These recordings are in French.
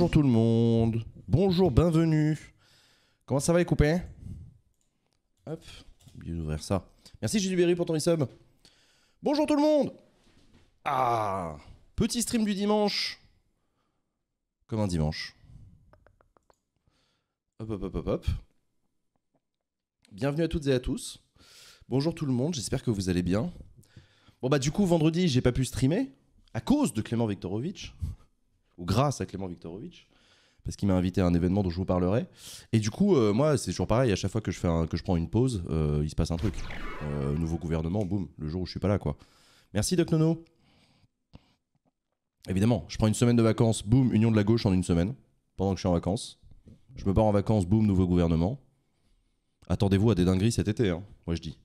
Bonjour tout le monde. Bonjour, bienvenue. Comment ça va les copains Hop, oublié d'ouvrir ça. Merci Julie Berry pour ton sub. Bonjour tout le monde. Ah, petit stream du dimanche. Comme un dimanche. Hop, hop, hop, hop, hop. Bienvenue à toutes et à tous. Bonjour tout le monde, j'espère que vous allez bien. Bon bah du coup vendredi j'ai pas pu streamer à cause de Clément Viktorovitch grâce à Clément Viktorovitch parce qu'il m'a invité à un événement dont je vous parlerai. Et du coup, euh, moi, c'est toujours pareil, à chaque fois que je, fais que je prends une pause, euh, il se passe un truc. Euh, nouveau gouvernement, boum, le jour où je suis pas là, quoi. Merci, Doc Nono. Évidemment, je prends une semaine de vacances, boum, union de la gauche en une semaine, pendant que je suis en vacances. Je me pars en vacances, boum, nouveau gouvernement. Attendez-vous à des dingueries cet été, hein, moi je dis.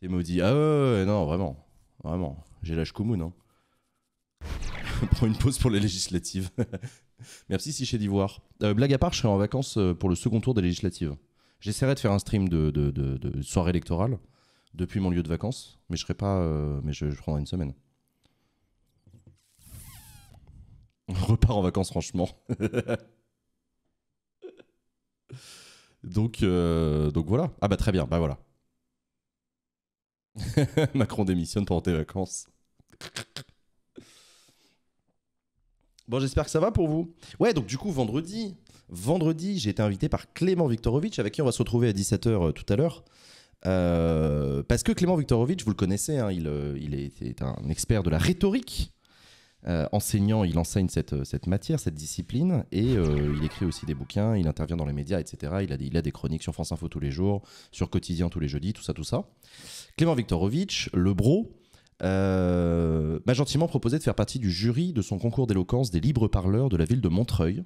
T'es maudit. Ah ouais, non, vraiment. Vraiment. J'ai l'âge commun, hein prend une pause pour les législatives. Merci Siché d'Ivoire. Euh, blague à part, je serai en vacances euh, pour le second tour des législatives. J'essaierai de faire un stream de, soirée électorale depuis mon lieu de vacances, mais je serai pas. Euh, mais je, prendrai une semaine. On repart en vacances, franchement. donc, donc voilà. Ah bah très bien, bah voilà. Macron démissionne pendant tes vacances. Bon, j'espère que ça va pour vous. Ouais, donc du coup, vendredi, vendredi, j'ai été invité par Clément Viktorovitch, avec qui on va se retrouver à 17h euh, tout à l'heure. Euh, parce que Clément Viktorovitch, vous le connaissez, hein, il, euh, est, un expert de la rhétorique. enseignant, il enseigne cette, cette, matière, cette discipline, et il écrit aussi des bouquins, il intervient dans les médias, etc. Il a, il a des chroniques sur France Info tous les jours, sur Quotidien tous les jeudis, tout ça, tout ça. Clément Viktorovitch, le bro, euh, m'a gentiment proposé de faire partie du jury de son concours d'éloquence des libres parleurs de la ville de Montreuil.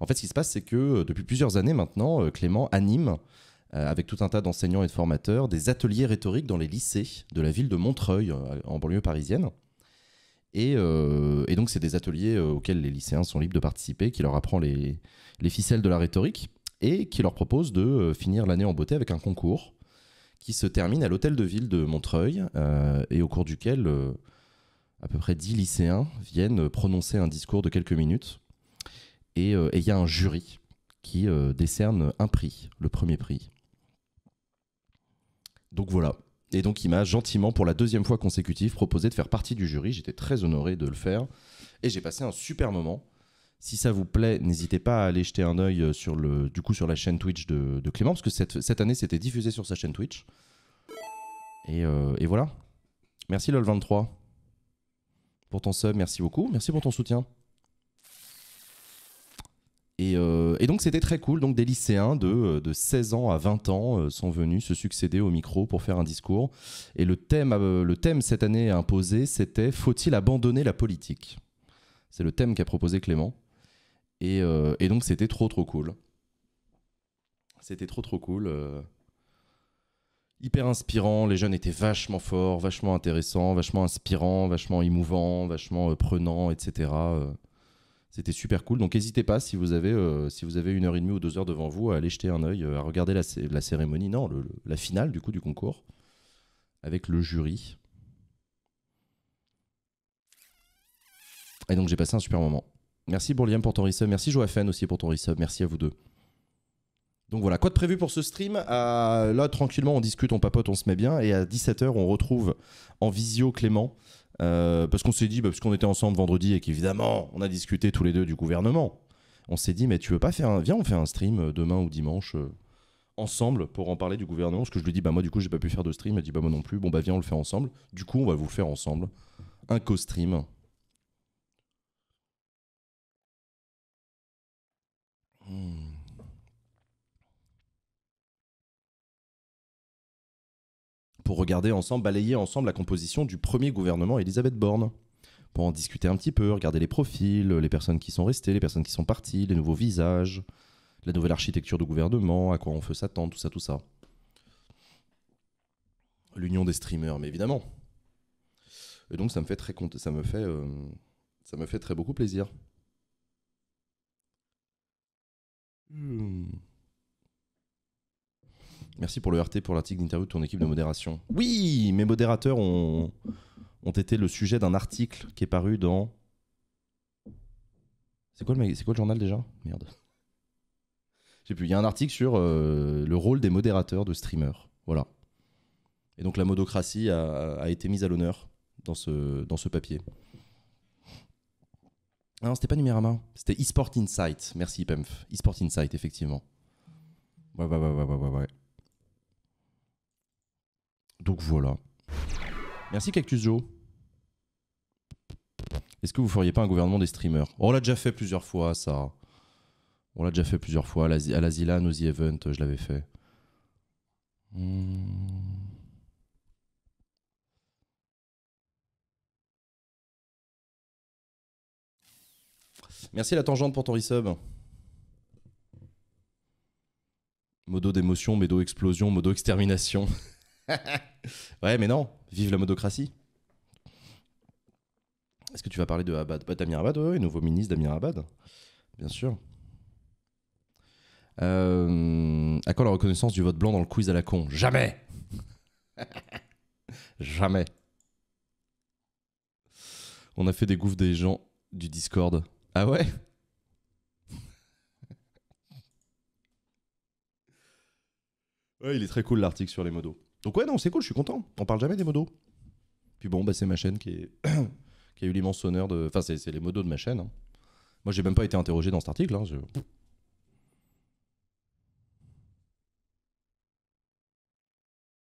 En fait, ce qui se passe, c'est que euh, depuis plusieurs années maintenant, euh, Clément anime avec tout un tas d'enseignants et de formateurs, des ateliers rhétoriques dans les lycées de la ville de Montreuil, en banlieue parisienne. Et, donc, c'est des ateliers auxquels les lycéens sont libres de participer, qui leur apprend les ficelles de la rhétorique et qui leur propose de finir l'année en beauté avec un concours qui se termine à l'hôtel de ville de Montreuil euh, et au cours duquel euh, à peu près 10 lycéens viennent prononcer un discours de quelques minutes. Et euh, il y a un jury qui décerne un prix, le premier prix. Donc voilà. Et donc il m'a gentiment, pour la deuxième fois consécutive, proposé de faire partie du jury. J'étais très honoré de le faire. Et j'ai passé un super moment. Si ça vous plaît, n'hésitez pas à aller jeter un œil euh, sur le, du coup, sur la chaîne Twitch de, Clément, parce que cette, cette année, c'était diffusé sur sa chaîne Twitch. Et, euh, voilà. Merci LOL23 pour ton sub, merci beaucoup, merci pour ton soutien. Et, euh, donc c'était très cool, donc des lycéens de, 16 ans à 20 ans sont venus se succéder au micro pour faire un discours. Et le thème, le thème cette année imposé, c'était Faut-il abandonner la politique C'est le thème qu'a proposé Clément. Euh, et, donc c'était trop trop cool. C'était trop trop cool euh, hyper inspirant. Les jeunes étaient vachement forts, vachement intéressants, vachement inspirants, vachement émouvants, vachement prenant, euh, prenants, etc. c'était super cool. Donc n'hésitez pas si vous avez si vous avez une heure et demie ou deux heures devant vous à aller jeter un œil, à regarder la, cérémonie, non, la finale du coup du concours avec le jury. Et donc j'ai passé un super moment. Merci Liam pour ton resub. Merci Joafen aussi pour ton resub. Merci à vous deux. Donc voilà, quoi de prévu pour ce stream Là, tranquillement, on discute, on papote, on se met bien. Et à 17h, on retrouve en visio Clément. Euh, parce qu'on s'est dit, bah, parce qu'on était ensemble vendredi et qu'évidemment, on a discuté tous les deux du gouvernement. On s'est dit, mais tu veux pas faire un. Viens, on fait un stream euh, demain ou dimanche euh, ensemble pour en parler du gouvernement. Parce que je lui dis, bah moi, du coup, j'ai pas pu faire de stream. Elle dit, bah moi non plus. Bon, bah viens, on le fait ensemble. Du coup, on va vous faire ensemble. Un co-stream. Hmm. Pour regarder ensemble, balayer ensemble la composition du premier gouvernement Elisabeth Borne. Pour en discuter un petit peu, regarder les profils, les personnes qui sont restées, les personnes qui sont parties, les nouveaux visages, la nouvelle architecture du gouvernement, à quoi on peut s'attendre, tout ça, tout ça. L'union des streamers, mais évidemment. Et donc ça me fait très ça me fait, euh, ça me fait très beaucoup plaisir. Hmm. Merci pour le RT, pour l'article d'interview de ton équipe de modération. Oui, mes modérateurs ont, été le sujet d'un article qui est paru dans. C'est quoi, le, quoi le journal déjà Merde. Je sais plus. Il y a un article sur euh, le rôle des modérateurs de streamers. Voilà. Et donc la modocratie a, a été mise à l'honneur dans ce, dans ce papier. Ah non, c'était pas Numérama, c'était eSport Insight. Merci, Pemf. eSport Insight, effectivement. Ouais, ouais, ouais, ouais, ouais, ouais. Donc voilà. Merci, Cactus Joe. Est-ce que vous feriez pas un gouvernement des streamers On l'a déjà fait plusieurs fois, ça. On l'a déjà fait plusieurs fois. À la Zilan, au The Event, je l'avais fait. Hmm. Merci la tangente pour ton resub. Modo d'émotion, modo explosion, modo extermination. ouais, mais non, vive la modocratie. Est-ce que tu vas parler de Abad bah, Abad, oui, nouveau ministre Damien Abad, bien sûr. Euh, à quoi la reconnaissance du vote blanc dans le quiz à la con Jamais Jamais. On a fait des gouffres des gens du Discord. Ah ouais Ouais, il est très cool l'article sur les modos. Donc ouais, non, c'est cool, je suis content. On parle jamais des modos. Puis bon, bah, c'est ma chaîne qui, est qui a eu l'immense honneur de... Enfin, c'est les modos de ma chaîne. Hein. Moi, j'ai même pas été interrogé dans cet article. Hein,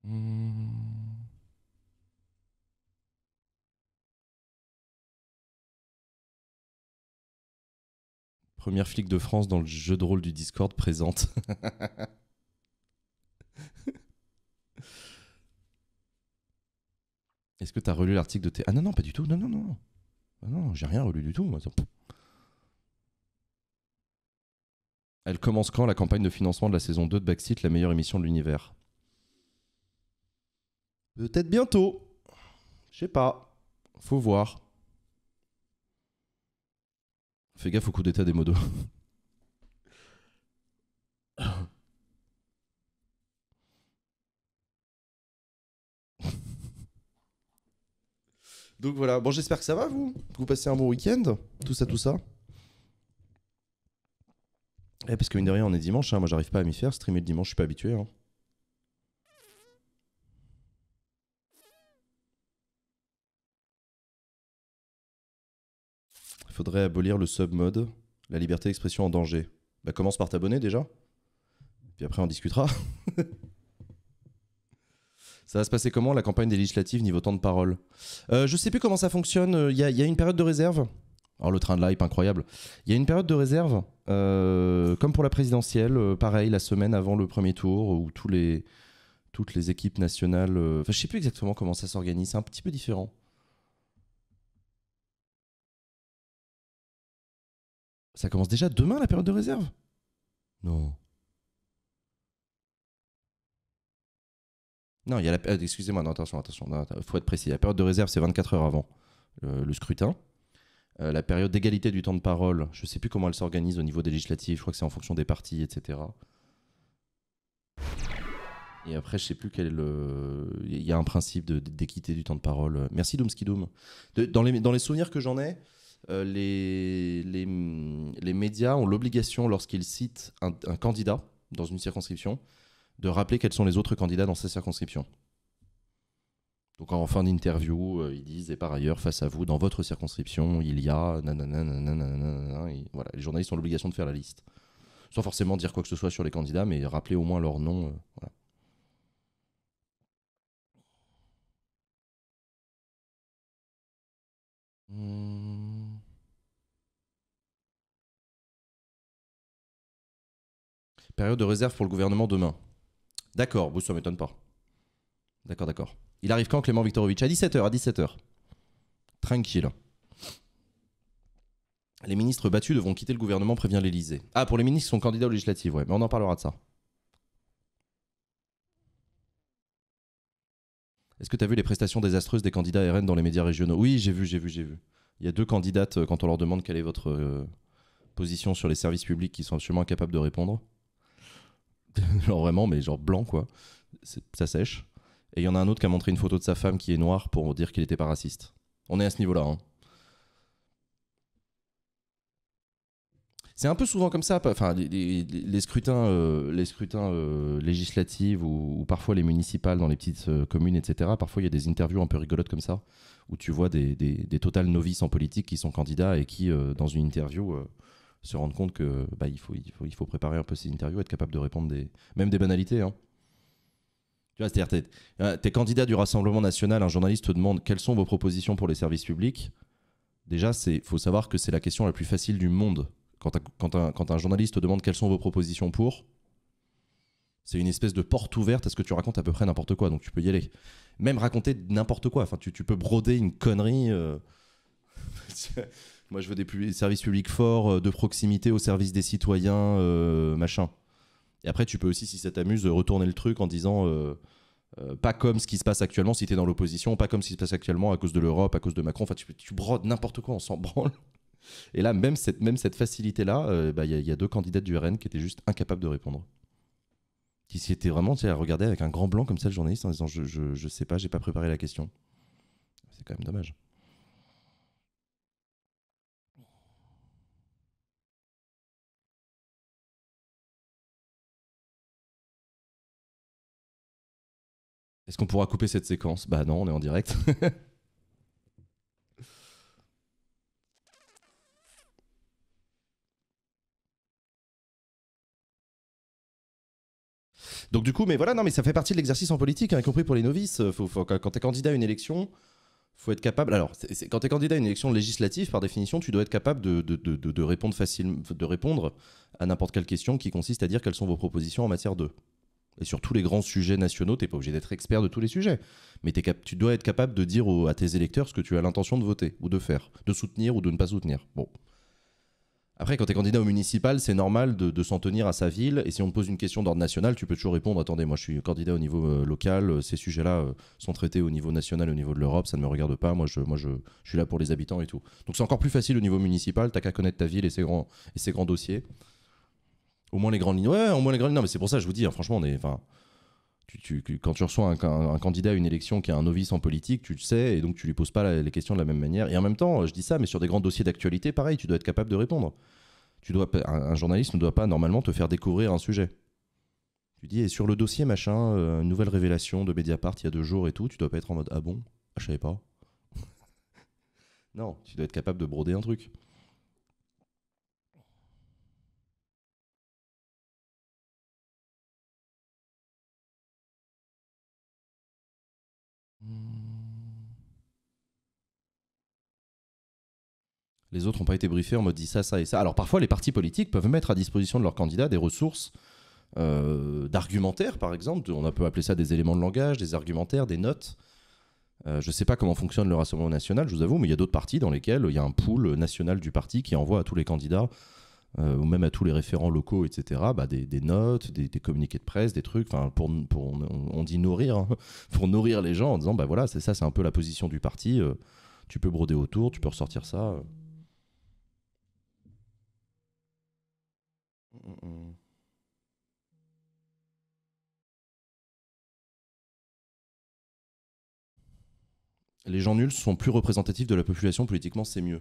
hmm. Première flic de France dans le jeu de rôle du Discord présente. Est-ce que tu as relu l'article de T. Ah non, non, pas du tout. Non, non, non. non, ah j'ai rien relu du tout. Elle commence quand la campagne de financement de la saison 2 de Backseat, la meilleure émission de l'univers Peut-être bientôt. Je sais pas. Faut voir. Fais gaffe au coup d'état des modos. Donc voilà, bon j'espère que ça va vous, que vous passez un bon week-end, tout ça, tout ça. Eh, parce que mine de rien on est dimanche, hein. moi j'arrive pas à m'y faire, streamer le dimanche je suis pas habitué. Hein. faudrait abolir le submode, la liberté d'expression en danger. Bah, commence par t'abonner déjà. Puis après, on discutera. Ça va se passer comment la campagne des législatives niveau temps de parole euh, Je sais plus comment ça fonctionne. Il y, a une période de réserve. Alors oh, le train de live, incroyable. Il y a une période de réserve, euh, comme pour la présidentielle, euh, pareil, la semaine avant le premier tour, où tous les, toutes les équipes nationales... Euh, enfin, ne je sais plus exactement comment ça s'organise, c'est un petit peu différent. Ça commence déjà demain la période de réserve Non. Non, il y a la euh, Excusez-moi, non, attention, attention. Il faut être précis. La période de réserve, c'est 24 heures avant le scrutin. Euh, la période d'égalité du temps de parole, je ne sais plus comment elle s'organise au niveau des législatives. Je crois que c'est en fonction des partis, etc. Et après, je ne sais plus quel est euh, le. Il y a un principe d'équité du temps de parole. Merci Doom dans, les, dans les souvenirs que j'en ai, euh, les, mm, les, médias ont l'obligation, lorsqu'ils citent un, candidat dans une circonscription, de rappeler quels sont les autres candidats dans sa circonscription. Donc en fin d'interview, euh, ils disent et par ailleurs face à vous dans votre circonscription il y a voilà les journalistes ont l'obligation de faire la liste sans forcément dire quoi que ce soit sur les candidats mais rappeler au moins leur nom. Euh, hmm. Période de réserve pour le gouvernement demain. D'accord, vous, ça m'étonne pas. D'accord, d'accord. Il arrive quand Clément Viktorovitch À 17h, à 17h. Tranquille. Les ministres battus devront quitter le gouvernement, prévient l'Elysée. Ah, pour les ministres qui sont candidats aux législatives, oui. mais on en parlera de ça. Est-ce que tu as vu les prestations désastreuses des candidats RN dans les médias régionaux Oui, j'ai vu, j'ai vu, j'ai vu. Il y a deux candidates, euh, quand on leur demande quelle est votre euh, position sur les services publics, qui sont absolument incapables de répondre. genre vraiment, mais genre blanc quoi. Ça sèche. Et il y en a un autre qui a montré une photo de sa femme qui est noire pour dire qu'il n'était pas raciste. On est à ce niveau-là. Hein. C'est un peu souvent comme ça, enfin, les, scrutins, les scrutins euh, euh, législatifs ou, parfois les municipales dans les petites euh, communes, etc. Parfois, il y a des interviews un peu rigolotes comme ça, où tu vois des, des, des totales novices en politique qui sont candidats et qui, dans une interview, se rendre compte que bah, il, faut, il, faut, il faut préparer un peu ses interviews, être capable de répondre des, même des banalités. Hein. Tu vois, c'est-à-dire, euh, t'es, candidat du Rassemblement national, un journaliste te demande quelles sont vos propositions pour les services publics. Déjà, c'est faut savoir que c'est la question la plus facile du monde. Quand, quand, un, quand un journaliste te demande quelles sont vos propositions pour, c'est une espèce de porte ouverte à ce que tu racontes à peu près n'importe quoi, donc tu peux y aller. Même raconter n'importe quoi, enfin, tu, tu peux broder une connerie. Euh, Moi, je veux des services publics forts, euh, de proximité au service des citoyens, euh, machin. Et après, tu peux aussi, si ça t'amuse, retourner le truc en disant euh, pas comme ce qui se passe actuellement si es dans l'opposition, pas comme ce qui se passe actuellement à cause de l'Europe, à cause de Macron. Enfin, tu, brodes n'importe quoi, on s'en branle. Et là, même cette, facilité-là, bah, il y, a deux candidates du RN qui étaient juste incapables de répondre. Qui s'étaient vraiment à regarder avec un grand blanc comme ça le journaliste en disant je, ne je sais pas, j'ai pas préparé la question. C'est quand même dommage. Est-ce qu'on pourra couper cette séquence Bah non, on est en direct. Donc du coup, mais voilà, non, mais ça fait partie de l'exercice en politique, hein, y compris pour les novices. Euh, quand tu es candidat à une élection, faut être capable. Alors, quand tu es candidat à une élection législative, par définition, tu dois être capable de, répondre, facile, de répondre à n'importe quelle question qui consiste à dire quelles sont vos propositions en matière de. Et sur tous les grands sujets nationaux, tu n'es pas obligé d'être expert de tous les sujets. Mais es cap tu dois être capable de dire à tes électeurs ce que tu as l'intention de voter ou de faire, de soutenir ou de ne pas soutenir. Bon. Après, quand tu es candidat au municipal, c'est normal de, s'en tenir à sa ville. Et si on te pose une question d'ordre national, tu peux toujours répondre Attendez, moi je suis candidat au niveau euh, local, euh, ces sujets-là euh, sont traités au niveau national, au niveau de l'Europe, ça ne me regarde pas, moi je, moi je, suis là pour les habitants et tout. Donc c'est encore plus facile au niveau municipal, t'as qu'à connaître ta ville et ses grands, et ses grands dossiers. Au moins les grandes lignes. Ouais, au moins les grandes lignes. Non, mais c'est pour ça, je vous dis, hein, franchement, on est. Enfin, quand tu reçois un, candidat à une élection qui est un novice en politique, tu le sais, et donc tu lui poses pas les questions de la même manière. Et en même temps, je dis ça, mais sur des grands dossiers d'actualité, pareil, tu dois être capable de répondre. Tu dois, un, journaliste ne doit pas normalement te faire découvrir un sujet. Tu dis, et sur le dossier machin, euh, nouvelle révélation de Mediapart il y a deux jours et tout, tu dois pas être en mode, ah bon, ah, je savais pas. non, tu dois être capable de broder un truc. Les autres n'ont pas été briefés en mode dit ça, ça et ça. Alors parfois, les partis politiques peuvent mettre à disposition de leurs candidats des ressources euh, d'argumentaires, par exemple. On peut appeler ça des éléments de langage, des argumentaires, des notes. Euh, je ne sais pas comment fonctionne le Rassemblement national, je vous avoue, mais il y a d'autres partis dans lesquels il y a un pool national du parti qui envoie à tous les candidats euh, ou même à tous les référents locaux, etc., bah des, notes, des, communiqués de presse, des trucs, on, dit nourrir, hein, pour nourrir les gens en disant, bah voilà, c'est ça, c'est un peu la position du parti, euh, tu peux broder autour, tu peux ressortir ça. Euh. Les gens nuls sont plus représentatifs de la population politiquement, c'est mieux.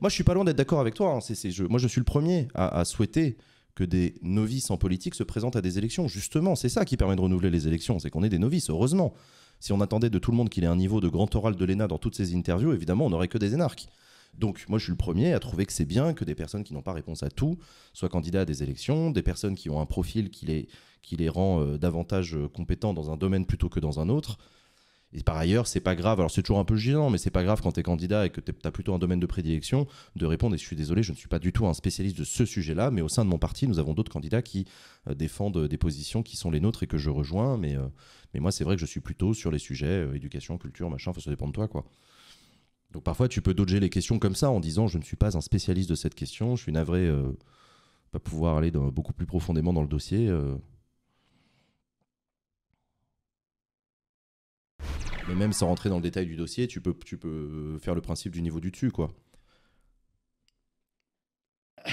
Moi, je suis pas loin d'être d'accord avec toi. Hein. moi, je suis le premier à, souhaiter que des novices en politique se présentent à des élections. Justement, c'est ça qui permet de renouveler les élections, c'est qu'on est des novices, heureusement. Si on attendait de tout le monde qu'il ait un niveau de grand oral de l'ENA dans toutes ses interviews, évidemment, on n'aurait que des énarques. Donc, moi, je suis le premier à trouver que c'est bien que des personnes qui n'ont pas réponse à tout soient candidats à des élections, des personnes qui ont un profil qui les, rend euh, davantage euh, compétents dans un domaine plutôt que dans un autre. Et par ailleurs, c'est pas grave, alors c'est toujours un peu gênant, mais c'est pas grave quand tu es candidat et que tu as plutôt un domaine de prédilection de répondre et je suis désolé, je ne suis pas du tout un spécialiste de ce sujet-là, mais au sein de mon parti, nous avons d'autres candidats qui euh, défendent des positions qui sont les nôtres et que je rejoins, mais, euh, mais moi, c'est vrai que je suis plutôt sur les sujets euh, éducation, culture, machin, enfin, ça dépend de toi, quoi. Donc parfois, tu peux dodger les questions comme ça en disant je ne suis pas un spécialiste de cette question, je suis navré, pas pouvoir aller beaucoup plus profondément dans le dossier. Mais même sans rentrer dans le détail du dossier, tu peux, tu peux faire le principe du niveau du dessus, quoi.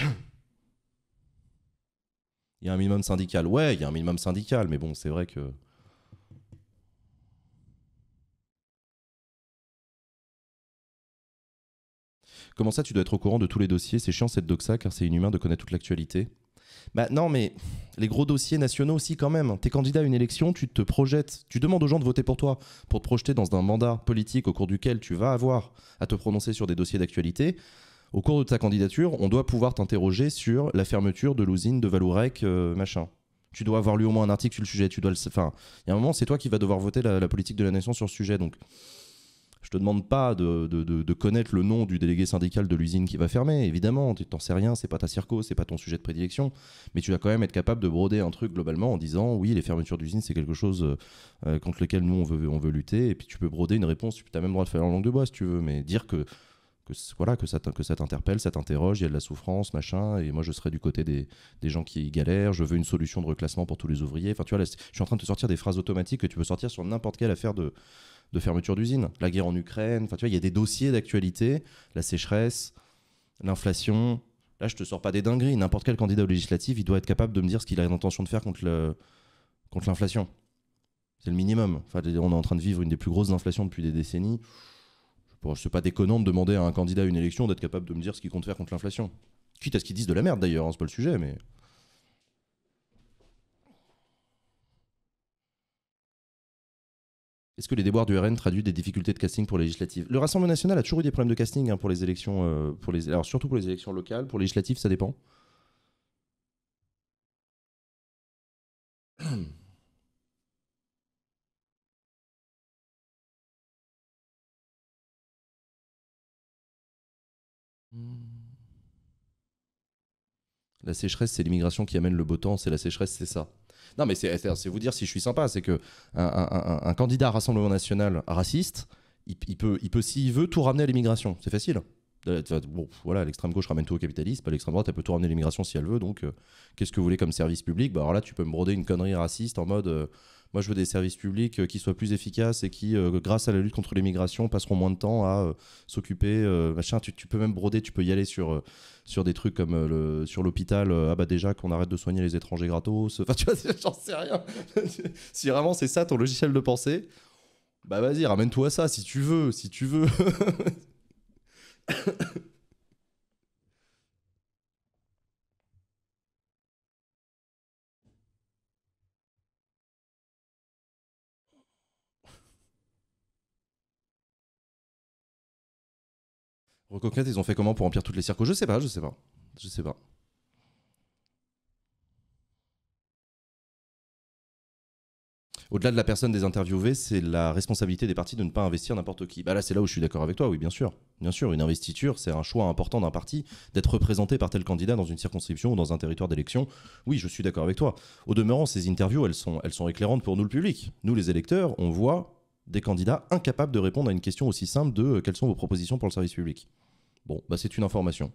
Il y a un minimum syndical. Ouais, il y a un minimum syndical, mais bon, c'est vrai que. Comment ça, tu dois être au courant de tous les dossiers C'est chiant cette doxa, car c'est inhumain de connaître toute l'actualité. Bah non, mais les gros dossiers nationaux aussi quand même. T'es candidat à une élection, tu te projettes, tu demandes aux gens de voter pour toi, pour te projeter dans un mandat politique au cours duquel tu vas avoir à te prononcer sur des dossiers d'actualité. Au cours de ta candidature, on doit pouvoir t'interroger sur la fermeture de l'usine de Valourec, euh, machin. Tu dois avoir lu au moins un article sur le sujet. Tu dois, enfin, il y a un moment, c'est toi qui vas devoir voter la, la politique de la nation sur ce sujet. Donc, je te demande pas de, connaître le nom du délégué syndical de l'usine qui va fermer, évidemment, tu t'en sais rien, c'est pas ta circo, c'est pas ton sujet de prédilection, mais tu vas quand même être capable de broder un truc globalement en disant oui, les fermetures d'usines, c'est quelque chose euh, euh, contre lequel nous on veut, on veut lutter, et puis tu peux broder une réponse, tu as même le droit de faire en langue de bois si tu veux, mais dire que que, voilà, que ça t'interpelle, ça t'interroge, il y a de la souffrance, machin, et moi je serai du côté des, gens qui galèrent, je veux une solution de reclassement pour tous les ouvriers. Enfin, tu vois, je suis en train de te sortir des phrases automatiques que tu peux sortir sur n'importe quelle affaire de, de fermeture d'usine, La guerre en Ukraine, enfin, tu vois, il y a des dossiers d'actualité, la sécheresse, l'inflation. Là, je te sors pas des dingueries. N'importe quel candidat législatif, il doit être capable de me dire ce qu'il a l'intention de faire contre, le, contre l'inflation. C'est le minimum. Enfin, on est en train de vivre une des plus grosses inflations depuis des décennies. ne suis pas déconnant de demander à un candidat à une élection d'être capable de me dire ce qu'il compte faire contre l'inflation. Quitte à ce qu'il dise de la merde d'ailleurs, hein, c'est pas le sujet, mais. Est-ce que les déboires du RN traduisent des difficultés de casting pour les législatives Le Rassemblement national a toujours eu des problèmes de casting hein, pour les élections, euh, pour les, alors surtout pour les élections locales, pour les législatives, ça dépend. La sécheresse, c'est l'immigration qui amène le beau temps, c'est la sécheresse, c'est ça. Non, mais c'est vous dire si je suis sympa, c'est que un, candidat à Rassemblement National raciste, il, peut, il peut s'il veut, tout ramener à l'immigration. C'est facile. Bon, voilà, l'extrême gauche ramène tout au capitalisme, l'extrême droite, elle peut tout ramener à l'immigration si elle veut. Donc, euh, qu'est-ce que vous voulez comme service public bah, Alors là, tu peux me broder une connerie raciste en mode. Euh, moi, je veux des services publics euh, qui soient plus efficaces et qui, euh, grâce à la lutte contre l'immigration, passeront moins de temps à euh, s'occuper. machin, tu, peux même broder, tu peux y aller sur, sur des trucs comme le, sur l'hôpital. ah bah déjà qu'on arrête de soigner les étrangers gratos. Enfin, tu vois, j'en sais rien. si vraiment c'est ça ton logiciel de pensée, bah vas-y, ramène-toi à ça si tu veux, si tu veux. Reconquête, ils ont fait comment pour remplir toutes les circos Je sais pas, je sais pas. Je sais pas. Au-delà de la personne des interviewés, c'est la responsabilité des partis de ne pas investir n'importe qui. Bah là, c'est là où je suis d'accord avec toi, oui, bien sûr. Bien sûr, une investiture, c'est un choix important d'un parti d'être représenté par tel candidat dans une circonscription ou dans un territoire d'élection. Oui, je suis d'accord avec toi. Au demeurant, ces interviews, elles sont, elles sont éclairantes pour nous, le public. Nous, les électeurs, on voit des candidats incapables de répondre à une question aussi simple de euh, quelles sont vos propositions pour le service public. Bon, bah c'est une information.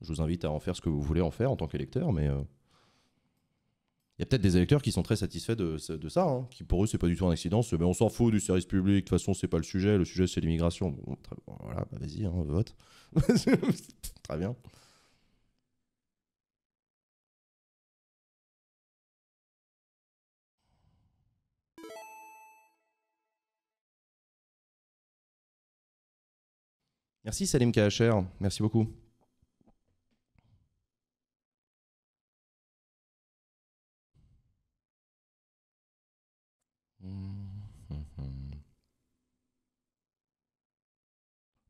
Je vous invite à en faire ce que vous voulez en faire en tant qu'électeur, mais euh, il y a peut-être des électeurs qui sont très satisfaits de, ça, hein, qui pour eux c'est pas du tout un accident, mais on s'en fout du service public, de toute façon c'est pas le sujet, le sujet c'est l'immigration. voilà, bah, vas-y, hein, vote. très bien. Merci Salim Kacher. merci beaucoup.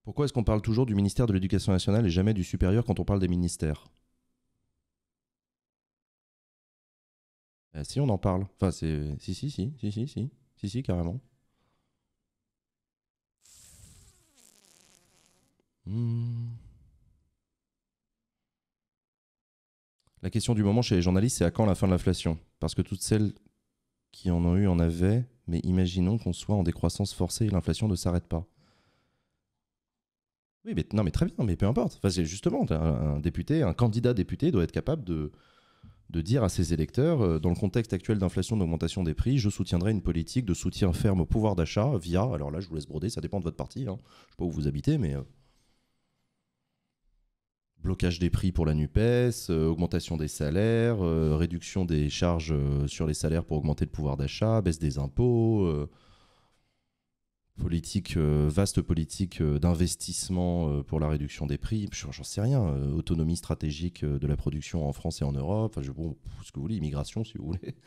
Pourquoi est-ce qu'on parle toujours du ministère de l'Éducation nationale et jamais du supérieur quand on parle des ministères eh, Si, on en parle. Enfin, c'est. Si, si, si, si, si, si, si, si, carrément. La question du moment chez les journalistes, c'est à quand la fin de l'inflation Parce que toutes celles qui en ont eu en avaient, mais imaginons qu'on soit en décroissance forcée et l'inflation ne s'arrête pas. Oui, mais non, mais très bien, mais peu importe. Enfin, c'est justement un, député, un candidat député doit être capable de, de dire à ses électeurs, euh, dans le contexte actuel d'inflation, d'augmentation des prix, je soutiendrai une politique de soutien ferme au pouvoir d'achat via. Alors là, je vous laisse broder, ça dépend de votre parti. Je hein. Je sais pas où vous habitez, mais euh, blocage des prix pour la NUPES, euh, augmentation des salaires, euh, réduction des charges euh, sur les salaires pour augmenter le pouvoir d'achat, baisse des impôts, politique, vaste politique d'investissement pour la réduction des prix, j'en sais rien, autonomie stratégique de la production en France et en Europe, enfin, je, ce que vous voulez, immigration si vous voulez.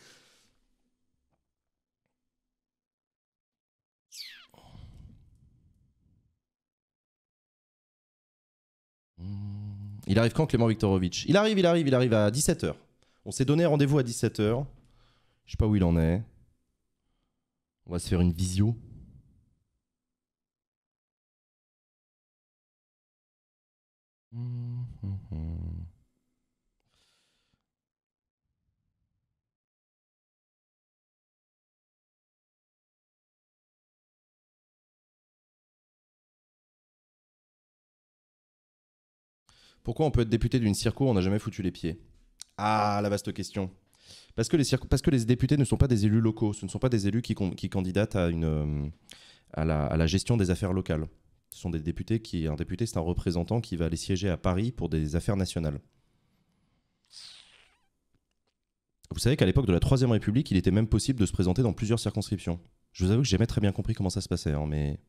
Hmm. Il arrive quand Clément Viktorovitch Il arrive, il arrive, il arrive à 17h. On s'est donné rendez-vous à 17h. Je sais pas où il en est. On va se faire une visio. Mmh, mmh, mmh. Pourquoi on peut être député d'une circo, on n'a jamais foutu les pieds Ah, la vaste question. Parce que, les parce que les députés ne sont pas des élus locaux, ce ne sont pas des élus qui, qui candidatent à, une, euh, à la, gestion des affaires locales. Ce sont des députés qui. Un député, c'est un représentant qui va aller siéger à Paris pour des affaires nationales. Vous savez qu'à l'époque de la Troisième République, il était même possible de se présenter dans plusieurs circonscriptions. Je vous avoue que j'ai jamais très bien compris comment ça se passait, hein, mais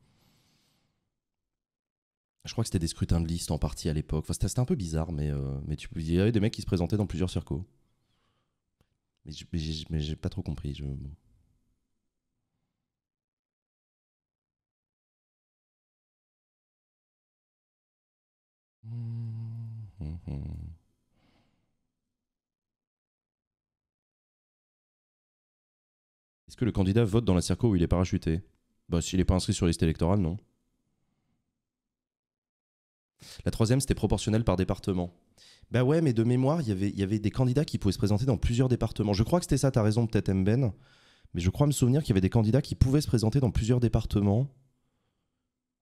je crois que c'était des scrutins de liste en partie à l'époque. Enfin, c'était un peu bizarre, mais, euh, mais tu, il y avait des mecs qui se présentaient dans plusieurs circos. Mais j'ai pas trop compris. Est-ce que le candidat vote dans la circo où il est parachuté Bah, s'il n'est pas inscrit sur liste électorale, non. La troisième, c'était proportionnelle par département. Ben ouais, mais de mémoire, y il y avait des candidats qui pouvaient se présenter dans plusieurs départements. Je crois que c'était ça, t'as raison peut-être Mben, mais je crois me souvenir qu'il y avait des candidats qui pouvaient se présenter dans plusieurs départements.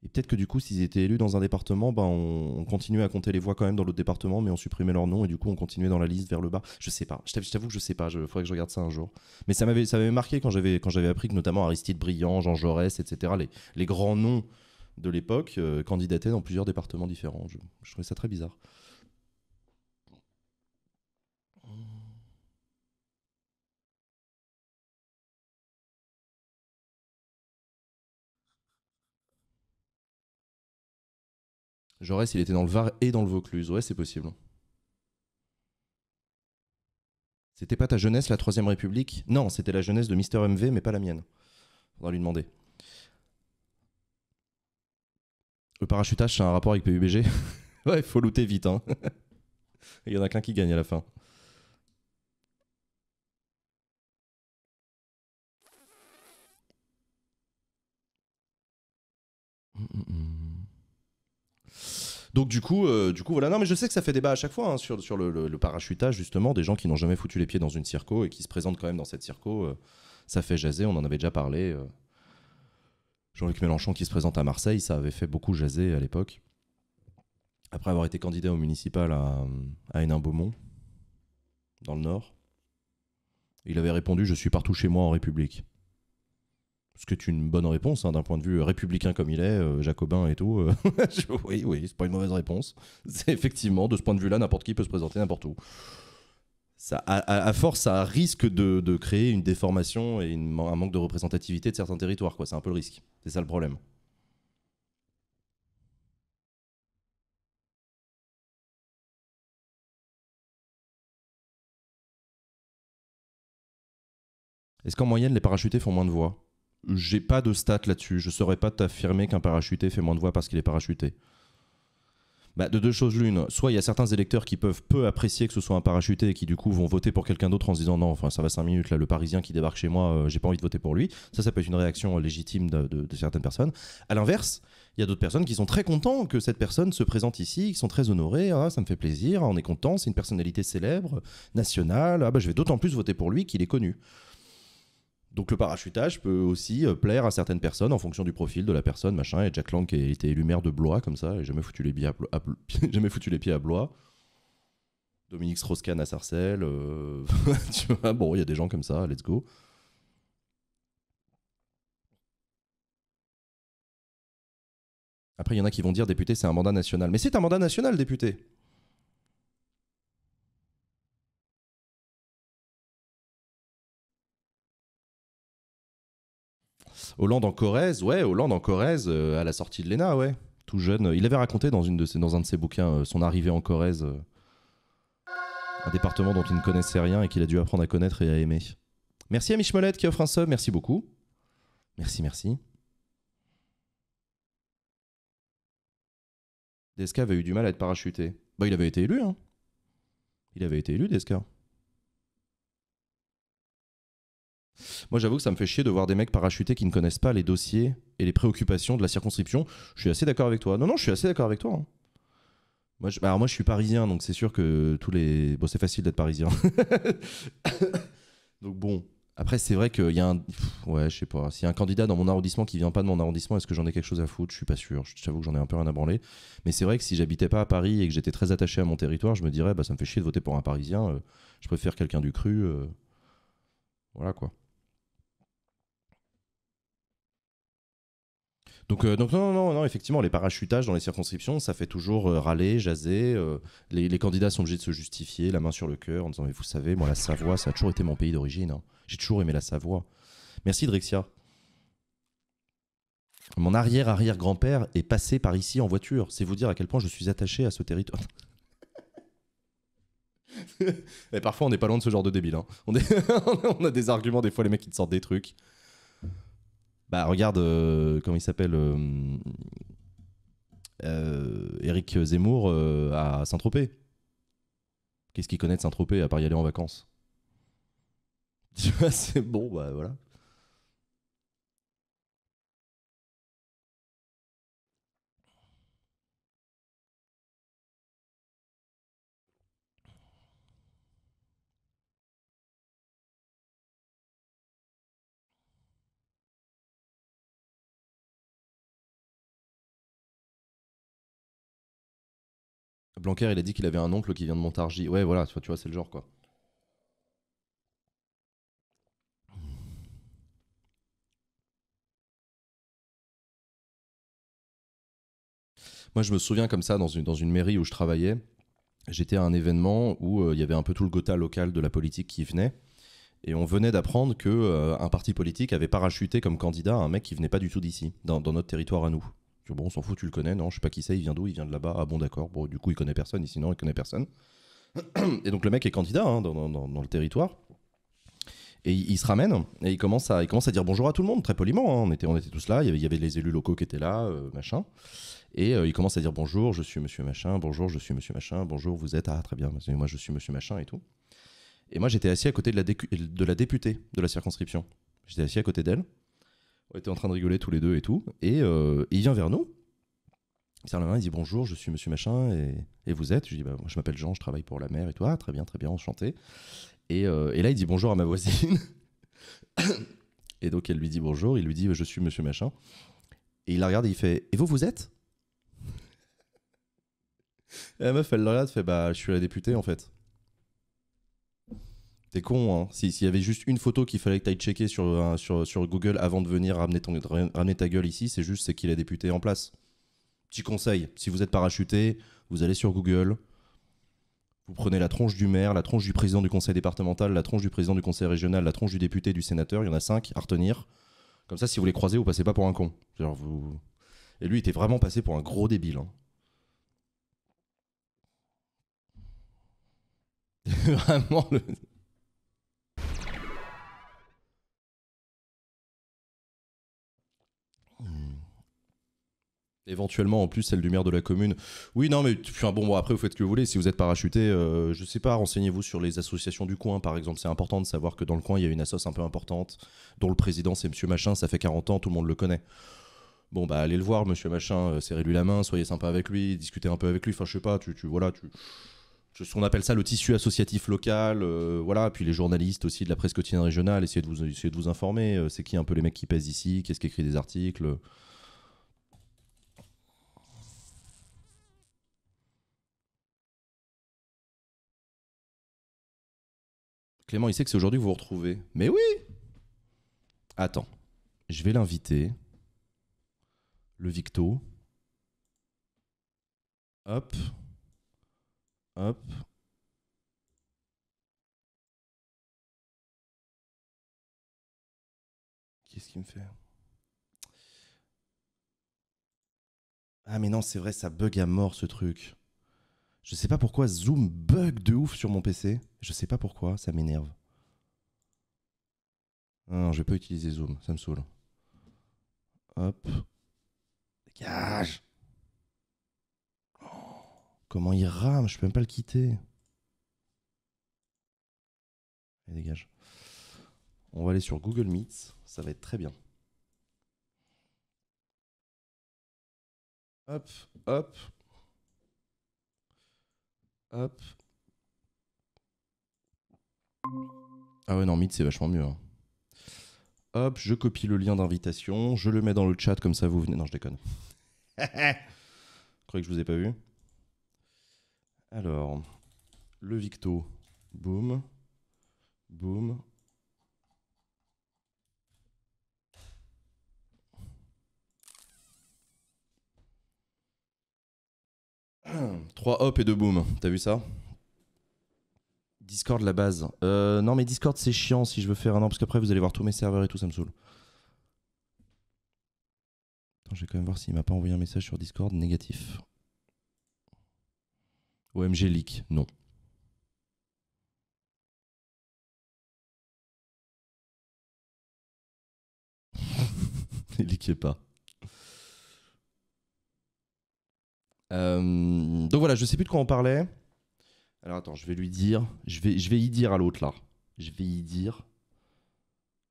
Et peut-être que du coup, s'ils étaient élus dans un département, ben on, continuait à compter les voix quand même dans l'autre département, mais on supprimait leur nom et du coup, on continuait dans la liste vers le bas. Je sais pas. Je t'avoue que je sais pas. Il faudrait que je regarde ça un jour. Mais ça m'avait marqué quand j'avais appris que notamment Aristide Briand, Jean Jaurès, etc., les grands noms de l'époque euh, candidaté dans plusieurs départements différents. Je, trouvais ça très bizarre. Jaurès, il était dans le Var et dans le Vaucluse. Ouais, c'est possible. C'était pas ta jeunesse, la Troisième République Non, c'était la jeunesse de Mister MV, mais pas la mienne. Faudra lui demander. Le parachutage, c'est un rapport avec PUBG Ouais, faut looter vite, hein. Il y en a qu'un qui gagne à la fin. Donc du coup, euh, du coup voilà. Non mais je sais que ça fait débat à chaque fois hein, sur, sur le, parachutage justement des gens qui n'ont jamais foutu les pieds dans une circo et qui se présentent quand même dans cette circo. Euh, ça fait jaser. On en avait déjà parlé. Euh. Jean-Luc Mélenchon qui se présente à Marseille, ça avait fait beaucoup jaser à l'époque. Après avoir été candidat au municipal à, Hénin-Beaumont, dans le Nord, il avait répondu Je suis partout chez moi en République. Ce qui est une bonne réponse, hein, d'un point de vue républicain comme il est, euh, jacobin et tout. Euh, oui, oui, c'est pas une mauvaise réponse. C'est effectivement, de ce point de vue-là, n'importe qui peut se présenter n'importe où. Ça, à, force, ça risque de, créer une déformation et un manque de représentativité de certains territoires. C'est un peu le risque. C'est ça le problème. Est-ce qu'en moyenne, les parachutés font moins de voix J'ai pas de stats là-dessus. Je saurais pas t'affirmer qu'un parachuté fait moins de voix parce qu'il est parachuté. Bah, de deux choses l'une, soit il y a certains électeurs qui peuvent peu apprécier que ce soit un parachuté et qui du coup vont voter pour quelqu'un d'autre en se disant non, enfin ça va 5 minutes, là le Parisien qui débarque chez moi, euh, j'ai pas envie de voter pour lui. Ça, ça peut être une réaction euh, légitime de, certaines personnes. À l'inverse, il y a d'autres personnes qui sont très contents que cette personne se présente ici, qui sont très honorés, ah, ça me fait plaisir, ah, on est content, c'est une personnalité célèbre, nationale, ah, bah, je vais d'autant plus voter pour lui qu'il est connu. Donc le parachutage peut aussi euh, plaire à certaines personnes en fonction du profil de la personne, machin. Et Jack Lang qui a été élu maire de Blois comme ça, et jamais foutu les, pieds à, jamais foutu les pieds à Blois. Dominique Strauss-Kahn à Sarcelles. Euh, tu vois, bon, il y a des gens comme ça, let's go. Après, il y en a qui vont dire député, c'est un mandat national. Mais c'est un mandat national, député. Hollande en Corrèze, ouais, Hollande en Corrèze euh, à la sortie de l'ENA, ouais, tout jeune. Euh, il avait raconté dans, une de dans un de ses bouquins euh, son arrivée en Corrèze, un département dont il ne connaissait rien et qu'il a dû apprendre à connaître et à aimer. Merci à Michemolette qui offre un sub, merci beaucoup. Merci, merci. Desca avait eu du mal à être parachuté. Bah, il avait été élu, hein. Il avait été élu, Desca. Moi, j'avoue que ça me fait chier de voir des mecs parachutés qui ne connaissent pas les dossiers et les préoccupations de la circonscription. Je suis assez d'accord avec toi. Non, non, je suis assez d'accord avec toi. Hein. Moi, bah, alors moi, je suis parisien, donc c'est sûr que tous les. Bon, c'est facile d'être parisien. donc bon. Après, c'est vrai qu'il y a un. ouais, je sais pas. S'il y a un candidat dans mon arrondissement qui vient pas de mon arrondissement, est-ce que j'en ai quelque chose à foutre Je suis pas sûr. j'avoue que j'en ai un peu rien à branler. Mais c'est vrai que si j'habitais pas à Paris et que j'étais très attaché à mon territoire, je me dirais, bah, ça me fait chier de voter pour un parisien. Euh, je préfère quelqu'un du cru. Euh, voilà quoi. Donc, euh, non, non, non, effectivement, les parachutages dans les circonscriptions, ça fait toujours euh, râler, jaser. Euh, les, candidats sont obligés de se justifier, la main sur le cœur, en disant, mais vous savez, moi, la Savoie, ça a toujours été mon pays d'origine. Hein. J'ai toujours aimé la Savoie. Merci, Drexia. Mon arrière-arrière-grand-père est passé par ici en voiture. C'est vous dire à quel point je suis attaché à ce territoire. Et eh, parfois, on n'est pas loin de ce genre de débile. Hein. On, on a des arguments, des fois, les mecs, qui te sortent des trucs. Bah regarde, euh, comment il s'appelle euh, euh, Eric Zemmour à Saint-Tropez. Qu'est-ce qu'il connaît de Saint-Tropez à part y aller en vacances Tu vois, c'est bon, bah voilà. Blanquer, il a dit qu'il avait un oncle qui vient de Montargis. Ouais, voilà, tu vois, tu c'est le genre, quoi. Moi, je me souviens comme ça, dans une, mairie où je travaillais, j'étais à un événement où euh, il y avait un peu tout le gotha local de la politique qui venait. Et on venait d'apprendre que euh, un parti politique avait parachuté comme candidat un mec qui venait pas du tout d'ici, dans notre territoire à nous bon, on s'en fout, tu le connais, non, je sais pas qui c'est, il vient d'où, il vient de là-bas, ah bon, d'accord, bon, du coup, il connaît personne, et sinon, il connaît personne. Et donc, le mec est candidat hein, dans, dans, dans, le territoire. Et il, se ramène et il commence, à, il commence à dire bonjour à tout le monde, très poliment. Hein. On, était, on était tous là, il y, avait, les élus locaux qui étaient là, euh, machin. Et euh, il commence à dire bonjour, je suis monsieur machin, bonjour, je suis monsieur machin, bonjour, vous êtes, ah très bien, moi je suis monsieur machin et tout. Et moi j'étais assis à côté de la, de la députée de la circonscription. J'étais assis à côté d'elle. On était en train de rigoler tous les deux et tout. Et, euh, il vient vers nous. Il serre la main, il dit bonjour, je suis monsieur machin et, et vous êtes Je dis bah, moi je m'appelle Jean, je travaille pour la mer et toi. Ah, très bien, très bien, enchanté. Et, euh, et là il dit bonjour à ma voisine. et donc elle lui dit bonjour, il lui dit je suis monsieur machin. Et il la regarde et il fait et vous vous êtes Et la meuf elle le regarde, fait bah je suis la députée en fait. T'es con, hein. S'il y avait juste une photo qu'il fallait que t'ailles checker sur, Google avant de venir ramener, ta gueule ici, c'est juste c'est qu'il a député en place. Petit conseil, si vous êtes parachuté, vous allez sur Google, vous prenez la tronche du maire, la tronche du président du conseil départemental, la tronche du président du conseil régional, la tronche du député, du sénateur, il y en a cinq à retenir. Comme ça, si vous les croisez, vous passez pas pour un con. Et lui, il était vraiment passé pour un gros débile. Hein. vraiment le... éventuellement en plus celle du maire de la commune. Oui, non, mais bon, bon, après, vous faites ce que vous voulez. Si vous êtes parachuté, je euh, je sais pas, renseignez-vous sur les associations du coin, par exemple. C'est important de savoir que dans le coin, il y a une assoce un peu importante, dont le président, c'est Monsieur Machin, ça fait 40 ans, tout le monde le connaît. Bon, bah, allez le voir, Monsieur Machin, euh, serrez-lui la main, soyez sympa avec lui, discutez un peu avec lui, enfin, je sais pas, tu, tu voilà, tu on appelle ça le tissu associatif local, euh, voilà, puis les journalistes aussi de la presse quotidienne régionale, essayez de vous, essayez de vous informer, c'est qui un peu les mecs qui pèsent ici, qu'est-ce qui écrit des articles, Clément, il sait que c'est aujourd'hui que vous vous retrouvez. Mais oui Attends, je vais l'inviter. Le Victo. Hop. Hop. Qu'est-ce qu'il me fait Ah mais non, c'est vrai, ça bug à mort ce truc. Je sais pas pourquoi Zoom bug de ouf sur mon PC. Je sais pas pourquoi, ça m'énerve. Non, je vais pas utiliser Zoom, ça me saoule. Hop. Dégage oh, Comment il rame, je peux même pas le quitter. dégage. On va aller sur Google Meet, ça va être très bien. Hop, hop, ah ouais, non, Meet, c'est vachement mieux. Hein. Hop, je copie le lien d'invitation, je le mets dans le chat, comme ça vous venez. Non, je déconne. je que je vous ai pas vu. Alors, le Victo. Boum. Boum. 3 hop et 2 boom, t'as vu ça Discord la base. Euh, non mais Discord c'est chiant si je veux faire un an parce qu'après vous allez voir tous mes serveurs et tout ça me saoule. Attends, je vais quand même voir s'il m'a pas envoyé un message sur Discord négatif. OMG leak, non. ne pas. Euh, donc voilà, je sais plus de quoi on parlait. Alors attends, je vais lui dire, je vais, je vais y dire à l'autre là. Je vais y dire.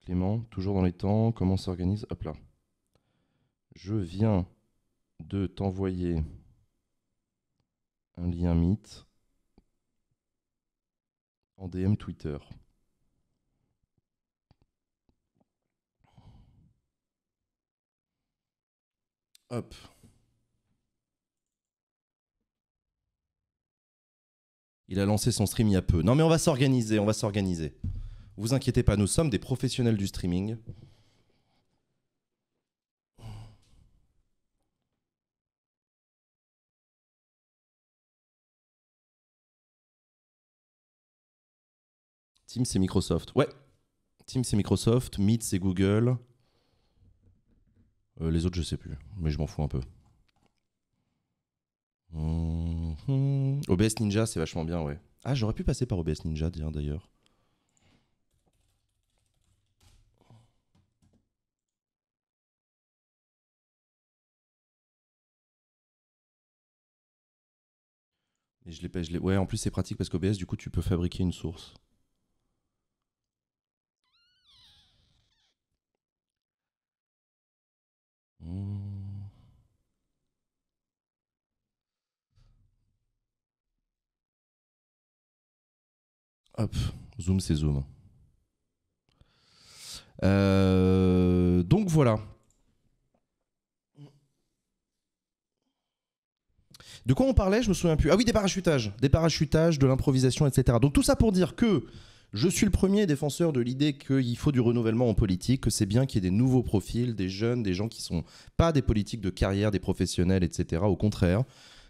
Clément, toujours dans les temps, comment s'organise Hop là. Je viens de t'envoyer un lien mythe en DM Twitter. Hop. Il a lancé son stream il y a peu. Non, mais on va s'organiser, on va s'organiser. Vous inquiétez pas, nous sommes des professionnels du streaming. Teams, c'est Microsoft. Ouais. Teams, c'est Microsoft. Meet, c'est Google. Euh, les autres, je sais plus. Mais je m'en fous un peu. Mhm. OBS Ninja, c'est vachement bien, ouais. Ah, j'aurais pu passer par OBS Ninja, d'ailleurs. je je Ouais, en plus c'est pratique parce qu'OBS, du coup, tu peux fabriquer une source. Hmm. Hop, zoom c'est zoom. Euh, donc voilà. De quoi on parlait Je me souviens plus. Ah oui, des parachutages, des parachutages, de l'improvisation, etc. Donc tout ça pour dire que je suis le premier défenseur de l'idée qu'il faut du renouvellement en politique, que c'est bien qu'il y ait des nouveaux profils, des jeunes, des gens qui sont pas des politiques de carrière, des professionnels, etc. Au contraire,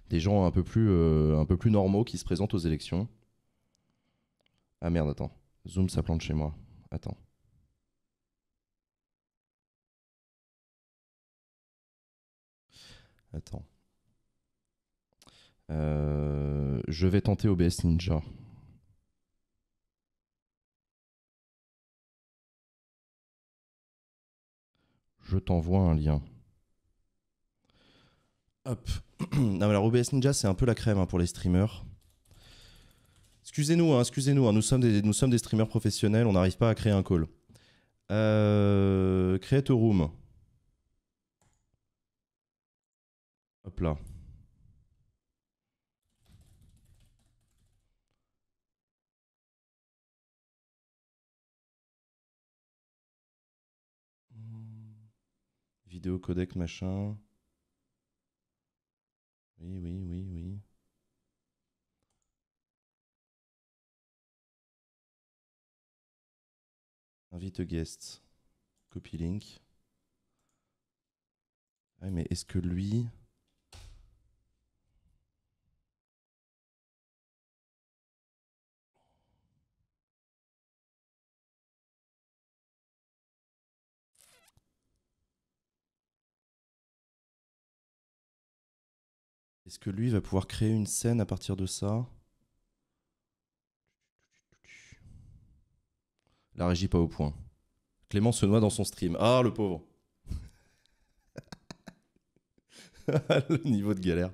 des gens un peu plus, euh, un peu plus normaux qui se présentent aux élections. Ah merde, attends. Zoom, ça plante chez moi. Attends. Attends. Euh, je vais tenter OBS Ninja. Je t'envoie un lien. Hop. non, alors OBS Ninja, c'est un peu la crème hein, pour les streamers. Excusez-nous, hein, excusez-nous, hein, nous, sommes des, nous sommes des streamers professionnels, on n'arrive pas à créer un call. Euh, create a room. Hop là. Vidéo codec machin. Oui, oui, oui, oui. Invite guest. Copy link. mais est-ce que lui. Est-ce que lui va pouvoir créer une scène à partir de ça La régie pas au point. Clément se noie dans son stream. Ah, le pauvre. le niveau de galère.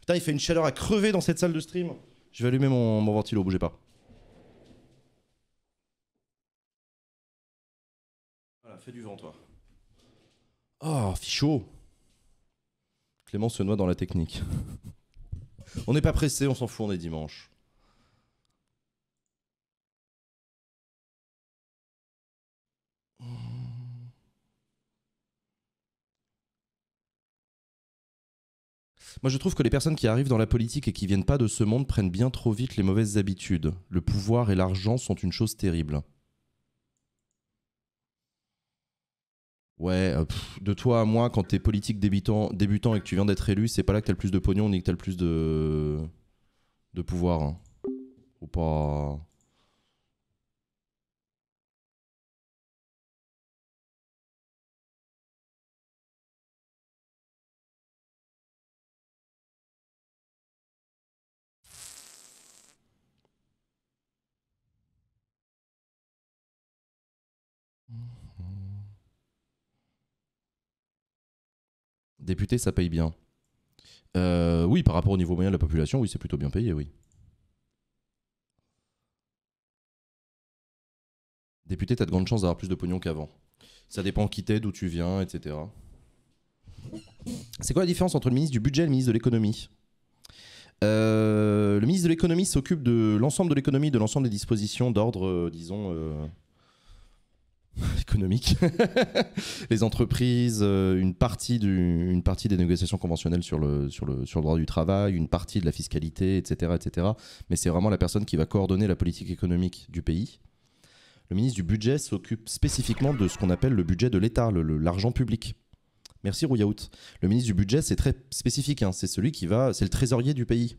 Putain, il fait une chaleur à crever dans cette salle de stream. Je vais allumer mon, mon ventilo, bougez pas. Voilà, fais du vent, toi. Oh, ah, fichot. Clément se noie dans la technique. on n'est pas pressé, on s'en fout, on est dimanche. Moi, je trouve que les personnes qui arrivent dans la politique et qui viennent pas de ce monde prennent bien trop vite les mauvaises habitudes. Le pouvoir et l'argent sont une chose terrible. Ouais, euh, de toi à moi, quand tu es politique débutant, et que tu viens d'être élu, c'est pas là que t'as le plus de pognon ni que t'as le plus de, de pouvoir. Ou hein. pas. Député, ça paye bien. Euh, oui, par rapport au niveau moyen de la population, oui, c'est plutôt bien payé, oui. Député, as de grandes chances d'avoir plus de pognon qu'avant. Ça dépend qui t'es, d'où tu viens, etc. C'est quoi la différence entre le ministre du budget et le ministre de l'économie euh, Le ministre de l'économie s'occupe de l'ensemble de l'économie, de l'ensemble des dispositions d'ordre, euh, disons, économique, les entreprises, euh, une partie, partie des négociations conventionnelles sur le, sur, sur le droit du travail, une partie de la fiscalité, etc. etc. Mais c'est vraiment la personne qui va coordonner la politique économique du pays. Le ministre du Budget s'occupe spécifiquement de ce qu'on appelle le budget de l'État, l'argent public. Merci Rouyaout. Le ministre du Budget, c'est très spécifique. Hein. C'est celui qui va, c'est le trésorier du pays.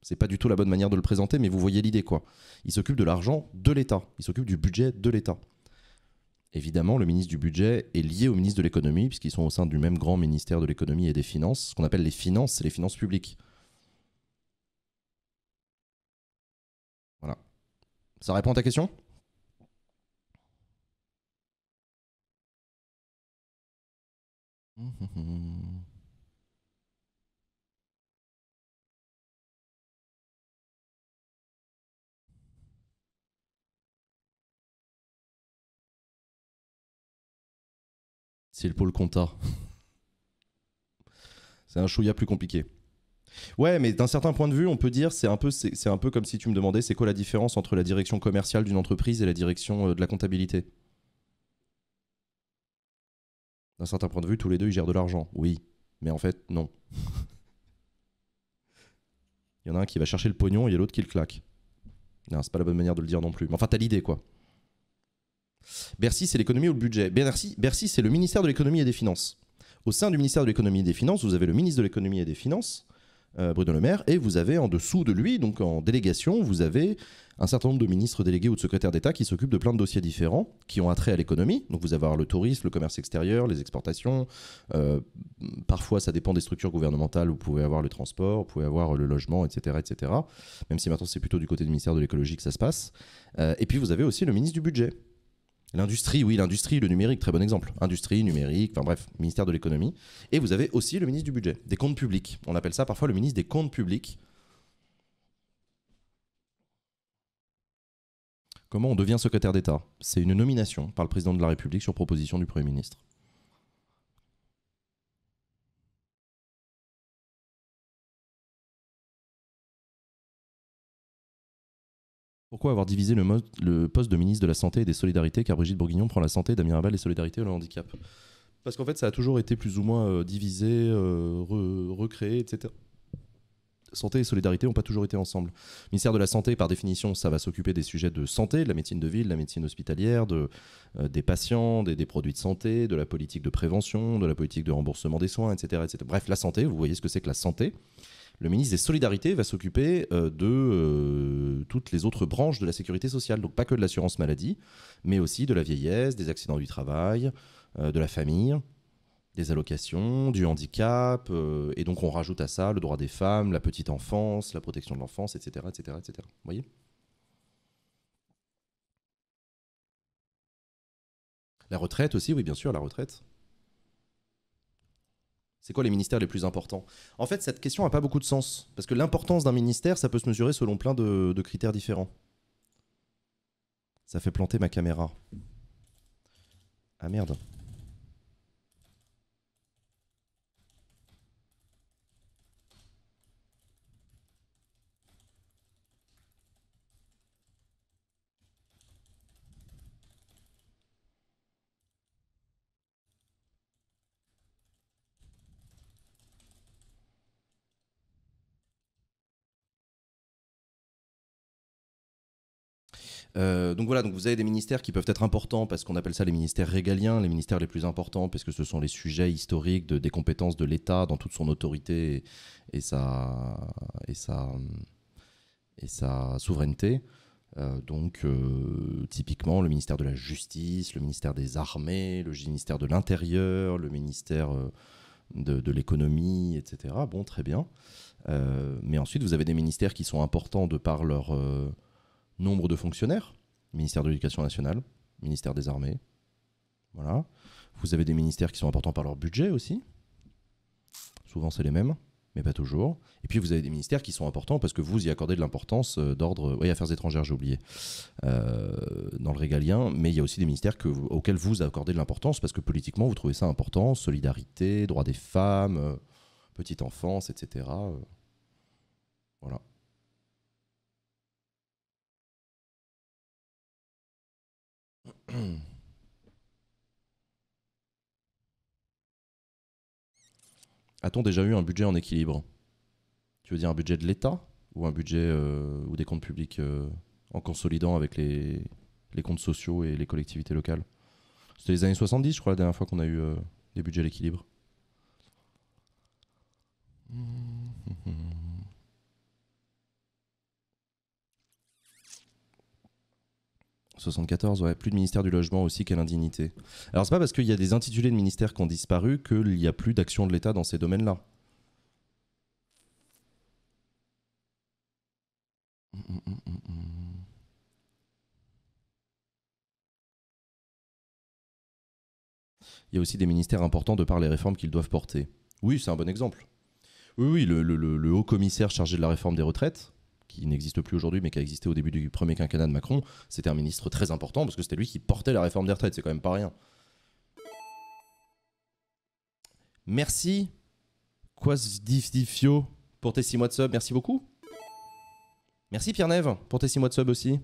C'est pas du tout la bonne manière de le présenter, mais vous voyez l'idée quoi. Il s'occupe de l'argent de l'État. Il s'occupe du budget de l'État évidemment, le ministre du Budget est lié au ministre de l'Économie, puisqu'ils sont au sein du même grand ministère de l'Économie et des Finances. Ce qu'on appelle les finances, c'est les finances publiques. Voilà. Ça répond à ta question hum, hum, hum. C'est le pôle compta. c'est un chouïa plus compliqué. Ouais, mais d'un certain point de vue, on peut dire c'est un peu c'est un peu comme si tu me demandais c'est quoi la différence entre la direction commerciale d'une entreprise et la direction euh, de la comptabilité. D'un certain point de vue, tous les deux ils gèrent de l'argent. Oui, mais en fait non. Il y en a un qui va chercher le pognon et y a l'autre qui le claque. Non, c'est pas la bonne manière de le dire non plus. Mais enfin, t'as l'idée quoi. Bercy, c'est l'économie ou le budget. Bercy, Bercy c'est le ministère de l'économie et des finances. Au sein du ministère de l'économie et des finances, vous avez le ministre de l'économie et des finances, euh, Bruno Le Maire, et vous avez en dessous de lui, donc en délégation, vous avez un certain nombre de ministres délégués ou de secrétaires d'État qui s'occupent de plein de dossiers différents qui ont un trait à l'économie. Donc vous avez le tourisme, le commerce extérieur, les exportations. Euh, parfois, ça dépend des structures gouvernementales. Vous pouvez avoir le transport, vous pouvez avoir le logement, etc., etc. Même si maintenant c'est plutôt du côté du ministère de l'écologie que ça se passe. Euh, et puis vous avez aussi le ministre du budget L'industrie, oui, l'industrie, le numérique, très bon exemple. Industrie, numérique, enfin bref, ministère de l'économie. Et vous avez aussi le ministre du budget, des comptes publics. On appelle ça parfois le ministre des comptes publics. Comment on devient secrétaire d'État C'est une nomination par le président de la République sur proposition du Premier ministre. pourquoi avoir divisé le, poste de ministre de la Santé et des Solidarités car Brigitte Bourguignon prend la santé, Damien et les Solidarités et le handicap Parce qu'en fait, ça a toujours été plus ou moins euh, divisé, euh, recréé, etc. Santé et solidarité n'ont pas toujours été ensemble. Le ministère de la Santé, par définition, ça va s'occuper des sujets de santé, de la médecine de ville, de la médecine hospitalière, de, euh, des patients, des, des, produits de santé, de la politique de prévention, de la politique de remboursement des soins, etc. etc. Bref, la santé, vous voyez ce que c'est que la santé le ministre des Solidarités va s'occuper euh, de euh, toutes les autres branches de la sécurité sociale, donc pas que de l'assurance maladie, mais aussi de la vieillesse, des accidents du travail, euh, de la famille, des allocations, du handicap, et donc on rajoute à ça le droit des femmes, la petite enfance, la protection de l'enfance, etc., etc., etc. voyez La retraite aussi, oui, bien sûr, la retraite. C'est quoi les ministères les plus importants En fait, cette question n'a pas beaucoup de sens, parce que l'importance d'un ministère, ça peut se mesurer selon plein de, de, critères différents. Ça fait planter ma caméra. Ah merde. Euh, donc voilà, donc vous avez des ministères qui peuvent être importants parce qu'on appelle ça les ministères régaliens, les ministères les plus importants parce que ce sont les sujets historiques des compétences de l'État dans toute son autorité et, sa, et, sa, et sa souveraineté. Euh, donc euh, typiquement le ministère de la Justice, le ministère des Armées, le ministère de l'Intérieur, le ministère de, de l'économie, etc. Bon, très bien. mais ensuite, vous avez des ministères qui sont importants de par leur nombre de fonctionnaires, ministère de l'Éducation nationale, ministère des Armées. Voilà. Vous avez des ministères qui sont importants par leur budget aussi. Souvent, c'est les mêmes, mais pas toujours. Et puis, vous avez des ministères qui sont importants parce que vous y accordez de l'importance euh, d'ordre. Oui, affaires étrangères, j'ai oublié, euh, dans le régalien. Mais il y a aussi des ministères que, auxquels vous accordez de l'importance parce que politiquement, vous trouvez ça important. Solidarité, droit des femmes, euh, petite enfance, etc. Voilà. Hmm. A-t-on déjà eu un budget en équilibre Tu veux dire un budget de l'État ou un budget euh, ou des comptes publics euh, en consolidant avec les, comptes sociaux et les collectivités locales C'était les années 70, je crois, la dernière fois qu'on a eu euh, des budgets à l'équilibre. Hmm. 74, ouais. Plus de ministère du logement aussi, quelle indignité. Alors c'est pas parce qu'il y a des intitulés de ministères qui ont disparu qu'il n'y a plus d'action de l'État dans ces domaines-là. Il y a aussi des ministères importants de par les réformes qu'ils doivent porter. Oui, c'est un bon exemple. Oui, oui, le haut commissaire chargé de la réforme des retraites, qui n'existe plus aujourd'hui, mais qui a existé au début du premier quinquennat de Macron, c'était un ministre très important parce que c'était lui qui portait la réforme des retraites. C'est quand même pas rien. Merci, Quasdifio, pour tes 6 mois de sub. Merci beaucoup. Merci, Pierre-Neve, pour tes 6 mois de sub aussi.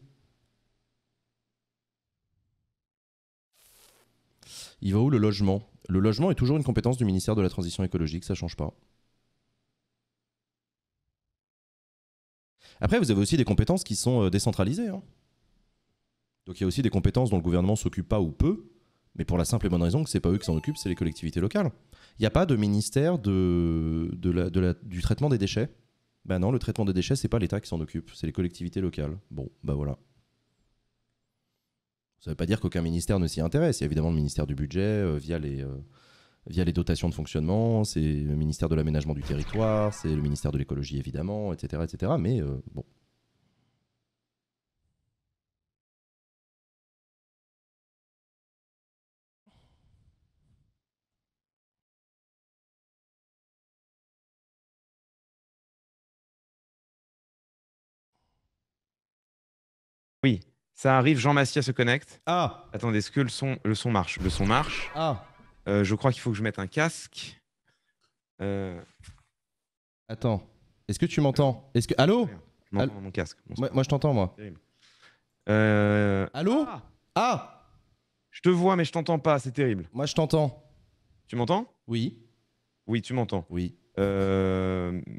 Il va où le logement Le logement est toujours une compétence du ministère de la Transition écologique, ça change pas. Après, vous avez aussi des compétences qui sont euh, décentralisées. Hein. Donc il y a aussi des compétences dont le gouvernement s'occupe pas ou peu, mais pour la simple et bonne raison que c'est pas eux qui s'en occupent, c'est les collectivités locales. Il n'y a pas de ministère du traitement des déchets. Ben non, le traitement des déchets, c'est pas l'État qui s'en occupe, c'est les collectivités locales. Bon, ben voilà. Ça ne veut pas dire qu'aucun ministère ne s'y intéresse. Il y a évidemment le ministère du budget euh, via les, euh, via les dotations de fonctionnement, c'est le ministère de l'aménagement du territoire, c'est le ministère de l'écologie évidemment, etc. etc. mais euh, bon. Oui, ça arrive, Jean Massia se connecte. Ah Attendez, est-ce que le son, le son marche Le son marche. Ah euh, je crois qu'il faut que je mette un casque. Euh, attends, est-ce que tu m'entends Est-ce que allô mon casque. Moi, je t'entends moi. Euh, allô ah, ah, Je te vois mais je t'entends pas, c'est terrible. Moi je t'entends. Tu m'entends Oui. Oui, tu m'entends. Oui. merde.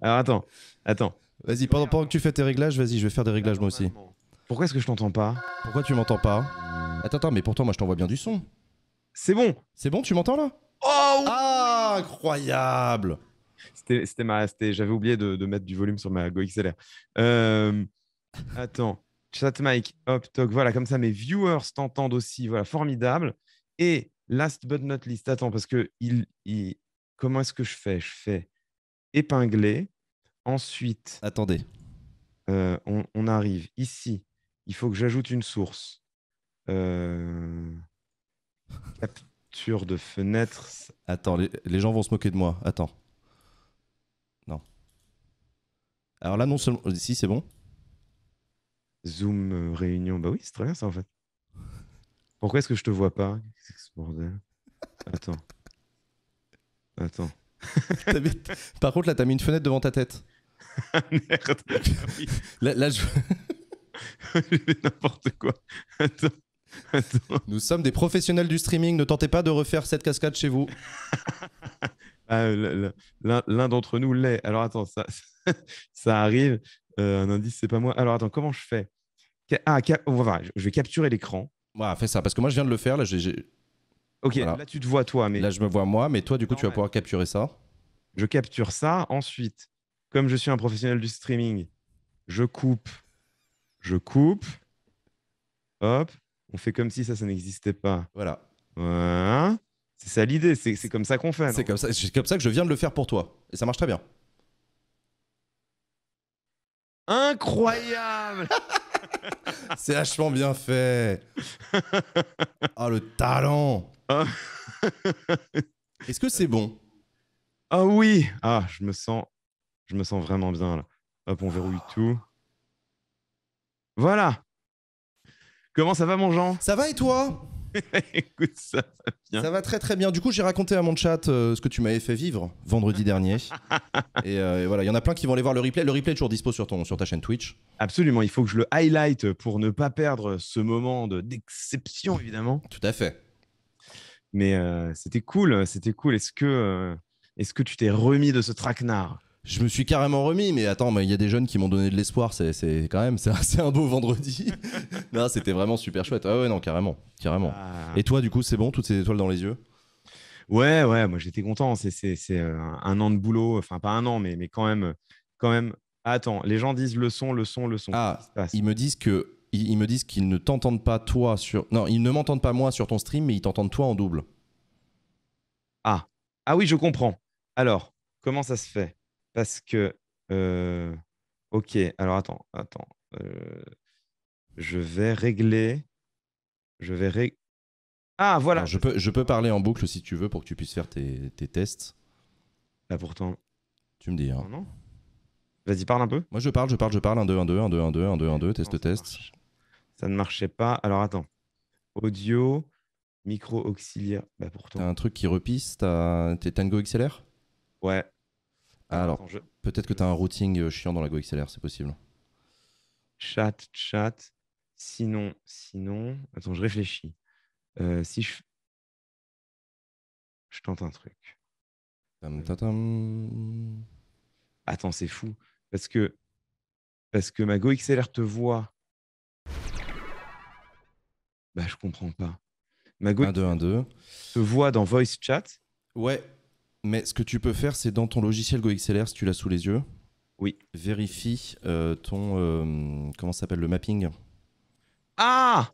Alors attends, attends. Vas-y, pendant, pendant, que tu fais tes réglages, vas-y, je vais faire des réglages moi aussi. Pourquoi est-ce que je t'entends pas Pourquoi tu m'entends pas Attends, attends, mais pourtant, moi, je t'envoie bien du son. C'est bon. C'est bon, tu m'entends là Oh ah, Incroyable C'était ma. J'avais oublié de, mettre du volume sur ma Go euh, attends. Chat mic, hop, talk, voilà, comme ça, mes viewers t'entendent aussi, voilà, formidable. Et last but not least, attends, parce que il, comment est-ce que je fais Je fais épingler, ensuite. Attendez. Euh, on, arrive ici, il faut que j'ajoute une source. Euh... Capture de fenêtre. Attends, les, gens vont se moquer de moi. Attends. Non. Alors là, non seulement. Oh, si, c'est bon. Zoom euh, réunion. Bah oui, c'est très bien ça en fait. Pourquoi est-ce que je te vois pas Attends. Attends. Par contre, là, t'as mis une fenêtre devant ta tête. Ah, merde. là, là, je. n'importe quoi. Attends. Nous sommes des professionnels du streaming. Ne tentez pas de refaire cette cascade chez vous. Ah, l'un d'entre nous l'est. Alors attends, ça, ça arrive. Euh, un indice, c'est pas moi. Alors attends, comment je fais Ah, oh, Je vais capturer l'écran. Voilà, fais ça. Parce que moi, je viens de le faire. Là, Ok, là, tu te vois toi. Mais... Là, je me vois moi. Mais toi, du coup, tu vas pouvoir capturer ça. Je capture ça. Ensuite, comme je suis un professionnel du streaming, je coupe. Je coupe. Hop on fait comme si ça, ça n'existait pas. Voilà. Hein c'est ça l'idée, c'est comme ça qu'on fait. C'est comme, ça, comme ça que je viens de le faire pour toi. Et ça marche très bien. Incroyable C'est vachement bien fait. Ah, le talent Est-ce que c'est bon Ah oui Ah, je me sens, je me sens vraiment bien là. Hop, on verrouille tout. Voilà Comment ça va, mon Jean Ça va et toi Écoute, ça va Ça va très très bien. Du coup, j'ai raconté à mon chat euh, ce que tu m'avais fait vivre vendredi dernier. Euh, et, voilà, il y en a plein qui vont aller voir le replay. Le replay est toujours dispo sur, sur ta chaîne Twitch. Absolument, il faut que je le highlight pour ne pas perdre ce moment d'exception, évidemment. Tout à fait. Mais euh, c'était cool, c'était cool. Est-ce que, est-ce que tu t'es remis de ce traquenard je me suis carrément remis, mais attends, il y a des jeunes qui m'ont donné de l'espoir, c'est quand même, c'est un beau vendredi. non, c'était vraiment super chouette. Ah ouais, non, carrément, carrément. Ah. Et toi, du coup, c'est bon, toutes ces étoiles dans les yeux Ouais, ouais, moi j'étais content. C'est euh, un an de boulot, enfin pas un an, mais, mais quand même, quand même. Attends, les gens disent le son, le son, le son. Ah, ils me disent que ils, me disent qu'ils ne t'entendent pas toi sur. Non, ils ne m'entendent pas moi sur ton stream, mais ils t'entendent toi en double. Ah, ah oui, je comprends. Alors, comment ça se fait parce que, euh, ok, alors attends, attends. Euh, je vais régler. Je vais régler, Ah, voilà. je, peux, je peux parler en boucle si tu veux pour que tu puisses faire tes, tests. Là, pourtant. Tu me dis. Hein. Non, Vas-y, parle un peu. Moi, je parle, je parle, je parle. 1, 2, 1, 2, 1, 2, 1, 2, 1, 2, 1, 2, test, test. Ça ne marchait pas. Alors, attends. Audio, micro auxiliaire. Bah, pourtant. T'as un truc qui repisse. T'as Tango XLR Ouais. Ah, alors, peut-être que tu as un routing euh, chiant dans la GoXLR, c'est possible. Chat, chat. Sinon, sinon. Attends, je réfléchis. Euh, si je. Je tente un truc. Euh. Attends, c'est fou. Parce que. Parce que ma GoXLR te voit. Bah, je comprends pas. Ma Go 1, 2, 1, 2. Te voit dans voice chat. Ouais, mais ce que tu peux faire, c'est dans ton logiciel GoXLR, si tu l'as sous les yeux. Oui. Vérifie euh, ton. Euh, comment s'appelle le mapping Ah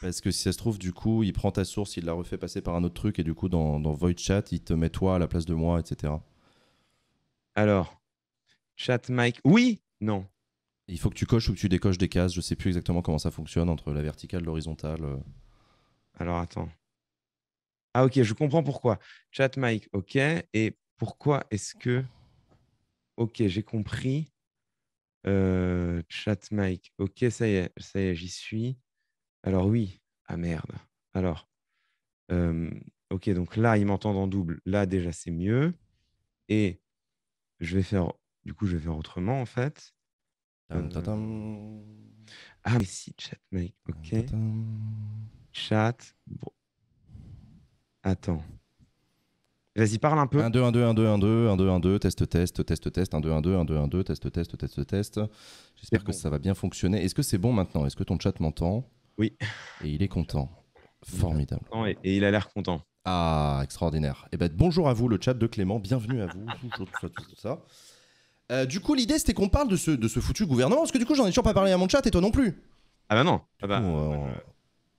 Parce que si ça se trouve, du coup, il prend ta source, il la refait passer par un autre truc, et du coup, dans, dans il te met toi à la place de moi, etc. Alors, chat Mike. Oui Non. Il faut que tu coches ou que tu décoches des cases. Je sais plus exactement comment ça fonctionne entre la verticale, l'horizontale. Euh. Alors, attends. Ah ok, je comprends pourquoi. Chat Mike, ok. Et pourquoi est-ce que... Ok, j'ai compris. Euh, chat Mike, ok, ça y est, ça y est, j'y suis. Alors oui, ah merde. Alors, euh, ok, donc là, ils m'entendent en double. Là, déjà, c'est mieux. Et je vais faire, du coup, je vais faire autrement, en fait. Euh, ah, mais chat, Mike Ok. Chat. Bon, Attends. Vas-y, parle un peu. 1, 2, 1, 2, 1, 2, 1, 2, 1, 2, 1, 2, test, test, test, test, 1, 2, 1, 2, 1, 2, 1, 2, test, test, test, test. J'espère que ça va bien fonctionner. Est-ce que c'est bon maintenant Est-ce que ton chat m'entend Oui. Et il est content. Formidable. Et il a l'air content. Ah, extraordinaire. et eh ben, bonjour à vous, le chat de Clément. Bienvenue à vous. tout ça, tout ça. Euh, du coup, l'idée, c'était qu'on parle de ce, de ce foutu gouvernement, parce que du coup, j'en ai toujours pas parlé à mon chat et toi non plus. Ah bah non. Ah bah, euh,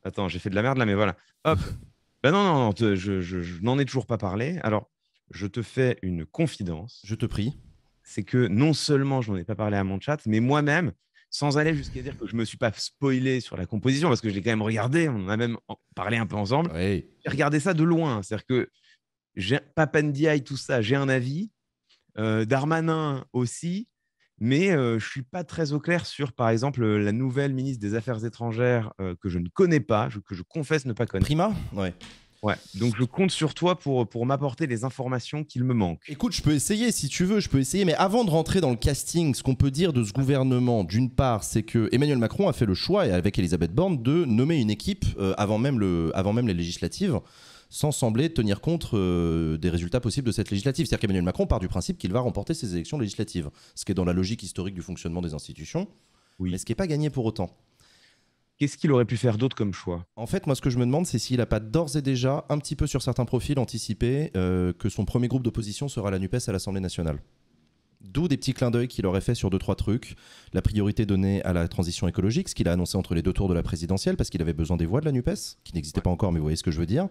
attends, j'ai fait de la merde là, mais voilà. Hop, Ben non, non, non je, n'en ai toujours pas parlé. Alors, je te fais une confidence. Je te prie. C'est que non seulement je n'en ai pas parlé à mon chat, mais moi-même, sans aller jusqu'à dire que je ne me suis pas spoilé sur la composition, parce que je l'ai quand même regardé, on en a même parlé un peu ensemble. Oui. J'ai regardé ça de loin. C'est-à-dire que j'ai et tout ça, j'ai un avis. Euh, Darmanin aussi. Mais je ne suis pas très au clair sur, par exemple, la nouvelle ministre des Affaires étrangères que je ne connais pas, que je confesse ne pas connaître. Prima Ouais. donc je compte sur toi pour, m'apporter les informations qu'il me manque. Écoute, je peux essayer si tu veux, je peux essayer, mais avant de rentrer dans le casting, ce qu'on peut dire de ce gouvernement, d'une part, c'est que Emmanuel Macron a fait le choix, avec Elisabeth Borne, de nommer une équipe avant même les législatives sans sembler tenir compte euh, des résultats possibles de cette législative. C'est-à-dire qu'Emmanuel Macron part du principe qu'il va remporter ces élections législatives, ce qui est dans la logique historique du fonctionnement des institutions, mais ce qui n'est pas gagné pour autant. Qu'est-ce qu'il aurait pu faire d'autre comme choix En fait, moi, ce que je me demande, c'est s'il n'a pas d'ores et déjà, un petit peu sur certains profils, anticipé euh, que son premier groupe d'opposition sera la NUPES à l'Assemblée nationale. D'où des petits clins d'œil qu'il aurait fait sur deux, trois trucs. La priorité donnée à la transition écologique, ce qu'il a annoncé entre les deux tours de la présidentielle, parce qu'il avait besoin des voix de la NUPES, qui n'existait pas encore, mais vous voyez ce que je veux dire.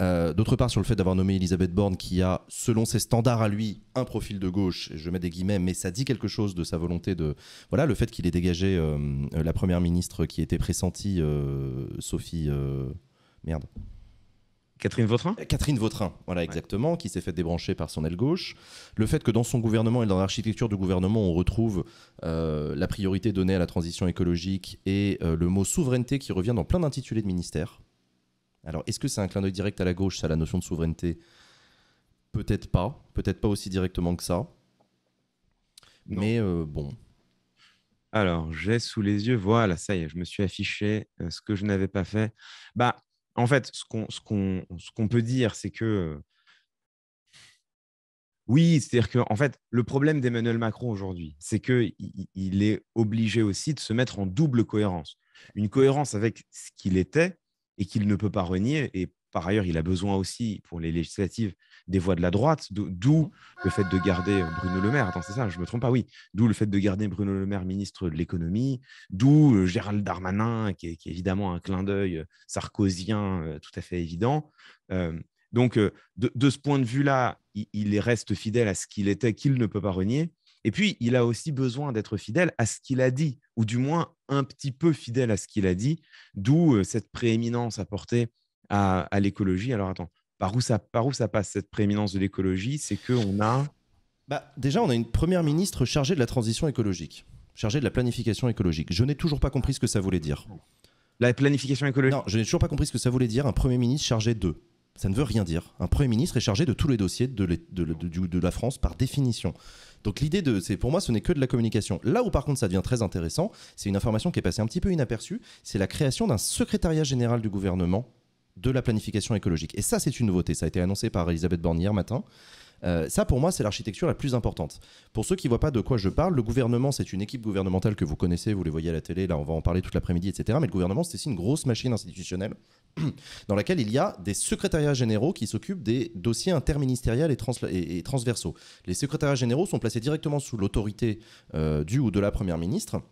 Euh, d'autre part, sur le fait d'avoir nommé Elisabeth Borne, qui a, selon ses standards à lui, un profil de gauche, je mets des guillemets, mais ça dit quelque chose de sa volonté de. Voilà, le fait qu'il ait dégagé euh, la première ministre qui était pressentie, euh, Sophie. merde. Catherine Vautrin Catherine Vautrin, voilà exactement, qui s'est fait débrancher par son aile gauche. Le fait que dans son gouvernement et dans l'architecture du gouvernement, on retrouve la priorité donnée à la transition écologique et le mot souveraineté qui revient dans plein d'intitulés de ministères. Alors, est-ce que c'est un clin d'œil direct à la gauche, ça la notion de souveraineté Peut-être pas, peut-être pas aussi directement que ça. Mais euh, bon. Alors, j'ai sous les yeux, voilà, ça y est, je me suis affiché euh, ce que je n'avais pas fait. Bah, en fait, ce qu'on peut dire, c'est que euh, oui, c'est-à-dire que en fait, le problème d'Emmanuel Macron aujourd'hui, c'est qu'il est obligé aussi de se mettre en double cohérence, une cohérence avec ce qu'il était et qu'il ne peut pas renier. Et par ailleurs, il a besoin aussi, pour les législatives, des voix de la droite, d'où mmh. le fait de garder Bruno Le Maire. Attends, c'est ça, je me trompe pas, oui. D'où le fait de garder Bruno Le Maire ministre de l'économie, d'où euh, Gérald Darmanin, qui est, évidemment un clin d'œil euh, sarkozien euh, tout à fait évident. donc, de, ce point de vue-là, il, il, reste fidèle à ce qu'il était, qu'il ne peut pas renier. Et puis, il a aussi besoin d'être fidèle à ce qu'il a dit, ou du moins un petit peu fidèle à ce qu'il a dit, d'où euh, cette prééminence apportée à, à l'écologie. Alors attends, par où, ça, par où ça passe cette prééminence de l'écologie C'est qu'on a... Bah, déjà, on a une première ministre chargée de la transition écologique, chargée de la planification écologique. Je n'ai toujours pas compris ce que ça voulait dire. La planification écologique Non, je n'ai toujours pas compris ce que ça voulait dire, un Premier ministre chargé de. Ça ne veut rien dire. Un Premier ministre est chargé de tous les dossiers de, la France par définition. Donc l'idée de, c'est pour moi, ce n'est que de la communication. Là où par contre ça devient très intéressant, c'est une information qui est passée un petit peu inaperçue, c'est la création d'un secrétariat général du gouvernement de la planification écologique. Et ça, c'est une nouveauté. Ça a été annoncé par Elisabeth Borne hier matin. Euh, ça, pour moi, c'est l'architecture la plus importante. Pour ceux qui ne voient pas de quoi je parle, le gouvernement, c'est une équipe gouvernementale que vous connaissez, vous les voyez à la télé, là, on va en parler toute l'après-midi, etc. Mais le gouvernement, c'est aussi une grosse machine institutionnelle dans laquelle il y a des secrétariats généraux qui s'occupent des dossiers interministériels et, transversaux. Les secrétariats généraux sont placés directement sous l'autorité euh, du ou de la Première ministre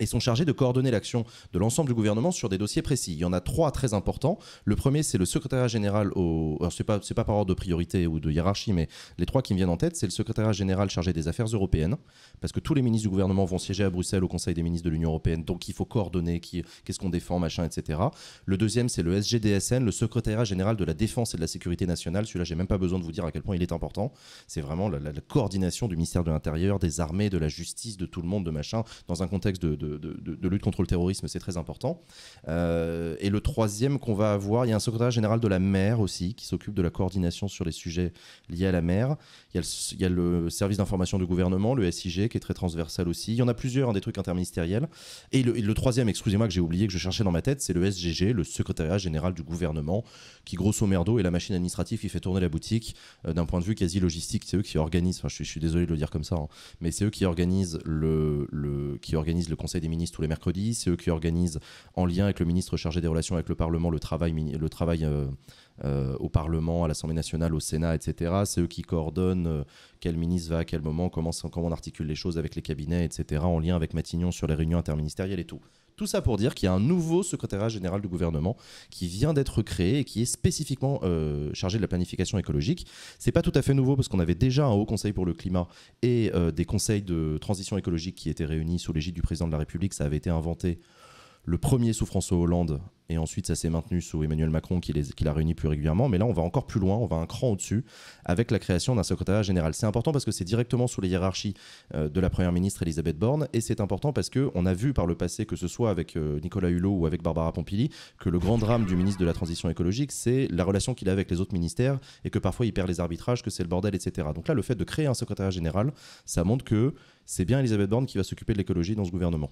et sont chargés de coordonner l'action de l'ensemble du gouvernement sur des dossiers précis. Il y en a trois très importants. Le premier, c'est le secrétariat général au... Alors, c'est pas, c'est pas par ordre de priorité ou de hiérarchie, mais les trois qui me viennent en tête, c'est le secrétariat général chargé des affaires européennes, parce que tous les ministres du gouvernement vont siéger à Bruxelles au Conseil des ministres de l'Union européenne, donc il faut coordonner qui, qu'est-ce qu'on défend, machin, etc. Le deuxième, c'est le SGDSN, le secrétariat général de la défense et de la sécurité nationale. Celui-là, j'ai même pas besoin de vous dire à quel point il est important. C'est vraiment la, coordination du ministère de l'Intérieur, des armées, de la justice, de tout le monde, de machin, dans un contexte de de, lutte contre le terrorisme, c'est très important. Euh, et le troisième qu'on va avoir, il y a un secrétaire général de la mer aussi qui s'occupe de la coordination sur les sujets liés à la mer. Il y a le, service d'information du gouvernement, le SIG, qui est très transversal aussi. Il y en a plusieurs, hein, des trucs interministériels. Et le, troisième, excusez-moi, que j'ai oublié, que je cherchais dans ma tête, c'est le SGG, le secrétariat général du gouvernement, qui grosso merdo est la machine administrative qui fait tourner la boutique euh, d'un point de vue quasi logistique. C'est eux qui organisent, enfin, je, suis, désolé de le dire comme ça, hein, mais c'est eux qui organisent le, le, qui organisent le conseil des ministres tous les mercredis. C'est eux qui organisent, en lien avec le ministre chargé des relations avec le Parlement, le travail, le travail euh, euh, au Parlement, à l'Assemblée nationale, au Sénat, etc. C'est eux qui coordonnent euh, quel ministre va à quel moment, comment, comment on articule les choses avec les cabinets, etc. En lien avec Matignon sur les réunions interministérielles et tout. Tout ça pour dire qu'il y a un nouveau secrétariat général du gouvernement qui vient d'être créé et qui est spécifiquement euh, chargé de la planification écologique. C'est pas tout à fait nouveau parce qu'on avait déjà un haut conseil pour le climat et euh, des conseils de transition écologique qui étaient réunis sous l'égide du président de la République. Ça avait été inventé le premier sous François Hollande, et ensuite ça s'est maintenu sous Emmanuel Macron qui, les, l'a réuni plus régulièrement, mais là on va encore plus loin, on va un cran au-dessus avec la création d'un secrétariat général. C'est important parce que c'est directement sous les hiérarchies euh, de la Première ministre Elisabeth Borne, et c'est important parce qu'on a vu par le passé, que ce soit avec euh, Nicolas Hulot ou avec Barbara Pompili, que le grand drame du ministre de la Transition écologique, c'est la relation qu'il a avec les autres ministères, et que parfois il perd les arbitrages, que c'est le bordel, etc. Donc là, le fait de créer un secrétariat général, ça montre que c'est bien Elisabeth Borne qui va s'occuper de l'écologie dans ce gouvernement.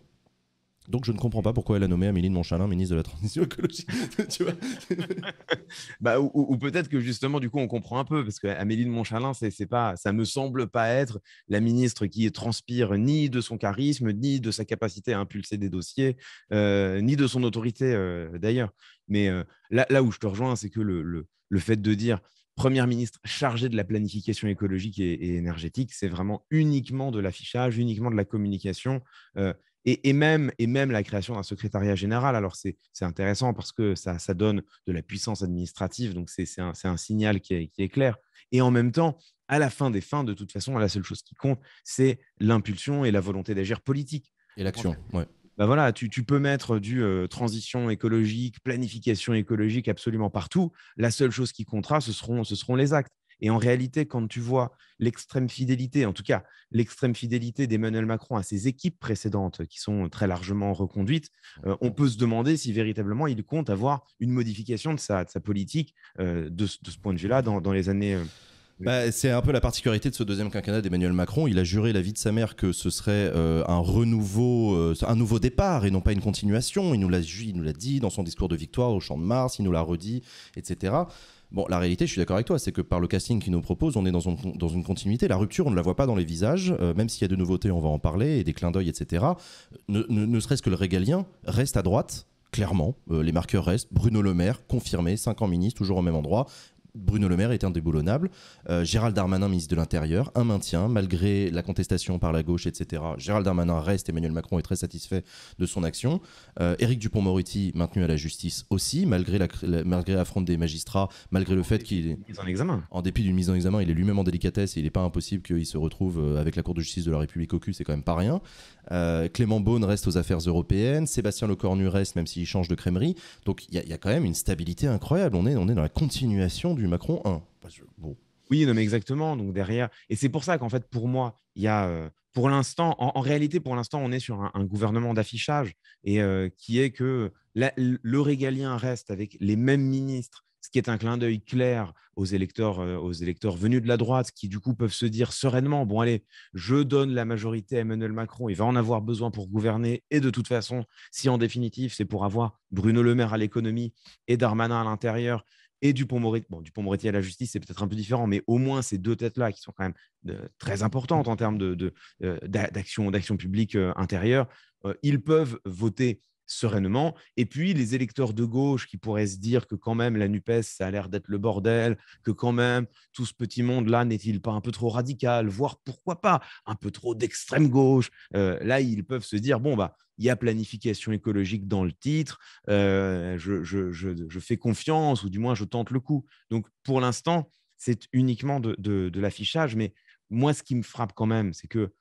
Donc je ne comprends pas pourquoi elle a nommé Amélie de Montchalin ministre de la Transition écologique. bah, ou, peut-être que justement, du coup, on comprend un peu, parce qu'Amélie de Montchalin, c'est, ne pas, ça me semble pas être la ministre qui transpire ni de son charisme, ni de sa capacité à impulser des dossiers, euh, ni de son autorité euh, d'ailleurs. Mais euh, là, où je te rejoins, c'est que le, le, fait de dire Première ministre chargée de la planification écologique et, énergétique, c'est vraiment uniquement de l'affichage, uniquement de la communication. Et, même, la création d'un secrétariat général. Alors, c'est intéressant parce que ça, donne de la puissance administrative, donc c'est un, signal qui est, clair. Et en même temps, à la fin des fins, de toute façon, la seule chose qui compte, c'est l'impulsion et la volonté d'agir politique. Et l'action, ouais. Bah voilà, tu, peux mettre du euh, transition écologique, planification écologique absolument partout. La seule chose qui comptera, ce seront les actes. Et en réalité, quand tu vois l'extrême fidélité, en tout cas l'extrême fidélité d'Emmanuel Macron à ses équipes précédentes, qui sont très largement reconduites, euh, on peut se demander si véritablement il compte avoir une modification de sa, politique euh, de, ce point de vue-là dans, les années. Euh, bah, c'est un peu la particularité de ce deuxième quinquennat d'Emmanuel Macron. Il a juré la vie de sa mère que ce serait un renouveau, un nouveau départ et non pas une continuation. Il nous l'a dit dans son discours de victoire au Champ de Mars, il nous l'a redit, etc. Bon, la réalité, je suis d'accord avec toi, c'est que par le casting qui nous propose, on est dans, une continuité. La rupture, on ne la voit pas dans les visages, euh, même s'il y a de nouveautés, on va en parler, et des clins d'œil, etc. Ne, serait-ce que le régalien reste à droite clairement. Euh, les marqueurs restent. Bruno Le Maire, confirmé, 5 ans ministre, toujours au même endroit. Bruno Le Maire est indéboulonnable. déboulonnable. Euh, Gérald Darmanin, ministre de l'Intérieur, un maintien, malgré la contestation par la gauche, etc. Gérald Darmanin reste, Emmanuel Macron est très satisfait de son action. Euh, Éric Dupont-Moretti, maintenu à la justice aussi, malgré la, des magistrats, malgré le fait qu'il est. en examen. En dépit d'une mise en examen, il est lui-même en délicatesse et il n'est pas impossible qu'il se retrouve euh, avec la Cour de justice de la République au cul, c'est quand même pas rien. Clément Beaune reste aux affaires européennes, Sébastien Lecornu reste, même s'il change de crémerie. Donc il y, y, a quand même une stabilité incroyable. On est, on est dans la continuation du Macron Oui, non, mais exactement. Donc derrière, et c'est pour ça qu'en fait, pour moi, il y a, euh, pour l'instant, en, réalité, pour l'instant, on est sur un, gouvernement d'affichage et euh, qui est que le régalien reste avec les mêmes ministres, ce qui est un clin d'œil clair aux électeurs, euh, aux électeurs venus de la droite, qui du coup peuvent se dire sereinement, bon allez, je donne la majorité à Emmanuel Macron, il va en avoir besoin pour gouverner, et de toute façon, si en définitive c'est pour avoir Bruno Le Maire à l'économie et Darmanin à l'intérieur, et du moretti Bon, à la justice, c'est peut-être un peu différent, mais au moins ces deux têtes-là qui sont quand même euh, très importantes en termes euh, d'action d'action publique euh, intérieure, ils peuvent voter sereinement. Et puis les électeurs de gauche qui pourraient se dire que quand même la NUPES, ça a l'air d'être le bordel, que quand même tout ce petit monde-là n'est-il pas un peu trop radical, voire pourquoi pas un peu trop d'extrême gauche. Euh, là, ils peuvent se dire, bon, bah, il y a planification écologique dans le titre, euh, je, fais confiance, ou du moins je tente le coup. Donc pour l'instant, c'est uniquement de, l'affichage, mais moi, ce qui me frappe quand même, c'est que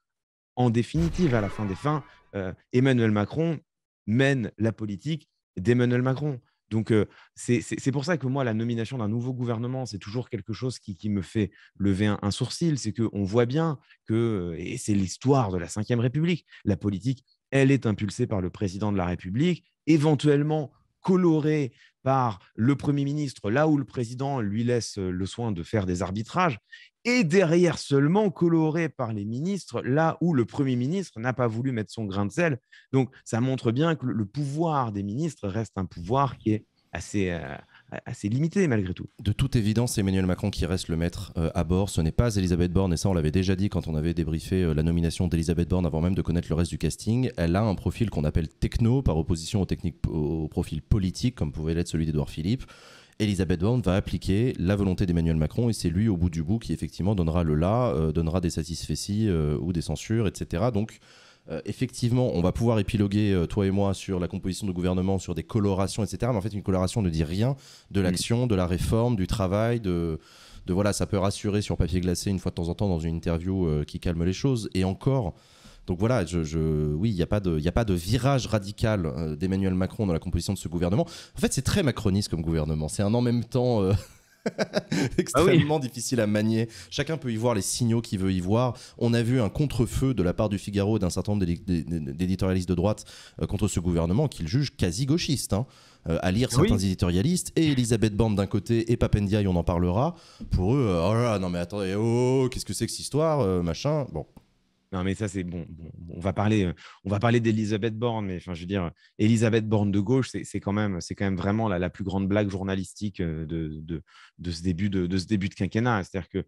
en définitive, à la fin des fins, euh, Emmanuel Macron, mène la politique d'Emmanuel Macron. Donc, euh, c'est pour ça que moi, la nomination d'un nouveau gouvernement, c'est toujours quelque chose qui, me fait lever un, un sourcil. C'est qu'on voit bien que, euh, et c'est l'histoire de la Ve République, la politique, elle est impulsée par le président de la République, éventuellement colorée par le Premier ministre, là où le président lui laisse euh, le soin de faire des arbitrages et derrière seulement coloré par les ministres, là où le Premier ministre n'a pas voulu mettre son grain de sel. Donc ça montre bien que le pouvoir des ministres reste un pouvoir qui est assez... Euh, assez limité malgré tout. De toute évidence, Emmanuel Macron qui reste le maître euh, à bord. Ce n'est pas Elisabeth Borne, et ça on l'avait déjà dit quand on avait débriefé euh, la nomination d'Elisabeth Borne avant même de connaître le reste du casting. Elle a un profil qu'on appelle techno par opposition au, au profil politique comme pouvait l'être celui d'Edouard Philippe. Elisabeth Borne va appliquer la volonté d'Emmanuel Macron et c'est lui au bout du bout qui effectivement donnera le là, euh, donnera des satisfaits euh, ou des censures, etc. Donc euh, effectivement, on va pouvoir épiloguer, toi et moi, sur la composition du gouvernement, sur des colorations, etc. Mais en fait, une coloration ne dit rien de mm. l'action, de la réforme, du travail, de, de voilà, ça peut rassurer sur papier glacé une fois de temps en temps dans une interview qui calme les choses. Et encore, donc voilà, je, oui, il n'y a, pas de, virage radical euh, d'Emmanuel Macron dans la composition de ce gouvernement. En fait, c'est très macroniste comme gouvernement. C'est un en même temps. Euh, ah extrêmement difficile à manier. Chacun peut y voir les signaux qu'il veut y voir. On a vu un contre-feu de la part du Figaro et d'un certain nombre d'éditorialistes de droite euh, contre ce gouvernement qu'il juge quasi gauchiste. Hein. à lire certains éditorialistes et Elisabeth Borne d'un côté et Papendiaï, on en parlera. Pour eux, oh non mais attendez, oh, oh, oh, qu'est-ce que c'est que cette histoire, machin. Bon, non, mais ça, c'est bon, On va parler, euh, on va parler d'Elisabeth Borne, mais enfin, je veux dire, Elisabeth Borne de gauche, c'est quand même, c'est quand même vraiment la, plus grande blague journalistique euh, de, ce début de, ce début de quinquennat. C'est-à-dire que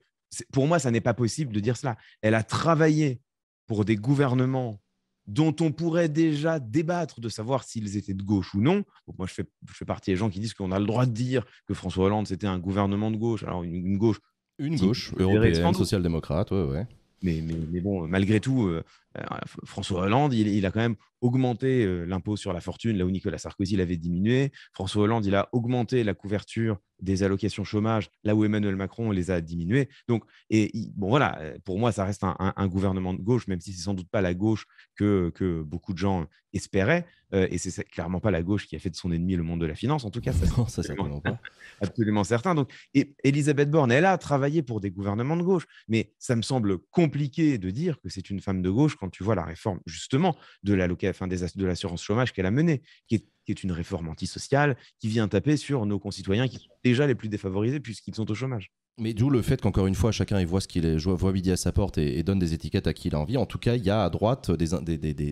pour moi, ça n'est pas possible de dire cela. Elle a travaillé pour des gouvernements dont on pourrait déjà débattre de savoir s'ils étaient de gauche ou non. moi, je fais, je fais partie des gens qui disent qu'on a le droit de dire que François Hollande, c'était un gouvernement de gauche. Alors, une, gauche. Une gauche, européenne, social-démocrate, oui, oui mais, mais, mais bon, malgré tout, euh, euh, François Hollande, il, a quand même augmenté euh, l'impôt sur la fortune, là où Nicolas Sarkozy l'avait diminué. François Hollande, il a augmenté la couverture des allocations chômage, là où Emmanuel Macron les a diminuées. Donc, et bon, voilà, euh, pour moi, ça reste un, gouvernement de gauche, même si c'est sans doute pas la gauche que, que beaucoup de gens espéraient. et c'est clairement pas la gauche qui a fait de son ennemi le monde de la finance, en tout cas, ça, absolument, absolument certain. Donc, et Elisabeth Borne, elle a travaillé pour des gouvernements de gauche, mais ça me semble compliqué de dire que c'est une femme de gauche quand tu vois la réforme justement de la des, de l'assurance chômage qu'elle a menée, qui est, qui est, une réforme antisociale, qui vient taper sur nos concitoyens qui sont déjà les plus défavorisés puisqu'ils sont au chômage. Mais d'où le fait qu'encore une fois, chacun il voit ce qu'il voit midi à sa porte et, donne des étiquettes à qui il a envie. En tout cas, il y a à droite des,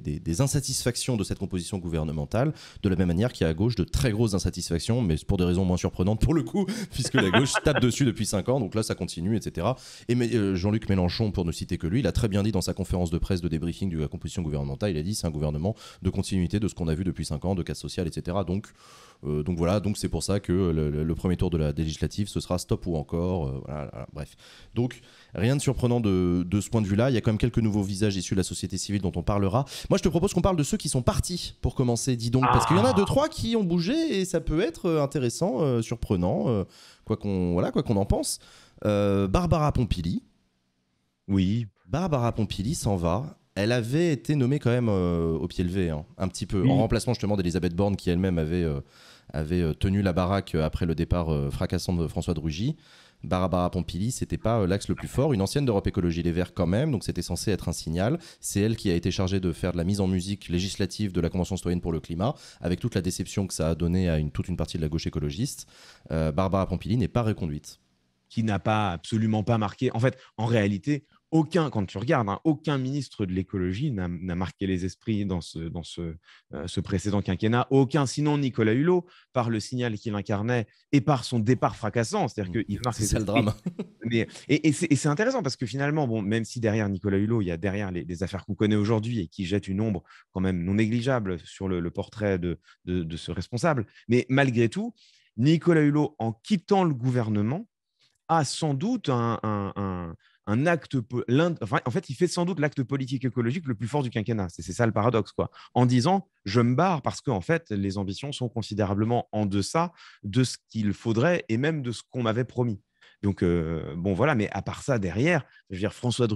des, insatisfactions de cette composition gouvernementale, de la même manière qu'il y a à gauche de très grosses insatisfactions, mais pour des raisons moins surprenantes pour le coup, puisque la gauche tape dessus depuis 5 ans, donc là ça continue, etc. Et euh, Jean-Luc Mélenchon, pour ne citer que lui, il a très bien dit dans sa conférence de presse de débriefing de la composition gouvernementale, il a dit c'est un gouvernement de continuité de ce qu'on a vu depuis 5 ans, de casse sociale, etc. Donc euh, donc voilà, donc c'est pour ça que le, premier tour de la législative, ce sera stop ou encore. Euh, bref. Donc rien de surprenant de, ce point de vue-là. Il y a quand même quelques nouveaux visages issus de la société civile dont on parlera. Moi, je te propose qu'on parle de ceux qui sont partis pour commencer, dis donc, parce qu'il y en a deux trois qui ont bougé et ça peut être euh, intéressant, surprenant, quoi qu'on voilà, quoi qu'on en pense. Barbara Pompili. Oui. Barbara Pompili s'en va elle avait été nommée quand même au pied levé, hein, un petit peu, en remplacement justement d'Elisabeth Borne qui elle-même avait avait euh, tenu la baraque euh, après le départ euh, fracassant de François de Barbara Pompili, c'était pas l'axe le plus fort. Une ancienne d'Europe Écologie Les Verts quand même, donc c'était censé être un signal. C'est elle qui a été chargée de faire de la mise en musique législative de la Convention citoyenne pour le climat, avec toute la déception que ça a donné à toute une partie de la gauche écologiste. Barbara Pompili n'est pas reconduite. Qui n'a pas absolument pas marqué. En fait, en réalité, aucun, quand tu regardes, hein, aucun ministre de l'écologie n'a marqué les esprits dans, ce, dans ce, euh, ce, précédent quinquennat. Aucun, sinon Nicolas Hulot, par le signal qu'il incarnait et par son départ fracassant. C'est-à-dire mmh. qu'il marque. C'est ça le drame. Mais, et, et c'est intéressant parce que finalement, bon, même si derrière Nicolas Hulot, il y a derrière les, affaires qu'on connaît aujourd'hui et qui jettent une ombre quand même non négligeable sur le, portrait de, de, ce responsable, mais malgré tout, Nicolas Hulot, en quittant le gouvernement, a sans doute un, un acte. en fait, il fait sans doute l'acte politique écologique le plus fort du quinquennat. C'est ça le paradoxe, quoi. En disant, je me barre parce qu'en fait, les ambitions sont considérablement en deçà de ce qu'il faudrait et même de ce qu'on m'avait promis. Donc, euh, bon, voilà. Mais à part ça, derrière, je veux dire, François de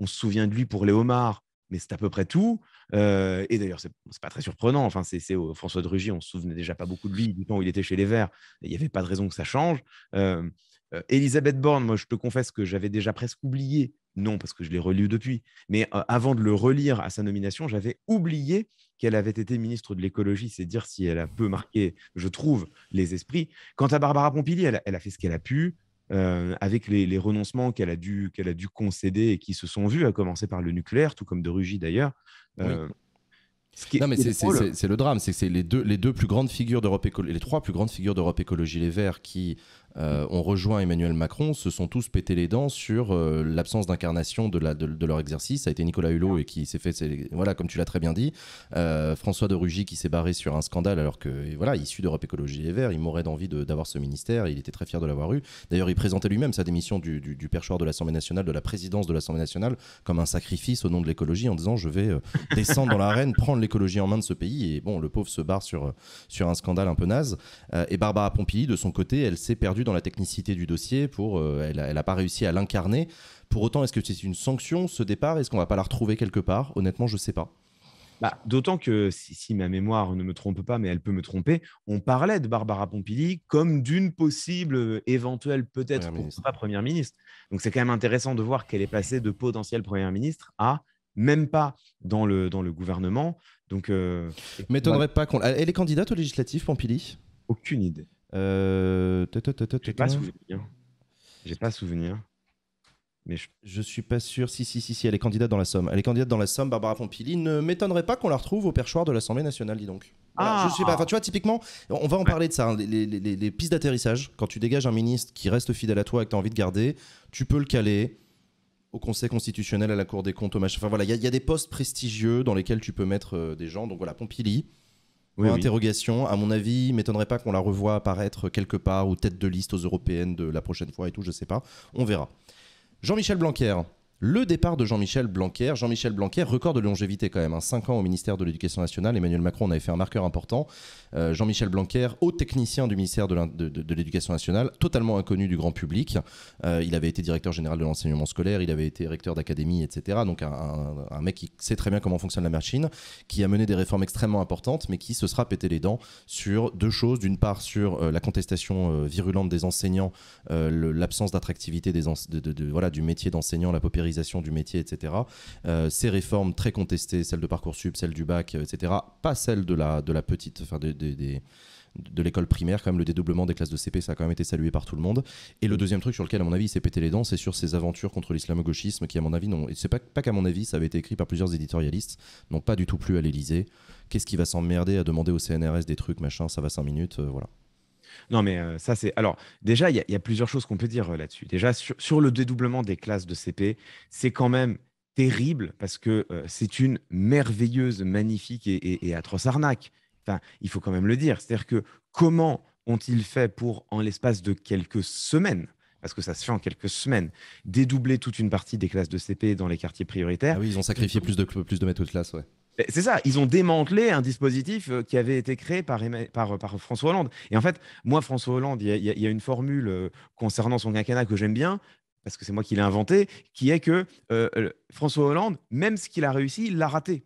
on se souvient de lui pour les homards, mais c'est à peu près tout. Euh, et d'ailleurs, c'est pas très surprenant. Enfin, c'est euh, François de on se souvenait déjà pas beaucoup de lui du temps où il était chez les Verts. Il n'y avait pas de raison que ça change. Elisabeth Borne, moi, je te confesse que j'avais déjà presque oublié, non, parce que je l'ai relu depuis, mais avant de le relire à sa nomination, j'avais oublié qu'elle avait été ministre de l'écologie. C'est dire si elle a peu marqué, je trouve, les esprits. Quant à Barbara Pompili, elle, a fait ce qu'elle a pu. avec les, renoncements qu'elle a, dû, a dû concéder et qui se sont vus, à commencer par le nucléaire, tout comme de Rugy d'ailleurs. Ce non, mais c'est, le drame, c'est que c'est les deux, les deux plus grandes figures d'Europe écologie, les trois plus grandes figures d'Europe écologie les Verts qui euh, on rejoint Emmanuel Macron se sont tous pété les dents sur euh, l'absence d'incarnation de, leur exercice. Ça a été Nicolas Hulot et qui s'est fait, voilà, comme tu l'as très bien dit, euh, François de Rugy qui s'est barré sur un scandale alors que, voilà, issu d'Europe Écologie et Vert. il mourait d'envie d'avoir ce ministère. Il était très fier de l'avoir eu. D'ailleurs, il présentait lui-même sa démission du, perchoir de l'Assemblée nationale, de la présidence de l'Assemblée nationale, comme un sacrifice au nom de l'écologie en disant je vais descendre dans l'arène, prendre l'écologie en main de ce pays. Et bon, le pauvre se barre sur, sur un scandale un peu naze. et Barbara Pompili, de son côté, elle s'est perdue dans la technicité du dossier, pour, euh, elle n'a pas réussi à l'incarner. Pour autant, est-ce que c'est une sanction ce départ Est-ce qu'on va pas la retrouver quelque part Honnêtement, je ne sais pas. Bah, d'autant que, si, ma mémoire ne me trompe pas, mais elle peut me tromper, on parlait de Barbara Pompili comme d'une possible euh, éventuelle, peut-être, première ministre. Donc, c'est quand même intéressant de voir qu'elle est passée de potentielle première ministre à même pas dans le, dans le gouvernement. Donc, euh, m'étonnerait pas qu'on. Elle est candidate aux législatives, Pompili Aucune idée. Euh, J'ai pas souvenir. J'ai pas souvenir. Mais je... je... suis pas sûr. Si, si, si, si, elle est candidate dans la Somme. Elle est candidate dans la Somme, Barbara Pompili. Ne m'étonnerait pas qu'on la retrouve au perchoir de l'Assemblée nationale, dis donc. je ah. suis pas. Enfin, tu vois, typiquement, on va en parler de ça. Hein. les, pistes d'atterrissage, quand tu dégages un ministre qui reste fidèle à toi et que tu as envie de garder, tu peux le caler au Conseil constitutionnel, à la Cour des comptes, au machin. Enfin voilà, il y, a des postes prestigieux dans lesquels tu peux mettre euh, des gens. Donc voilà, Pompili oui, interrogation. À mon avis, m'étonnerait pas qu'on la revoie apparaître quelque part ou tête de liste aux européennes de la prochaine fois et tout, je sais pas. On verra. Jean-Michel Blanquer, le départ de Jean-Michel Blanquer. Jean-Michel Blanquer, record de longévité quand même, 5 hein. ans au ministère de l'Éducation nationale. Emmanuel Macron en avait fait un marqueur important. Euh, Jean-Michel Blanquer, haut technicien du ministère de l'Éducation nationale, totalement inconnu du grand public. Euh, il avait été directeur général de l'enseignement scolaire, il avait été recteur d'académie, etc. Donc un, mec qui sait très bien comment fonctionne la machine, qui a mené des réformes extrêmement importantes, mais qui se sera pété les dents sur deux choses. D'une part, sur euh, la contestation virulente des enseignants, l'absence d'attractivité des voilà, du métier d'enseignant, la paupérisation du métier, etc. Euh, ces réformes très contestées, celles de Parcoursup, celles du bac, euh, etc. Pas celles de la, de la petite, enfin De, l'école primaire, quand même le dédoublement des classes de CP, ça a quand même été salué par tout le monde. Et le deuxième truc sur lequel, à mon avis, il s'est pété les dents, c'est sur ces aventures contre l'islamo-gauchisme qui, à mon avis, non, c'est pas, qu'à mon avis, ça avait été écrit par plusieurs éditorialistes, n'ont pas du tout plu à l'Elysée. Qu'est-ce qui va s'emmerder à demander au CNRS des trucs, machin, ça va cinq minutes, euh, voilà. Non, mais euh, ça, c'est. Alors, déjà, il y, a plusieurs choses qu'on peut dire euh, là-dessus. Déjà, sur, le dédoublement des classes de CP, c'est quand même terrible parce que euh, c'est une merveilleuse, magnifique et, atroce arnaque. Enfin, il faut quand même le dire. C'est-à-dire que comment ont-ils fait pour, en l'espace de quelques semaines, parce que ça se fait en quelques semaines, dédoubler toute une partie des classes de CP dans les quartiers prioritaires. Ah oui, ils ont sacrifié plus de, plus de de classe, ouais. C'est ça, ils ont démantelé un dispositif euh, qui avait été créé par, François Hollande. Et en fait, moi, François Hollande, il y, a une formule euh, concernant son quinquennat que j'aime bien, parce que c'est moi qui l'ai inventé, qui est que euh, François Hollande, même ce qu'il a réussi, il l'a raté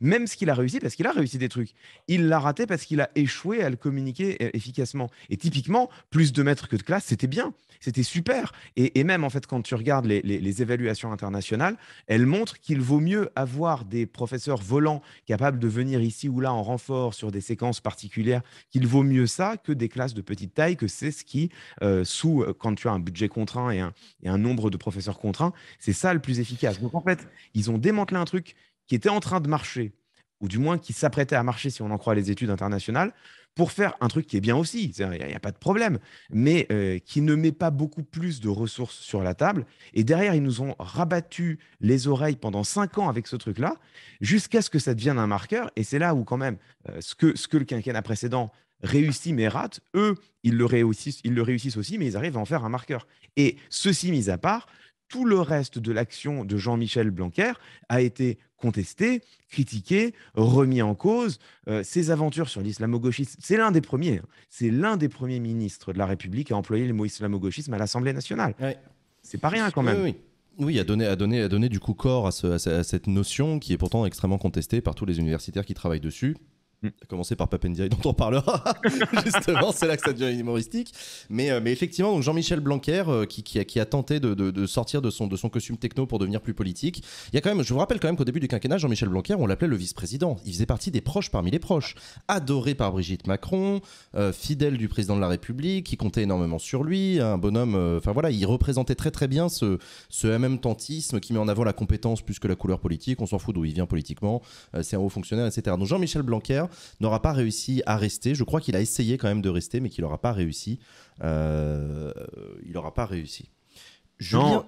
même ce qu'il a réussi, parce qu'il a réussi des trucs, il l'a raté parce qu'il a échoué à le communiquer euh, efficacement. Et typiquement, plus de mètres que de classes c'était bien, c'était super. Et, même, en fait, quand tu regardes les, évaluations internationales, elles montrent qu'il vaut mieux avoir des professeurs volants capables de venir ici ou là en renfort sur des séquences particulières, qu'il vaut mieux ça que des classes de petite taille, que c'est ce qui, euh, sous, euh, quand tu as un budget contraint et un, et un nombre de professeurs contraints, c'est ça le plus efficace. Donc, en fait, ils ont démantelé un truc qui était en train de marcher, ou du moins qui s'apprêtait à marcher, si on en croit les études internationales, pour faire un truc qui est bien aussi, il n'y a, pas de problème, mais euh, qui ne met pas beaucoup plus de ressources sur la table. Et derrière, ils nous ont rabattu les oreilles pendant cinq ans avec ce truc-là, jusqu'à ce que ça devienne un marqueur. Et c'est là où, quand même, euh, ce, que, ce que le quinquennat précédent réussit mais rate, eux, ils le, réussissent, ils le réussissent aussi, mais ils arrivent à en faire un marqueur. Et ceci mis à part, tout le reste de l'action de Jean-Michel Blanquer a été contesté, critiqué, remis en cause. Euh, ses aventures sur l'islamo-gauchisme, c'est l'un des premiers, hein. c'est l'un des premiers ministres de la République à employer le mot islamo-gauchisme à l'Assemblée nationale. C'est pas rien quand même. Oui, oui. Oui, à donner, à du coup corps à, cette notion qui est pourtant extrêmement contestée par tous les universitaires qui travaillent dessus. Mm. commencer par Papendiaï, dont on parlera justement, c'est là que ça devient humoristique. Mais, euh, mais effectivement, Jean-Michel Blanquer, euh, qui, qui, a, qui, a, tenté de, de, sortir de son, de son costume techno pour devenir plus politique, il y a quand même, je vous rappelle quand même qu'au début du quinquennat, Jean-Michel Blanquer, on l'appelait le vice-président. Il faisait partie des proches parmi les proches, adoré par Brigitte Macron, euh, fidèle du président de la République, qui comptait énormément sur lui, un bonhomme. Enfin voilà, il représentait très très bien ce, ce tantisme qui met en avant la compétence plus que la couleur politique. On s'en fout d'où il vient politiquement. c'est un haut fonctionnaire, etc. Donc Jean-Michel Blanquer, n'aura pas réussi à rester. Je crois qu'il a essayé quand même de rester, mais qu'il n'aura pas réussi. Euh, il n'aura pas réussi. on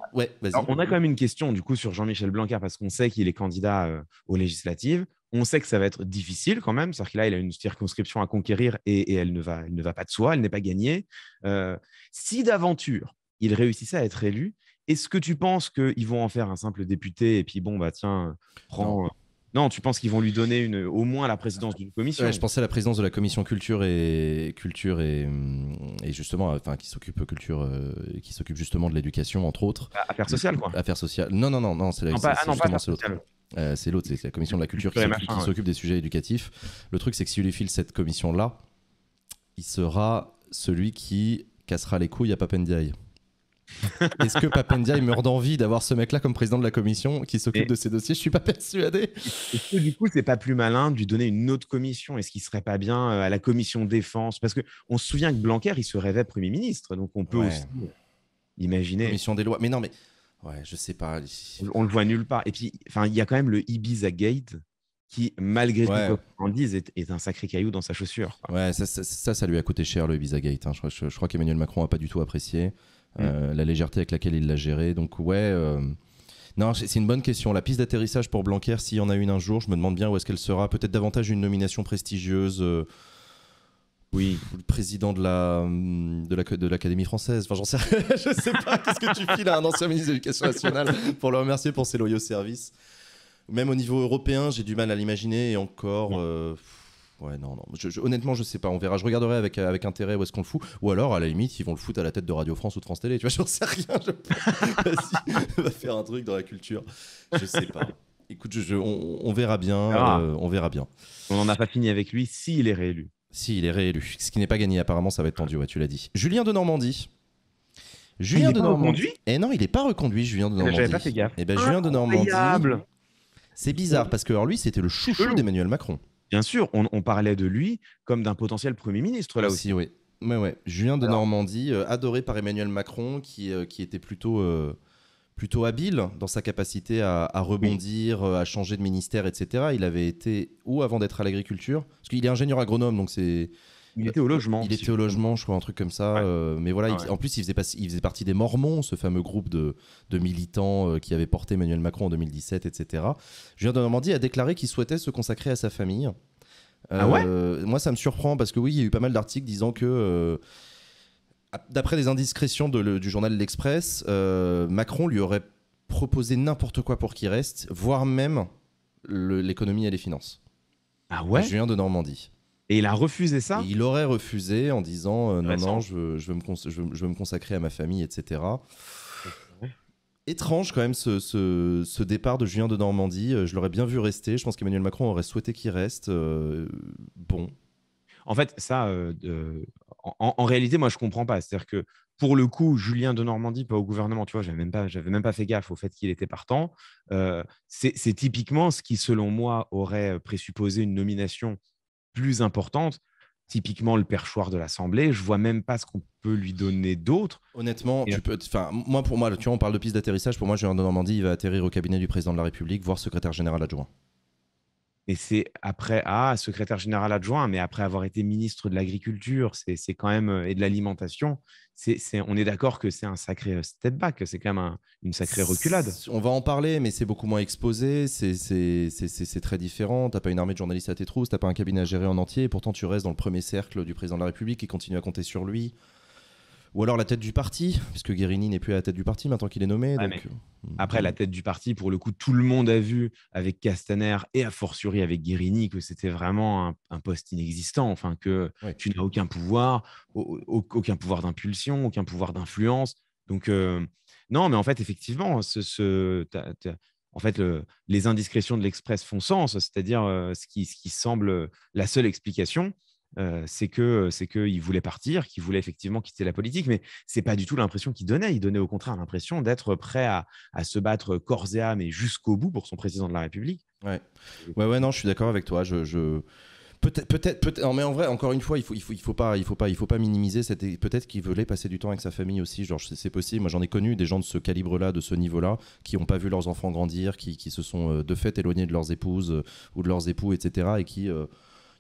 a quand même une question du coup sur Jean-Michel Blanquer parce qu'on sait qu'il est candidat euh, aux législatives. On sait que ça va être difficile quand même, c'est-à-dire qu'il a une circonscription à conquérir et, elle, ne va, ne va pas de soi, elle n'est pas gagnée. Euh, si d'aventure, il réussissait à être élu, est-ce que tu penses qu'ils vont en faire un simple député et puis bon, bah tiens, prends, non, tu penses qu'ils vont lui donner une, au moins la présidence d'une commission Je pensais à la présidence de la commission culture et culture et, hum, justement, enfin, qui s'occupe culture, euh, qui s'occupe justement de l'éducation entre autres. Bah, affaires sociales, quoi. Affaires sociales. Non, non, non, non, c'est la. pas, ah euh, c'est l'autre, c'est la commission de la culture qui s'occupe des sujets éducatifs. Le truc, c'est que si lui file cette commission-là, il sera celui qui cassera les couilles à Papendiaï. Est-ce que Papendia meurt d'envie d'avoir ce mec-là comme président de la commission qui s'occupe de ces dossiers Je suis pas persuadé. Est-ce que du coup, c'est pas plus malin de lui donner une autre commission Est-ce qu'il serait pas bien euh, à la commission défense Parce qu'on se souvient que Blanquer, il se rêvait Premier ministre, donc on peut aussi euh, imaginer. Commission des lois. Mais non, mais ouais, je sais pas. On, le voit nulle part. Et puis, enfin, il y a quand même le Ibiza Gate qui, malgré tout est, un sacré caillou dans sa chaussure. Ouais, ça, ça, lui a coûté cher le Ibiza Gate. Hein. Je, je, crois qu'Emmanuel Macron n'a pas du tout apprécié. Euh, la légèreté avec laquelle il l'a géré. Donc ouais. Euh, non, c'est une bonne question. La piste d'atterrissage pour Blanquer, s'il y en a une un jour, je me demande bien où est-ce qu'elle sera. Peut-être davantage une nomination prestigieuse. Euh, oui, le président hum, de la de l'Académie française. Enfin, j'en sais rien. je sais pas. Qu'est-ce que tu files à un ancien ministre de l'Éducation nationale pour le remercier pour ses loyaux services Même au niveau européen, j'ai du mal à l'imaginer. Et encore. Ouais, non, non. Je, honnêtement, je sais pas. On verra. Je regarderai avec, euh, avec intérêt où est-ce qu'on le fout. Ou alors, à la limite, ils vont le foutre à la tête de Radio France ou de France Télé. Tu vois, j'en sais rien. Je... va faire un truc dans la culture. Je sais pas. Écoute, euh, on, verra bien. on verra bien. On n'en a pas fini avec lui s'il est réélu. S'il est réélu. Ce qui n'est pas gagné, apparemment, ça va être tendu. Ouais, tu l'as dit. Julien de Normandie. Ah, Julien de Normandie. Et eh non, il n'est pas reconduit, Julien de eh ben, Normandie. J'avais pas fait gaffe. Eh ben, Julien de Normandie. C'est bizarre parce que alors lui, c'était le chouchou d'Emmanuel Macron. Bien sûr, on, parlait de lui comme d'un potentiel Premier ministre là aussi. Oui, ouais. Julien de Normandie, euh, adoré par Emmanuel Macron, qui, euh, qui était plutôt, euh, plutôt habile dans sa capacité à, rebondir, à changer de ministère, etc. Il avait été, ou avant d'être à l'agriculture, parce qu'il est ingénieur agronome, donc c'est il était au logement. Il était au logement, je crois, un truc comme ça. Euh, mais voilà, ah en plus, il faisait, pas, partie des Mormons, ce fameux groupe de, militants euh, qui avait porté Emmanuel Macron en 2017, etc. Julien de Normandie a déclaré qu'il souhaitait se consacrer à sa famille. ah ouais euh, moi, ça me surprend parce que oui, il y a eu pas mal d'articles disant que. D'après les indiscrétions du journal L'Express, Macron lui aurait proposé n'importe quoi pour qu'il reste, voire même l'économie et les finances. Ah ouais Julien de Normandie. Et il a refusé ça. il aurait refusé en disant euh, non, non, je, veux me je, veux, me consacrer à ma famille, etc. Étrange quand même ce, départ de Julien de Normandie. Euh, je l'aurais bien vu rester. Je pense qu'Emmanuel Macron aurait souhaité qu'il reste. Euh, bon. En fait, ça, en, réalité, moi, je comprends pas. C'est-à-dire que pour le coup, Julien de Normandie, pas au gouvernement, tu vois, j'avais même pas, j'avais même pas fait gaffe au fait qu'il était partant. c'est typiquement ce qui, selon moi, aurait présupposé une nomination plus importante. Typiquement, le perchoir de l'Assemblée, je vois même pas ce qu'on peut lui donner d'autre. Honnêtement, euh, tu peux. moi, pour moi, tu vois, on parle de piste d'atterrissage. Pour moi, Julien de Normandie, il va atterrir au cabinet du président de la République, voire secrétaire général adjoint. Et c'est après, ah, secrétaire général adjoint, mais après avoir été ministre de l'Agriculture, c'est quand même, euh, et de l'Alimentation, on est d'accord que c'est un sacré euh, step back, c'est quand même une sacrée reculade. On va en parler, mais c'est beaucoup moins exposé, c'est très différent. Tu n'as pas une armée de journalistes à tes trousses, tu n'as pas un cabinet à gérer en entier, et pourtant tu restes dans le premier cercle du président de la République qui continue à compter sur lui. Ou alors la tête du parti, puisque Guérini n'est plus à la tête du parti maintenant qu'il est nommé. Euh, après, hmm. la tête du parti, pour le coup, tout le monde a vu avec Castaner et a fortiori avec Guérini que c'était vraiment un, poste inexistant. Enfin, que tu n'as aucun pouvoir, aucun pouvoir d'impulsion, aucun pouvoir d'influence. Donc, euh, non, mais en fait, effectivement, ce, en fait, les indiscrétions de l'Express font sens, c'est-à-dire euh, ce qui semble la seule explication c'est que c'est qu'il voulait partir, qu'il voulait effectivement quitter la politique, mais c'est pas du tout l'impression qu'il donnait. Il donnait au contraire l'impression d'être prêt à, se battre corps et âme et jusqu'au bout pour son président de la République. Ouais, ouais, ouais non, je suis d'accord avec toi. je... peut-être peut-être mais en vrai encore une fois il faut il faut pas il faut pas il faut pas minimiser peut-être qu'il voulait passer du temps avec sa famille aussi genre c'est possible moi j'en ai connu des gens de ce calibre là de ce niveau là qui n'ont pas vu leurs enfants grandir qui, se sont de fait éloignés de leurs épouses ou de leurs époux etc et qui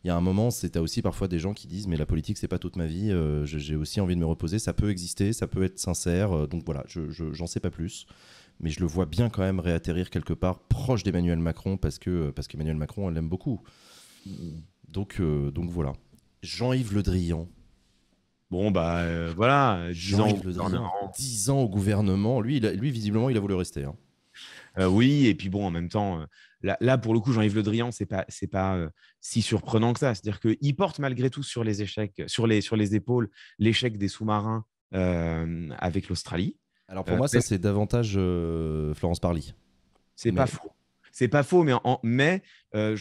il y a un moment, c'est aussi parfois des gens qui disent mais la politique c'est pas toute ma vie, euh, j'ai aussi envie de me reposer, ça peut exister, ça peut être sincère, euh, donc voilà, j'en je, sais pas plus. Mais je le vois bien quand même réatterrir quelque part proche d'Emmanuel Macron parce que euh, parce qu'Emmanuel Macron elle l'aime beaucoup. Donc donc voilà. Jean-Yves Le Drian. Bon, bah voilà, jean ans, Le Drian, 10 ans au gouvernement. Lui, lui, visiblement, il a voulu rester. Hein. oui, et puis bon, en même temps, là, pour le coup, Jean-Yves Le Drian, c'est pas, pas euh, si surprenant que ça. C'est-à-dire qu'il porte malgré tout sur les échecs, sur les, sur les épaules, l'échec des sous-marins euh, avec l'Australie. Alors pour moi, euh, ça c'est davantage Florence Parly. C'est pas faux. C'est pas faux, mais, mais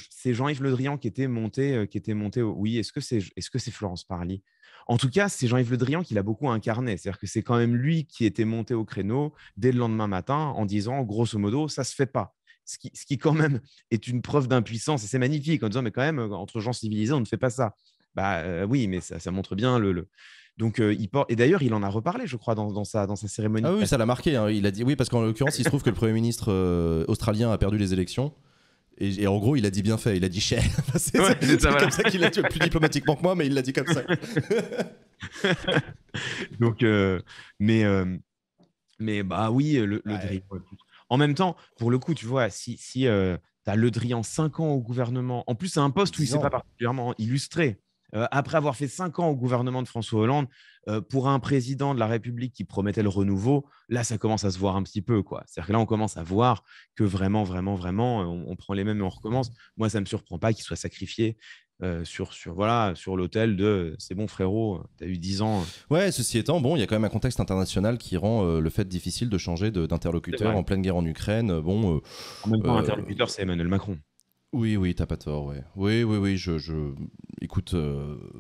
c'est Jean-Yves Le Drian qui était monté, qui était monté. Oui, est-ce que c'est, est-ce que c'est Florence Parly en tout cas, c'est Jean-Yves Le Drian qui l'a beaucoup incarné. C'est-à-dire que c'est quand même lui qui était monté au créneau dès le lendemain matin en disant, grosso modo, ça se fait pas ce qui, ce qui quand même est une preuve d'impuissance, et c'est magnifique en disant, mais quand même, entre gens civilisés, on ne fait pas ça. Bah euh, oui, mais ça, montre bien le. Donc, euh, il Et d'ailleurs, il en a reparlé, je crois, dans, dans, sa, dans sa cérémonie. Ah oui, ça l'a marqué. Hein. Il a dit oui, parce qu'en l'occurrence, il se trouve que le Premier ministre euh, australien a perdu les élections. Et, en gros, il a dit bien fait. Il a dit cher. c'est comme ça qu'il l'a dit, plus diplomatiquement que moi, mais il l'a dit comme ça. Donc, mais, mais bah oui, le, le en même temps, pour le coup, tu vois, si, euh, tu as Le Drian 5 ans au gouvernement, en plus, c'est un poste où il ne s'est pas particulièrement illustré. Euh, après avoir fait cinq ans au gouvernement de François Hollande, euh, pour un président de la République qui promettait le renouveau, là, ça commence à se voir un petit peu. C'est-à-dire que là, on commence à voir que vraiment, vraiment, vraiment, on, on prend les mêmes et on recommence. Moi, ça ne me surprend pas qu'il soit sacrifié euh, sur, sur voilà sur l'hôtel de c'est bon frérot, t'as eu 10 ans. Euh. Ouais, ceci étant, bon, il y a quand même un contexte international qui rend euh, le fait difficile de changer d'interlocuteur en pleine guerre en Ukraine. Bon, euh, en même temps, c'est Emmanuel Macron. Oui, oui, t'as pas tort, ouais. Oui, oui, oui, je, je... écoute,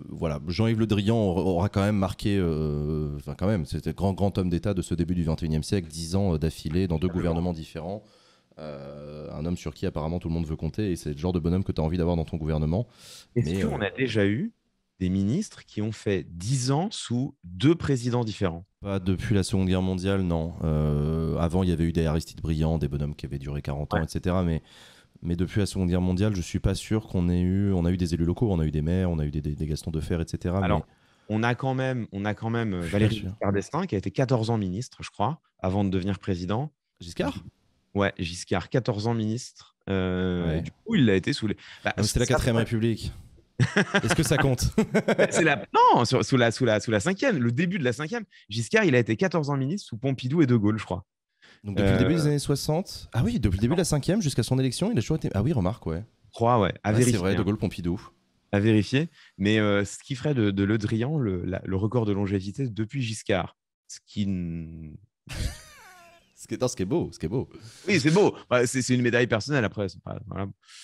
voilà, Jean-Yves Le Drian aura quand même marqué, enfin quand même, c'était grand, grand homme d'État de ce début du 21 siècle, dix ans d'affilée dans deux gouvernements différents. Euh, un homme sur qui apparemment tout le monde veut compter et c'est le genre de bonhomme que tu as envie d'avoir dans ton gouvernement. Est-ce qu'on euh, a déjà eu des ministres qui ont fait 10 ans sous deux présidents différents Pas depuis la Seconde Guerre mondiale, non. Euh, avant, il y avait eu des Aristides brillants des bonhommes qui avaient duré 40 ans, etc. Mais, depuis la Seconde Guerre mondiale, je suis pas sûr qu'on ait eu. On a eu des élus locaux, on a eu des maires, on a eu des, gastons de fer, etc. Alors, on a quand même, on a quand même Valéry Giscard d'Estaing qui a été 14 ans ministre, je crois, avant de devenir président. Giscard Ouais, Giscard, 14 ans ministre. Euh, du coup, il a été sous les. Bah, c'est la 4ème République. Est-ce que ça compte bah, Non, sous, la, sous, la, sous la 5 le début de la 5e. Giscard, il a été 14 ans ministre sous Pompidou et De Gaulle, je crois. Donc depuis le début des euh, années 60. Ah oui, depuis le début de la 5e jusqu'à son élection, il a toujours été. Ah oui, remarque, ouais. Crois, ouais. À ah, vérifier. C'est vrai, De hein. Gaulle, Pompidou. À vérifier. Mais euh, ce qui ferait de, Le Drian le record de longévité depuis Giscard. Ce qui ce qui est, ce qui est beau, ce qui est beau. Oui, c'est beau. Bah, c'est une médaille personnelle après.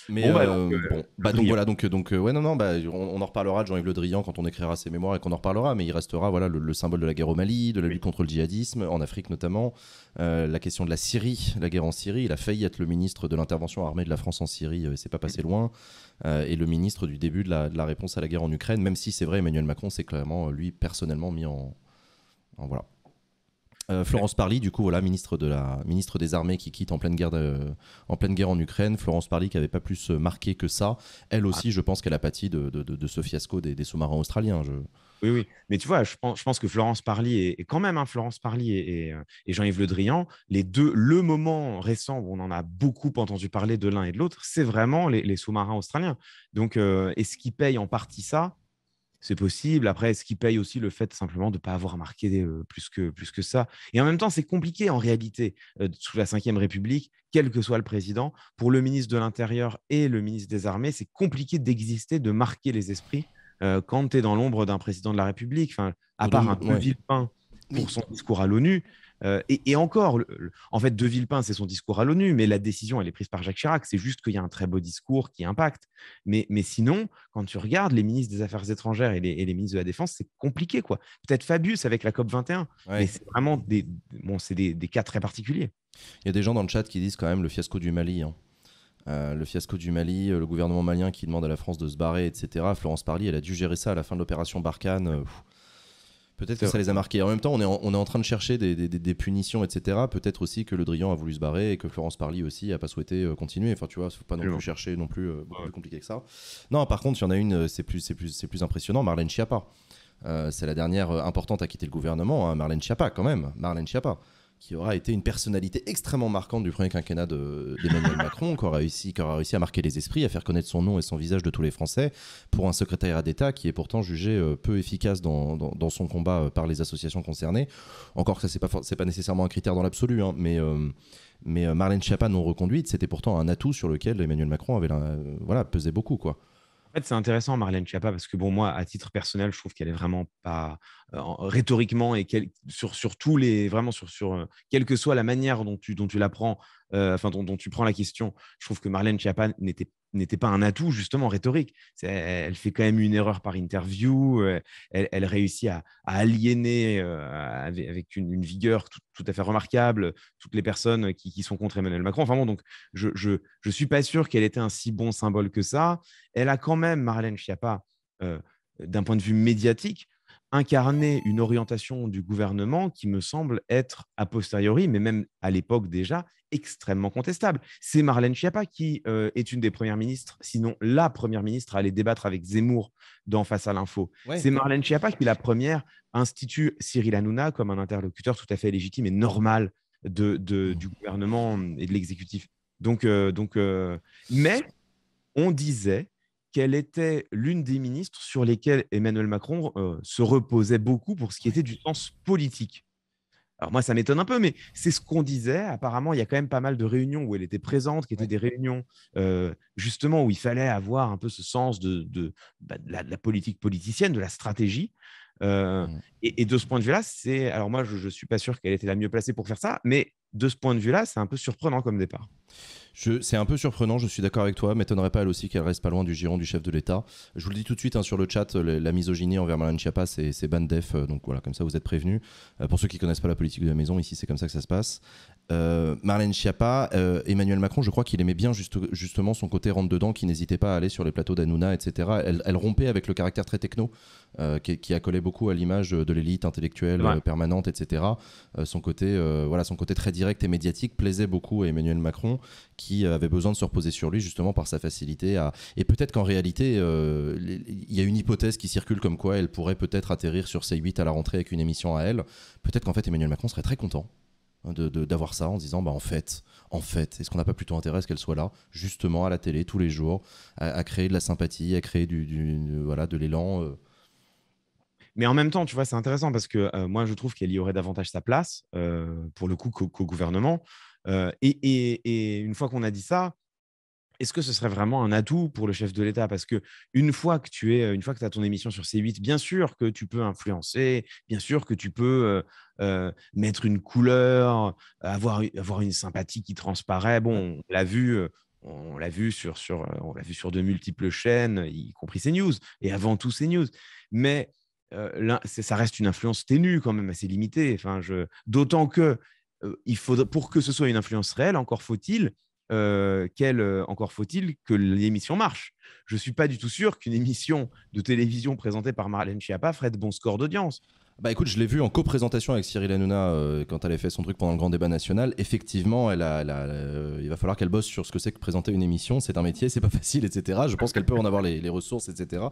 Mais bon, bah, euh, donc, euh, bah, donc voilà, donc, euh, donc ouais, non, non, bah, on, en reparlera de Jean-Yves Le Drian quand on écrira ses mémoires et qu'on en reparlera, mais il restera voilà le, symbole de la guerre au Mali, de la lutte contre le djihadisme en Afrique notamment, la question de la Syrie, la guerre en Syrie. Il a failli être le ministre de l'intervention armée de la France en Syrie, c'est pas passé loin. et le ministre du début de la, réponse à la guerre en Ukraine, même si c'est vrai, Emmanuel Macron s'est clairement lui personnellement mis en, en voilà euh, Florence Parly, du coup, voilà, ministre, de la, ministre des Armées qui quitte en pleine guerre, en, pleine guerre en Ukraine. Florence Parly qui n'avait pas plus euh, marqué que ça. Elle ah. aussi, je pense qu'elle a pâti de, ce fiasco des, sous-marins australiens. Oui, oui. Mais tu vois, je pense, que Florence Parly et, quand même, hein, Florence Parly euh, et, Jean-Yves Le Drian, les deux, le moment récent où on en a beaucoup entendu parler de l'un et de l'autre, c'est vraiment les, sous-marins australiens. Donc, est-ce qu'ils payent en partie ça c'est possible. Après, ce qui paye aussi le fait simplement de ne pas avoir marqué plus, que, plus que ça Et en même temps, c'est compliqué en réalité, sous la Ve République, quel que soit le président, pour le ministre de l'Intérieur et le ministre des Armées, c'est compliqué d'exister, de marquer les esprits quand tu es dans l'ombre d'un président de la République. Enfin, à part un peu pour son discours à l'ONU, euh, et, encore, en fait, De Villepin, c'est son discours à l'ONU, mais la décision, elle est prise par Jacques Chirac. C'est juste qu'il y a un très beau discours qui impacte. Mais, sinon, quand tu regardes les ministres des Affaires étrangères et les, ministres de la Défense, c'est compliqué, quoi. Peut-être Fabius avec la COP 21, mais c'est vraiment des, bon, des, des, cas très particuliers. Il y a des gens dans le chat qui disent quand même le fiasco du Mali. Hein. Euh, le fiasco du Mali, euh, le gouvernement malien qui demande à la France de se barrer, etc. Florence Parly, elle a dû gérer ça à la fin de l'opération Barkhane. Peut-être que ça les a marqués. En même temps, on est en, train de chercher des, punitions, etc. Peut-être aussi que Le Drian a voulu se barrer et que Florence Parly aussi n'a pas souhaité euh, continuer. Enfin, tu vois, il ne faut pas non plus chercher non plus euh, compliqué que ça. Non, par contre, il y en a une, euh, c'est plus, plus, c'est plus impressionnant. Marlène Schiappa, c'est la dernière importante à quitter le gouvernement. Hein. Marlène Schiappa, quand même. Marlène Schiappa qui aura été une personnalité extrêmement marquante du premier quinquennat d'Emmanuel Macron, qui aura, réussi, qui réussi à marquer les esprits, à faire connaître son nom et son visage de tous les Français, pour un secrétaire d'État qui est pourtant jugé euh, peu efficace dans, son combat euh, par les associations concernées. Encore que ça, n'est pas, nécessairement un critère dans l'absolu, hein, mais... Euh, Marlène Schiappa non reconduite, c'était pourtant un atout sur lequel Emmanuel Macron avait, voilà, pesait beaucoup. quoi. En fait, c'est intéressant, Marlène Chiappa, parce que bon, moi, à titre personnel, je trouve qu'elle est vraiment pas euh, rhétoriquement et sur, tous les vraiment sur, euh, quelle que soit la manière dont dont tu l'apprends, euh, dont, tu prends la question, je trouve que Marlène Chiappa n'était pas un atout justement rhétorique. Elle, fait quand même une erreur par interview, euh, elle, réussit à, aliéner euh, avec, une, vigueur tout, à fait remarquable toutes les personnes qui, sont contre Emmanuel Macron. Enfin bon, donc je ne suis pas sûr qu'elle était un si bon symbole que ça. Elle a quand même, Marlène Schiappa, d'un point de vue médiatique, incarner une orientation du gouvernement qui me semble être a posteriori, mais même à l'époque déjà, extrêmement contestable. C'est Marlène Schiappa qui euh, est une des premières ministres, sinon la première ministre à aller débattre avec Zemmour dans Face à l'info. C'est Marlène Schiappa qui, la première, institue Cyril Hanouna comme un interlocuteur tout à fait légitime et normal de, mmh. du gouvernement et de l'exécutif. Donc, euh, donc euh, mais on disait qu'elle était l'une des ministres sur lesquelles Emmanuel Macron euh, se reposait beaucoup pour ce qui était du sens politique. Alors moi, ça m'étonne un peu, mais c'est ce qu'on disait. Apparemment, il y a quand même pas mal de réunions où elle était présente, qui étaient des réunions euh, justement où il fallait avoir un peu ce sens de, bah, la, politique politicienne, de la stratégie. Euh, mmh. et, de ce point de vue-là, c'est. Alors moi, je ne suis pas sûr qu'elle était la mieux placée pour faire ça, mais de ce point de vue-là, c'est un peu surprenant comme départ c'est un peu surprenant, je suis d'accord avec toi. M'étonnerait pas elle aussi qu'elle reste pas loin du giron du chef de l'État. Je vous le dis tout de suite hein, sur le chat, la misogynie envers Marlène Schiappa, c'est ban def. Euh, donc voilà, comme ça vous êtes prévenus. Euh, pour ceux qui connaissent pas la politique de la maison, ici c'est comme ça que ça se passe. Euh, Marlène Schiappa, euh, Emmanuel Macron, je crois qu'il aimait bien justement son côté rentre-dedans, qui n'hésitait pas à aller sur les plateaux d'Anouna, etc. Elle, rompait avec le caractère très techno, euh, qui, qui, accolait beaucoup à l'image de l'élite intellectuelle permanente, etc. son, côté, voilà, son côté très direct et médiatique plaisait beaucoup à Emmanuel Macron, qui avait besoin de se reposer sur lui, justement par sa facilité. À... Et peut-être qu'en réalité, il y a une hypothèse qui circule comme quoi elle pourrait peut-être atterrir sur C8 à la rentrée avec une émission à elle. Peut-être qu'en fait, Emmanuel Macron serait très content Hein, d'avoir ça en disant bah en fait en fait est-ce qu'on n'a pas plutôt intérêt à ce qu'elle soit là justement à la télé tous les jours à, créer de la sympathie à créer du, voilà de l'élan euh. mais en même temps, tu vois, c'est intéressant parce que euh, moi, je trouve qu'elle y aurait davantage sa place, euh, pour le coup, qu'au gouvernement. et, et, une fois qu'on a dit ça, est-ce que ce serait vraiment un atout pour le chef de l'État Parce que une fois que tu es, euh, une fois que tu as ton émission sur C8, bien sûr que tu peux influencer, bien sûr que tu peux euh, euh, mettre une couleur, avoir, avoir une sympathie qui transparaît. Bon, on l'a vu. On l'a vu sur, sur, on l'a vu sur de multiples chaînes, y compris CNews, et avant tout CNews. Mais ça reste une influence ténue quand même, assez limitée. Enfin, D'autant que il pour que ce soit une influence réelle, encore faut-il euh, euh, encore faut-il que l'émission marche. Je ne suis pas du tout sûr qu'une émission de télévision présentée par Marlène Schiappa ferait de bons scores d'audience. Bah écoute, je l'ai vu en coprésentation avec Cyril Hanouna euh, quand elle a fait son truc pendant le grand débat national. Effectivement, elle a, euh, il va falloir qu'elle bosse sur ce que c'est que présenter une émission. C'est un métier, c'est pas facile, etc. Je pense qu'elle peut en avoir les, ressources, etc.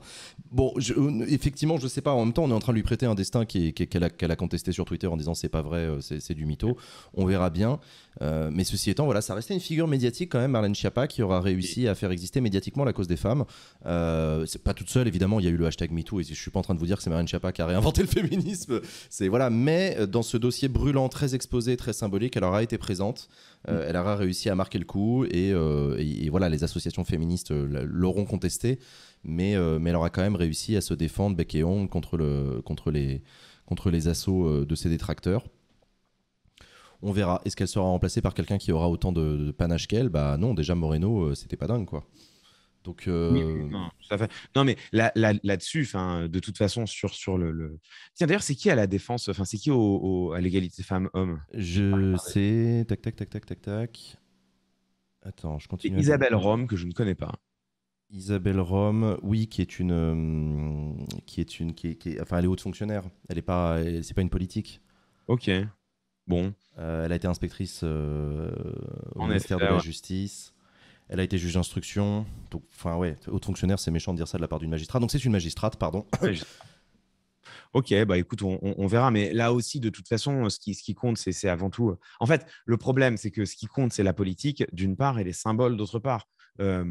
Bon, euh, effectivement, je sais pas. En même temps, on est en train de lui prêter un destin qu'elle qui, a, a, contesté sur Twitter en disant c'est pas vrai, c'est du mytho. On verra bien. mais ceci étant, voilà, ça restait une figure médiatique quand même, Marlène Schiappa, qui aura réussi à faire exister médiatiquement la cause des femmes. c'est pas toute seule, évidemment. Il y a eu le hashtag MeToo et je suis pas en train de vous dire que c'est Marlène Schiappa qui a réinventé le féminisme c'est voilà, mais euh, dans ce dossier brûlant, très exposé, très symbolique, elle aura été présente. Euh, mm. elle aura réussi à marquer le coup et, euh, voilà, les associations féministes l'auront contesté, mais, mais elle aura quand même réussi à se défendre bec et ongle contre, les, assauts de ses détracteurs. On verra. Est-ce qu'elle sera remplacée par quelqu'un qui aura autant de, de panache qu'elle Bah non, déjà Moreno, c'était pas dingue quoi. Donc, euh, non, mais là-dessus, enfin de toute façon, sur, sur le, Tiens, d'ailleurs, c'est qui à la défense Enfin, c'est qui au, à l'égalité femmes-hommes Je sais. Tac, tac, tac, tac, tac, tac. Attends, je continue. Isabelle Rome, que je ne connais pas. Isabelle Rome, oui, qui est une, euh, qui est une, qui, enfin, elle est haute fonctionnaire. Elle est pas, c'est pas une politique. Ok. Bon. Euh, elle a été inspectrice au en ministère de la Justice. Elle a été juge d'instruction. Donc, enfin, ouais, fonctionnaire, c'est méchant de dire ça de la part d'une magistrate. Donc, c'est une magistrate, pardon. Ok, bah écoute, on, verra. Mais là aussi, de toute façon, ce qui, compte, c'est avant tout. Euh, en fait, le problème, c'est que ce qui compte, c'est la politique d'une part et les symboles d'autre part. Euh,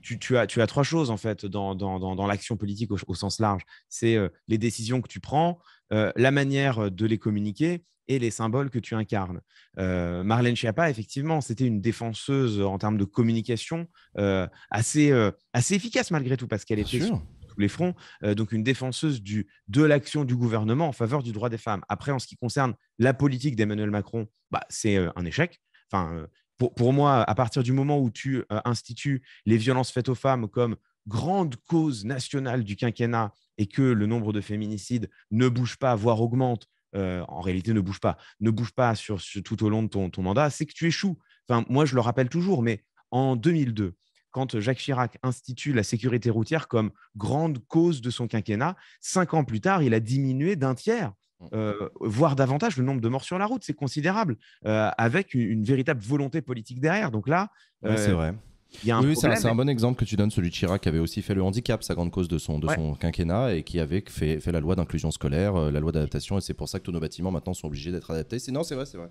tu, as, tu as trois choses en fait dans, l'action politique au, sens large. C'est euh, les décisions que tu prends, euh, la manière de les communiquer et les symboles que tu incarnes. Euh, Marlène Schiappa, effectivement, c'était une défenseuse en termes de communication euh, assez, assez efficace malgré tout, parce qu'elle était sur tous les fronts, donc une défenseuse du, de l'action du gouvernement en faveur du droit des femmes. Après, en ce qui concerne la politique d'Emmanuel Macron, bah, c'est un échec. Enfin, pour, moi, à partir du moment où tu institues les violences faites aux femmes comme grande cause nationale du quinquennat et que le nombre de féminicides ne bouge pas, voire augmente, euh, en réalité ne bouge pas, ne bouge pas sur, tout au long de ton, mandat, c'est que tu échoues. Enfin, moi, je le rappelle toujours, mais en 2002, quand Jacques Chirac institue la sécurité routière comme grande cause de son quinquennat, cinq ans plus tard, il a diminué d'un tiers. Mmh. Euh, voire davantage le nombre de morts sur la route, c'est considérable, euh, avec une, véritable volonté politique derrière. Donc là, c'est vrai oui, c'est un bon exemple que tu donnes, celui de Chirac qui avait aussi fait le handicap, sa grande cause de son, quinquennat, et qui avait fait, la loi d'inclusion scolaire, euh, la loi d'adaptation, et c'est pour ça que tous nos bâtiments maintenant sont obligés d'être adaptés. Non, c'est vrai, c'est vrai.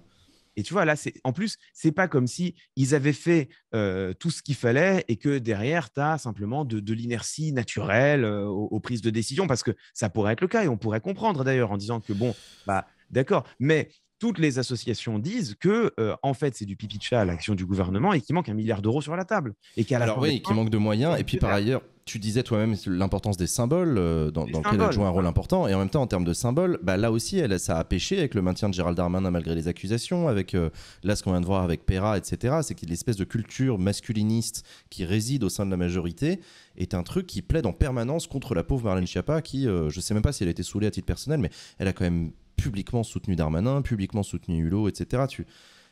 Et tu vois, là, en plus, c'est pas comme si ils avaient fait euh, tout ce qu'il fallait et que derrière, tu as simplement de, l'inertie naturelle euh, aux, prises de décision, parce que ça pourrait être le cas et on pourrait comprendre d'ailleurs en disant que bon, bah d'accord, mais toutes les associations disent que, euh, en fait, c'est du pipi de chat à l'action du gouvernement et qu'il manque un milliard d'euros sur la table. Et qu'à Alors, oui, qu'il manque de moyens. Et puis, par ailleurs, tu disais toi-même l'importance des symboles, euh, dans, lequel joue un rôle important. Et en même temps, en termes de symboles, bah, là aussi, elle, ça a pêché avec le maintien de Gérald Darmanin malgré les accusations, avec euh, là, ce qu'on vient de voir avec Perra, etc. C'est que l'espèce de culture masculiniste qui réside au sein de la majorité est un truc qui plaide en permanence contre la pauvre Marlène Schiappa, qui, je ne sais même pas si elle a été saoulée à titre personnel, mais elle a quand même publiquement soutenu Darmanin, publiquement soutenu Hulot, etc.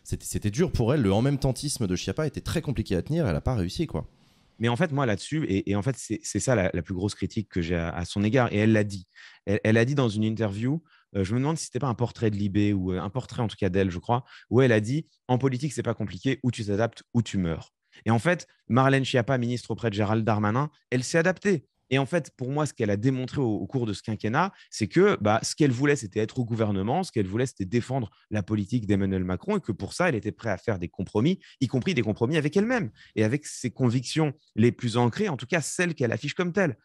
C'était dur pour elle. Le en même tentisme de Chiappa était très compliqué à tenir. Elle n'a pas réussi, quoi. Mais en fait, moi, là-dessus, et, en fait, c'est ça la, plus grosse critique que j'ai à, son égard, et elle l'a dit. Elle, a dit dans une interview, euh, je me demande si c'était pas un portrait de Libé, ou euh, un portrait en tout cas d'elle, je crois, où elle a dit, en politique, c'est pas compliqué, ou tu t'adaptes, ou tu meurs. Et en fait, Marlène Schiappa, ministre auprès de Gérald Darmanin, elle s'est adaptée. Et en fait, pour moi, ce qu'elle a démontré au, cours de ce quinquennat, c'est que bah, ce qu'elle voulait, c'était être au gouvernement, ce qu'elle voulait, c'était défendre la politique d'Emmanuel Macron, et que pour ça, elle était prête à faire des compromis, y compris des compromis avec elle-même et avec ses convictions les plus ancrées, en tout cas celles qu'elle affiche comme telles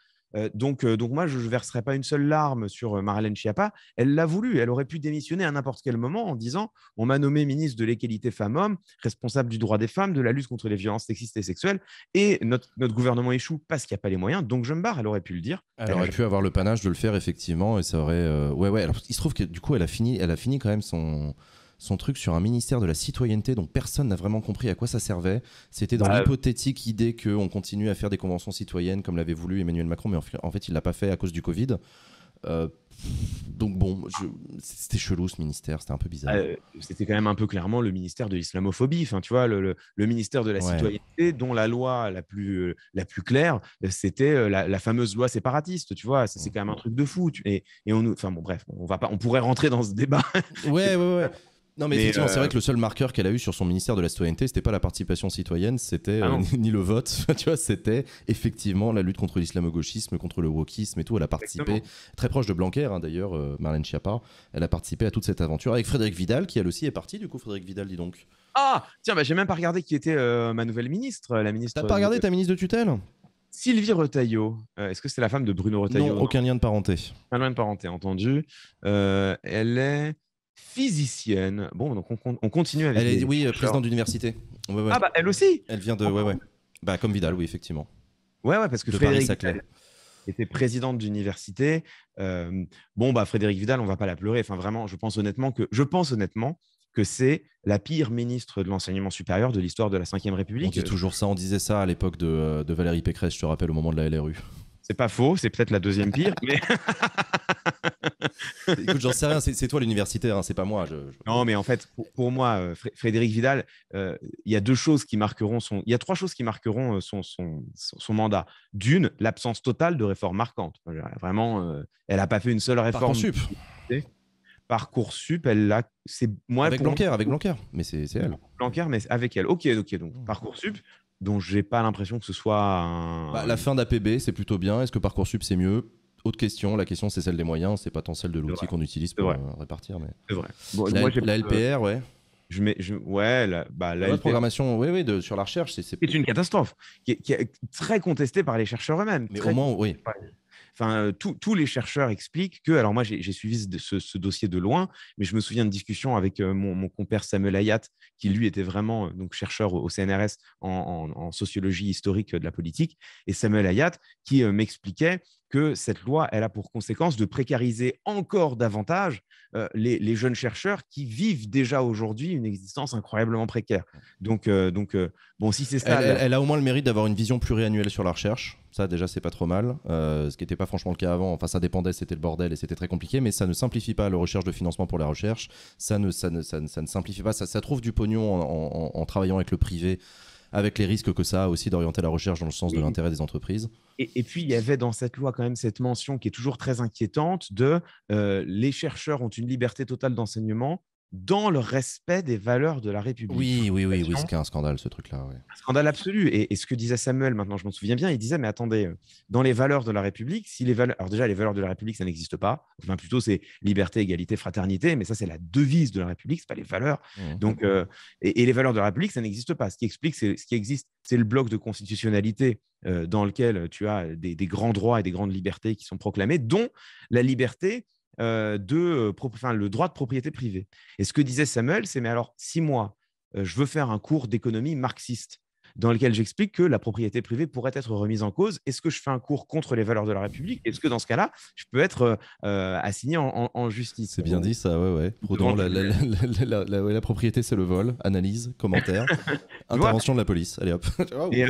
donc, donc moi, je ne verserai pas une seule larme sur Marlène Schiappa. Elle l'a voulu. Elle aurait pu démissionner à n'importe quel moment en disant on m'a nommé ministre de l'égalité femmes-hommes, responsable du droit des femmes, de la lutte contre les violences sexistes et sexuelles, et notre, gouvernement échoue parce qu'il n'y a pas les moyens, donc je me barre. Elle aurait pu le dire. Elle, aurait pu avoir le panache de le faire effectivement, et ça aurait. Ouais, ouais. il se trouve que du coup, elle a fini, elle a fini quand même son son truc sur un ministère de la citoyenneté dont personne n'a vraiment compris à quoi ça servait. C'était dans bah, l'hypothétique idée qu'on continue à faire des conventions citoyennes comme l'avait voulu Emmanuel Macron, mais en fait, il l'a pas fait à cause du Covid. Euh, donc bon, c'était chelou ce ministère, c'était un peu bizarre. Euh, c'était quand même un peu clairement le ministère de l'islamophobie, enfin tu vois, le, ministère de la citoyenneté dont la loi la plus, euh, la plus claire, c'était la, fameuse loi séparatiste, tu vois, c'est quand même un mhm. truc de fou. et, et on nous, enfin bon bref, on va pas, on pourrait rentrer dans ce débat. ouais, ouais, ouais. Non, mais, effectivement, c'est vrai euh, que le seul marqueur qu'elle a eu sur son ministère de la citoyenneté, c'était pas la participation citoyenne, c'était ah euh, ni le vote, tu vois, c'était effectivement la lutte contre l'islamo-gauchisme, contre le wokisme et tout. Elle a participé, très proche de Blanquer hein, d'ailleurs, euh, Marlène Schiappa, elle a participé à toute cette aventure avec Frédéric Vidal, qui elle aussi est partie, du coup, Frédéric Vidal, dis donc. Ah, tiens, bah, j'ai même pas regardé qui était ma nouvelle ministre, la ministre. T'as pas regardé ta ministre de tutelle Sylvie Retailleau, est-ce que c'est la femme de Bruno Retailleau non, aucun lien de parenté. Aucun lien de parenté, entendu. elle est physicienne. Bon, donc on, continue avec. Elle est, oui, euh, présidente d'université. Ah, bah elle aussi Elle vient de. ouais, ouais. Bah, comme Vidal, oui, effectivement. Ouais, ouais, parce que Frédéric était présidente d'université. Euh, bon, bah, Frédéric Vidal, on va pas la pleurer. Enfin, vraiment, je pense honnêtement que. Je pense honnêtement que c'est la pire ministre de l'enseignement supérieur de l'histoire de la Ve République. On toujours ça, on disait ça à l'époque de, euh, de Valérie Pécresse, je te rappelle, au moment de la LRU. C'est pas faux, c'est peut-être la deuxième pire, mais. Écoute, j'en sais rien, c'est toi l'universitaire, hein, c'est pas moi. Je, Non, mais en fait, pour, moi, euh, Frédéric Vidal, euh, il y a deux choses qui marqueront son. Il y a trois choses qui marqueront euh, son, son, son, mandat. D'une, l'absence totale de réformes marquantes. Vraiment, elle n'a pas fait une seule réforme. Parcoursup. Parcoursup, elle l'a. C'est moi. Avec Blanquer, avec Blanquer, mais c'est elle. Blanquer, mais avec elle. Ok, ok, donc mmh. Parcoursup, dont j'ai pas l'impression que ce soit bah, la fin d'APB c'est plutôt bien est-ce que parcoursup c'est mieux autre question la question c'est celle des moyens c'est pas tant celle de l'outil qu'on utilise pour euh, répartir mais c'est vrai la, LPR ouais je mets, je, ouais, la, bah, programmation oui, oui, de, sur la recherche, c'est une catastrophe qui est, très contestée par les chercheurs eux-mêmes. Mais au moins, oui. Enfin, euh, tous les chercheurs expliquent que, alors moi j'ai suivi ce, dossier de loin, mais je me souviens de discussions avec euh, mon, compère Samuel Ayat, qui lui était vraiment euh, donc chercheur au, CNRS en, en, sociologie historique de la politique, et Samuel Ayat qui m'expliquait que cette loi, elle a pour conséquence de précariser encore davantage euh, les, jeunes chercheurs qui vivent déjà aujourd'hui une existence incroyablement précaire. Donc, euh, donc euh, bon, si c'est ça... Elle, a au moins le mérite d'avoir une vision pluriannuelle sur la recherche. Ça, déjà, c'est pas trop mal. ce qui n'était pas franchement le cas avant. Enfin, ça dépendait, c'était le bordel et c'était très compliqué, mais ça ne simplifie pas la recherche de financement pour la recherche. Ça ne, ça ne, ça ne, simplifie pas. Ça, trouve du pognon en travaillant avec le privé avec les risques que ça a aussi d'orienter la recherche dans le sens de l'intérêt des entreprises. Et, puis, il y avait dans cette loi quand même cette mention qui est toujours très inquiétante de euh, les chercheurs ont une liberté totale d'enseignement, dans le respect des valeurs de la République. Oui, hein, oui, oui, oui c'est un scandale ce truc-là. Un scandale absolu. Et, ce que disait Samuel, maintenant je m'en souviens bien, il disait, mais attendez, euh, dans les valeurs de la République, si les valeurs... Alors déjà, les valeurs de la République, ça n'existe pas. Enfin, plutôt, c'est liberté, égalité, fraternité, mais ça, c'est la devise de la République, ce pas les valeurs. Mmh. Donc, euh, et, les valeurs de la République, ça n'existe pas. Ce qui explique, c'est ce qui existe, c'est le bloc de constitutionnalité euh, dans lequel tu as des, grands droits et des grandes libertés qui sont proclamées, dont la liberté euh, de, euh, le droit de propriété privée. Et ce que disait Samuel, c'est mais alors, si moi, euh, je veux faire un cours d'économie marxiste, dans lequel j'explique que la propriété privée pourrait être remise en cause. Est-ce que je fais un cours contre les valeurs de la République Est-ce que dans ce cas-là, je peux être euh, euh, assigné en, justice C'est bien dit ça, ouais, ouais. la, propriété, c'est le vol. Analyse, commentaire, intervention de la police. Allez hop. Euh,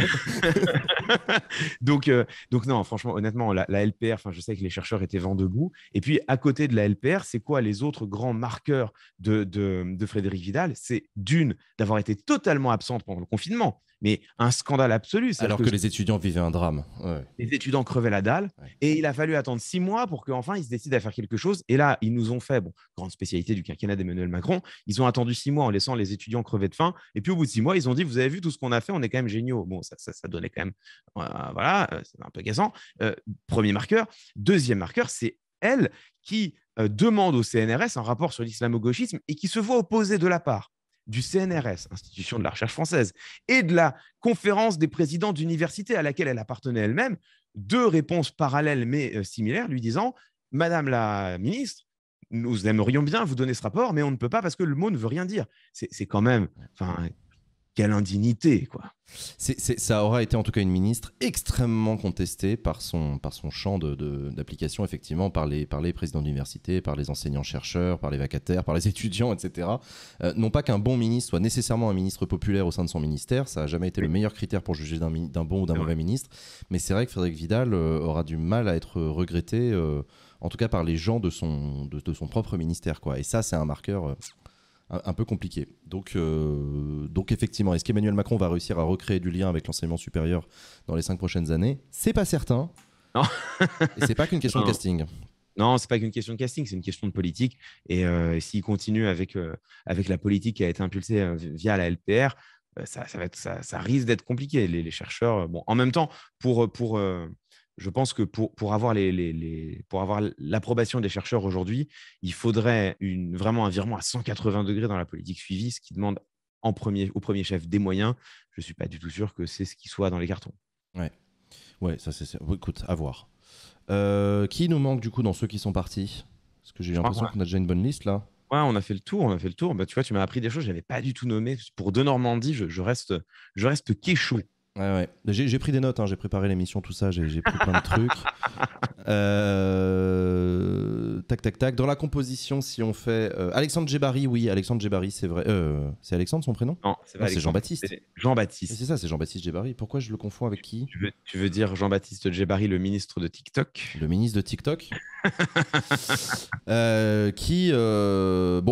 donc, donc non, franchement, honnêtement, la, la LPR, enfin, je sais que les chercheurs étaient vent debout. Et puis, à côté de la LPR, c'est quoi les autres grands marqueurs de, de, de Frédéric Vidal C'est d'une, d'avoir été totalement absente pendant le confinement mais un scandale absolu. Alors que, les étudiants vivaient un drame. Les étudiants crevaient la dalle. Et il a fallu attendre six mois pour qu'enfin ils se décident à faire quelque chose. Et là, ils nous ont fait, bon, grande spécialité du quinquennat d'Emmanuel Macron, ils ont attendu six mois en laissant les étudiants crever de faim. Et puis au bout de six mois, ils ont dit, vous avez vu tout ce qu'on a fait, on est quand même géniaux. Bon, ça, donnait quand même, euh, voilà, euh, c'est un peu gassant. Euh, premier marqueur. Deuxième marqueur, c'est elle qui demande au CNRS un rapport sur l'islamo-gauchisme et qui se voit opposée de la part du CNRS, institution de la recherche française, et de la conférence des présidents d'université à laquelle elle appartenait elle-même, deux réponses parallèles mais euh, similaires lui disant, Madame la ministre, nous aimerions bien vous donner ce rapport, mais on ne peut pas parce que le mot ne veut rien dire. C'est quand même, quelle indignité, quoi. ça aura été en tout cas une ministre extrêmement contestée par son, par son champ d'application, de, d'application effectivement, par les, par les présidents d'université, par les enseignants-chercheurs, par les vacataires, par les étudiants, etc. Euh, non pas qu'un bon ministre soit nécessairement un ministre populaire au sein de son ministère, ça n'a jamais été le meilleur critère pour juger d'un bon ou d'un mauvais ministre, mais c'est vrai que Frédéric Vidal euh, aura du mal à être regretté, euh, en tout cas par les gens de son, de, de son propre ministère. Quoi. Et ça, c'est un marqueur un, peu compliqué. Donc, euh, donc effectivement, est-ce qu'Emmanuel Macron va réussir à recréer du lien avec l'enseignement supérieur dans les cinq prochaines années C'est pas certain. Non. c'est pas qu'une question de casting. Non, c'est pas qu'une question de casting, c'est une question de politique. Et euh, s'il continue avec, euh, avec la politique qui a été impulsée via la LPR, ça, ça, risque d'être compliqué. Les, chercheurs, bon, en même temps, pour, pour, je pense que pour, pour avoir les, les, pour avoir l'approbation des chercheurs aujourd'hui, il faudrait une, vraiment un virement à 180 degrés dans la politique suivie, ce qui demande en premier, au premier chef des moyens. Je ne suis pas du tout sûr que c'est ce qui soit dans les cartons. Ouais, ouais ça c'est Écoute, à voir. Euh, qui nous manque du coup dans ceux qui sont partis Parce que j'ai l'impression qu'on a déjà une bonne liste là. Ouais, on a fait le tour, on a fait le tour. Bah, tu vois, tu m'as appris des choses, je n'avais pas du tout nommé. Pour De Normandie, je, reste, je reste quéchou. Ouais, ouais. J'ai pris des notes, hein, j'ai préparé l'émission, tout ça, j'ai pris plein de trucs. Euh, tac, tac, tac. Dans la composition, si on fait. Euh, Alexandre Gébari, oui, Alexandre Gébari, c'est vrai. Euh, c'est Alexandre son prénom Non, c'est ah, Jean-Baptiste. Jean-Baptiste. C'est ça, c'est Jean-Baptiste Gébari. Pourquoi je le confonds avec qui tu veux, dire Jean-Baptiste Gébari, le ministre de TikTok Le ministre de TikTok Qui. bon,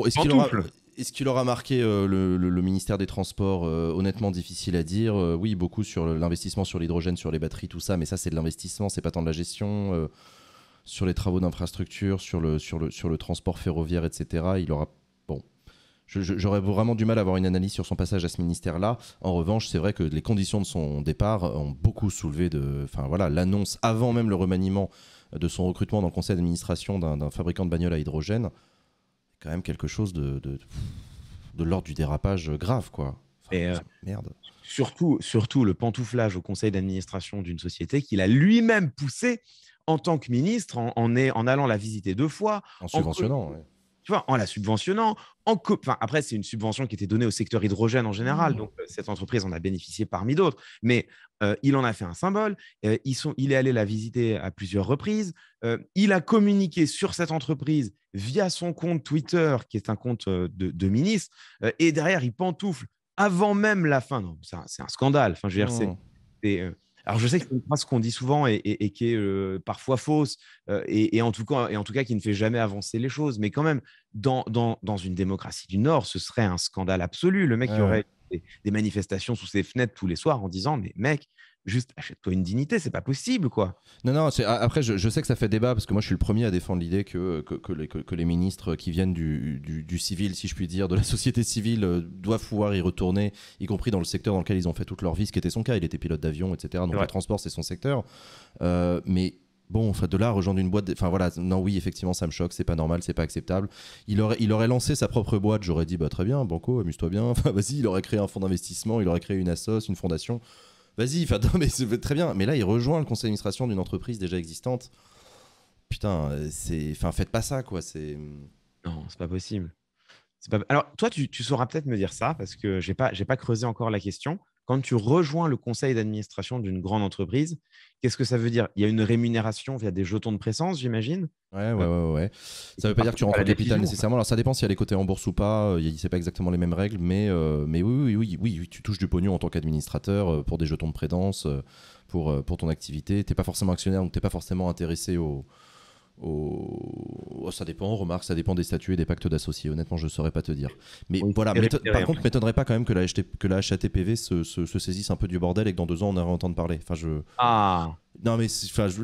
est-ce qu'il aura. Est-ce qu'il aura marqué euh, le, ministère des Transports euh, Honnêtement, difficile à dire. Euh, oui, beaucoup sur l'investissement sur l'hydrogène, sur les batteries, tout ça, mais ça, c'est de l'investissement, c'est pas tant de la gestion. sur les travaux d'infrastructure, sur le, transport ferroviaire, etc. Il aura. Bon. J'aurais vraiment du mal à avoir une analyse sur son passage à ce ministère-là. En revanche, c'est vrai que les conditions de son départ ont beaucoup soulevé de. Enfin, voilà, l'annonce avant même le remaniement de son recrutement dans le conseil d'administration d'un fabricant de bagnole à hydrogène quand même quelque chose de, de, de l'ordre du dérapage grave, quoi. Euh, merde. Surtout, surtout le pantouflage au conseil d'administration d'une société qu'il a lui-même poussé en tant que ministre, en, en, allant la visiter deux fois. En subventionnant, tu vois, en la subventionnant, en enfin, après, c'est une subvention qui était donnée au secteur hydrogène en général, mmh. donc euh, cette entreprise en a bénéficié parmi d'autres, mais euh, il en a fait un symbole, euh, il est allé la visiter à plusieurs reprises, euh, il a communiqué sur cette entreprise via son compte Twitter, qui est un compte de, ministre, et derrière, il pantoufle avant même la fin. c'est un, scandale. Enfin, je veux c'est alors, je sais que c'est qu'on dit souvent et, qui est euh, parfois fausse, euh, et, en tout cas, qui ne fait jamais avancer les choses. Mais quand même, dans, une démocratie du Nord, ce serait un scandale absolu. Le mec, qui aurait des, des, manifestations sous ses fenêtres tous les soirs en disant Mais mec, juste achète-toi une dignité, c'est pas possible, quoi. Non, non, après, je, sais que ça fait débat, parce que moi, je suis le premier à défendre l'idée que, que, les, ministres qui viennent du, civil, si je puis dire, de la société civile, euh, doivent pouvoir y retourner, y compris dans le secteur dans lequel ils ont fait toute leur vie, ce qui était son cas. Il était pilote d'avion, etc. Donc, le transport, c'est son secteur. Euh, mais bon, de là rejoindre une boîte, enfin voilà, non oui effectivement ça me choque, c'est pas normal, c'est pas acceptable. Il aurait, il aurait lancé sa propre boîte, j'aurais dit bah très bien, banco, amuse-toi bien, enfin vas-y, il aurait créé un fonds d'investissement, il aurait créé une assos, une fondation. Vas-y, enfin, mais c'est très bien. Mais là, il rejoint le conseil d'administration d'une entreprise déjà existante. Putain, euh, c'est, enfin, faites pas ça, quoi. C'est hmm. non, c'est pas possible. Pas... Alors, toi, tu, sauras peut-être me dire ça parce que j'ai pas, j'ai pas creusé encore la question. Quand tu rejoins le conseil d'administration d'une grande entreprise, qu'est-ce que ça veut dire Il y a une rémunération via des jetons de présence, j'imagine Ouais, ouais, ouais. ouais. Ça ne veut pas dire que tu rentres au capital nécessairement. Alors ça dépend y a les côtés en bourse ou pas. n'est euh, pas exactement les mêmes règles, mais, euh, mais oui, oui, oui, oui, tu touches du pognon en tant qu'administrateur euh, pour des jetons de présence, pour, pour ton activité. Tu n'es pas forcément actionnaire, donc tu n'es pas forcément intéressé au Oh, ça dépend, remarque, ça dépend des statuts et des pactes d'associés. Honnêtement, je ne saurais pas te dire. Mais voilà, par hein. contre, ne m'étonnerait pas quand même que la, que HATPV se, saisisse un peu du bordel et que dans deux ans, on en entendu parler. Enfin, je... Ah Non, mais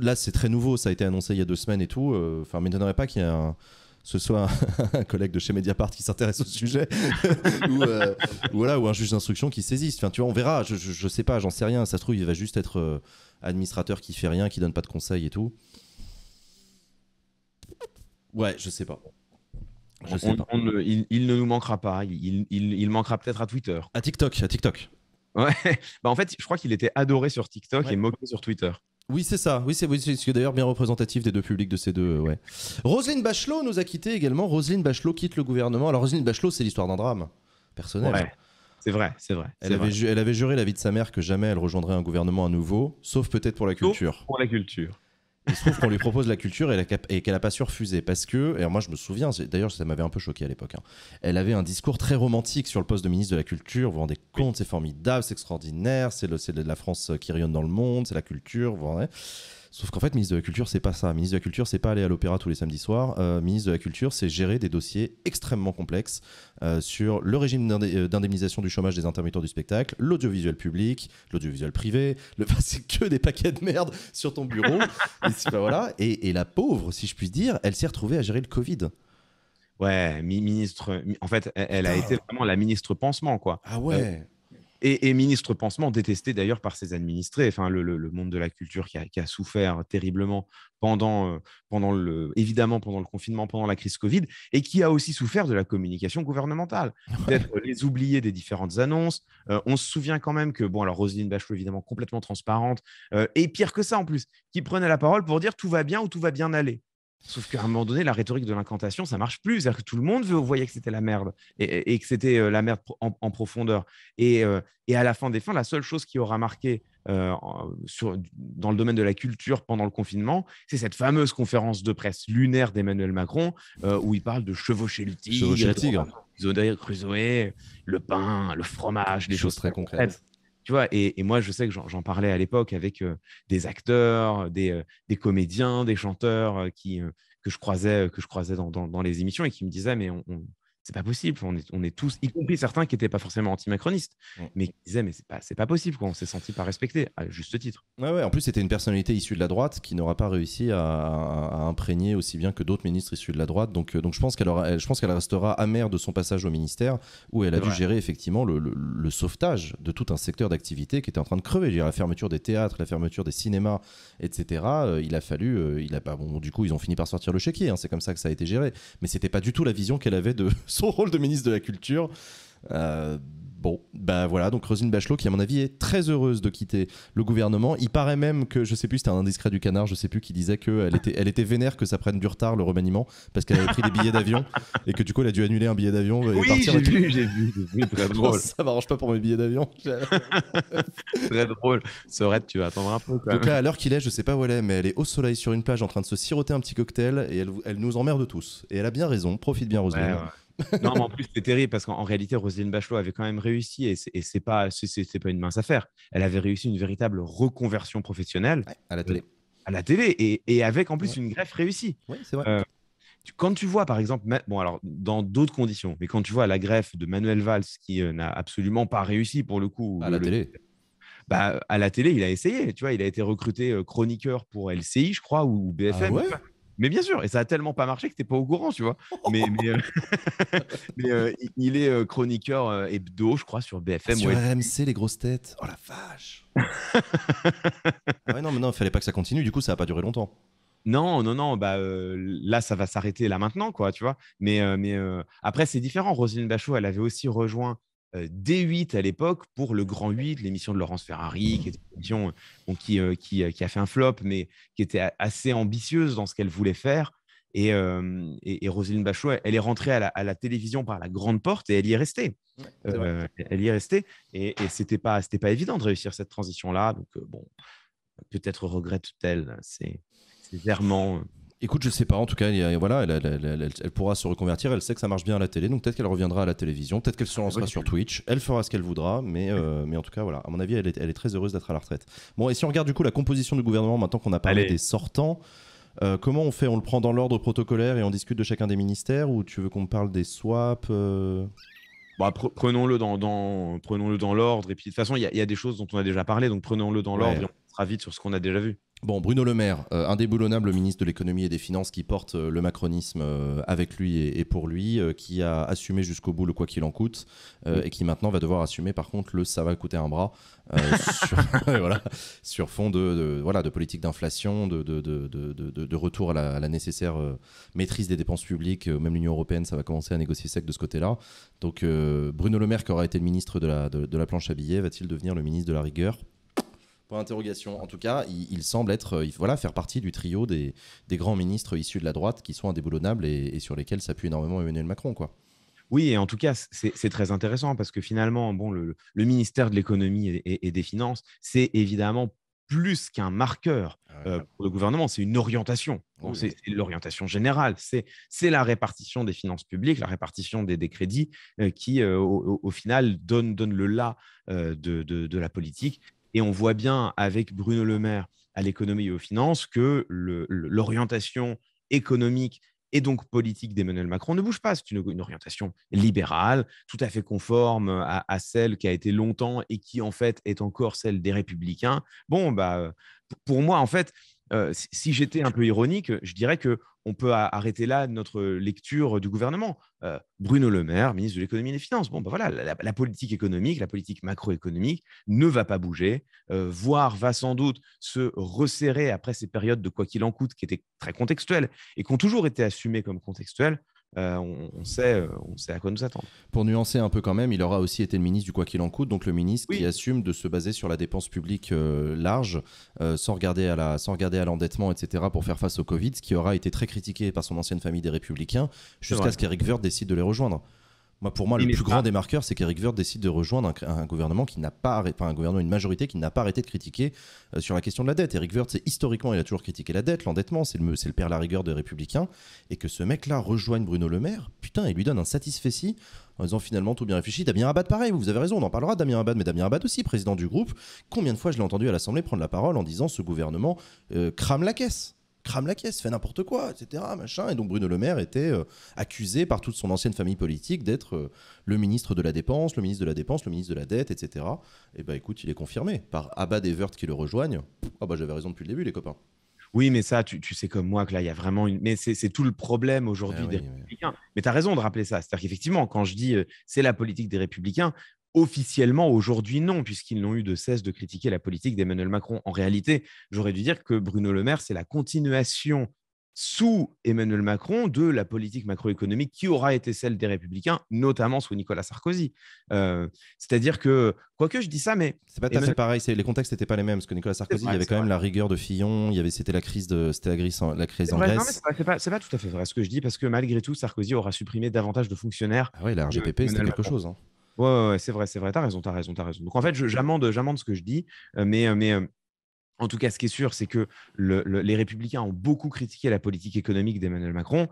là, c'est très nouveau. Ça a été annoncé il y a deux semaines et tout. Euh, enfin, ne m'étonnerait pas qu'il y ait un ce soit un, collègue de chez Mediapart qui s'intéresse au sujet euh, ou, voilà, ou un juge d'instruction qui saisisse. Enfin, tu vois, on verra. Je, ne sais pas, j'en sais rien. Ça se trouve, il va juste être euh, administrateur qui ne fait rien, qui ne donne pas de conseils et tout. Ouais, je sais pas. Je sais pas. il, ne nous manquera pas. Il, manquera peut-être à Twitter. À TikTok, à TikTok. Ouais. Bah en fait, je crois qu'il était adoré sur TikTok et moqué sur Twitter. Oui, c'est ça. Oui, c'est d'ailleurs bien représentatif des deux publics de ces deux. Ouais. Roselyne Bachelot nous a quitté également. Roselyne Bachelot quitte le gouvernement. Alors, Roselyne Bachelot, c'est l'histoire d'un drame personnel. Ouais. C'est vrai, c'est vrai. Elle avait, elle avait juré la vie de sa mère que jamais elle rejoindrait un gouvernement à nouveau, sauf peut-être pour la culture. pour la culture. Il se trouve qu'on lui propose la culture et, qu'elle n'a pas su refuser parce que, et moi je me souviens, d'ailleurs ça m'avait un peu choqué à l'époque, hein. elle avait un discours très romantique sur le poste de ministre de la Culture, vous vous rendez compte, c'est formidable, c'est extraordinaire, c'est de la France qui rayonne dans le monde, c'est la culture, vous Sauf qu'en fait, ministre de la Culture, c'est pas ça. Ministre de la Culture, c'est pas aller à l'opéra tous les samedis soirs. Euh, ministre de la Culture, c'est gérer des dossiers extrêmement complexes euh, sur le régime euh, d'indemnisation du chômage des intermittents du spectacle, l'audiovisuel public, l'audiovisuel privé. Le... Enfin, c'est que des paquets de merde sur ton bureau. et, la pauvre, si je puis dire, elle s'est retrouvée à gérer le Covid. Ouais, ministre. En fait, elle, a été vraiment la ministre pansement, quoi. Ah ouais. Et, ministre pansement, détesté d'ailleurs par ses administrés, enfin le, monde de la culture qui a, souffert terriblement euh, pendant, le, évidemment pendant le confinement, pendant la crise Covid, et qui a aussi souffert de la communication gouvernementale, d'être les oubliés des différentes annonces. Euh, on se souvient quand même que, bon, alors Roselyne Bachelot, évidemment, complètement transparente, euh, et pire que ça en plus, qui prenait la parole pour dire tout va bien ou tout va bien aller. Sauf qu'à un moment donné, la rhétorique de l'incantation, ça marche plus. cest à que tout le monde veut, voyait que c'était la merde et, que c'était euh, la merde en, profondeur. Euh, et, à la fin des fins, la seule chose qui aura marqué euh, dans le domaine de la culture pendant le confinement, c'est cette fameuse conférence de presse lunaire d'Emmanuel Macron où il parle de chevaucher le tigre, le le pain, le fromage, des choses très concrètes et, moi, je sais que j'en parlais à l'époque avec euh, des acteurs, euh, des, comédiens, des chanteurs euh, qui, que je croisais, que je croisais dans, les émissions et qui me disaient, mais on, c'est pas possible. On est, tous, y compris certains qui n'étaient pas forcément antimacronistes, mm. mais qui disaient mais c'est pas, pas possible, qu'on on s'est senti pas respecté, à juste titre. Ouais, ouais. En plus, c'était une personnalité issue de la droite qui n'aura pas réussi à, imprégner aussi bien que d'autres ministres issus de la droite. Donc, euh, donc je pense qu'elle je restera amère de son passage au ministère où elle a dû gérer effectivement le, sauvetage de tout un secteur d'activité qui était en train de crever. la fermeture des théâtres, la fermeture des cinémas, etc. Euh, il a fallu, euh, il a bon, du coup ils ont fini par sortir le chéquier. Hein, c'est comme ça que ça a été géré. Mais c'était pas du tout la vision qu'elle avait de son rôle de ministre de la Culture. Euh, bon, bah voilà, donc Rosine Bachelot qui à mon avis est très heureuse de quitter le gouvernement. Il paraît même que, je sais plus, c'était un indiscret du canard, je sais plus, qui disait qu'elle était, elle était vénère que ça prenne du retard le remaniement parce qu'elle avait pris des billets d'avion et que du coup elle a dû annuler un billet d'avion et oui, partir. J'ai vu, j'ai vu, vu, très drôle. ça m'arrange pas pour mes billets d'avion. très drôle. Sorette, tu vas attendre un peu. donc là, à l'heure qu'il est, je sais pas où elle est, mais elle est au soleil sur une plage en train de se siroter un petit cocktail et elle, nous emmerde tous. Et elle a bien raison, profite bien Rosine. non, mais en plus, c'est terrible parce qu'en réalité, Roselyne Bachelot avait quand même réussi, et c'est, n'est pas, c'est, pas une mince affaire. Elle avait réussi une véritable reconversion professionnelle à la télé. Euh, à la télé, et, avec en plus une greffe réussie. Oui, c'est vrai. Euh, quand tu vois, par exemple, bon, alors dans d'autres conditions, mais quand tu vois la greffe de Manuel Valls qui euh, n'a absolument pas réussi pour le coup. À la télé. Bah, à la télé, il a essayé. Tu vois, il a été recruté chroniqueur pour LCI, je crois, ou BFM. Ah mais bien sûr, et ça a tellement pas marché que t'es pas au courant, tu vois. Mais, euh, euh, il est euh, chroniqueur hebdo, je crois, sur BFM. Sur RMC, les grosses têtes. Oh la vache. ouais, non, mais non, fallait pas que ça continue. Du coup, ça a pas duré longtemps. Non, non, non, bah, là, ça va s'arrêter là maintenant, quoi, tu vois. Mais, mais après, c'est différent. Roselyne Bachot, elle avait aussi rejoint euh, D8 à l'époque pour le Grand 8, l'émission de Laurence Ferrari, qui, a fait un flop, mais qui était assez ambitieuse dans ce qu'elle voulait faire. Et, euh, Roselyne Bachelot, elle est rentrée à la, télévision par la grande porte et elle y est restée. Euh, elle y est restée. Et, et c'était pas, pas évident de réussir cette transition-là. Donc, bon, peut-être regrette-t-elle ces errements Écoute, je ne sais pas. En tout cas, elle, voilà, elle, pourra se reconvertir. Elle sait que ça marche bien à la télé, donc peut-être qu'elle reviendra à la télévision. Peut-être qu'elle se ah, lancera sur Twitch. Elle fera ce qu'elle voudra, euh, mais, en tout cas, voilà. À mon avis, elle est, très heureuse d'être à la retraite. Bon, et si on regarde du coup la composition du gouvernement, maintenant qu'on a parlé des sortants, euh, comment on fait On le prend dans l'ordre protocolaire et on discute de chacun des ministères, ou tu veux qu'on parle des swaps euh? bah, prenons-le dans, l'ordre. Et puis, de toute façon, il y, a des choses dont on a déjà parlé, donc prenons-le dans l'ordre et on sera vite sur ce qu'on a déjà vu. Bon, Bruno Le Maire, euh, indéboulonnable ministre de l'économie et des finances qui porte euh, le macronisme euh, avec lui et, pour lui, qui a assumé jusqu'au bout le quoi qu'il en coûte et qui maintenant va devoir assumer par contre le ça va coûter un bras sur, fond de, voilà, de politique d'inflation, de, de, retour à la, nécessaire maîtrise des dépenses publiques. Même l'Union européenne, ça va commencer à négocier sec de ce côté-là. Donc Bruno Le Maire, qui aura été le ministre de la, de la planche à billets, va-t-il devenir le ministre de la rigueur Point En tout cas, il, semble être, euh, voilà, faire partie du trio des, grands ministres issus de la droite qui sont indéboulonnables et, sur lesquels s'appuie énormément Emmanuel Macron, quoi. Oui, et en tout cas, c'est très intéressant parce que finalement, bon, le, ministère de l'économie et, des finances, c'est évidemment plus qu'un marqueur ah euh, pour le gouvernement, c'est une orientation. c'est l'orientation générale, c'est la répartition des finances publiques, la répartition des, crédits euh, qui, au, final, donne, le là de, la politique et on voit bien avec Bruno Le Maire à l'économie et aux finances que l'orientation économique et donc politique d'Emmanuel Macron ne bouge pas. C'est une, orientation libérale, tout à fait conforme à, celle qui a été longtemps et qui en fait est encore celle des républicains. Bon, bah, pour moi, en fait, euh, si j'étais un peu ironique, je dirais que on peut arrêter là notre lecture du gouvernement. Euh, Bruno Le Maire, ministre de l'économie et des finances. Bon, ben voilà, la, politique économique, la politique macroéconomique ne va pas bouger, euh, voire va sans doute se resserrer après ces périodes de quoi qu'il en coûte qui étaient très contextuelles et qui ont toujours été assumées comme contextuelles. Euh, on, sait, euh, on sait à quoi nous attendre. Pour nuancer un peu quand même, il aura aussi été le ministre du quoi qu'il en coûte, donc le ministre qui assume de se baser sur la dépense publique euh, large, sans regarder à l'endettement, etc., pour faire face au Covid, ce qui aura été très critiqué par son ancienne famille des Républicains, jusqu'à ce qu'Eric Woerth décide de les rejoindre pour moi, le plus grand des marqueurs, c'est qu'Eric Woerth décide de rejoindre un, gouvernement qui n'a pas enfin, un gouvernement, une majorité qui n'a pas arrêté de critiquer euh, sur la question de la dette. Eric Woerth, c'est historiquement, il a toujours critiqué la dette, l'endettement, c'est le, le père la rigueur des Républicains, et que ce mec-là rejoigne Bruno Le Maire, putain, il lui donne un satisfait en disant finalement tout bien réfléchi. Damien Abad, pareil, vous avez raison, on en parlera, Damien Abad, mais Damien Abad aussi, président du groupe. Combien de fois je l'ai entendu à l'Assemblée prendre la parole en disant ce gouvernement euh, crame la caisse crame la caisse, fait n'importe quoi, etc. Machin. Et donc Bruno Le Maire était euh, accusé par toute son ancienne famille politique d'être euh, le ministre de la dépense, le ministre de la dépense, le ministre de la dette, etc. Et eh ben écoute, il est confirmé par Abba des qui le rejoignent. Ah bah j'avais raison depuis le début, les copains. Oui, mais ça, tu, sais comme moi que là, il y a vraiment une. Mais c'est tout le problème aujourd'hui ah des Républicains. Mais tu as raison de rappeler ça. C'est-à-dire qu'effectivement, quand je dis euh, c'est la politique des Républicains, Officiellement, aujourd'hui, non, puisqu'ils n'ont eu de cesse de critiquer la politique d'Emmanuel Macron. En réalité, j'aurais dû dire que Bruno Le Maire, c'est la continuation sous Emmanuel Macron de la politique macroéconomique qui aura été celle des républicains, notamment sous Nicolas Sarkozy. Euh, c'est-à-dire que, quoique je dis ça, mais... C'est pas tout à fait pareil, les contextes n'étaient pas les mêmes, parce que Nicolas Sarkozy, il y avait quand même la rigueur de Fillon, c'était la crise, de, la crise en, la crise en Grèce. C'est pas, tout à fait vrai ce que je dis, parce que malgré tout, Sarkozy aura supprimé davantage de fonctionnaires. Ah oui, la RGPP, c'était quelque chose. Hein. Ouais, c'est vrai, c'est vrai, t'as raison, t'as raison, t'as raison. Donc en fait, j'amende, ce que je dis, euh, mais, euh, mais euh, en tout cas, ce qui est sûr, c'est que les républicains ont beaucoup critiqué la politique économique d'Emmanuel Macron.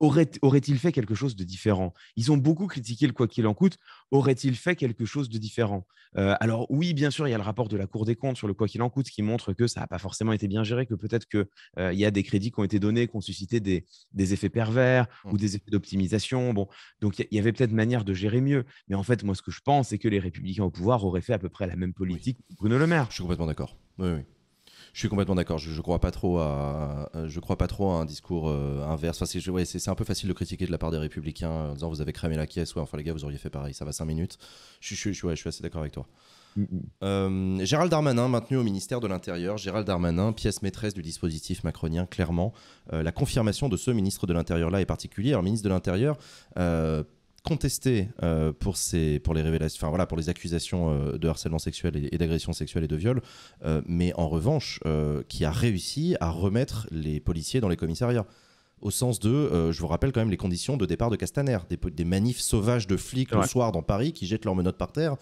Aurait, il fait quelque chose de différent Ils ont beaucoup critiqué le quoi qu'il en coûte. Aurait-il fait quelque chose de différent euh, Alors oui, bien sûr, il y a le rapport de la Cour des comptes sur le quoi qu'il en coûte qui montre que ça n'a pas forcément été bien géré, que peut-être qu'il euh, y a des crédits qui ont été donnés, qui ont suscité des, effets pervers mmh. ou des effets d'optimisation. Bon, donc il y, avait peut-être manière de gérer mieux. Mais en fait, moi, ce que je pense, c'est que les républicains au pouvoir auraient fait à peu près la même politique que Bruno Le Maire. Je suis complètement d'accord. Oui, oui. Je suis complètement d'accord. Je, ne crois pas trop à, je crois pas trop à un discours euh, inverse. c'est, un peu facile de critiquer de la part des républicains en disant vous avez cramé la caisse. Ouais, enfin les gars, vous auriez fait pareil. Ça va 5 minutes. Je, je, je suis assez d'accord avec toi. Mm, mm. Euh, Gérald Darmanin, maintenu au ministère de l'Intérieur. Gérald Darmanin, pièce maîtresse du dispositif macronien, clairement. Euh, la confirmation de ce ministre de l'Intérieur-là est particulière. ministre de l'Intérieur, contesté euh, pour, ces, pour les révélations, enfin voilà, pour les accusations euh, de harcèlement sexuel et, d'agression sexuelle et de viol, euh, mais en revanche, qui a réussi à remettre les policiers dans les commissariats. Au sens de, je vous rappelle quand même les conditions de départ de Castaner, des, manifs sauvages de flics le soir dans Paris qui jettent leurs menottes par terre.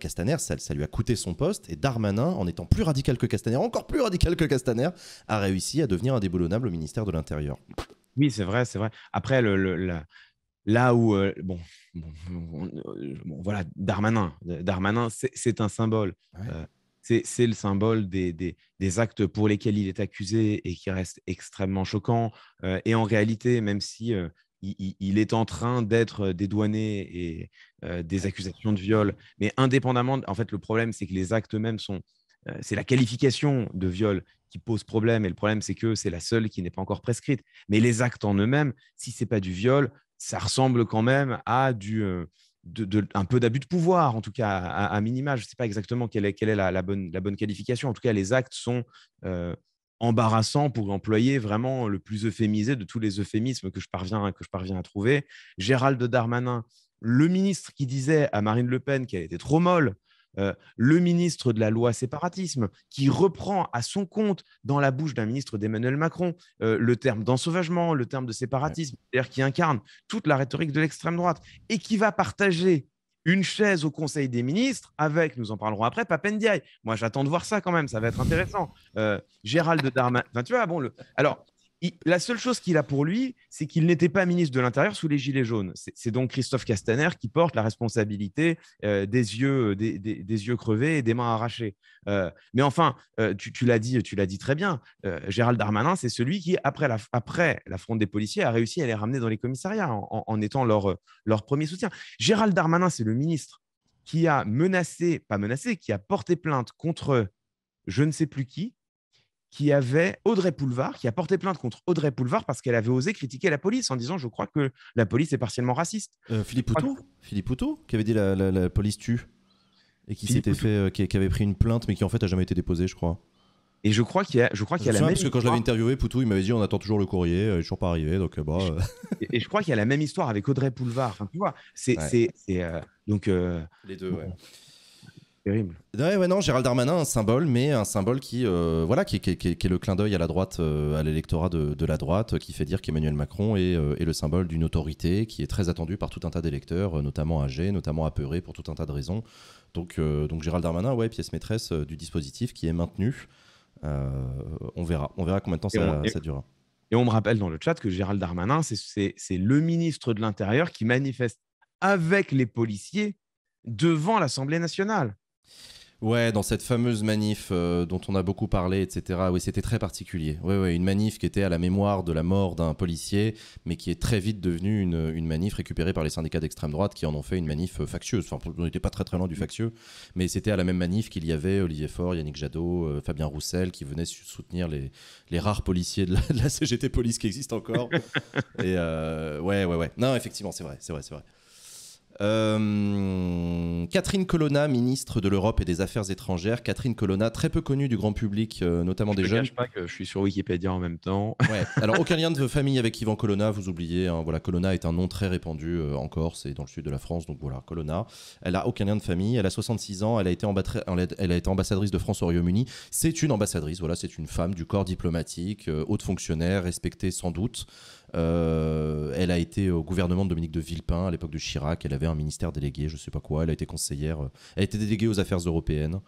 Castaner, ça, lui a coûté son poste, et Darmanin, en étant plus radical que Castaner, encore plus radical que Castaner, a réussi à devenir indéboulonnable au ministère de l'Intérieur. Oui, c'est vrai, c'est vrai. Après, le, Là où, euh, euh, bon, voilà, Darmanin, Darmanin c'est un symbole. Ah euh, c'est le symbole des, actes pour lesquels il est accusé et qui reste extrêmement choquant. et en réalité, même si il, est en train d'être dédouané et des accusations de viol, mais indépendamment, en fait, le problème, c'est que les actes eux-mêmes sont, c'est la qualification de viol qui pose problème. Et le problème, c'est que c'est la seule qui n'est pas encore prescrite. Mais les actes en eux-mêmes, si ce n'est pas du viol, ça ressemble quand même à euh, un peu d'abus de pouvoir, en tout cas à, minima. Je ne sais pas exactement quelle est, la, bonne, qualification. En tout cas, les actes sont euh, embarrassants pour employer vraiment le plus euphémisé de tous les euphémismes que je parviens, que je parviens à trouver. Gérald Darmanin, le ministre qui disait à Marine Le Pen qu'elle était trop molle euh, le ministre de la loi séparatisme, qui reprend à son compte dans la bouche d'un ministre d'Emmanuel Macron euh, le terme d'ensauvagement, le terme de séparatisme, c'est-à-dire qui incarne toute la rhétorique de l'extrême droite, et qui va partager une chaise au Conseil des ministres avec, nous en parlerons après, Papendiaï. Moi, j'attends de voir ça quand même, ça va être intéressant. Euh, Gérald Darmanin, enfin, tu vois, bon, le... alors, la seule chose qu'il a pour lui, c'est qu'il n'était pas ministre de l'Intérieur sous les Gilets jaunes. C'est donc Christophe Castaner qui porte la responsabilité euh, des, yeux, euh, des, yeux crevés et des mains arrachées. Euh, mais enfin, tu, l'as dit, tu l'as dit très bien, Gérald Darmanin, c'est celui qui, après la, après fronde des policiers, a réussi à les ramener dans les commissariats en, étant leur, leur premier soutien. Gérald Darmanin, c'est le ministre qui a menacé, pas menacé, qui a porté plainte contre je ne sais plus qui, qui avait Audrey Poulevard, qui a porté plainte contre Audrey Poulevard parce qu'elle avait osé critiquer la police en disant Je crois que la police est partiellement raciste. Euh, Philippe Poutou Philippe Poutou, qui avait dit la, la, police tue et qui s'était fait, euh, qui, avait pris une plainte mais qui en fait a jamais été déposée, je crois. Et je crois qu'il y a, je crois qu'il y a la hein, même. Parce que quand je l'avais interviewé, Poutou, il m'avait dit on attend toujours le courrier, euh, il n'est toujours pas arrivé, donc bah. et, je crois qu'il y a la même histoire avec Audrey Poulevard. Enfin, tu vois, c'est, donc. Les deux, ouais non, Gérald Darmanin, un symbole, mais un symbole qui, euh, voilà, qui, est le clin d'œil à la droite, euh, à l'électorat de, la droite, qui fait dire qu'Emmanuel Macron euh, est, le symbole d'une autorité qui est très attendue par tout un tas d'électeurs, notamment âgés, notamment apeurés pour tout un tas de raisons. Donc, donc Gérald Darmanin, ouais, pièce maîtresse du dispositif qui est maintenu. on verra, on verra combien de temps ça, ça durera. Et on me rappelle dans le chat que Gérald Darmanin, c'est le ministre de l'Intérieur qui manifeste avec les policiers devant l'Assemblée nationale. Ouais, dans cette fameuse manif euh, dont on a beaucoup parlé, etc. Oui, c'était très particulier. Oui, oui, une manif qui était à la mémoire de la mort d'un policier, mais qui est très vite devenue une, manif récupérée par les syndicats d'extrême droite qui en ont fait une manif euh, factieuse. Enfin, on n'était pas très très loin du mm. factieux, mais c'était à la même manif qu'il y avait Olivier Faure, Yannick Jadot, euh, Fabien Roussel qui venaient soutenir les, les rares policiers de la, CGT Police qui existent encore. Et ouais, ouais, ouais. Non, effectivement, c'est vrai, c'est vrai, c'est vrai. Euh, Catherine Colonna, ministre de l'Europe et des Affaires étrangères. Catherine Colonna, très peu connue du grand public, euh, notamment des jeunes. Je ne pas que je suis sur Wikipédia en même temps. Ouais. Alors aucun lien de famille avec Yvan Colonna, vous oubliez. Hein. Voilà, Colonna est un nom très répandu euh, en Corse et dans le sud de la France. Donc voilà, Colonna. Elle a aucun lien de famille. Elle a 66 ans. Elle a été, elle a été ambassadrice de France au Royaume-Uni. C'est une ambassadrice. Voilà, c'est une femme du corps diplomatique, haute fonctionnaire, respectée sans doute. Euh, elle a été au gouvernement de Dominique de Villepin à l'époque de Chirac. Elle avait un ministère délégué, je sais pas quoi. Elle a été conseillère. Euh, elle a été déléguée aux affaires européennes.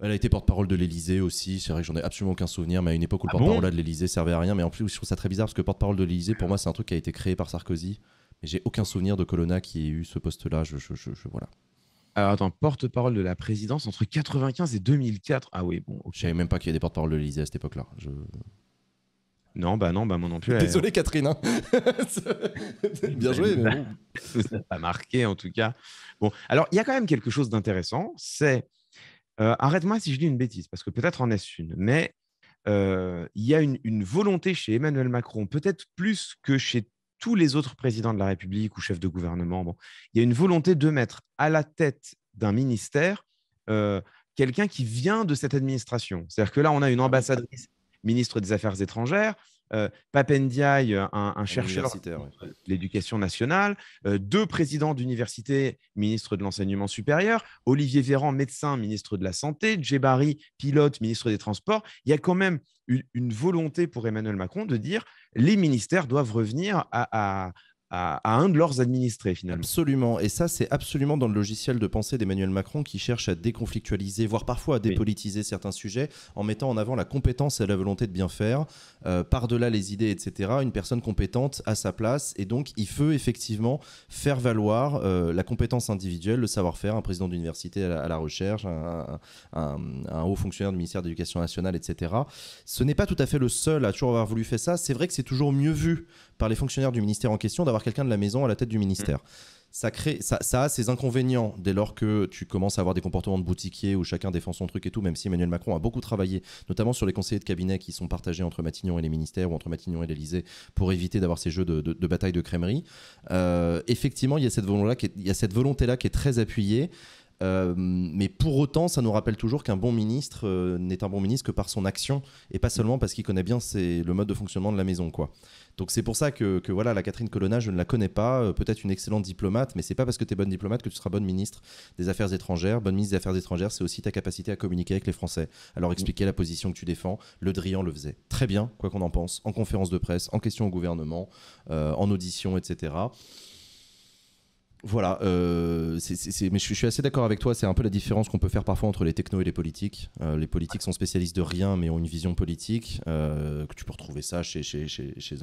Elle a été porte-parole de l'Elysée aussi. C'est vrai que j'en ai absolument aucun souvenir, mais à une époque où le ah porte-parole de l'Elysée servait à rien. Mais en plus, je trouve ça très bizarre parce que porte-parole de l'Elysée, pour moi, c'est un truc qui a été créé par Sarkozy. Mais j'ai aucun souvenir de Colonna qui ait eu ce poste-là. Je, je, voilà. Alors attends, porte-parole de la présidence entre 95 et 2004. Ah oui, bon. Je savais même pas qu'il y avait des porte-parole de l'Elysée à cette époque-là. Je... Non, bah non, bah mon non plus. Désolé Catherine. Hein. Bien joué, mais pas marqué en tout cas. Bon, alors il y a quand même quelque chose d'intéressant, c'est... Euh, arrête-moi si je dis une bêtise, parce que peut-être en est une, mais euh, il y a une, volonté chez Emmanuel Macron, peut-être plus que chez tous les autres présidents de la République ou chefs de gouvernement, bon, il y a une volonté de mettre à la tête d'un ministère euh, quelqu'un qui vient de cette administration. C'est-à-dire que là, on a une ambassadrice ministre des Affaires étrangères, euh, Papendiaï, euh, un, chercheur de l'éducation nationale, euh, deux présidents d'université, ministre de l'enseignement supérieur, Olivier Véran, médecin, ministre de la Santé, Djebari, pilote, ministre des Transports. Il y a quand même une, volonté pour Emmanuel Macron de dire les ministères doivent revenir à, à, un de leurs administrés finalement. Absolument, et ça c'est absolument dans le logiciel de pensée d'Emmanuel Macron qui cherche à déconflictualiser, voire parfois à dépolitiser certains sujets en mettant en avant la compétence et la volonté de bien faire, euh, par-delà les idées, etc. Une personne compétente à sa place, et donc il faut effectivement faire valoir euh, la compétence individuelle, le savoir-faire, un président d'université à, la recherche, un, un haut fonctionnaire du ministère de l'Éducation nationale, etc. Ce n'est pas tout à fait le seul à toujours avoir voulu faire ça. C'est vrai que c'est toujours mieux vu par les fonctionnaires du ministère en question d'avoir quelqu'un de la maison à la tête du ministère. Mm. Ça, crée, ça, a ses inconvénients dès lors que tu commences à avoir des comportements de boutiquier où chacun défend son truc et tout, même si Emmanuel Macron a beaucoup travaillé, notamment sur les conseillers de cabinet qui sont partagés entre Matignon et les ministères ou entre Matignon et l'Elysée pour éviter d'avoir ces jeux de, bataille de crèmerie. Euh, effectivement, il y a cette volonté -là qui est très appuyée. Euh, mais pour autant, ça nous rappelle toujours qu'un bon ministre euh, n'est un bon ministre que par son action et pas seulement parce qu'il connaît bien le mode de fonctionnement de la maison. quoi. Donc c'est pour ça que, voilà, la Catherine Colonna, je ne la connais pas, euh, peut-être une excellente diplomate, mais c'est pas parce que tu es bonne diplomate que tu seras bonne ministre des Affaires étrangères. Bonne ministre des Affaires étrangères, c'est aussi ta capacité à communiquer avec les Français, alors expliquer la position que tu défends. Le Drian le faisait très bien, quoi qu'on en pense, en conférence de presse, en question au gouvernement, en audition, etc. Voilà, euh, mais je, suis assez d'accord avec toi, c'est un peu la différence qu'on peut faire parfois entre les technos et les politiques. Euh, les politiques sont spécialistes de rien mais ont une vision politique, euh, que tu peux retrouver ça chez, chez,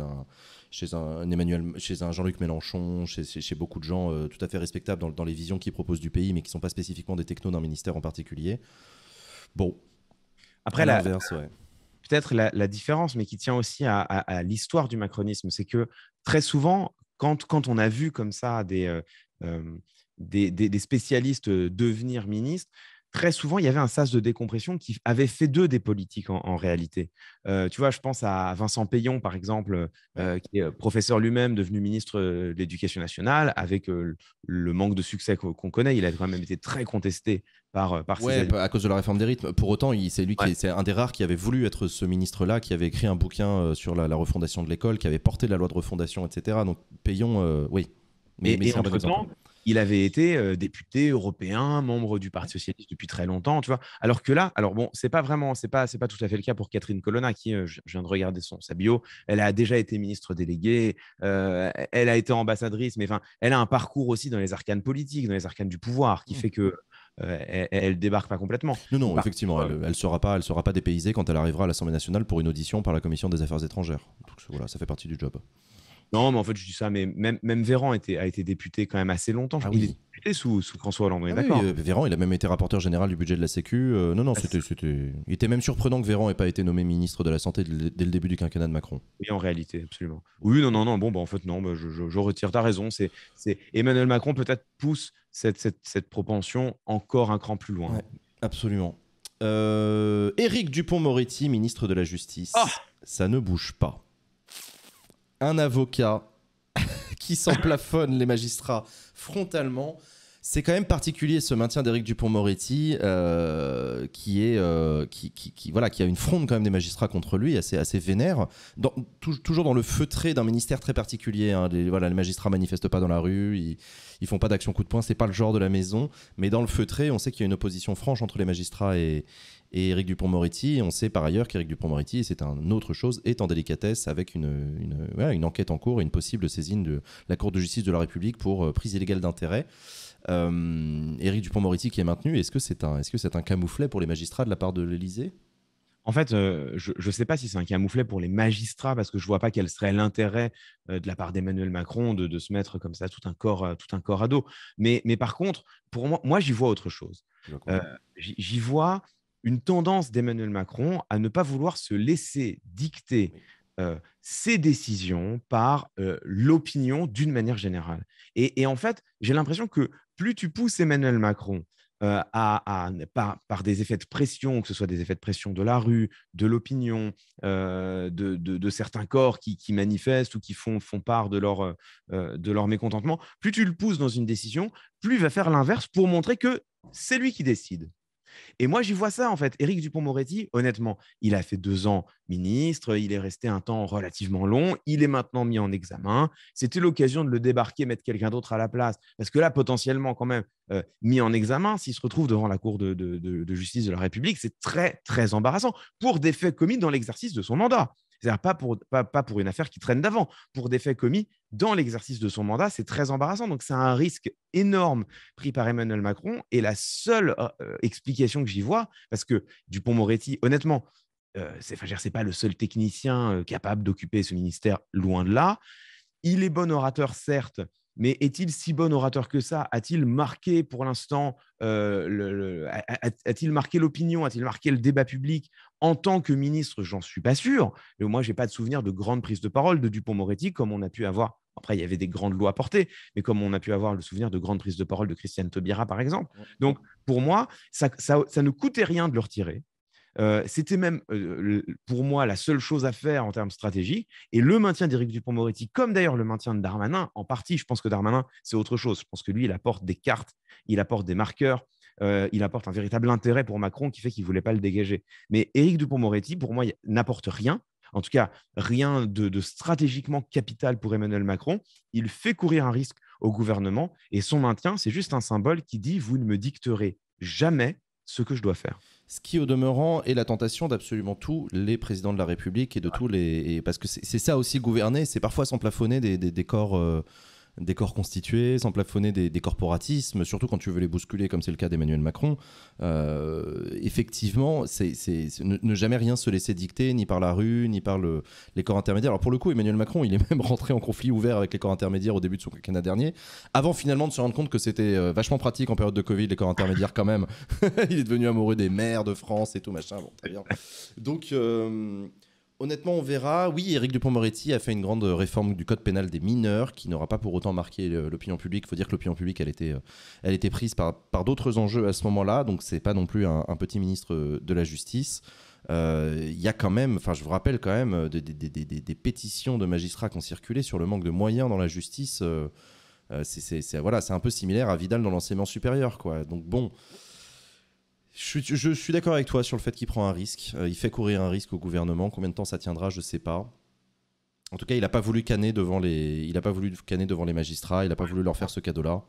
un, chez un Emmanuel, chez un Jean-Luc Mélenchon, chez, beaucoup de gens tout à fait respectables dans, les visions qu'ils proposent du pays mais qui ne sont pas spécifiquement des technos d'un ministère en particulier. Bon. Après, la... peut-être la, différence, mais qui tient aussi à, l'histoire du macronisme, c'est que très souvent, quand, quand, on a vu comme ça des, euh, des, spécialistes euh, devenir ministre, très souvent, il y avait un sas de décompression qui avait fait d'eux des politiques en, réalité. Euh, tu vois, je pense à Vincent Payon, par exemple, qui est professeur lui-même, devenu ministre de l'Éducation nationale, avec le manque de succès qu'on connaît. Il a quand même été très contesté par, à cause de la réforme des rythmes. Pour autant, c'est lui qui c'est un des rares qui avait voulu être ce ministre-là, qui avait écrit un bouquin sur la, la refondation de l'école, qui avait porté la loi de refondation, etc. Donc Payon, oui, mais, il avait été euh, député européen, membre du Parti socialiste depuis très longtemps, tu vois. Alors que là, alors bon, c'est pas vraiment, c'est pas, c'est pas tout à fait le cas pour Catherine Colonna, qui, euh, je viens de regarder son sa bio, elle a déjà été ministre déléguée, euh, elle a été ambassadrice, mais enfin, elle a un parcours aussi dans les arcanes politiques, dans les arcanes du pouvoir, qui fait que elle, ne débarque pas complètement. Non, non, effectivement, elle, ne sera pas, elle sera pas dépaysée quand elle arrivera à l'Assemblée nationale pour une audition par la commission des affaires étrangères. Donc voilà, ça fait partie du job. Non, mais en fait, je dis ça, mais même, même Véran a été député quand même assez longtemps. Ah il est député sous, François Hollande, ah d'accord euh, Véran, il a même été rapporteur général du budget de la Sécu. Euh, non, non, ah, c'était, c'était... il était même surprenant que Véran ait pas été nommé ministre de la Santé dès le début du quinquennat de Macron. Oui, en réalité, absolument. Oui, non, non, non, bon, bah, en fait, non, bah, je, je, je, retire, ta raison. C'est, c'est... Emmanuel Macron peut-être pousse cette, cette, cette, propension encore un cran plus loin. absolument. Euh, Éric Dupont-Moretti, ministre de la Justice, ça ne bouge pas un avocat qui s'emplafonne les magistrats frontalement. C'est quand même particulier ce maintien d'Éric Dupont-Moretti, euh, qui est euh, voilà qui a une fronde quand même des magistrats contre lui assez assez vénère, toujours dans le feutré d'un ministère très particulier. Hein. Les, voilà, les magistrats manifestent pas dans la rue, ils, ils font pas d'action coup de poing, c'est pas le genre de la maison. Mais dans le feutré, on sait qu'il y a une opposition franche entre les magistrats et, et Eric Dupont-Moretti, on sait par ailleurs qu'Eric Dupont-Moretti, c'est un autre chose, est en délicatesse avec une, enquête en cours et une possible saisine de la Cour de justice de la République pour euh, prise illégale d'intérêt. Euh, Éric Dupont-Moretti qui est maintenu, est-ce que c'est un, est -ce c'est un camouflet pour les magistrats de la part de l'Élysée en fait, euh, je ne sais pas si c'est un camouflet pour les magistrats, parce que je ne vois pas quel serait l'intérêt euh, de la part d'Emmanuel Macron de, se mettre comme ça tout un corps, tout un corps à dos. Mais, mais par contre, pour moi, moi j'y vois autre chose. j'y vois une tendance d'Emmanuel Macron à ne pas vouloir se laisser dicter euh, ses décisions par euh, l'opinion d'une manière générale. Et, en fait, j'ai l'impression que plus tu pousses Emmanuel Macron euh, par, des effets de pression, que ce soit des effets de pression de la rue, de l'opinion, de, certains corps qui, manifestent ou qui font, part de leur, de leur mécontentement, plus tu le pousses dans une décision, plus il va faire l'inverse pour montrer que c'est lui qui décide. Et moi, j'y vois ça, en fait. Éric Dupont-Moretti, honnêtement, il a fait deux ans ministre, il est resté un temps relativement long, il est maintenant mis en examen. C'était l'occasion de le débarquer, mettre quelqu'un d'autre à la place. Parce que là, potentiellement, quand même, euh, mis en examen, s'il se retrouve devant la Cour de justice de la République, c'est très, très embarrassant pour des faits commis dans l'exercice de son mandat. C'est-à-dire pas pour, pas, pour une affaire qui traîne d'avant, pour des faits commis dans l'exercice de son mandat. C'est très embarrassant. Donc, c'est un risque énorme pris par Emmanuel Macron. Et la seule euh, euh, explication que j'y vois, parce que Dupont-Moretti, honnêtement, euh, ce c'est pas le seul technicien capable d'occuper ce ministère, loin de là. Il est bon orateur, certes, mais est-il si bon orateur que ça A-t-il marqué pour l'instant, euh, a-t-il marqué l'opinion A-t-il marqué le débat public En tant que ministre, j'en suis pas sûr. Mais moi, j'ai pas de souvenir de grandes prises de parole de Dupont-Moretti comme on a pu avoir. Après, il y avait des grandes lois porter, mais comme on a pu avoir le souvenir de grandes prises de parole de Christiane Taubira, par exemple. Donc, pour moi, ça, ça ne coûtait rien de le retirer. Euh, c'était même euh, pour moi la seule chose à faire en termes stratégiques. Et le maintien d'Éric Dupont-Moretti, comme d'ailleurs le maintien de Darmanin, en partie, je pense que Darmanin, c'est autre chose. Je pense que lui, il apporte des cartes, il apporte des marqueurs, euh, il apporte un véritable intérêt pour Macron qui fait qu'il ne voulait pas le dégager. Mais Éric Dupont-Moretti, pour moi, n'apporte rien. En tout cas, rien de stratégiquement capital pour Emmanuel Macron. Il fait courir un risque au gouvernement et son maintien, c'est juste un symbole qui dit vous ne me dicterez jamais ce que je dois faire ce qui au demeurant est la tentation d'absolument tous les présidents de la République et de tous les parce que c'est ça aussi gouverner, c'est parfois sans plafonner des, décors. corps euh, des corps constitués, sans plafonner des, corporatismes, surtout quand tu veux les bousculer, comme c'est le cas d'Emmanuel Macron. Euh, effectivement, c'est ne, jamais rien se laisser dicter, ni par la rue, ni par le, les corps intermédiaires. Alors pour le coup, Emmanuel Macron, il est même rentré en conflit ouvert avec les corps intermédiaires au début de son quinquennat dernier, avant finalement de se rendre compte que c'était euh, vachement pratique en période de Covid, les corps intermédiaires quand même. il est devenu amoureux des maires de France et tout machin. Bon, très bien. Donc, euh, Honnêtement, on verra. Oui, Éric Dupont-Moretti a fait une grande réforme du code pénal des mineurs qui n'aura pas pour autant marqué euh, l'opinion publique. Il faut dire que l'opinion publique, elle était, euh, elle prise par, par d'autres enjeux à ce moment-là. Donc, n'est pas non plus un, petit ministre euh, de la Justice. Il y a quand même, enfin, je vous rappelle quand même des, des, pétitions de magistrats qui ont circulé sur le manque de moyens dans la justice. c'est voilà, un peu similaire à Vidal dans l'enseignement supérieur. Quoi. Donc, bon. Je, suis d'accord avec toi sur le fait qu'il prend un risque. Euh, il fait courir un risque au gouvernement. Combien de temps ça tiendra, je ne sais pas. En tout cas, il n'a pas voulu canner devant les, il a pas voulu canner devant les magistrats. Il n'a pas voulu leur faire ce cadeau-là.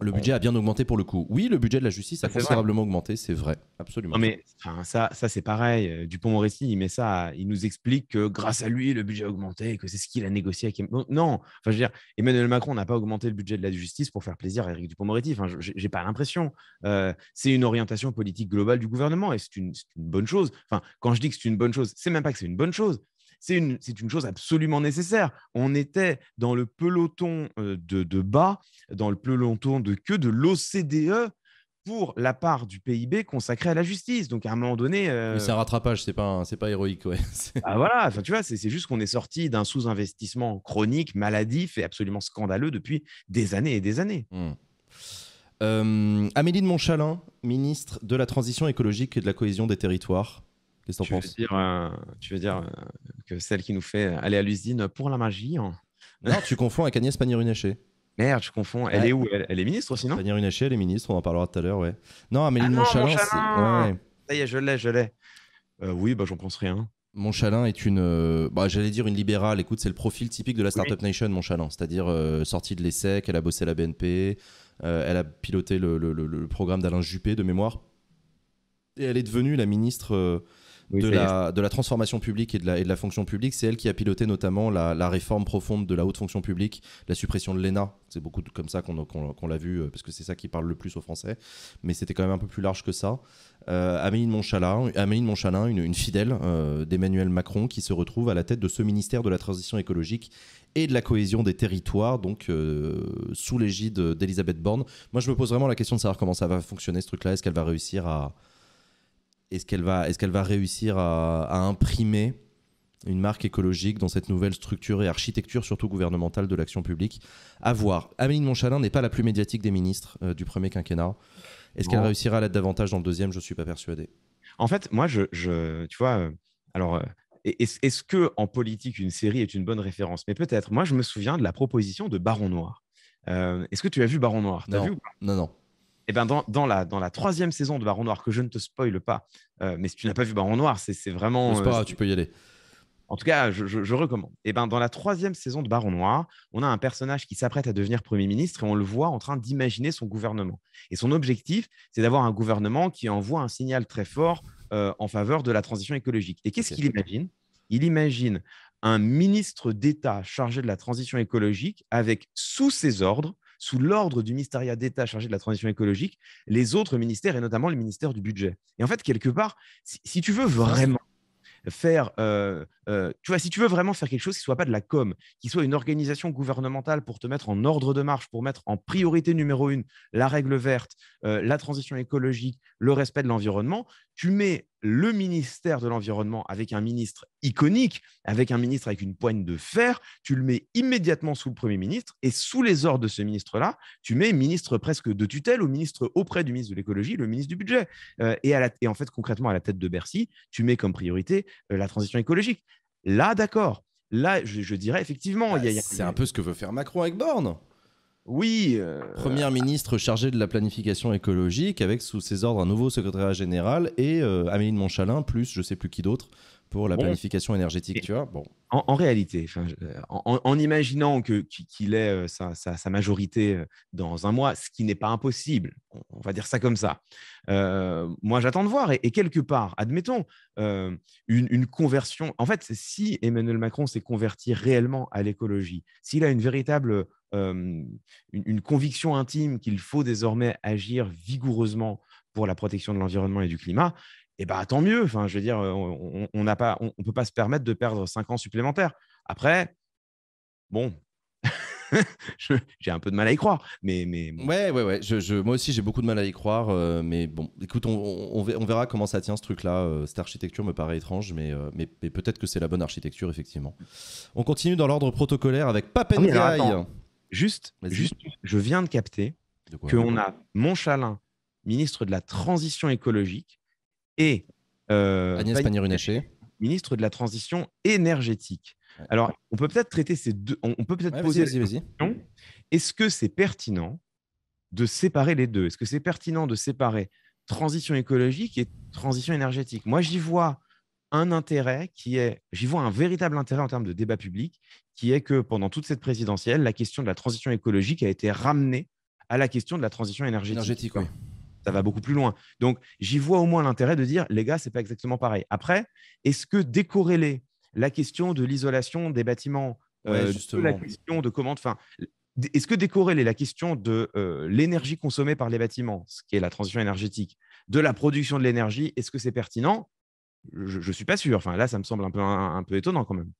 Le budget a bien augmenté pour le coup. Oui, le budget de la justice a considérablement augmenté, c'est vrai, absolument. Non, mais ça, ça c'est pareil. Euh, Dupont-Moretti, il ça, il nous explique que grâce à lui, le budget a augmenté, que c'est ce qu'il a négocié avec. Non, enfin, je veux dire, Emmanuel Macron n'a pas augmenté le budget de la justice pour faire plaisir à Eric Dupont-Moretti. Enfin, j'ai pas l'impression. Euh, c'est une orientation politique globale du gouvernement et c'est une, une, bonne chose. Enfin, quand je dis que c'est une bonne chose, c'est même pas que c'est une bonne chose, c'est une, chose absolument nécessaire. On était dans le peloton euh, de, bas, dans le peloton de queue de l'OCDE pour la part du PIB consacrée à la justice. Donc à un moment donné, euh, c'est un rattrapage, c'est pas c'est pas héroïque, ah voilà, enfin tu vois, c'est juste qu'on est sorti d'un sous-investissement chronique, maladif et absolument scandaleux depuis des années et des années. Hmm. Euh, Amélie de Montchalin, ministre de la Transition écologique et de la cohésion des territoires tu euh, Tu veux dire euh, que celle qui nous fait aller à l'usine pour la magie hein? Non, tu confonds avec Agnès Pannier-Runacher. Merde, je confonds. Elle est où elle, est ministre aussi, non Pannier-Runacher, elle est ministre, on en parlera tout à l'heure, ouais. Non, Amélie Monchalin. ah Ça y est, je l'ai, je l'ai. Euh, oui, bah, j'en pense rien. Monchalin est une, bah, j'allais dire une libérale. Écoute, c'est le profil typique de la startup nation, Monchalin. c'est-à-dire sortie de l'ESSEC, elle a bossé à la BNP, elle a piloté le, le programme d'Alain Juppé de mémoire, et elle est devenue la ministre de, la, transformation publique et de la, fonction publique. C'est elle qui a piloté notamment la, réforme profonde de la haute fonction publique, la suppression de l'ENA. C'est beaucoup comme ça qu'on l'a vu, euh, parce que c'est ça qui parle le plus aux Français. Mais c'était quand même un peu plus large que ça. Euh, Amélie de Montchalin, une, fidèle euh, d'Emmanuel Macron, qui se retrouve à la tête de ce ministère de la transition écologique et de la cohésion des territoires, donc sous l'égide d'Elisabeth Borne. Moi, je me pose vraiment la question de savoir comment ça va fonctionner ce truc-là. Est-ce qu'elle va réussir à, est-ce qu'elle va, est qu'elle va réussir à, imprimer une marque écologique dans cette nouvelle structure et architecture, surtout gouvernementale, de l'action publique À voir. Amélie Montchalin n'est pas la plus médiatique des ministres euh, du premier quinquennat. Est-ce qu'elle réussira à l'être davantage dans le deuxième Je ne suis pas persuadé. En fait, moi, je, tu vois, euh, alors euh, est-ce qu'en que en politique une série est une bonne référence Mais peut-être. Moi, je me souviens de la proposition de Baron Noir. est-ce que tu as vu Baron Noir non, non. Et eh ben dans, la, dans la troisième saison de Baron Noir, que je ne te spoile pas, euh, mais si tu n'as pas vu Baron Noir, c'est vraiment. C'est pas, euh, tu peux y aller. En tout cas, je, recommande. Et eh ben, dans la troisième saison de Baron Noir, on a un personnage qui s'apprête à devenir Premier ministre et on le voit en train d'imaginer son gouvernement. Et son objectif, c'est d'avoir un gouvernement qui envoie un signal très fort euh, en faveur de la transition écologique. Et qu'est-ce qu'il imagine Il imagine un ministre d'État chargé de la transition écologique avec sous ses ordres sous l'ordre du ministériat d'État chargé de la transition écologique, les autres ministères et notamment le ministère du budget. Et en fait, quelque part, si, tu veux vraiment faire, euh, euh, si tu veux vraiment faire quelque chose qui soit pas de la com, qui soit une organisation gouvernementale pour te mettre en ordre de marche, pour mettre en priorité numéro une la règle verte, euh, la transition écologique, le respect de l'environnement, tu mets le ministère de l'Environnement avec un ministre iconique, avec un ministre avec une poigne de fer, tu le mets immédiatement sous le Premier ministre et sous les ordres de ce ministre-là, tu mets ministre presque de tutelle au ministre auprès du ministre de l'écologie, le ministre du budget. Euh, et, en fait, concrètement, à la tête de Bercy, tu mets comme priorité euh, la transition écologique. Là, d'accord. Là, je, dirais effectivement. Bah, c'est un peu ce que veut faire Macron avec Borne. Oui. Euh, Première ah, ministre chargée de la planification écologique, avec sous ses ordres un nouveau secrétaire général et euh, Amélie de Montchalin, plus je sais plus qui d'autre, pour la planification énergétique, tu vois. Bon. En, réalité, euh, en, imaginant qu'il ait euh, sa, majorité euh, dans un mois, ce qui n'est pas impossible, on va dire ça comme ça, moi j'attends de voir. Et, quelque part, admettons, une, une, conversion, en fait, si Emmanuel Macron s'est converti réellement à l'écologie, s'il a une véritable... une conviction intime qu'il faut désormais agir vigoureusement pour la protection de l'environnement et du climat, et bah tant mieux. Enfin, je veux dire, on ne pas, on, peut pas se permettre de perdre cinq ans supplémentaires. Après, bon. j'ai un peu de mal à y croire, mais mais ouais ouais ouais. Je, moi aussi j'ai beaucoup de mal à y croire, mais bon. Écoute, on, on, verra comment ça tient ce truc-là. cette architecture me paraît étrange, mais mais, peut-être que c'est la bonne architecture effectivement. On continue dans l'ordre protocolaire avec ah Papendiaï. juste juste, je viens de capter qu'on a Monchalin, ministre de la transition écologique, et euh, ministre de la Transition énergétique. Alors, on peut peut-être traiter ces deux. On, peut peut-être poser. Vas-y, vas-y. Vas y vas est ce que c'est pertinent de séparer les deux Est-ce que c'est pertinent de séparer transition écologique et transition énergétique Moi, j'y vois un intérêt qui est, j'y vois un véritable intérêt en termes de débat public, qui est que pendant toute cette présidentielle, la question de la transition écologique a été ramenée à la question de la transition énergétique. énergétique ça va beaucoup plus loin. Donc, j'y vois au moins l'intérêt de dire, les gars, c'est pas exactement pareil. Après, est-ce que décorréler la question de l'isolation des bâtiments, de euh, la question de comment, enfin, est-ce que décorréler la question de euh, l'énergie consommée par les bâtiments, ce qui est la transition énergétique, de la production de l'énergie, est-ce que c'est pertinent je, ne suis pas sûr. Enfin, là, ça me semble un peu, un peu étonnant quand même.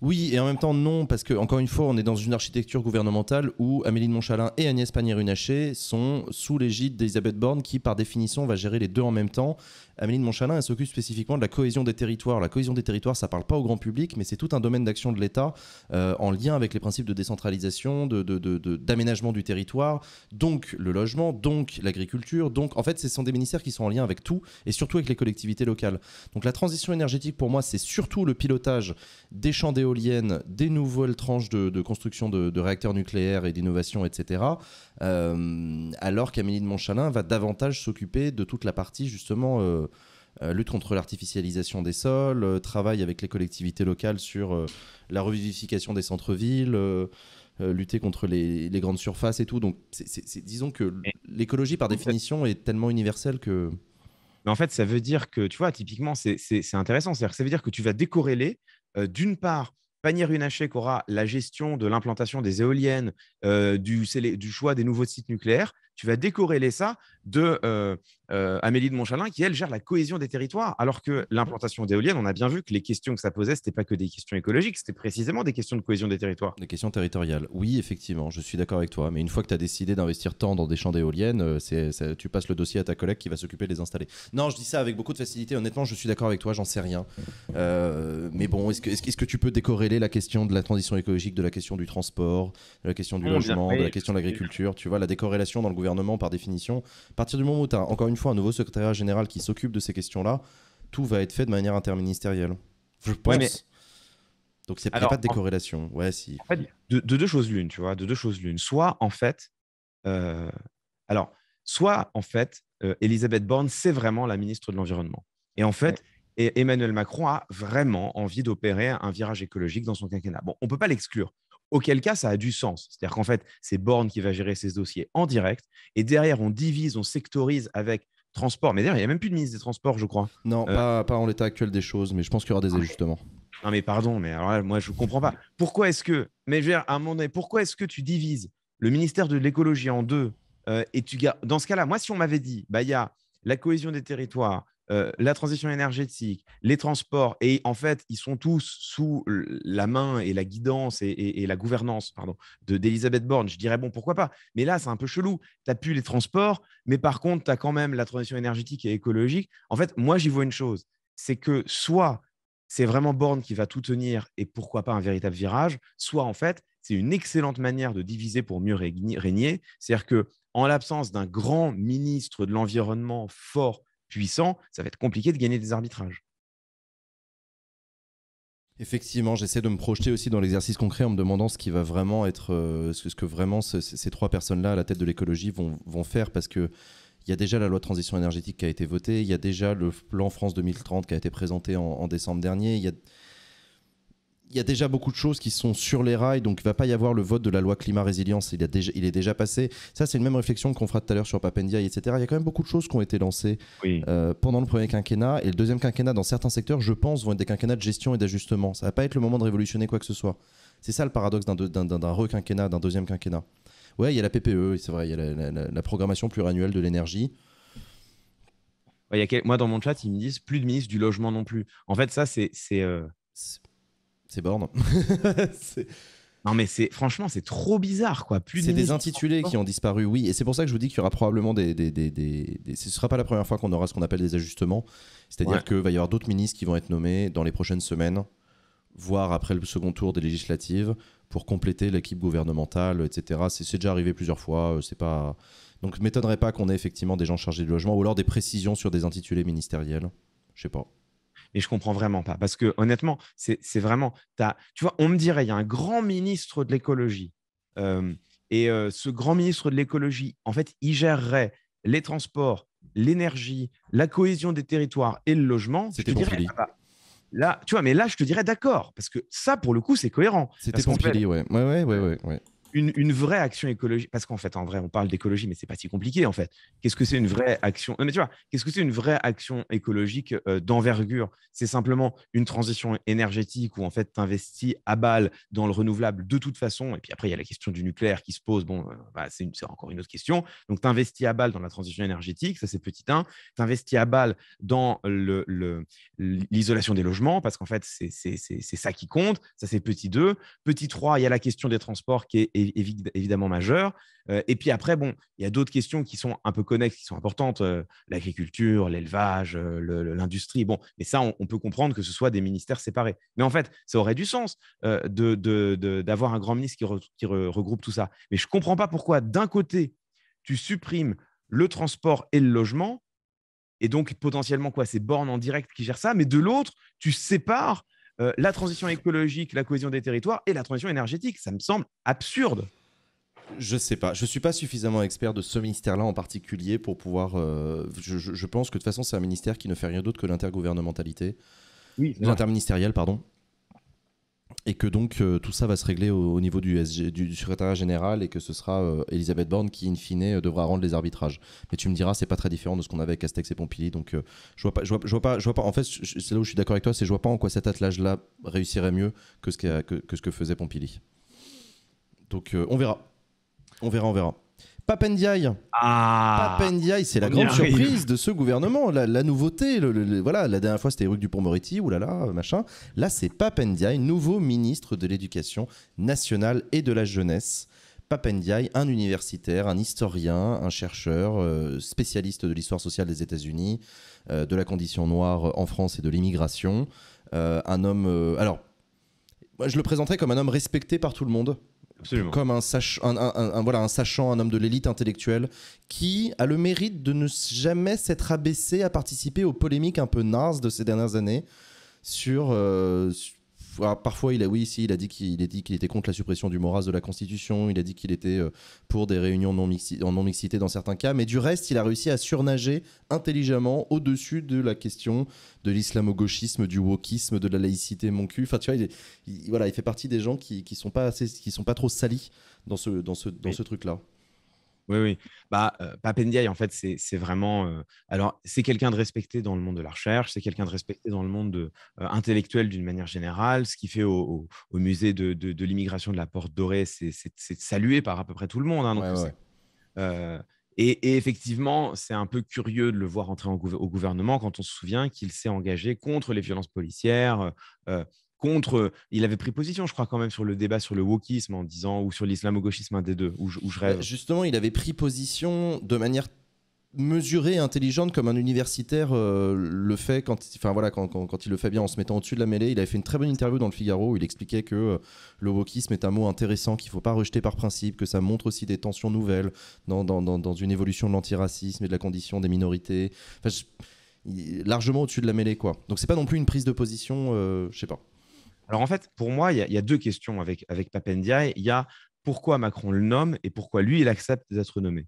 Oui, et en même temps, non, parce que, encore une fois, on est dans une architecture gouvernementale où Amélie de Montchalin et Agnès Pannier-Runacher sont sous l'égide d'Elisabeth Borne, qui, par définition, va gérer les deux en même temps. Amélie de Montchalin, elle s'occupe spécifiquement de la cohésion des territoires. La cohésion des territoires, ça parle pas au grand public, mais c'est tout un domaine d'action de l'État euh, en lien avec les principes de décentralisation, d'aménagement de, du territoire, donc le logement, donc l'agriculture. Donc, en fait, ce sont des ministères qui sont en lien avec tout, et surtout avec les collectivités locales. Donc, la transition énergétique, pour moi, c'est surtout le pilotage des des champs d'éoliennes, des nouvelles tranches de, construction de, réacteurs nucléaires et d'innovation, etc. Euh, alors qu'Amélie de Montchalin va davantage s'occuper de toute la partie justement euh, euh, lutte contre l'artificialisation des sols, travail avec les collectivités locales sur la revivification des centres-villes. lutter contre les, grandes surfaces et tout. Donc, disons que l'écologie, par définition, est tellement universelle que... Mais en fait, ça veut dire que, tu vois, typiquement, c'est intéressant. cest ça veut dire que tu vas décorréler euh, d'une part, Panier Runachek aura la gestion de l'implantation des éoliennes, euh, du, du choix des nouveaux sites nucléaires. Tu vas décorréler ça de euh, euh, Amélie de Montchalin, qui, elle, gère la cohésion des territoires, alors que l'implantation d'éoliennes, on a bien vu que les questions que ça posait, c'était pas que des questions écologiques, c'était précisément des questions de cohésion des territoires. Des questions territoriales, oui, effectivement, je suis d'accord avec toi, mais une fois que tu as décidé d'investir tant dans des champs d'éoliennes, euh, tu passes le dossier à ta collègue qui va s'occuper de les installer. Non, je dis ça avec beaucoup de facilité, honnêtement, je suis d'accord avec toi, j'en sais rien. mais bon, est-ce que, tu peux décorréler la question de la transition écologique de la question du transport, de la question du mmh, logement, de la question de l'agriculture Tu vois, la décorrélation dans le gouvernement, par définition, à partir du moment où tu as encore une fois un nouveau secrétaire général qui s'occupe de ces questions-là, tout va être fait de manière interministérielle. Je Donc il n'y a pas de décorrélation. Ouais, de, deux choses l'une, tu vois, de deux choses l'une. Soit en fait, euh, alors, soit en fait, euh, Elisabeth Borne, c'est vraiment la ministre de l'environnement. Et en fait, e-, Emmanuel Macron a vraiment envie d'opérer un virage écologique dans son quinquennat. Bon, on peut pas l'exclure. Auquel cas, ça a du sens. C'est-à-dire qu'en fait, c'est Borne qui va gérer ces dossiers en direct. Et derrière, on divise, on sectorise avec transport. Mais d'ailleurs, il n'y a même plus de ministre des Transports, je crois. Non, euh, pas, en l'état actuel des choses, mais je pense qu'il y aura des ah ajustements. Non, mais pardon, mais alors moi, je ne comprends pas. Pourquoi est-ce que, mais je à un moment pourquoi est-ce que tu divises le ministère de l'écologie en deux euh, et tu Dans ce cas-là, moi, si on m'avait dit, bah, il y a la cohésion des territoires, euh, la transition énergétique, les transports, et en fait, ils sont tous sous la main et la guidance et, la gouvernance pardon, de, d'Elisabeth Borne. Je dirais, bon, pourquoi pas Mais là, c'est un peu chelou. Tu n'as plus les transports, mais par contre, tu as quand même la transition énergétique et écologique. En fait, moi, j'y vois une chose, c'est que soit c'est vraiment Borne qui va tout tenir et pourquoi pas un véritable virage, soit en fait, c'est une excellente manière de diviser pour mieux régner. C'est-à-dire que en l'absence d'un grand ministre de l'environnement fort puissant, ça va être compliqué de gagner des arbitrages. Effectivement, j'essaie de me projeter aussi dans l'exercice concret en me demandant ce qui va vraiment être, euh, ce que vraiment ces trois personnes-là à la tête de l'écologie vont, vont, faire parce que il y a déjà la loi de transition énergétique qui a été votée, il y a déjà le plan France 2030 qui a été présenté en, en décembre dernier, il y a il y a déjà beaucoup de choses qui sont sur les rails, donc il ne va pas y avoir le vote de la loi climat résilience, il, a déjà, il est déjà passé. Ça, c'est une même réflexion qu'on fera tout à l'heure sur Papendia, etc. Il y a quand même beaucoup de choses qui ont été lancées euh, pendant le premier quinquennat et le deuxième quinquennat dans certains secteurs, je pense, vont être des quinquennats de gestion et d'ajustement. Ça ne va pas être le moment de révolutionner quoi que ce soit. C'est ça le paradoxe d'un requinquennat, d'un deuxième quinquennat. Ouais, il y a la PPE, c'est vrai, il y a la, programmation pluriannuelle de l'énergie. moi, dans mon chat, ils me disent plus de ministre du logement non plus. En fait, ça, c'est euh, c'est borne. non mais c'est franchement c'est trop bizarre quoi. Plus c'est des intitulés qui ont disparu, oui. Et c'est pour ça que je vous dis qu'il y aura probablement des, des, des, des, Ce sera pas la première fois qu'on aura ce qu'on appelle des ajustements. C'est-à-dire qu'il va y avoir d'autres ministres qui vont être nommés dans les prochaines semaines, voire après le second tour des législatives, pour compléter l'équipe gouvernementale, etc. C'est déjà arrivé plusieurs fois. Euh, c'est pas. Donc, je pas qu'on ait effectivement des gens chargés du logement ou alors des précisions sur des intitulés ministériels. Je sais pas. Mais je comprends vraiment pas. Parce que honnêtement, c'est vraiment. tu vois, on me dirait, il y a un grand ministre de l'écologie. Euh, et euh, ce grand ministre de l'écologie, en fait, il gérerait les transports, l'énergie, la cohésion des territoires et le logement. C'était ah bah, Là, tu vois, mais là, je te dirais d'accord, parce que ça, pour le coup, c'est cohérent. C'était Pompili, ouais. Ouais, ouais, ouais, ouais une, vraie action écologique, parce qu'en fait, en vrai, on parle d'écologie, mais c'est pas si compliqué en fait. Qu'est-ce que c'est une vraie action mais tu vois, qu'est-ce que c'est une vraie action écologique euh, d'envergure C'est simplement une transition énergétique où en fait, tu investis à balle dans le renouvelable de toute façon. Et puis après, il y a la question du nucléaire qui se pose. Bon, euh, bah, c'est encore une autre question. Donc, tu investis à balle dans la transition énergétique, ça c'est petit 1. Tu investis à balle dans l'isolation le, l'isolation des logements, parce qu'en fait, c'est ça qui compte, ça c'est petit 2. Petit 3, il y a la question des transports qui est évidemment majeur. Euh, et puis après, bon, il y a d'autres questions qui sont un peu connexes, qui sont importantes, euh, l'agriculture, l'élevage, euh, l'industrie. Bon, mais ça, on, peut comprendre que ce soit des ministères séparés. Mais en fait, ça aurait du sens d'avoir un grand ministre qui, regroupe tout ça. Mais je ne comprends pas pourquoi, d'un côté, tu supprimes le transport et le logement, et donc potentiellement quoi, c'est Borne en direct qui gère ça, mais de l'autre, tu sépares euh, la transition écologique, la cohésion des territoires et la transition énergétique. Ça me semble absurde. Je ne sais pas. Je ne suis pas suffisamment expert de ce ministère-là en particulier pour pouvoir. Euh, je, pense que de toute façon, c'est un ministère qui ne fait rien d'autre que l'intergouvernementalité. Oui, l'interministériel, pardon et que donc euh, tout ça va se régler au, niveau du, secrétariat général et que ce sera euh, Elisabeth Borne qui, in fine, euh, devra rendre les arbitrages. Mais tu me diras, c'est pas très différent de ce qu'on avait avec Castex et Pompili. Donc je vois pas, je vois, pas, je vois pas. En fait, c'est là où je suis d'accord avec toi, c'est je vois pas en quoi cet attelage-là réussirait mieux que ce que, ce que faisait Pompili. Donc on verra, on verra, on verra. Papendiaï. Ah, c'est la grande surprise de ce gouvernement, la, nouveauté. voilà, la dernière fois c'était Eric Dupont-Moretti, oulala, machin. Là, c'est Papendiaï, nouveau ministre de l'Éducation nationale et de la jeunesse. Papendiaï, un universitaire, un historien, un chercheur, euh, spécialiste de l'histoire sociale des États-Unis, euh, de la condition noire en France et de l'immigration. Euh, un homme. alors, moi, je le présenterais comme un homme respecté par tout le monde comme un, voilà, un sachant, un homme de l'élite intellectuelle, qui a le mérite de ne jamais s'être abaissé à participer aux polémiques un peu nazes de ces dernières années sur euh, ah, parfois, il a oui, il a dit qu'il dit était contre la suppression du moras de la Constitution. Il a dit qu'il était euh, pour des réunions non en non mixité dans certains cas. Mais du reste, il a réussi à surnager intelligemment au-dessus de la question de l'islamo-gauchisme, du wokisme, de la laïcité, mon cul. Enfin, tu vois, il, voilà, il fait partie des gens qui, qui sont pas sont pas trop salis dans ce dans ce dans ce truc là. Oui, oui. Bah, euh, en fait, c'est vraiment. Euh, alors, c'est quelqu'un de respecté dans le monde de la recherche, c'est quelqu'un de respecté dans le monde euh, intellectuel d'une manière générale. Ce qu'il fait au, musée de, l'immigration de la Porte Dorée, c'est salué par à peu près tout le monde. Hein, euh, et, effectivement, c'est un peu curieux de le voir entrer au gouvernement quand on se souvient qu'il s'est engagé contre les violences policières contre. Euh, il avait pris position, je crois, quand même, sur le débat sur le wokisme en disant, ou sur l'islamo-gauchisme, un des deux, où bah, Justement, il avait pris position de manière mesurée intelligente comme un universitaire euh, le fait quand, enfin voilà, quand, quand, il le fait bien en se mettant au-dessus de la mêlée. Il avait fait une très bonne interview dans le Figaro où il expliquait que euh, le wokisme est un mot intéressant qu'il ne faut pas rejeter par principe, que ça montre aussi des tensions nouvelles dans, dans, dans, dans une évolution de l'antiracisme et de la condition des minorités. largement au-dessus de la mêlée quoi. Donc c'est pas non plus une prise de position, je sais pas. Alors en fait, pour moi, il y, a deux questions avec, avec Papendia. Il y a pourquoi Macron le nomme et pourquoi lui, il accepte d'être nommé.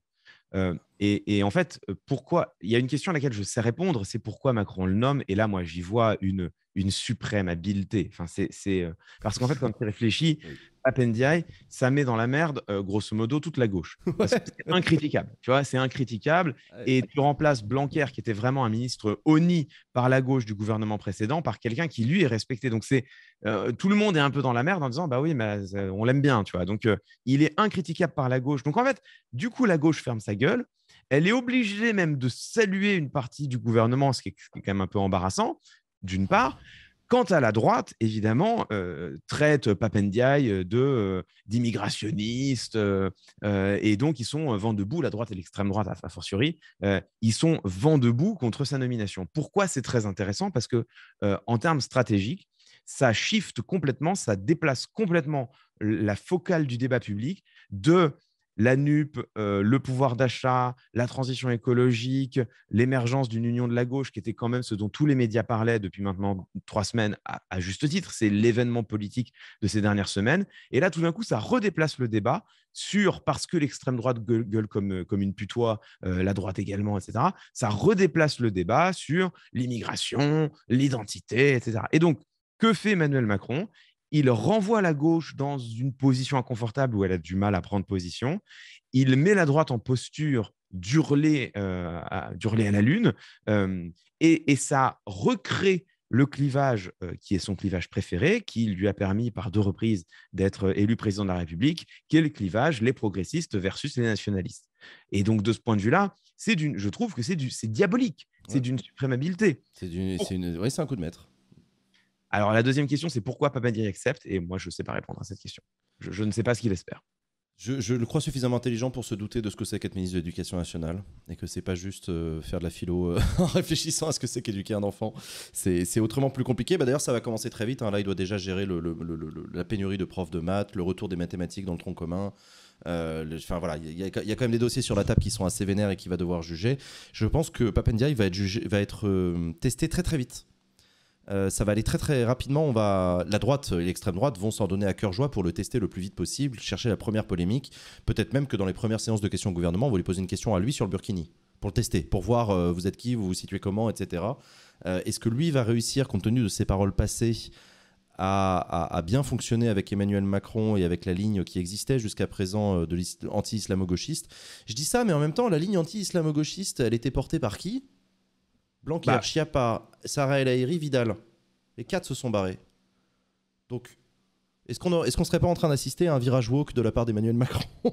Euh, et, et, en fait, pourquoi Il y a une question à laquelle je sais répondre, c'est pourquoi Macron le nomme. Et là, moi, j'y vois une, une suprême habileté. Enfin, c'est, euh, Parce qu'en fait, quand tu réfléchis, PNDI, ça met dans la merde, euh, grosso modo, toute la gauche. C'est incritiquable. Tu vois, c'est incritiquable. Et tu remplaces Blanquer, qui était vraiment un ministre honni par la gauche du gouvernement précédent, par quelqu'un qui, lui, est respecté. Donc, c'est euh, tout le monde est un peu dans la merde en disant, bah oui, mais on l'aime bien. Tu vois, donc, il est incritiquable par la gauche. Donc, en fait, du coup, la gauche ferme sa gueule. Elle est obligée même de saluer une partie du gouvernement, ce qui est quand même un peu embarrassant, d'une part. Quant à la droite, évidemment, euh, traite Papendiaï euh, de euh, d'immigrationniste et donc ils sont vent debout, la droite et l'extrême droite à, fortiori, ils sont vent debout contre sa nomination. Pourquoi c'est très intéressant Parce que en termes stratégiques, ça shift complètement, ça déplace complètement la focale du débat public de la NUP, euh, le pouvoir d'achat, la transition écologique, l'émergence d'une union de la gauche, qui était quand même ce dont tous les médias parlaient depuis maintenant trois semaines, à, juste titre. C'est l'événement politique de ces dernières semaines. Et là, tout d'un coup, ça redéplace le débat sur, parce que l'extrême droite gueule, euh, comme, une putois, euh, la droite également, etc. Ça redéplace le débat sur l'immigration, l'identité, etc. Et donc, que fait Emmanuel Macron il renvoie la gauche dans une position inconfortable où elle a du mal à prendre position. Il met la droite en posture d'hurler euh, à, la lune. Euh, et, ça recrée le clivage euh, qui est son clivage préféré, qui lui a permis par deux reprises d'être élu président de la République, qui est le clivage les progressistes versus les nationalistes. Et donc de ce point de vue-là, c'est je trouve que c'est du, diabolique, c'est d'une suprémabilité. C'est, un coup de maître. Alors, la deuxième question, c'est pourquoi papendia accepte Et moi, je ne sais pas répondre à cette question. Je, ne sais pas ce qu'il espère. Je, le crois suffisamment intelligent pour se douter de ce que c'est qu'être ministre de l'Éducation nationale et que ce n'est pas juste euh, faire de la philo euh, en réfléchissant à ce que c'est qu'éduquer un enfant. C'est autrement plus compliqué. Bah, d'ailleurs, ça va commencer très vite. Hein. Là, il doit déjà gérer la pénurie de profs de maths, le retour des mathématiques dans le tronc commun. Euh, enfin voilà, il y, a quand même des dossiers sur la table qui sont assez vénères et qui va devoir juger. Je pense que Papendia va être testé très très vite. Euh, ça va aller très très rapidement. On va, la droite et euh, l'extrême droite vont s'en donner à cœur joie pour le tester le plus vite possible, chercher la première polémique. Peut-être même que dans les premières séances de questions au gouvernement, vous va lui poser une question à lui sur le Burkini pour le tester, pour voir euh, vous êtes qui, vous vous situez comment, etc. Est-ce que lui va réussir, compte tenu de ses paroles passées, à, bien fonctionner avec Emmanuel Macron et avec la ligne qui existait jusqu'à présent de anti-islamo-gauchiste Je dis ça, mais en même temps, la ligne anti-islamo-gauchiste, elle était portée par qui Blanquer, bah. Chiappa, Sarah El Vidal. Les quatre se sont barrés. Donc, est-ce qu'on est serait pas en train d'assister à un virage woke de la part d'Emmanuel Macron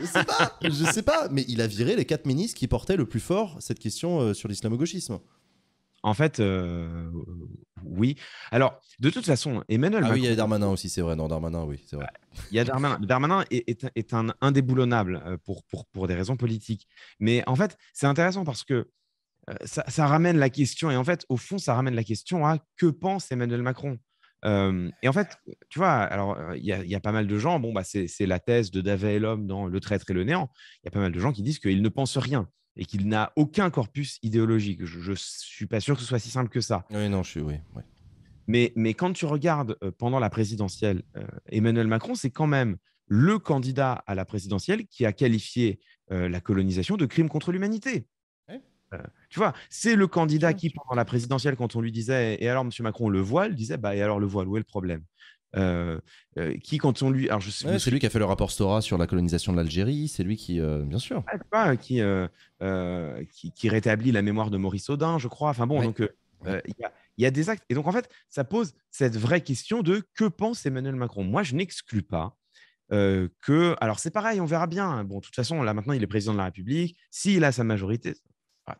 Je sais pas, je sais pas, mais il a viré les quatre ministres qui portaient le plus fort cette question euh, sur l'islamo-gauchisme. En fait, euh, oui. Alors, de toute façon, Emmanuel. Ah oui, il y a Darmanin euh, aussi, c'est vrai. Non, Darmanin, oui, c'est vrai. Il y a Darmanin. Darmanin est, un indéboulonnable euh, pour, des raisons politiques. Mais en fait, c'est intéressant parce que ça, ramène la question, et en fait, au fond, ça ramène la question à que pense Emmanuel Macron Et en fait, tu vois, alors, il y, a pas mal de gens, bon, bah, c'est la thèse de David et l'homme dans Le traître et le néant, il y a pas mal de gens qui disent qu'ils ne pensent rien et qu'il n'a aucun corpus idéologique. Je ne suis pas sûr que ce soit si simple que ça. Oui, non, je suis, oui. Mais, mais, quand tu regardes euh, pendant la présidentielle, euh, Emmanuel Macron, c'est quand même le candidat à la présidentielle qui a qualifié euh, la colonisation de crime contre l'humanité. tu vois, c'est le candidat qui, pendant la présidentielle, quand on lui disait Et alors, monsieur Macron, le voile, disait Bah, et alors le voile, où est le problème euh, euh, qui quand on lui c'est lui qui a fait le rapport Stora sur la colonisation de l'Algérie c'est lui qui euh, bien sûr ah, qui, rétablit la mémoire de Maurice Audin je crois enfin bon donc il y, y, a des actes et donc en fait ça pose cette vraie question de que pense Emmanuel Macron moi je n'exclus pas que alors c'est pareil on verra bien bon de toute façon là maintenant il est président de la République s'il a sa majorité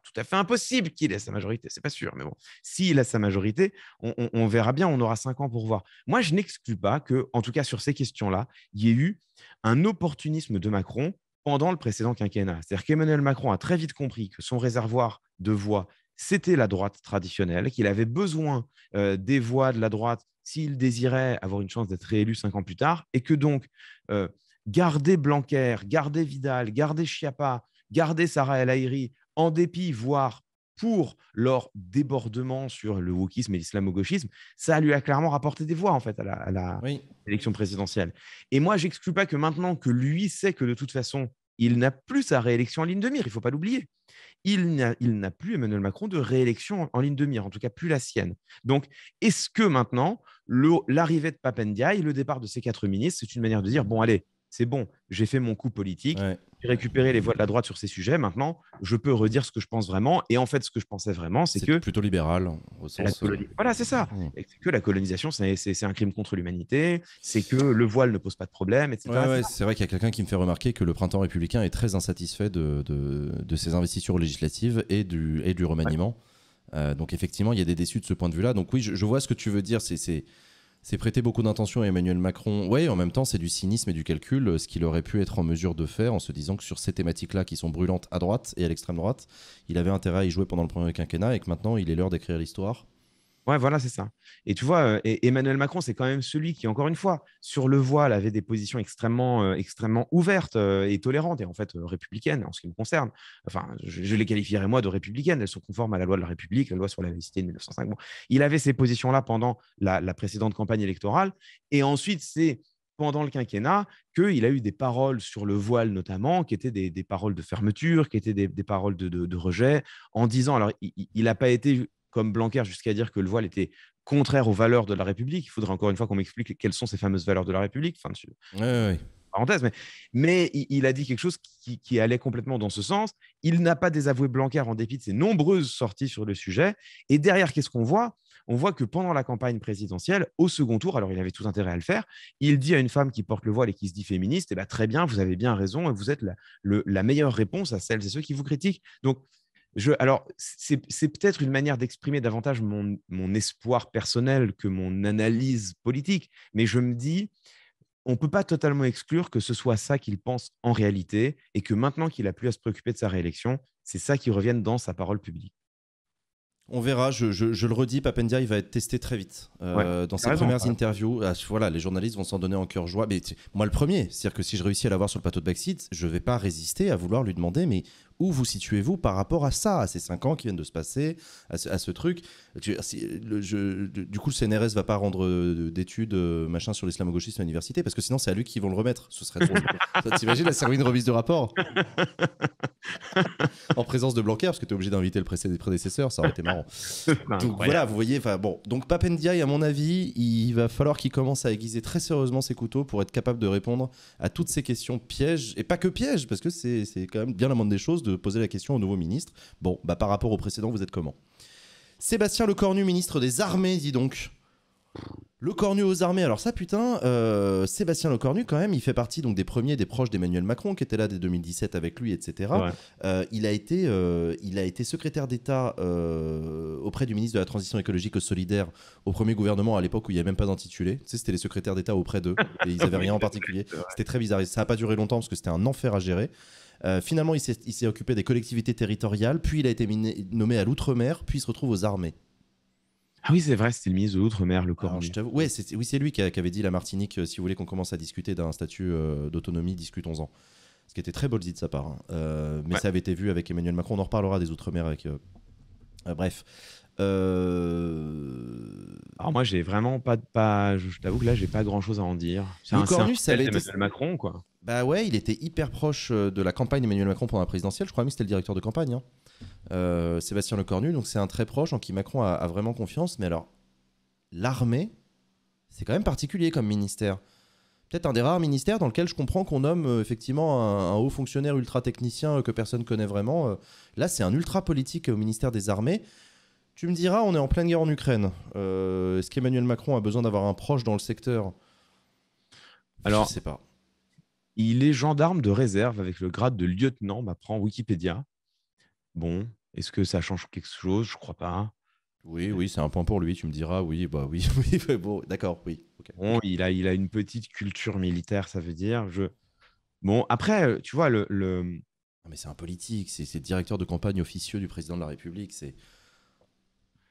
tout à fait impossible qu'il ait sa majorité, c'est pas sûr, mais bon, s'il a sa majorité, on, verra bien, on aura cinq ans pour voir. Moi, je n'exclus pas que, en tout cas sur ces questions-là, il y ait eu un opportunisme de Macron pendant le précédent quinquennat. C'est-à-dire qu'Emmanuel Macron a très vite compris que son réservoir de voix, c'était la droite traditionnelle, qu'il avait besoin euh, des voix de la droite s'il désirait avoir une chance d'être réélu cinq ans plus tard, et que donc euh, garder Blanquer, garder Vidal, garder Chiappa, garder Sarah El Haïry en dépit, voire pour leur débordement sur le wokisme et l'islamo-gauchisme, ça lui a clairement rapporté des voix en fait à la, élection présidentielle. Et moi, j'exclus pas que maintenant que lui sait que de toute façon, il n'a plus sa réélection en ligne de mire, il faut pas l'oublier. Il n'a plus Emmanuel Macron de réélection en, ligne de mire, en tout cas plus la sienne. Donc, est-ce que maintenant, l'arrivée de Papendia et le départ de ces quatre ministres, c'est une manière de dire, bon allez, c'est bon, j'ai fait mon coup politique, j'ai récupéré les voix de la droite sur ces sujets. Maintenant, je peux redire ce que je pense vraiment. Et en fait, ce que je pensais vraiment, c'est que. plutôt libéral, hein, au sens. Euh, voilà, c'est ça. C'est que la colonisation, c'est un crime contre l'humanité, c'est que le voile ne pose pas de problème, etc. c'est vrai qu'il y a quelqu'un qui me fait remarquer que le printemps républicain est très insatisfait de, ses investitures législatives et du, et du remaniement. Euh, donc, effectivement, il y a des déçus de ce point de vue-là. Donc, oui, je, je, vois ce que tu veux dire. C'est c'est prêter beaucoup d'intention à Emmanuel Macron. Oui, en même temps, c'est du cynisme et du calcul, euh, ce qu'il aurait pu être en mesure de faire en se disant que sur ces thématiques-là qui sont brûlantes à droite et à l'extrême droite, il avait intérêt à y jouer pendant le premier quinquennat et que maintenant il est l'heure d'écrire l'histoire Ouais, voilà, c'est ça. Et tu vois, euh, Emmanuel Macron, c'est quand même celui qui, encore une fois, sur le voile, avait des positions extrêmement, euh, extrêmement ouvertes euh, et tolérantes, et en fait républicaines en ce qui me concerne. Enfin, je, les qualifierais moi de républicaines. Elles sont conformes à la loi de la République, la loi sur la laïcité de 1905. il avait ces positions-là pendant la, précédente campagne électorale, et ensuite, c'est pendant le quinquennat qu'il a eu des paroles sur le voile notamment, qui étaient des, paroles de fermeture, qui étaient des, paroles de, de, rejet, en disant, alors il n'a pas été comme Blanquer jusqu'à dire que le voile était contraire aux valeurs de la République. Il faudrait encore une fois qu'on m'explique quelles sont ces fameuses valeurs de la République. Enfin, oui, mais, il, a dit quelque chose qui, allait complètement dans ce sens. Il n'a pas désavoué Blanquer en dépit de ses nombreuses sorties sur le sujet. Et derrière, qu'est-ce qu'on voit On voit que pendant la campagne présidentielle, au second tour, alors il avait tout intérêt à le faire, il dit à une femme qui porte le voile et qui se dit féministe, eh ben très bien, vous avez bien raison, vous êtes la, la meilleure réponse à celles et ceux qui vous critiquent. Donc, alors, c'est peut-être une manière d'exprimer davantage mon, espoir personnel que mon analyse politique, mais je me dis, on ne peut pas totalement exclure que ce soit ça qu'il pense en réalité et que maintenant qu'il a plus à se préoccuper de sa réélection, c'est ça qui revienne dans sa parole publique. On verra, je, le redis, Papendia, il va être testé très vite. Euh, dans ses premières interviews, ah, voilà, les journalistes vont s'en donner en cœur joie. Mais moi, le premier, c'est-à-dire que si je réussis à l'avoir sur le plateau de Backseat, je ne vais pas résister à vouloir lui demander, mais où vous situez-vous par rapport à ça, à ces cinq ans qui viennent de se passer, à ce, truc le, Du coup, le CNRS va pas rendre euh, d'études euh, machin sur l'islamo-gauchisme à l'université, parce que sinon, c'est à lui qu'ils vont le remettre. Ce serait T'imagines, la servi une remise de rapport En présence de Blanquer, parce que tu es obligé d'inviter le prédécesseur, ça aurait été marrant. Donc voilà, vous voyez, bon, donc Papendiaï, à mon avis, il va falloir qu'il commence à aiguiser très sérieusement ses couteaux pour être capable de répondre à toutes ces questions pièges, et pas que pièges, parce que c'est quand même bien la moindre des choses de poser la question au nouveau ministre. Bon, bah, par rapport au précédent, vous êtes comment Sébastien Lecornu, ministre des Armées, dis donc. Le cornu aux armées, alors ça putain, euh, Sébastien Lecornu quand même, il fait partie donc des premiers, des proches d'Emmanuel Macron qui était là dès 2017 avec lui, etc. Euh, il, a été, euh, il a été secrétaire d'État euh, auprès du ministre de la Transition écologique et solidaire au premier gouvernement à l'époque où il n'y avait même pas d'intitulé. Tu sais, c'était les secrétaires d'État auprès d'eux et ils n'avaient rien en particulier. C'était très bizarre ça n'a pas duré longtemps parce que c'était un enfer à gérer. Euh, finalement, il s'est occupé des collectivités territoriales, puis il a été nommé à l'outre-mer, puis il se retrouve aux armées. Ah oui, c'est vrai, c'était le ministre de l'Outre-mer, le corps. oui, c'est lui qui, avait dit la Martinique, euh, si vous voulez qu'on commence à discuter d'un statut euh, d'autonomie, discutons-en. Ce qui était très bolzi de sa part. Hein. mais ça avait été vu avec Emmanuel Macron, on en reparlera des Outre-mer avec... bref. Euh, alors moi, j'ai vraiment pas, pas je, t'avoue que là, j'ai pas grand-chose à en dire. C'est un, ça Macron, quoi. Bah ouais, il était hyper proche euh, de la campagne d'Emmanuel Macron pendant la présidentielle. Je crois même que c'était le directeur de campagne, hein. euh, Sébastien Lecornu. Donc c'est un très proche en qui Macron a, vraiment confiance. Mais alors, l'armée, c'est quand même particulier comme ministère. Peut-être un des rares ministères dans lequel je comprends qu'on nomme euh, effectivement un, un, haut fonctionnaire ultra technicien que personne connaît vraiment. là, c'est un ultra politique au ministère des Armées. Tu me diras, on est en pleine guerre en Ukraine. Euh, est-ce qu'Emmanuel Macron a besoin d'avoir un proche dans le secteur Alors, je sais pas. Il est gendarme de réserve avec le grade de lieutenant, m'apprend Wikipédia. Bon, est-ce que ça change quelque chose Je ne crois pas. Oui, oui, c'est un point pour lui. Tu me diras, oui, bah oui, oui, bon, d'accord, oui. Bon, il a, il a une petite culture militaire, ça veut dire. Je... Bon, après, euh, tu vois, le. mais c'est un politique, c'est directeur de campagne officieux du président de la République. C'est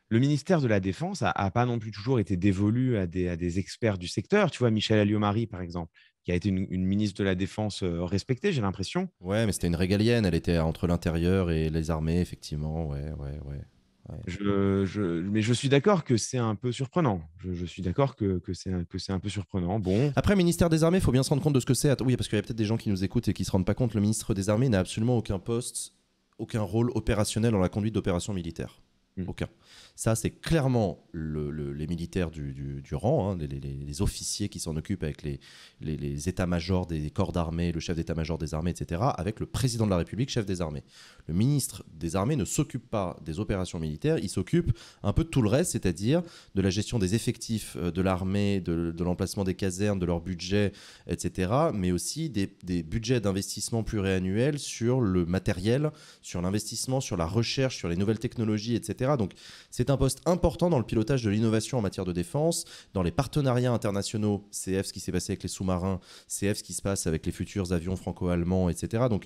le ministère de la Défense n'a pas non plus toujours été dévolu à des, à des, experts du secteur. Tu vois, Michel Alliomarie, par exemple, qui a été une, ministre de la Défense euh, respectée, j'ai l'impression. Ouais, mais c'était une régalienne. Elle était entre l'intérieur et les armées, effectivement. Ouais, ouais, ouais. mais je suis d'accord que c'est un peu surprenant. Je, suis d'accord que, que c'est un peu surprenant. Bon. Après, ministère des Armées, il faut bien se rendre compte de ce que c'est. Oui, parce qu'il y a peut-être des gens qui nous écoutent et qui ne se rendent pas compte. Le ministre des Armées n'a absolument aucun poste, aucun rôle opérationnel dans la conduite d'opérations militaires. Mmh. Aucun. Ça, c'est clairement les militaires du, rang, hein, les, officiers qui s'en occupent avec les, les états-majors des corps d'armée, le chef d'état-major des armées, etc., avec le président de la République, chef des armées. Le ministre des armées ne s'occupe pas des opérations militaires, il s'occupe un peu de tout le reste, c'est-à-dire de la gestion des effectifs euh, de l'armée, de, l'emplacement des casernes, de leur budget, etc., mais aussi des, budgets d'investissement pluriannuels sur le matériel, sur l'investissement, sur la recherche, sur les nouvelles technologies, etc. Donc c'est un poste important dans le pilotage de l'innovation en matière de défense, dans les partenariats internationaux, CF ce qui s'est passé avec les sous-marins, CF ce qui se passe avec les futurs avions franco-allemands, etc. Donc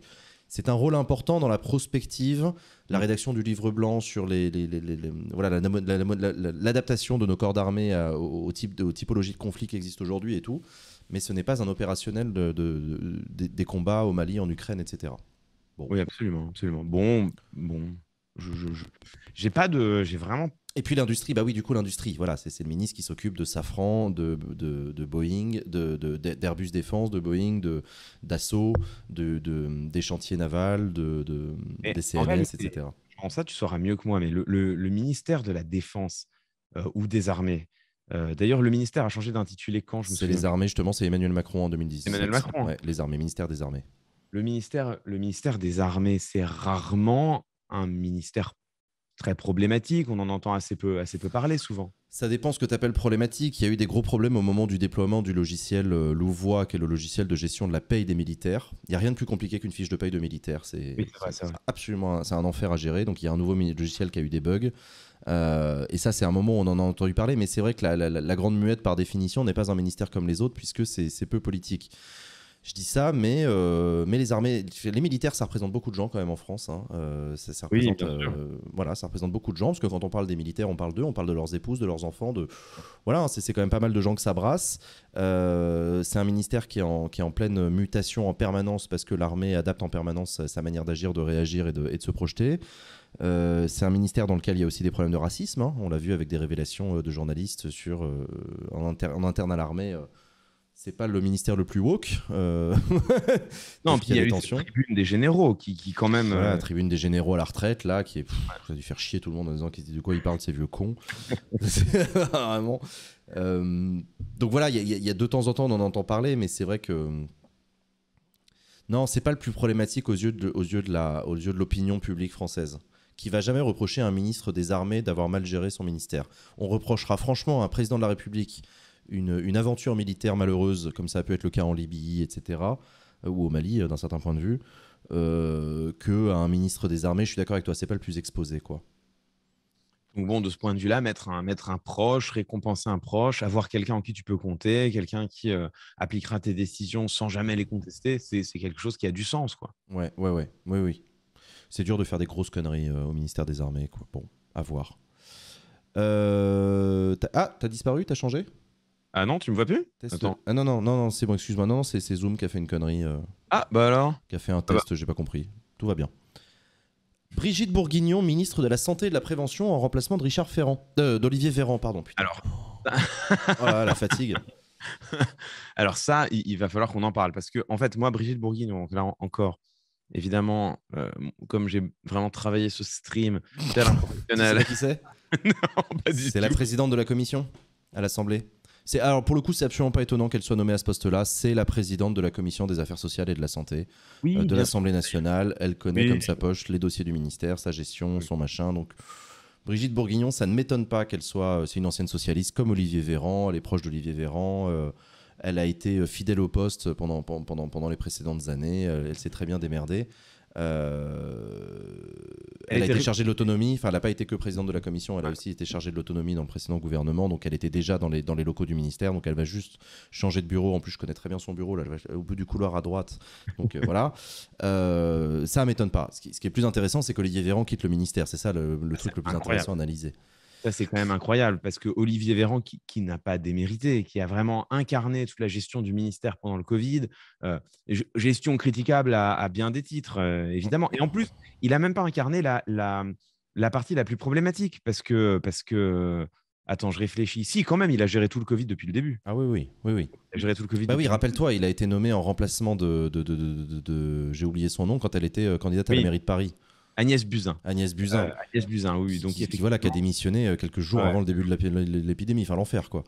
c'est un rôle important dans la prospective, la mm. rédaction du livre blanc sur les, voilà, l'adaptation de nos corps d'armée au, type de, aux typologies de conflits qui existent aujourd'hui et tout. Mais ce n'est pas un opérationnel de, des combats au Mali, en Ukraine, etc. Oui, absolument, absolument. Bon, bon j'ai pas de, j'ai vraiment. Et puis l'industrie, bah oui, du coup l'industrie, voilà, c'est le ministre qui s'occupe de Safran, de, de, de Boeing, d'Airbus Défense, de Boeing, de d'assaut, des chantiers navals, de, des CNS, etc. En ça, tu sauras mieux que moi, mais le, le, ministère de la Défense euh, ou des armées, euh, D'ailleurs, le ministère a changé d'intitulé quand je me C'est les armées, justement, c'est Emmanuel Macron en 2010. Emmanuel Macron ouais, Les armées, ministère des armées. Le ministère, le ministère des armées, c'est rarement un ministère très problématique. On en entend assez peu, assez peu parler souvent. Ça dépend ce que tu appelles problématique. Il y a eu des gros problèmes au moment du déploiement du logiciel euh, Louvois, qui est le logiciel de gestion de la paye des militaires. Il n'y a rien de plus compliqué qu'une fiche de paye de militaire. C'est absolument c'est un enfer à gérer. Donc il y a un nouveau logiciel qui a eu des bugs. Euh, et ça, c'est un moment où on en a entendu parler, mais c'est vrai que la, la Grande Muette, par définition, n'est pas un ministère comme les autres, puisque c'est peu politique. Je dis ça, mais, euh, mais les armées, les militaires, ça représente beaucoup de gens quand même en France. Hein. Euh, ça, représente, euh, voilà, ça représente beaucoup de gens, parce que quand on parle des militaires, on parle d'eux, on parle de leurs épouses, de leurs enfants. De... Voilà, hein, c'est quand même pas mal de gens que ça brasse. c'est un ministère qui est, en, qui est en pleine mutation en permanence, parce que l'armée adapte en permanence sa manière d'agir, de réagir et de, et de se projeter. c'est un ministère dans lequel il y a aussi des problèmes de racisme. Hein. On l'a vu avec des révélations de journalistes sur, en, en, interne à l'armée c'est pas le ministère le plus woke. Euh, non, puis il y a, eu la tribune des généraux qui, quand même. la euh, tribune des généraux à la retraite, là, qui est. a dû faire chier tout le monde en disant de quoi ils parlent, ces vieux cons. Vraiment. Euh, donc voilà, il y, y, a de temps en temps, on en entend parler, mais c'est vrai que. Non, c'est pas le plus problématique aux yeux de, aux yeux de la, aux yeux de l'opinion publique française qui va jamais reprocher à un ministre des armées d'avoir mal géré son ministère. On reprochera franchement à un président de la République une, aventure militaire malheureuse, comme ça peut être le cas en Libye, etc., euh, ou au Mali, euh, d'un certain point de vue, euh, que un ministre des armées. Je suis d'accord avec toi, c'est pas le plus exposé, quoi. Donc bon, de ce point de vue-là, mettre un, mettre un proche, récompenser un proche, avoir quelqu'un en qui tu peux compter, quelqu'un qui euh, appliquera tes décisions sans jamais les contester, c'est quelque chose qui a du sens, quoi. Ouais, ouais, ouais, oui, oui. C'est dur de faire des grosses conneries au ministère des Armées, quoi. Bon, à voir. Ah, t'as disparu, t'as changé ah non, tu me vois plus Attends. Ah non, non, non, c'est bon, excuse-moi. Non, c'est Zoom qui a fait une connerie. Euh, ah bah alors Qui a fait un ah bah. test, j'ai pas compris. Tout va bien. Brigitte Bourguignon, ministre de la Santé et de la Prévention, en remplacement de Richard Ferrand. Euh, D'Olivier Ferrand pardon. Alors. oh la fatigue. alors ça, il, va falloir qu'on en parle. Parce que, en fait, moi, Brigitte Bourguignon, là encore, évidemment, euh, comme j'ai vraiment travaillé ce stream tel un professionnel. qui c'est C'est la présidente de la commission à l'Assemblée alors pour le coup, c'est absolument pas étonnant qu'elle soit nommée à ce poste-là. C'est la présidente de la commission des affaires sociales et de la santé euh, de l'Assemblée nationale. Elle connaît comme sa poche les dossiers du ministère, sa gestion, son machin. Donc Brigitte Bourguignon, ça ne m'étonne pas qu'elle soit. Euh, une ancienne socialiste comme Olivier Véran. Elle est proche d'Olivier Véran. Euh, elle a été fidèle au poste pendant, pendant, pendant les précédentes années. Elle s'est très bien démerdée. Euh, elle, a été, chargée de l'autonomie, enfin elle n'a pas été que présidente de la commission, elle a aussi été chargée de l'autonomie dans le précédent gouvernement, donc elle était déjà dans les, dans les locaux du ministère, donc elle va juste changer de bureau, en plus je connais très bien son bureau, là, au bout du couloir à droite, donc euh, voilà. Euh, ça m'étonne pas. Ce qui, ce qui, est plus intéressant, c'est que qu'Olivier Véran quitte le ministère, c'est ça le, truc le plus intéressant à analyser. Ça, c'est quand même incroyable parce que Olivier Véran, qui, n'a pas démérité, qui a vraiment incarné toute la gestion du ministère pendant le Covid, euh, gestion critiquable à, bien des titres, euh, évidemment. Et en plus, il n'a même pas incarné la, la, partie la plus problématique parce que, parce que Attends, je réfléchis. Si, quand même, il a géré tout le Covid depuis le début. Ah oui, oui, oui, oui. Il a géré tout le Covid. Bah oui, rappelle-toi, il a été nommé en remplacement de, j'ai oublié son nom quand elle était euh, candidate à la mairie de Paris. Agnès Buzyn. Agnès Buzyn. Euh, Agnès Buzyn, oui. Donc, qui, voilà, qui a démissionné euh, quelques jours avant le début de l'épidémie. Enfin, l'enfer, quoi.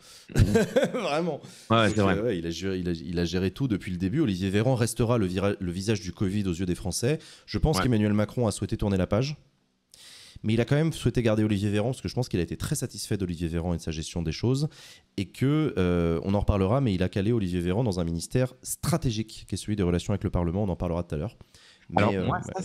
Vraiment. il, a géré, tout depuis le début. Olivier Véran restera le, visage du Covid aux yeux des Français. Je pense qu'Emmanuel Macron a souhaité tourner la page. Mais il a quand même souhaité garder Olivier Véran parce que je pense qu'il a été très satisfait d'Olivier Véran et de sa gestion des choses et que euh, on en reparlera. Mais il a calé Olivier Véran dans un ministère stratégique qui est celui des relations avec le Parlement. On en parlera tout à l'heure. Alors, moi, ça,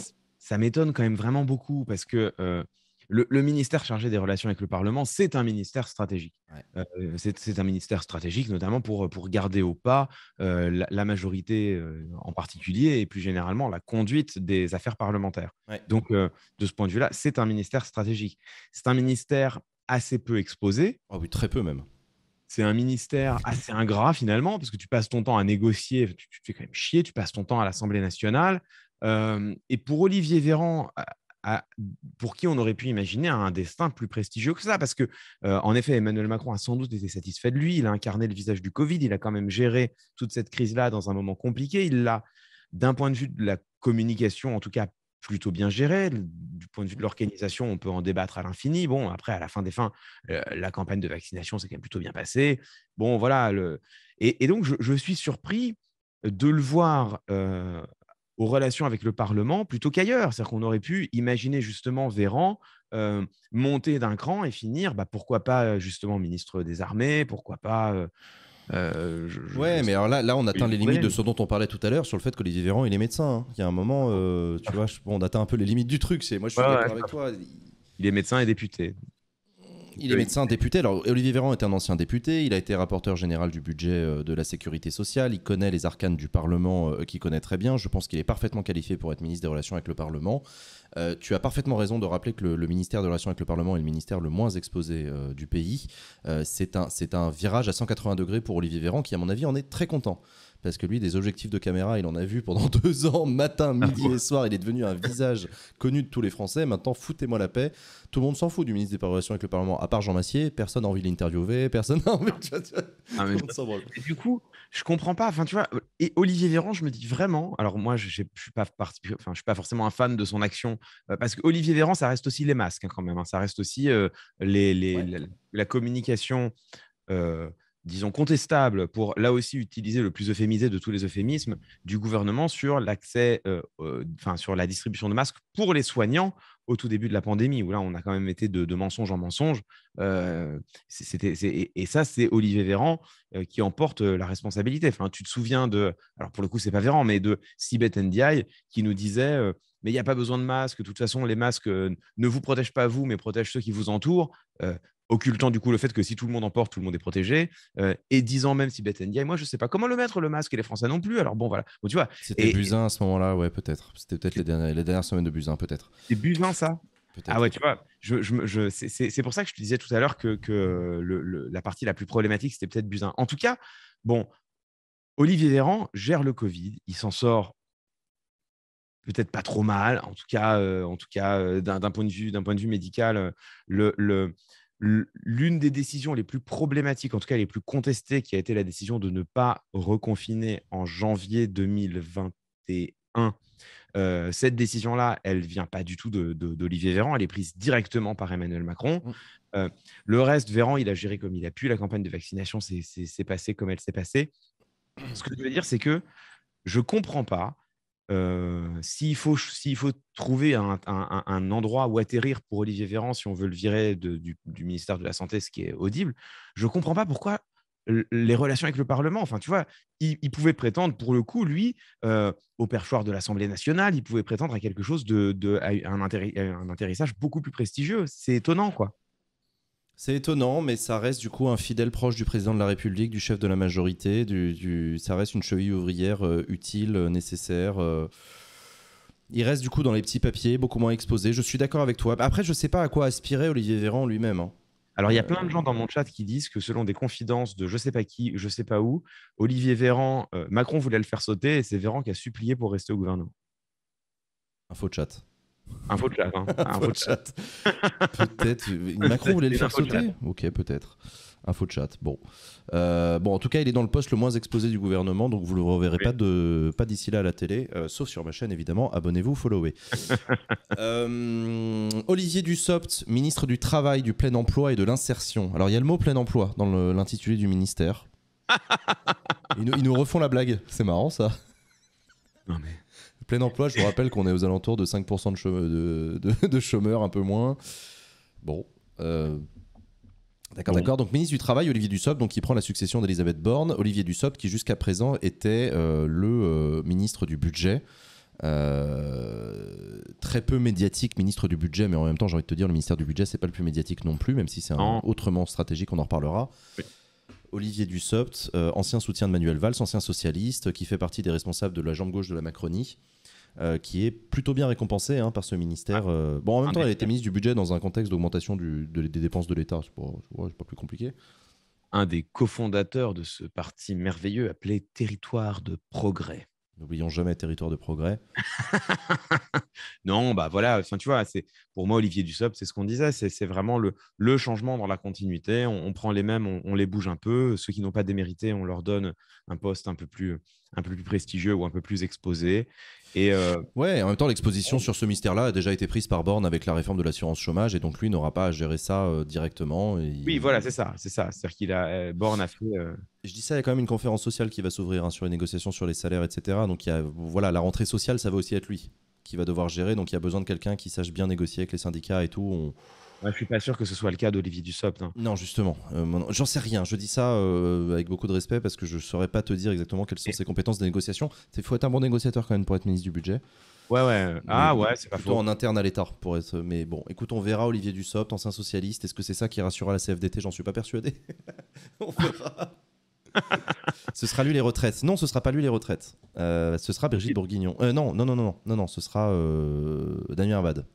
ça m'étonne quand même vraiment beaucoup parce que euh, le, ministère chargé des relations avec le Parlement, c'est un ministère stratégique. Euh, c'est un ministère stratégique notamment pour, pour garder au pas euh, la, majorité en particulier et plus généralement la conduite des affaires parlementaires. Donc de ce point de vue-là, c'est un ministère stratégique. C'est un ministère assez peu exposé. Oh oui, très peu même. C'est un ministère assez ingrat finalement, parce que tu passes ton temps à négocier, tu, fais quand même chier, tu passes ton temps à l'Assemblée nationale, et pour Olivier Véran, pour qui on aurait pu imaginer un destin plus prestigieux que ça, parce que en effet, Emmanuel Macron a sans doute été satisfait de lui. Il a incarné le visage du Covid. Il a quand même géré toute cette crise-là dans un moment compliqué. Il l'a, d'un point de vue de la communication, en tout cas plutôt bien géré. Du point de vue de l'organisation, on peut en débattre à l'infini. Bon, après, à la fin des fins, la campagne de vaccination s'est quand même plutôt bien passée. Bon, voilà. Et, donc, je, suis surpris de le voir aux relations avec le Parlement plutôt qu'ailleurs. C'est-à-dire qu'on aurait pu imaginer justement Véran euh, monter d'un cran et finir, bah, pourquoi pas euh, justement ministre des Armées, pourquoi pas... Euh, ouais, mais alors là, là, on atteint les limites de ce dont on parlait tout à l'heure sur le fait que les Véran, il est médecin. Hein. Il y a un moment, tu ah. vois, on atteint un peu les limites du truc. C'est moi, je suis d'accord avec toi. Il est médecin et député. Il est médecin député. Alors, Olivier Véran est un ancien député. Il a été rapporteur général du budget euh, de la sécurité sociale. Il connaît les arcanes du Parlement, euh, qu'il connaît très bien. Je pense qu'il est parfaitement qualifié pour être ministre des Relations avec le Parlement. Euh, tu as parfaitement raison de rappeler que le, ministère des Relations avec le Parlement est le ministère le moins exposé du pays. c'est un, un virage à 180 degrés pour Olivier Véran, qui, à mon avis, en est très content parce que lui, des objectifs de caméra, il en a vu pendant deux ans, matin, midi et soir. Il est devenu un visage connu de tous les Français. Maintenant, foutez-moi la paix. Tout le monde s'en fout du ministre des Relations avec le Parlement, à part Jean Massier. Personne n'a envie de l'interviewer. Personne n'a envie de. Ah, du coup, je comprends pas. Enfin, tu vois, et Olivier Véran, je me dis vraiment. Alors, moi, je ne suis, pas enfin, suis pas forcément un fan de son action, euh, parce qu'Olivier Véran, ça reste aussi les masques, hein, quand même. Hein. Ça reste aussi euh, les, la, communication. Euh, disons, contestable pour là aussi utiliser le plus euphémisé de tous les euphémismes du gouvernement sur l'accès, euh, euh, enfin, sur la distribution de masques pour les soignants au tout début de la pandémie, où là, on a quand même été de, mensonge en mensonge. Euh, c'était, et, ça, c'est Olivier Véran qui emporte la responsabilité. Enfin, tu te souviens de, alors pour le coup, c'est pas Véran, mais de Sibeth Ndiaye qui nous disait mais il n'y a pas besoin de masques De toute façon, les masques ne vous protègent pas vous, mais protègent ceux qui vous entourent occultant du coup le fait que si tout le monde en porte, tout le monde est protégé, euh, Et et disant même si Beth et moi je sais pas comment le mettre le masque et les Français non plus. Alors bon voilà, tu vois. C'était Buzyn à ce moment-là, ouais peut-être. C'était peut-être les dernières, les dernières semaines de buzin peut-être. C'est buzin ça. Ah ouais, tu vois, je, je, je c'est pour ça que je te disais tout à l'heure que, que le, la partie la plus problématique, c'était peut-être buzin. En tout cas, bon, Olivier Véran gère le Covid, il s'en sort peut-être pas trop mal, en tout cas, euh, en tout cas euh, d'un point de vue, d'un point de vue médical, le, le, l'une des décisions les plus problématiques, en tout cas les plus contestées, qui a été la décision de ne pas reconfiner en janvier 2021. Euh, cette décision-là, elle vient pas du tout d'Olivier de, Véran, elle est prise directement par Emmanuel Macron. Mmh. Euh, le reste, Véran, il a géré comme il a pu, la campagne de vaccination s'est passée comme elle s'est passée. Ce que je veux dire, c'est que je ne comprends pas s'il faut, s'il faut trouver un, endroit où atterrir pour Olivier Véran si on veut le virer du, ministère de la Santé, ce qui est audible, je ne comprends pas pourquoi les relations avec le Parlement. Enfin, tu vois, il, pouvait prétendre, pour le coup, lui, au perchoir de l'Assemblée nationale, il pouvait prétendre à quelque chose de, à un atterrissage beaucoup plus prestigieux. C'est étonnant, quoi. C'est étonnant, mais ça reste du coup un fidèle proche du président de la République, du chef de la majorité. Du, Ça reste une cheville ouvrière euh, utile, euh, nécessaire. Euh. Il reste du coup dans les petits papiers, beaucoup moins exposé. Je suis d'accord avec toi. Après, je ne sais pas à quoi aspirer Olivier Véran lui-même. Hein. Alors, il y a plein de gens dans mon chat qui disent que selon des confidences de je sais pas qui, je sais pas où, Olivier Véran, Macron voulait le faire sauter et c'est Véran qui a supplié pour rester au gouvernement. Info chat. Un faux chat. Hein. chat. peut-être. Macron voulait le faire sauter Ok, peut-être. Un de chat. Bon. Euh, bon, en tout cas, il est dans le poste le moins exposé du gouvernement, donc vous ne le reverrez pas, de, pas d'ici là à la télé, euh, sauf sur ma chaîne, évidemment. Abonnez-vous, followez. Euh, Olivier Dussopt, ministre du Travail, du Plein Emploi et de l'Insertion. Alors, il y a le mot plein emploi dans l'intitulé du ministère. ils nous refont la blague. C'est marrant, ça. Non, mais plein emploi, je vous rappelle qu'on est aux alentours de 5% de, chômeurs, un peu moins. Bon. Euh, d'accord, d'accord. Donc, ministre du Travail, Olivier Dussopt, donc, qui prend la succession d'Elisabeth Borne. Olivier Dussopt, qui jusqu'à présent était euh, le euh, ministre du Budget. très peu médiatique, ministre du Budget, mais en même temps, j'ai envie de te dire, le ministère du Budget, c'est pas le plus médiatique non plus, même si c'est autrement stratégique, on en reparlera. Olivier Dussopt, ancien soutien de Manuel Valls, ancien socialiste, qui fait partie des responsables de la jambe gauche de la Macronie. Euh, qui est plutôt bien récompensé hein, par ce ministère. Ah. Euh, bon, en même temps, elle était ministre du budget dans un contexte d'augmentation des dépenses de l'État. C'est pas, pas plus compliqué. Un des cofondateurs de ce parti merveilleux appelé Territoire de Progrès. N'oublions jamais territoire de progrès. non, bah voilà, enfin, tu vois, c'est pour moi Olivier Dussopt, c'est ce qu'on disait, c'est vraiment le, le, changement dans la continuité. On, prend les mêmes, on, on, les bouge un peu. Ceux qui n'ont pas démérité, on leur donne un poste un peu plus, un peu plus prestigieux ou un peu plus exposé. Et euh, Ouais, en même temps, l'exposition sur ce mystère-là a déjà été prise par Borne avec la réforme de l'assurance chômage, et donc lui n'aura pas à gérer ça euh, directement. Et... Oui, voilà, c'est ça, c'est ça. C'est-à-dire qu'il a euh, Borne a fait. Je dis ça, il y a quand même une conférence sociale qui va s'ouvrir hein, sur les négociations sur les salaires, etc. Donc il y a, voilà, la rentrée sociale, ça va aussi être lui qui va devoir gérer. Donc il y a besoin de quelqu'un qui sache bien négocier avec les syndicats et tout. On Ouais, je suis pas sûr que ce soit le cas d'Olivier Dussopt. Hein. Non, justement. Euh, j'en sais rien. Je dis ça euh, avec beaucoup de respect parce que je saurais pas te dire exactement quelles sont ses compétences de négociation. Il faut être un bon négociateur quand même pour être ministre du budget. Ouais, ouais. Ah, ouais, c'est pas faux. en interne à l'État pour être. Mais bon, écoute, on verra Olivier Dussopt, ancien socialiste. Est-ce que c'est ça qui rassurera la CFDT J'en suis pas persuadé. on verra. ce sera lui les retraites. Non, ce sera pas lui les retraites. Euh, ce sera Brigitte Bourguignon. non, non, non, non, non, non, ce sera Daniel Abad.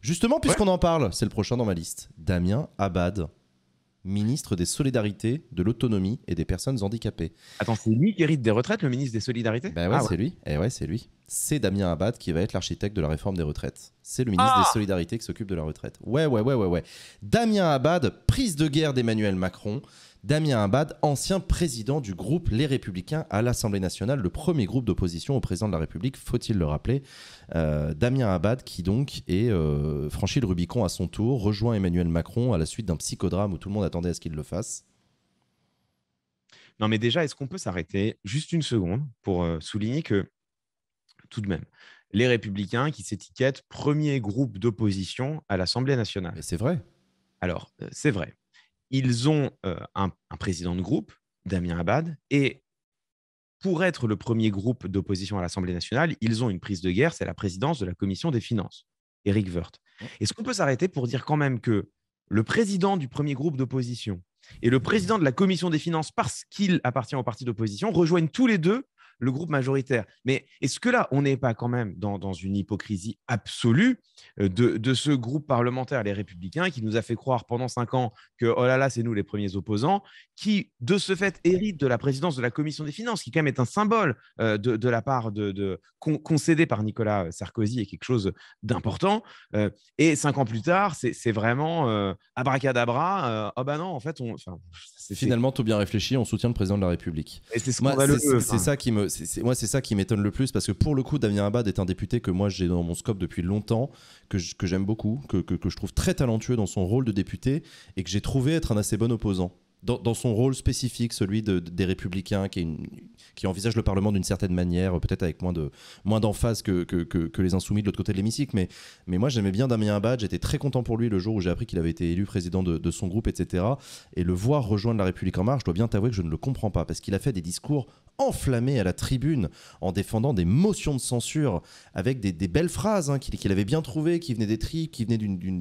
Justement, puisqu'on en parle, c'est le prochain dans ma liste. Damien Abad, ministre des Solidarités, de l'Autonomie et des Personnes Handicapées. Attends, c'est lui qui hérite des retraites, le ministre des Solidarités Ben ouais, ah, c'est lui. Eh ouais, c'est lui. C'est Damien Abad qui va être l'architecte de la réforme des retraites. C'est le ministre des ah Solidarités qui s'occupe de la retraite. Ouais, ouais, ouais, ouais, ouais. Damien Abad, prise de guerre d'Emmanuel Macron. Damien Abad, ancien président du groupe Les Républicains à l'Assemblée nationale, le premier groupe d'opposition au président de la République, faut-il le rappeler. Euh, Damien Abad qui donc est euh, franchi le Rubicon à son tour, rejoint Emmanuel Macron à la suite d'un psychodrame où tout le monde attendait à ce qu'il le fasse. Non mais déjà, est-ce qu'on peut s'arrêter juste une seconde pour euh, souligner que tout de même, les républicains qui s'étiquettent premier groupe d'opposition à l'Assemblée nationale. C'est vrai. Alors, c'est vrai ils ont euh, un, président de groupe, Damien Abad, et pour être le premier groupe d'opposition à l'Assemblée nationale, ils ont une prise de guerre, c'est la présidence de la commission des finances, Eric Wirth. Est-ce qu'on peut s'arrêter pour dire quand même que le président du premier groupe d'opposition et le président de la commission des finances, parce qu'il appartient au parti d'opposition, rejoignent tous les deux le groupe majoritaire. Mais est-ce que là, on n'est pas quand même dans, une hypocrisie absolue euh, de, ce groupe parlementaire, les Républicains, qui nous a fait croire pendant cinq ans que, oh là là, c'est nous les premiers opposants, qui, de ce fait, hérite de la présidence de la Commission des Finances, qui quand même est un symbole euh, de, la part de, concédé par Nicolas euh, Sarkozy et quelque chose d'important. et cinq ans plus tard, c'est vraiment abracadabra, oh bah non, en fait, on... Finalement, tout bien réfléchi, on soutient le président de la République. Et c'est C'est ça qui me moi, c'est ça qui m'étonne le plus parce que pour le coup, Damien Abad est un député que moi j'ai dans mon scope depuis longtemps, que, j'aime beaucoup, que, je trouve très talentueux dans son rôle de député et que j'ai trouvé être un assez bon opposant. Dans, son rôle spécifique, celui des républicains, qui, est qui envisage le Parlement d'une certaine manière, peut-être avec moins, de, moins d'emphase que, que, les insoumis de l'autre côté de l'hémicycle. Mais, mais moi, j'aimais bien Damien Abad, j'étais très content pour lui le jour où j'ai appris qu'il avait été élu président de, de son groupe, etc. Et le voir rejoindre la République en marche, je dois bien t'avouer que je ne le comprends pas, parce qu'il a fait des discours enflammé à la tribune en défendant des motions de censure avec des, belles phrases hein, qu'il avait bien trouvées, qui venaient des tripes, qui venaient d'une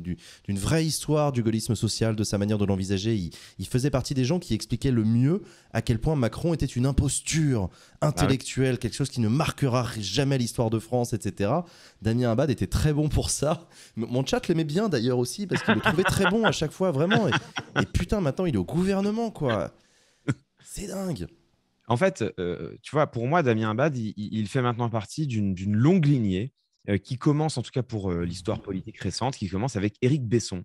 vraie histoire du gaullisme social, de sa manière de l'envisager. Il, faisait partie des gens qui expliquaient le mieux à quel point Macron était une imposture intellectuelle, ah quelque chose qui ne marquera jamais l'histoire de France, etc. Damien Abad était très bon pour ça. Mon chat l'aimait bien d'ailleurs aussi parce qu'il le trouvait très bon à chaque fois, vraiment. Et, et putain, maintenant il est au gouvernement, quoi. C'est dingue. En fait, euh, tu vois, pour moi, Damien Abad, il, fait maintenant partie d'une longue lignée euh, qui commence, en tout cas pour euh, l'histoire mmh. politique récente, qui commence avec Éric Besson.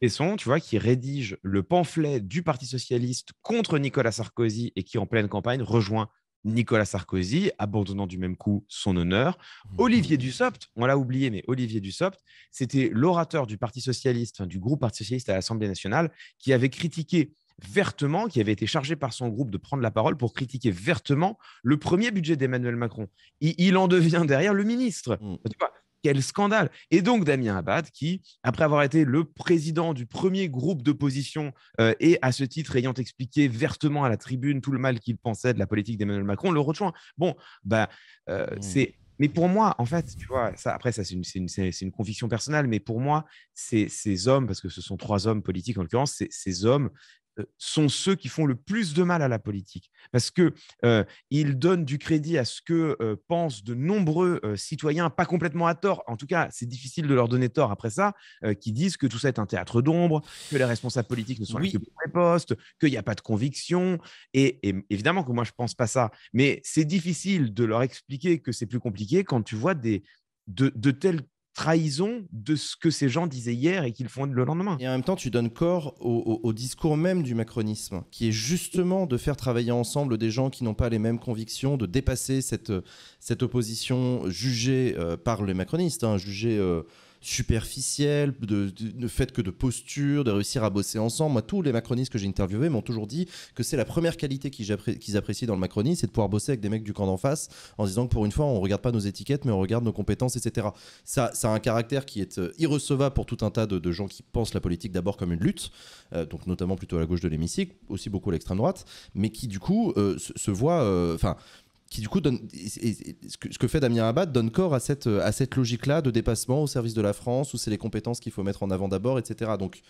Besson, tu vois, qui rédige le pamphlet du Parti socialiste contre Nicolas Sarkozy et qui, en pleine campagne, rejoint Nicolas Sarkozy, abandonnant du même coup son honneur. Mmh. Olivier Dussopt, on l'a oublié, mais Olivier Dussopt, c'était l'orateur du Parti socialiste, du groupe Parti socialiste à l'Assemblée nationale, qui avait critiqué vertement, qui avait été chargé par son groupe de prendre la parole pour critiquer vertement le premier budget d'Emmanuel Macron. Il, en devient derrière le ministre. Mm. Tu quel scandale Et donc Damien Abad, qui, après avoir été le président du premier groupe d'opposition euh, et à ce titre ayant expliqué vertement à la tribune tout le mal qu'il pensait de la politique d'Emmanuel Macron, le rejoint. Bon, bah, euh, mm. c'est mais pour moi, en fait, tu vois, ça, après, ça, c'est une, conviction personnelle, mais pour moi, c'est ces, hommes, parce que ce sont trois hommes politiques en l'occurrence, ces, hommes euh, sont ceux qui font le plus de mal à la politique, parce que euh, ils donnent du crédit à ce que euh, pensent de nombreux citoyens, pas complètement à tort. En tout cas, c'est difficile de leur donner tort après ça, qui disent que tout ça est un théâtre d'ombre, que les responsables politiques ne sont là que pour les postes, qu'il n'y a pas de conviction. Et, et, évidemment que moi je pense pas ça, mais c'est difficile de leur expliquer que c'est plus compliqué quand tu vois des de, de tels trahison de ce que ces gens disaient hier et qu'ils font le lendemain. Et en même temps, tu donnes corps au, discours même du macronisme, qui est justement de faire travailler ensemble des gens qui n'ont pas les mêmes convictions, de dépasser cette, cette opposition jugée euh, par les macronistes, hein, jugée... Euh, superficielle, de, ne fait que de posture, de réussir à bosser ensemble. Moi, tous les macronistes que j'ai interviewés m'ont toujours dit que c'est la première qualité qu'ils apprécient dans le macronisme, c'est de pouvoir bosser avec des mecs du camp d'en face en disant que pour une fois, on ne regarde pas nos étiquettes, mais on regarde nos compétences, etc. Ça, ça a un caractère qui est euh, irrecevable pour tout un tas de, gens qui pensent la politique d'abord comme une lutte, euh, donc notamment plutôt à la gauche de l'hémicycle, aussi beaucoup à l'extrême droite, mais qui du coup euh, se, voient... voit, qui du coup donne ce, que, fait Damien Abad donne corps à cette, euh, à cette logique-là de dépassement au service de la France où c'est les compétences qu'il faut mettre en avant d'abord, etc. Donc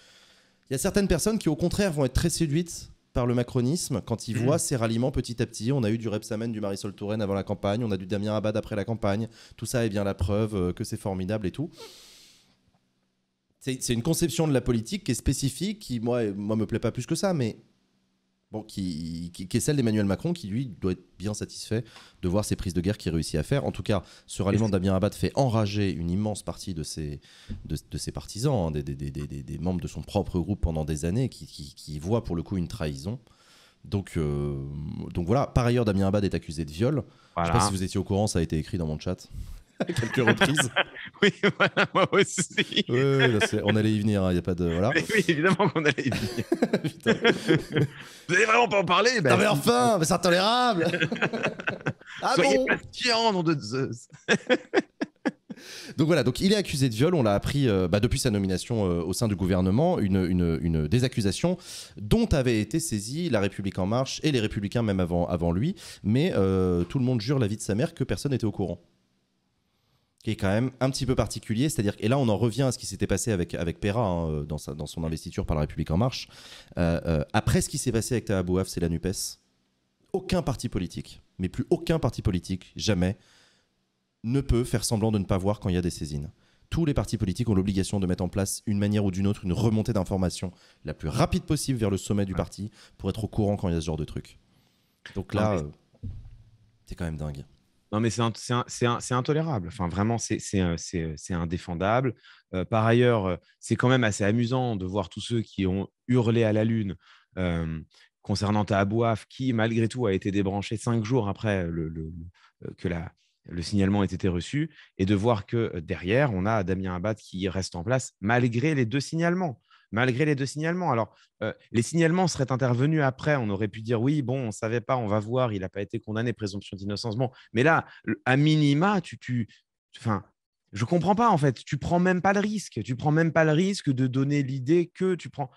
il y a certaines personnes qui au contraire vont être très séduites par le macronisme quand ils mmh. voient ces ralliements petit à petit. On a eu du Repsamen, du Marisol Touraine avant la campagne, on a du Damien Abad après la campagne. Tout ça est bien la preuve euh, que c'est formidable et tout. C'est une conception de la politique qui est spécifique, qui moi, moi me plaît pas plus que ça, mais bon, qui, qui, est celle d'Emmanuel Macron, qui lui doit être bien satisfait de voir ces prises de guerre qu'il réussit à faire. En tout cas, ce ralliement d'Abien Abad fait enrager une immense partie de ses, de, ses partisans, hein, des, membres de son propre groupe pendant des années, qui, qui voient pour le coup une trahison. Donc, euh, donc voilà. Par ailleurs, Damien Abad est accusé de viol. Je ne sais pas si vous étiez au courant, ça a été écrit dans mon chat. quelques reprises. oui, voilà, moi aussi. on allait y venir, il hein, n'y a pas de. Voilà. oui, évidemment qu'on allait y venir. Vous n'allez vraiment pas en parler ben. Non mais enfin, c'est intolérable ah bon nom de Zeus Donc voilà, donc il est accusé de viol, on l'a appris euh, bah, depuis sa nomination euh, au sein du gouvernement, une, une, des accusations dont avait été saisie La République en marche et les républicains même avant, avant lui, mais euh, tout le monde jure la vie de sa mère que personne n'était au courant qui est quand même un petit peu particulier. C'est-à-dire, et là, on en revient à ce qui s'était passé avec, avec Perra hein, euh, dans, sa, dans son investiture par la République En Marche. Euh, euh, après ce qui s'est passé avec Tahabouaf, c'est la NUPES. Aucun parti politique, mais plus aucun parti politique, jamais, ne peut faire semblant de ne pas voir quand il y a des saisines. Tous les partis politiques ont l'obligation de mettre en place, une manière ou d'une autre, une remontée d'informations la plus rapide possible vers le sommet du parti pour être au courant quand il y a ce genre de truc. Donc là, c'est quand même dingue. Non, mais c'est, intolérable. Enfin, vraiment, c'est, euh, indéfendable. Euh, par ailleurs, euh, c'est quand même assez amusant de voir tous ceux qui ont hurlé à la Lune concernant Abouaf qui, malgré tout, a été débranché cinq jours après que le signalement ait été reçu, et de voir que derrière, on a Damien Abad qui reste en place malgré les deux signalements malgré les deux signalements. Alors, euh, les signalements seraient intervenus après. On aurait pu dire oui, bon, on ne savait pas, on va voir, il n'a pas été condamné, présomption d'innocence. Bon, mais là, à minima, tu. tu enfin, je comprends pas en fait. Tu prends même pas le risque. Tu prends même pas le risque de donner l'idée que tu prends.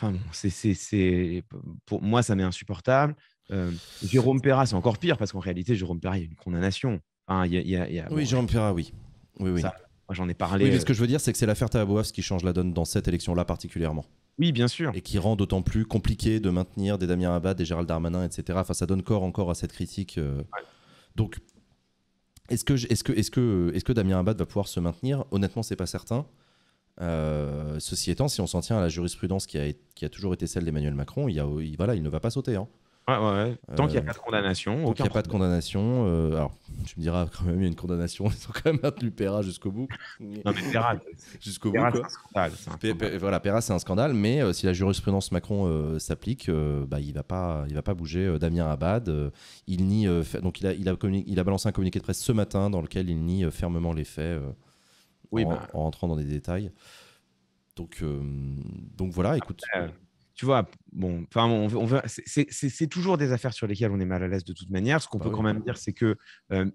Enfin bon, c'est pour moi ça m'est insupportable. Euh, Jérôme Perra, c'est encore pire parce qu'en réalité Jérôme Perra, il y a une condamnation. y a, y a, oui, Jérôme Perra, oui. Oui, oui j'en ai parlé. Oui, mais euh, ce que je veux dire, c'est que c'est l'affaire Taboas qui change la donne dans cette élection-là particulièrement. Oui, bien sûr. Et qui rend d'autant plus compliqué de maintenir des Damien Abad, des Gérald Darmanin, etc. Enfin, ça donne corps encore à cette critique. Euh. Donc, est-ce que, est que, est que, est que Damien Abad va pouvoir se maintenir Honnêtement, c'est pas certain. Euh, ceci étant, si on s'en tient à la jurisprudence qui a, qui a toujours été celle d'Emmanuel Macron, il, y a, voilà, il ne va pas sauter. Hein. Ouais, Tant qu'il n'y a euh, pas de condamnation. Tant qu'il n'y a pas de condamnation. Euh, alors, tu me diras quand même, il y a une condamnation. Ils ont quand même maintenu Pera jusqu'au bout. non, mais Pera, jusqu'au bout. Un scandale, voilà, Pera, c'est un scandale. Mais euh, si la jurisprudence Macron s'applique, bah, il ne va, pas, va pas bouger. Damien Abad, il nie. donc, il a, il, a il a balancé un communiqué de presse ce matin dans lequel il nie fermement les faits bah. en, rentrant dans des détails. Donc, donc voilà, écoute tu vois, bon, enfin, on, c'est toujours des affaires sur lesquelles on est mal à l'aise de toute manière. Ce qu'on bah peut quand même dire, c'est que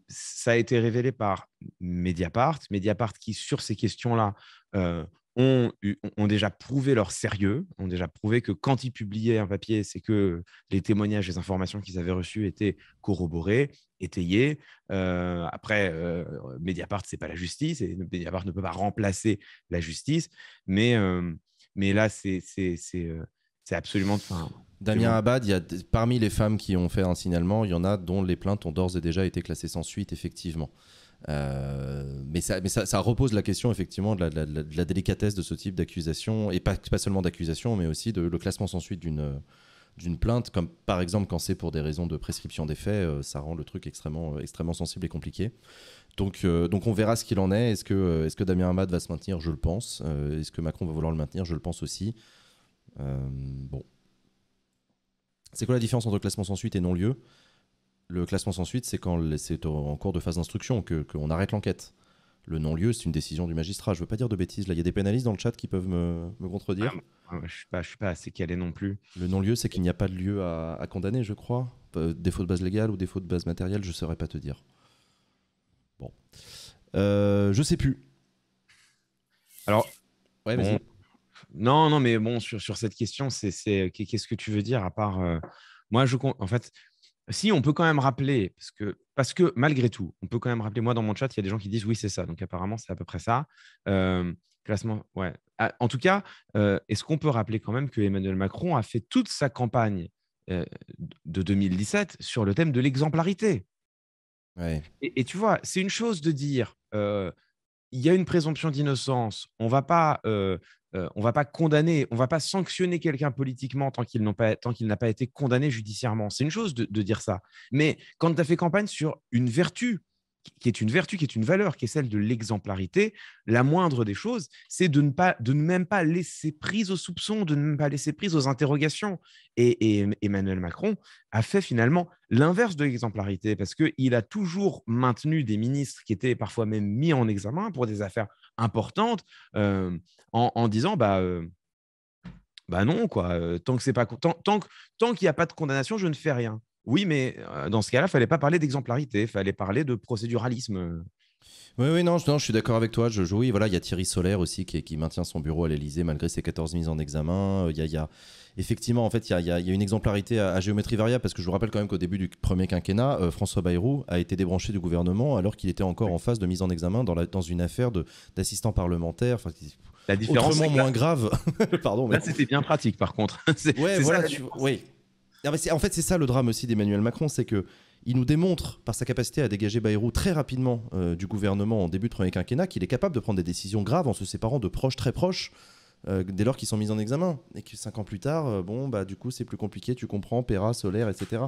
ça a été révélé par Mediapart, Mediapart qui, sur ces questions-là, euh, ont, ont, déjà prouvé leur sérieux, ont déjà prouvé que quand ils publiaient un papier, c'est que les témoignages, les informations qu'ils avaient reçues étaient corroborées, étayées. Euh, après, euh, Mediapart, c'est pas la justice, et Mediapart ne peut pas remplacer la justice, mais, mais là, c'est c'est absolument. Damien Abad, parmi les femmes qui ont fait un signalement, il y en a dont les plaintes ont d'ores et déjà été classées sans suite, effectivement. Euh, mais, ça, mais repose la question effectivement de la, délicatesse de ce type d'accusation, et pas, seulement d'accusation, mais aussi de le classement sans suite d'une plainte, comme par exemple quand c'est pour des raisons de prescription des faits, euh, ça rend le truc extrêmement, sensible et compliqué. Euh, donc, on verra ce qu'il en est. Est-ce que, est-ce Damien Abad va se maintenir Je le pense. Est-ce que Macron va vouloir le maintenir Je le pense aussi. Euh, bon. C'est quoi la différence entre classement sans suite et non-lieu Le classement sans suite, c'est quand c'est en cours de phase d'instruction qu'on arrête l'enquête. Le non-lieu, c'est une décision du magistrat. Je veux pas dire de bêtises. Là, il y a des pénalistes dans le chat qui peuvent me, contredire. Ah, je suis pas, suis pas assez calé non plus. Le non-lieu, c'est qu'il n'y a pas de lieu à, condamner, je crois. Défaut de base légale ou défaut de base matérielle, je saurais pas te dire. Bon, euh, je sais plus. Alors, ouais, vas-y non, non, mais bon, sur, cette question, c'est qu'est-ce que tu veux dire à part. Euh, moi, je. En fait, si, on peut quand même rappeler, parce que, parce que malgré tout, on peut quand même rappeler. Moi, dans mon chat, il y a des gens qui disent oui, c'est ça. Donc, apparemment, c'est à peu près ça. Euh, classement, ouais. Ah, en tout cas, euh, est-ce qu'on peut rappeler quand même que Emmanuel Macron a fait toute sa campagne de 2017 sur le thème de l'exemplarité ouais. et, tu vois, c'est une chose de dire il y a une présomption d'innocence. On ne va pas euh, on va pas condamner, on ne va pas sanctionner quelqu'un politiquement tant qu'il n'a pas, été condamné judiciairement. C'est une chose de, dire ça. Mais quand tu as fait campagne sur une vertu, qui est une vertu, qui est une valeur, qui est celle de l'exemplarité, la moindre des choses, c'est de ne de ne même pas laisser prise aux soupçons, de ne même pas laisser prise aux interrogations. Et, et Emmanuel Macron a fait finalement l'inverse de l'exemplarité parce qu'il a toujours maintenu des ministres qui étaient parfois même mis en examen pour des affaires importante euh, en, disant bah, euh, bah non, quoi, euh, tant que c'est pas tant, tant, tant qu'il n'y a pas de condamnation, je ne fais rien. Oui, mais dans ce cas-là, il fallait pas parler d'exemplarité, il fallait parler de procéduralisme. Oui, oui, non, je, suis d'accord avec toi. Je, jouis. voilà, il y a Thierry Solaire aussi qui, maintient son bureau à l'Elysée malgré ses 14 mises en examen. Euh, il a, effectivement, en fait, il y, a une exemplarité à, géométrie variable parce que je vous rappelle quand même qu'au début du premier quinquennat, euh, François Bayrou a été débranché du gouvernement alors qu'il était encore en phase de mise en examen dans, une affaire d'assistant parlementaire. La différence autrement moins grave. Pardon. Mais... c'était bien pratique, par contre. voilà. oui. en fait, c'est ça le drame aussi d'Emmanuel Macron, c'est que il nous démontre par sa capacité à dégager Bayrou très rapidement euh, du gouvernement en début de premier quinquennat qu'il est capable de prendre des décisions graves en se séparant de proches très proches euh, dès lors qu'ils sont mis en examen. Et que cinq ans plus tard, euh, bon, bah du coup c'est plus compliqué, tu comprends, Péra, Solaire, etc.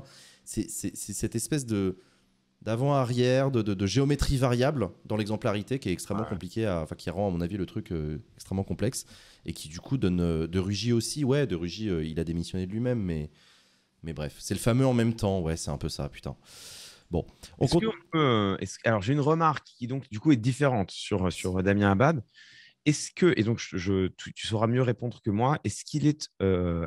C'est cette espèce de d'avant-arrière, de, géométrie variable dans l'exemplarité qui est extrêmement compliqué, enfin qui rend à mon avis le truc extrêmement complexe et qui du coup donne de Rugy aussi, ouais, de Rugy il a démissionné de lui-même, mais mais bref, c'est le fameux en même temps. Ouais, c'est un peu ça, putain. Bon, on euh, alors j'ai une remarque qui donc du coup est différente sur, euh, sur euh, Damien Abad. Est-ce que, et donc je, tu, sauras mieux répondre que moi, est-ce qu'il est,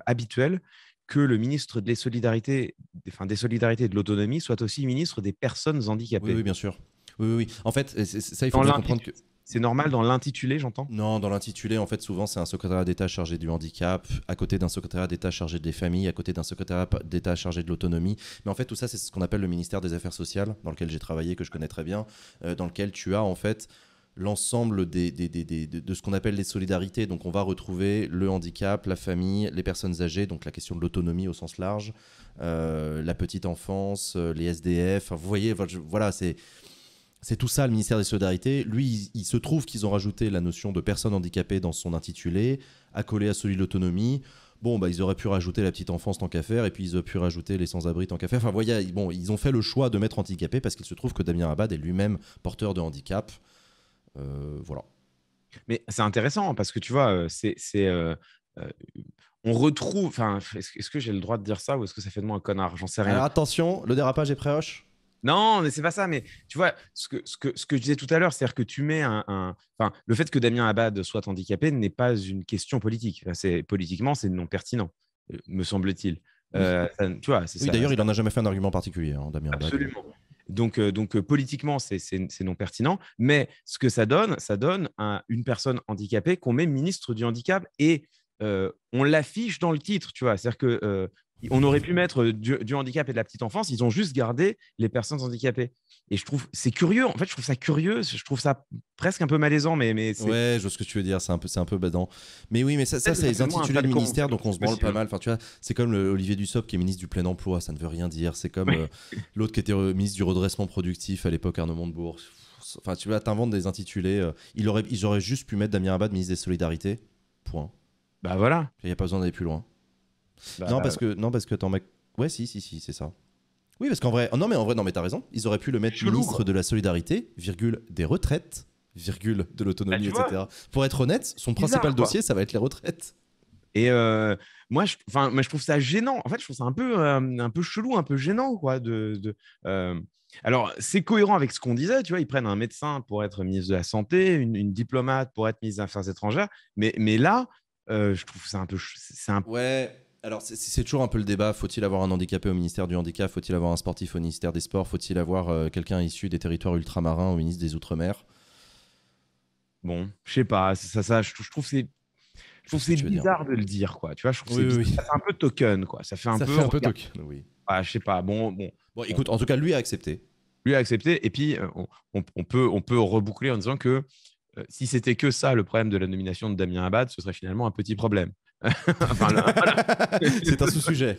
habituel que le ministre des Solidarités, enfin, des Solidarités et de l'Autonomie soit aussi ministre des personnes handicapées oui, bien sûr. Oui, oui, oui. En fait, ça, il faut bien comprendre que c'est normal dans l'intitulé, j'entends Non, dans l'intitulé, en fait, souvent, c'est un secrétaire d'État chargé du handicap, à côté d'un secrétaire d'État chargé des familles, à côté d'un secrétaire d'État chargé de l'autonomie. Mais en fait, tout ça, c'est ce qu'on appelle le ministère des Affaires sociales, dans lequel j'ai travaillé, que je connais très bien, euh, dans lequel tu as, en fait, l'ensemble des, de ce qu'on appelle les solidarités. Donc on va retrouver le handicap, la famille, les personnes âgées, donc la question de l'autonomie au sens large, euh, la petite enfance, euh, les SDF. Vous voyez, voilà, c'est c'est tout ça le ministère des Solidarités. Lui, il, se trouve qu'ils ont rajouté la notion de personne handicapée dans son intitulé, accolé à celui de l'autonomie. Bon, bah, ils auraient pu rajouter la petite enfance tant qu'à faire, et puis ils auraient pu rajouter les sans-abri tant qu'à faire. Enfin, voyez, bon, ils ont fait le choix de mettre handicapé parce qu'il se trouve que Damien Abad est lui-même porteur de handicap. Euh, voilà. Mais c'est intéressant parce que tu vois, euh, c'est. Euh, on retrouve. Enfin, est-ce, que j'ai le droit de dire ça ou est-ce que ça fait de moi un connard J'en sais rien. attention, le dérapage est pré-hoche non, mais c'est pas ça. Mais tu vois, ce que, que, ce que je disais tout à l'heure, c'est-à-dire que tu mets un, le fait que Damien Abad soit handicapé n'est pas une question politique. c'est, politiquement, c'est non pertinent, euh, me semble-t-il. Euh, d'ailleurs, il n'en a jamais fait un argument particulier, hein, Damien Abad. Absolument. Donc, euh, donc politiquement, c'est, non pertinent. Mais ce que ça donne, ça donne à une personne handicapée qu'on met ministre du handicap et on l'affiche dans le titre, tu vois. C'est-à-dire que on aurait pu mettre euh, du, handicap et de la petite enfance, ils ont juste gardé les personnes handicapées. Et je trouve, c'est curieux, en fait, je trouve ça curieux, je trouve ça presque un peu malaisant, mais. mais ouais, je vois ce que tu veux dire, c'est un, peu, un peu badant. Mais oui, mais ça, c'est les intitulés du ministère, donc on se branle pas mal. Enfin, tu vois, c'est comme Olivier Dussopt qui est ministre du plein emploi, ça ne veut rien dire. C'est comme euh, l'autre qui était euh, ministre du redressement productif à l'époque, Arnaud Montebourg. Enfin, tu vois, t'inventes des intitulés. ils auraient juste pu mettre Damien Abad ministre des Solidarités. Point. Bah voilà. Il n'y a pas besoin d'aller plus loin. Bah, non, bah, parce que, non, parce que Ouais, si, si, si, c'est ça. Oui, parce qu'en vrai, oh, non, mais en vrai, non, mais t'as raison. Ils auraient pu le mettre ministre de la Solidarité, virgule, des retraites, virgule, de l'autonomie, bah, etc. Pour être honnête, son principal dossier, ça va être les retraites. Et euh, moi, je, moi, je trouve ça gênant. En fait, je trouve ça un peu, euh, un peu chelou, un peu gênant, quoi. De, de euh, Alors, c'est cohérent avec ce qu'on disait, tu vois. Ils prennent un médecin pour être ministre de la Santé, une, diplomate pour être ministre des Affaires étrangères. Mais, mais là, je trouve ça un peu. C'est un... Ouais. Alors, c'est toujours un peu le débat. Faut-il avoir un handicapé au ministère du Handicap Faut-il avoir un sportif au ministère des Sports Faut-il avoir euh, quelqu'un issu des territoires ultramarins au ministre des Outre-mer Bon, je sais pas. Ça, ça, je, trouve c'est c'est bizarre de le dire, quoi. Tu vois, je trouve un peu token, quoi. Ça fait un peu. un peu token, oui. Ah, je sais pas. Bon, bon. écoute, en tout cas, lui a accepté. Lui a accepté. Et puis, euh, on, peut, on peut reboucler en disant que euh, si c'était que ça le problème de la nomination de Damien Abad, ce serait finalement un petit problème. c'est un sous-sujet.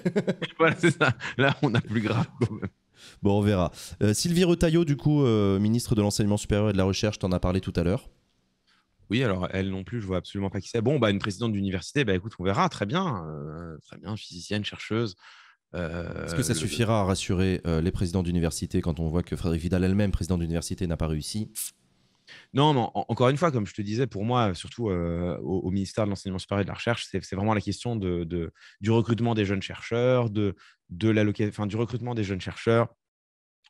Là, on a plus grave. Bon, on verra. Euh, Sylvie Retaillot, du coup, euh, ministre de l'Enseignement supérieur et de la Recherche, t'en as parlé tout à l'heure. Oui, alors elle non plus, je vois absolument pas qui c'est. Bon, bah, une présidente d'université, bah, écoute, on verra, très bien. Euh, très bien, physicienne, chercheuse. Est-ce que ça suffira à rassurer les présidents d'université quand on voit que Frédéric Vidal elle-même, président d'université, n'a pas réussi non, encore une fois, comme je te disais, pour moi, surtout euh, au, ministère de l'Enseignement supérieur et de la Recherche, c'est vraiment la question du recrutement des jeunes chercheurs, de, la, du recrutement des jeunes chercheurs,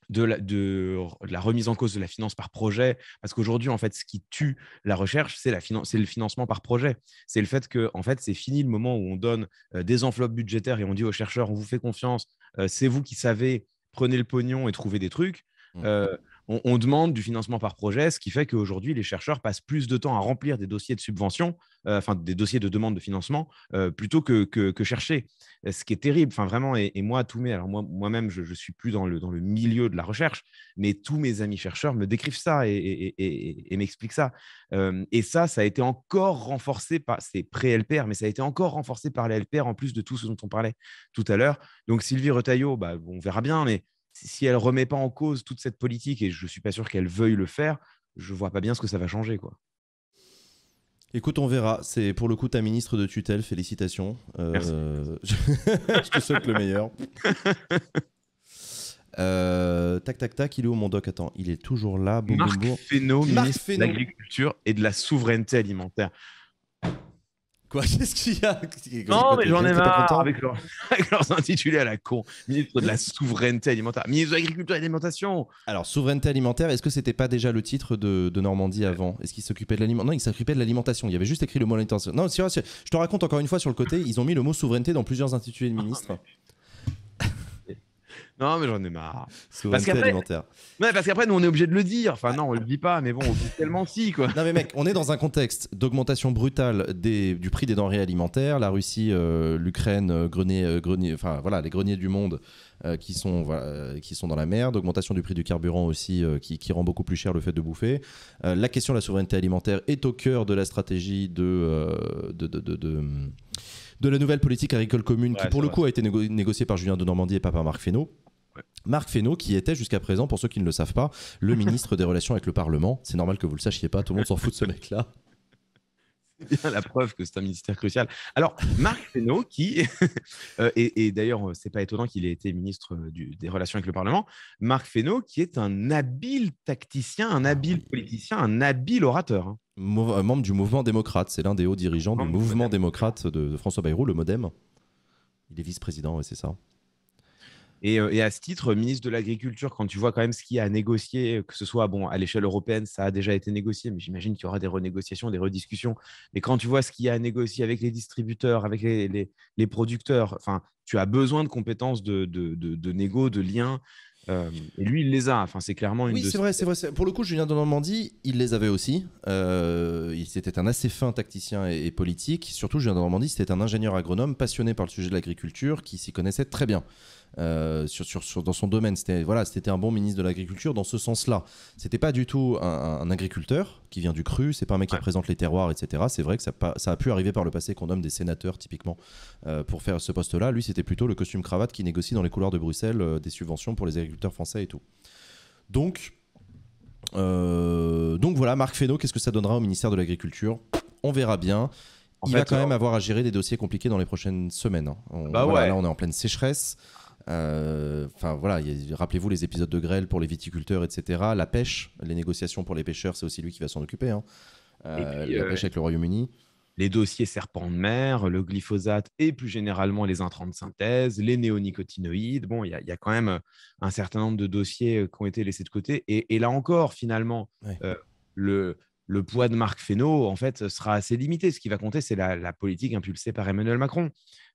de la, remise en cause de la finance par projet. Parce qu'aujourd'hui, en fait, ce qui tue la recherche, c'est le financement par projet. C'est le fait que, en fait, c'est fini le moment où on donne euh, des enveloppes budgétaires et on dit aux chercheurs, on vous fait confiance, euh, c'est vous qui savez, prenez le pognon et trouvez des trucs. Mmh on, demande du financement par projet, ce qui fait qu'aujourd'hui, les chercheurs passent plus de temps à remplir des dossiers de subvention, euh, enfin des dossiers de demande de financement, euh, plutôt que, que, chercher, euh, ce qui est terrible. Enfin, vraiment, et, moi, tous mes, alors moi, même je ne suis plus dans le, milieu de la recherche, mais tous mes amis chercheurs me décrivent ça et, m'expliquent ça. et ça, ça a été encore renforcé par, c'est pré-LPR, mais ça a été encore renforcé par les LPR en plus de tout ce dont on parlait tout à l'heure. Donc, Sylvie Retailleau, bah, on verra bien, mais si elle remet pas en cause toute cette politique, et je suis pas sûr qu'elle veuille le faire, je vois pas bien ce que ça va changer, quoi. Écoute, on verra. C'est pour le coup ta ministre de tutelle. Félicitations. Euh, je te souhaite le meilleur. Euh, tac, tac, tac, il est où mon doc Attends, il est toujours là. Boum, Marc Fesneau, ministre de l'Agriculture et de la Souveraineté Alimentaire. Quoi Qu'est-ce qu'il y a Non, mais j'en ai marre avec, avec, leurs intitulés à la con. Ministre de la souveraineté alimentaire, ministre de l'agriculture et de l'alimentation. Alors, souveraineté alimentaire, est-ce que c'était pas déjà le titre de, Normandie avant Est-ce qu'il s'occupait de l'alimentation Non, il s'occupait de l'alimentation. Il y avait juste écrit le mot alimentation. Non, c'est je te raconte encore une fois sur le côté, ils ont mis le mot souveraineté dans plusieurs intitulés de ministres. Ah, non, mais j'en ai marre. Ah, parce qu'après, alimentaire. parce qu'après, nous, on est obligé de le dire. Enfin, non, on le dit pas, mais bon, on dit tellement si, quoi. Non, mais mec, on est dans un contexte d'augmentation brutale du prix des denrées alimentaires. La Russie, euh, l'Ukraine, grenier, euh, grenier, euh, enfin, voilà, les greniers du monde qui, sont, qui sont dans la mer D'augmentation du prix du carburant aussi, qui, rend beaucoup plus cher le fait de bouffer. la question de la souveraineté alimentaire est au cœur de la stratégie de, de, de, de, la nouvelle politique agricole commune qui pour le coup a été négociée par Julien de Normandie et pas par Marc Fesneau. Marc Fesneau, qui était jusqu'à présent, pour ceux qui ne le savent pas, le ministre des Relations avec le Parlement. C'est normal que vous ne le sachiez pas, tout le monde s'en fout de ce mec-là. C'est bien la preuve que c'est un ministère crucial. Alors, Marc Fesneau, qui, euh, et, et d'ailleurs, euh, c'est pas étonnant qu'il ait été ministre euh, des Relations avec le Parlement, Marc Fesneau, qui est un habile tacticien, un ah habile politicien, un habile orateur. Hein. Un membre du mouvement démocrate, c'est l'un des hauts dirigeants du mouvement démocrate de, François Bayrou, le Modem. Il est vice-président, c'est ça. Et, à ce titre, ministre de l'Agriculture, quand tu vois quand même ce qu'il y a à négocier, que ce soit bon, à l'échelle européenne, ça a déjà été négocié, mais j'imagine qu'il y aura des renégociations, des rediscussions. Mais quand tu vois ce qu'il y a à négocier avec les distributeurs, avec les, les, producteurs, tu as besoin de compétences de, de, de, négo, de liens. et lui, il les a. Enfin, c'est clairement une. Oui, c'est vrai, c'est vrai. Pour le coup, Julien de Normandie, il les avait aussi. il c'était un assez fin tacticien et, politique. Surtout, Julien de Normandie, c'était un ingénieur agronome passionné par le sujet de l'agriculture qui s'y connaissait très bien. Euh, sur, dans son domaine. C'était voilà, c'était un bon ministre de l'agriculture dans ce sens-là. C'était pas du tout un, agriculteur qui vient du cru, c'est pas un mec qui représente les terroirs, etc. C'est vrai que ça, a pu arriver par le passé qu'on nomme des sénateurs typiquement euh, pour faire ce poste-là. Lui, c'était plutôt le costume cravate qui négocie dans les couloirs de Bruxelles euh, des subventions pour les agriculteurs français et tout. Donc, donc voilà, Marc Fesneau, qu'est-ce que ça donnera au ministère de l'Agriculture On verra bien. il va quand même avoir à gérer des dossiers compliqués dans les prochaines semaines. Hein. Bah là, on est en pleine sécheresse. Euh, enfin voilà, rappelez-vous les épisodes de grêle pour les viticulteurs, etc. La pêche, les négociations pour les pêcheurs, c'est aussi lui qui va s'en occuper. Hein. Euh, la euh, pêche avec le Royaume-Uni les dossiers serpents de mer, le glyphosate et plus généralement les intrants de synthèse, les néonicotinoïdes. Bon, il y, a quand même un certain nombre de dossiers qui ont été laissés de côté. Et, là encore, finalement, le, poids de Marc Fesneau, en fait, sera assez limité. Ce qui va compter, c'est la, politique impulsée par Emmanuel Macron.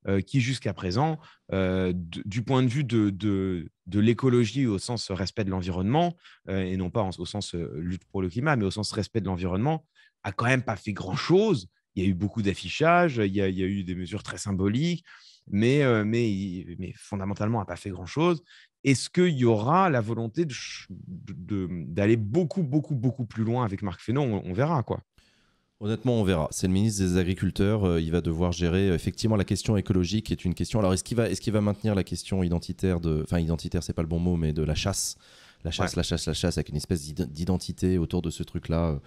Euh, qui jusqu'à présent, euh, du point de vue de, de, de l'écologie au sens respect de l'environnement, euh, et non pas au sens lutte pour le climat, mais au sens respect de l'environnement, a quand même pas fait grand-chose. Il y a eu beaucoup d'affichages, il, y a eu des mesures très symboliques, mais, mais, fondamentalement, a pas fait grand-chose. Est-ce qu'il y aura la volonté d'aller beaucoup, beaucoup, beaucoup plus loin avec Marc Fénon on, on verra, quoi. Honnêtement, on verra. C'est le ministre des Agriculteurs. Euh, il va devoir gérer euh, effectivement la question écologique, qui est une question. Alors, est-ce qu'il va, est-ce va maintenir la question identitaire de, enfin identitaire, c'est pas le bon mot, mais de la chasse, la chasse, la chasse, la chasse, avec une espèce d'identité autour de ce truc-là. Euh.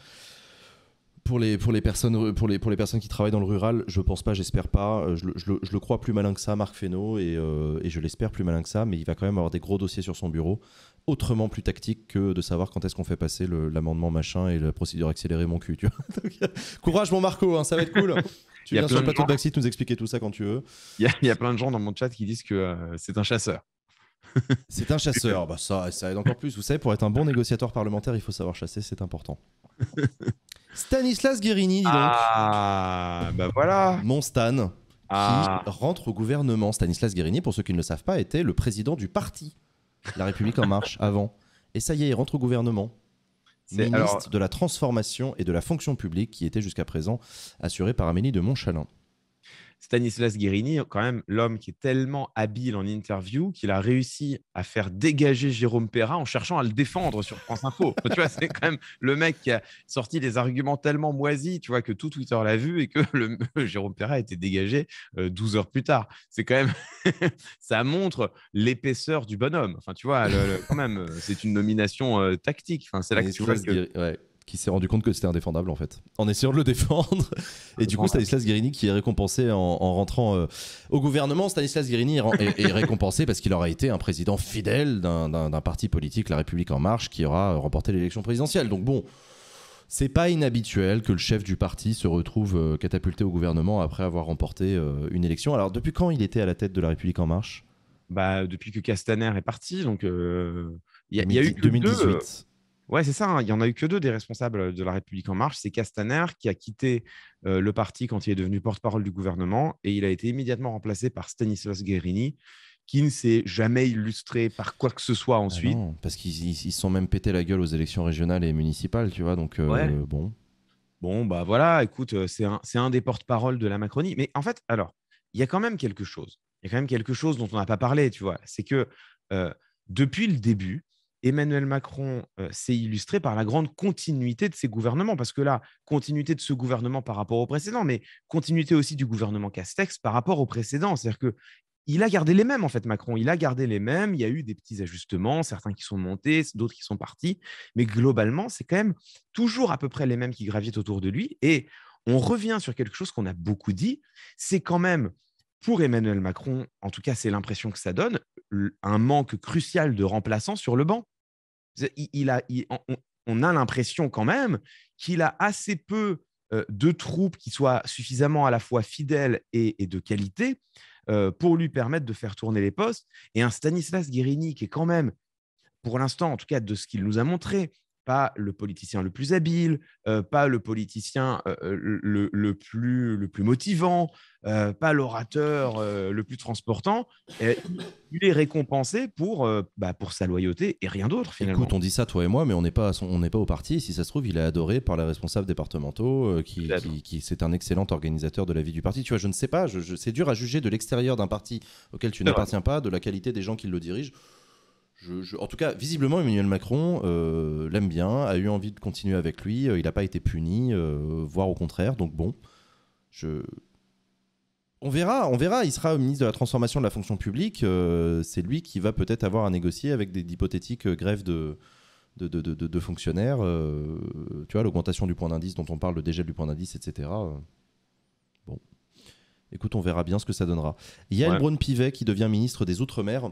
Pour les, pour, les personnes, pour, les, pour les personnes qui travaillent dans le rural, je pense pas, j'espère pas. Je, le crois plus malin que ça, Marc Fesneau, et, et je l'espère plus malin que ça, mais il va quand même avoir des gros dossiers sur son bureau autrement plus tactique que de savoir quand est-ce qu'on fait passer l'amendement machin et la procédure accélérée mon cul. Tu vois courage mon Marco, hein, ça va être cool. tu viens sur le plateau de nous expliquer tout ça quand tu veux. Il y, a plein de gens dans mon chat qui disent que euh, c'est un chasseur. c'est un chasseur, bah ça, ça aide encore plus. Vous savez, pour être un bon négociateur parlementaire, il faut savoir chasser, c'est important. Stanislas Guérini, dis donc. Ah, bah voilà. Mon Stan, qui ah. rentre au gouvernement. Stanislas Guérini, pour ceux qui ne le savent pas, était le président du parti la République en marche avant. Et ça y est, il rentre au gouvernement. Ministre de la transformation et de la fonction publique qui était jusqu'à présent assuré par Amélie de Montchalin. Stanislas Guérini, quand même l'homme qui est tellement habile en interview qu'il a réussi à faire dégager Jérôme Perra en cherchant à le défendre sur France Info. tu vois, c'est quand même le mec qui a sorti des arguments tellement moisis, tu vois, que tout Twitter l'a vu et que le, Jérôme Perra a été dégagé 12 euh, heures plus tard. C'est quand même, ça montre l'épaisseur du bonhomme. Enfin, tu vois, quand même, euh, c'est une nomination euh, tactique. Enfin, c'est là que tu vois que qui s'est rendu compte que c'était indéfendable en fait, en essayant de le défendre. Et du coup, Stanislas Guérini qui est récompensé en, rentrant euh, au gouvernement. Stanislas Guérini est, récompensé parce qu'il aura été un président fidèle d'un parti politique, La République En Marche, qui aura euh, remporté l'élection présidentielle. Donc bon, c'est pas inhabituel que le chef du parti se retrouve euh, catapulté au gouvernement après avoir remporté une élection. Alors depuis quand il était à la tête de La République En Marche bah, Depuis que Castaner est parti, donc il y, a eu... 2018. Ouais, c'est ça. Hein. Il n'y en a eu que deux des responsables de la République en marche. C'est Castaner qui a quitté le parti quand il est devenu porte-parole du gouvernement et il a été immédiatement remplacé par Stanislas Guérini qui ne s'est jamais illustré par quoi que ce soit ah ensuite. non, parce qu'ils se sont même pété la gueule aux élections régionales et municipales, tu vois. Donc, bon. Bon, bah voilà, écoute, c'est un, des porte-parole de la Macronie. Mais en fait, alors, il y a quand même quelque chose. Il y a quand même quelque chose dont on n'a pas parlé, tu vois. C'est que depuis le début, Emmanuel Macron euh, s'est illustré par la grande continuité de ses gouvernements, parce que là, continuité de ce gouvernement par rapport au précédent, mais continuité aussi du gouvernement Castex par rapport au précédent. C'est-à-dire que il a gardé les mêmes, en fait, Macron. Il a gardé les mêmes. Il y a eu des petits ajustements, certains qui sont montés, d'autres qui sont partis. Mais globalement, c'est quand même toujours à peu près les mêmes qui gravitent autour de lui. Et on revient sur quelque chose qu'on a beaucoup dit. C'est quand même, pour Emmanuel Macron, en tout cas, c'est l'impression que ça donne, un manque crucial de remplaçants sur le banc on, a l'impression quand même qu'il a assez peu euh, de troupes qui soient suffisamment à la fois fidèles et, de qualité euh, pour lui permettre de faire tourner les postes. Et un Stanislas Guérini qui est quand même, pour l'instant en tout cas de ce qu'il nous a montré, pas le politicien le plus habile, euh, pas le politicien euh, euh, le, plus, le plus motivant, pas l'orateur le plus transportant. il est récompensé pour, bah, pour sa loyauté et rien d'autre finalement. Écoute, on dit ça toi et moi, mais on n'est pas, pas au parti. Si ça se trouve, il est adoré par les responsables départementaux, qui, qui, c'est un excellent organisateur de la vie du parti. Tu vois, je ne sais pas, c'est dur à juger de l'extérieur d'un parti auquel tu n'appartiens pas, de la qualité des gens qui le dirigent en tout cas, visiblement, Emmanuel Macron euh, l'aime bien, a eu envie de continuer avec lui, euh, il n'a pas été puni, euh, voire au contraire. Donc bon, on verra, on verra. Il sera ministre de la transformation de la fonction publique. c'est lui qui va peut-être avoir à négocier avec des hypothétiques grèves de, fonctionnaires. tu vois, l'augmentation du point d'indice dont on parle, le dégel du point d'indice, etc. Bon, écoute, on verra bien ce que ça donnera. Il y a Pivet qui devient ministre des Outre-mer.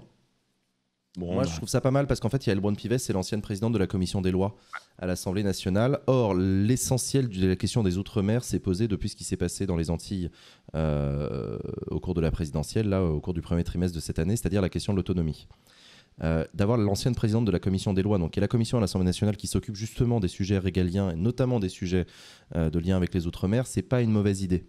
Moi, bah. je trouve ça pas mal parce qu'en fait, il y a Elbron pivet c'est l'ancienne présidente de la commission des lois à l'Assemblée nationale. Or, l'essentiel de la question des Outre-mer s'est posé depuis ce qui s'est passé dans les Antilles euh, au cours de la présidentielle, là, au cours du premier trimestre de cette année, c'est-à-dire la question de l'autonomie. Euh, d'avoir l'ancienne présidente de la commission des lois, donc qui est la commission à l'Assemblée nationale qui s'occupe justement des sujets régaliens et notamment des sujets euh, de lien avec les Outre-mer, c'est pas une mauvaise idée.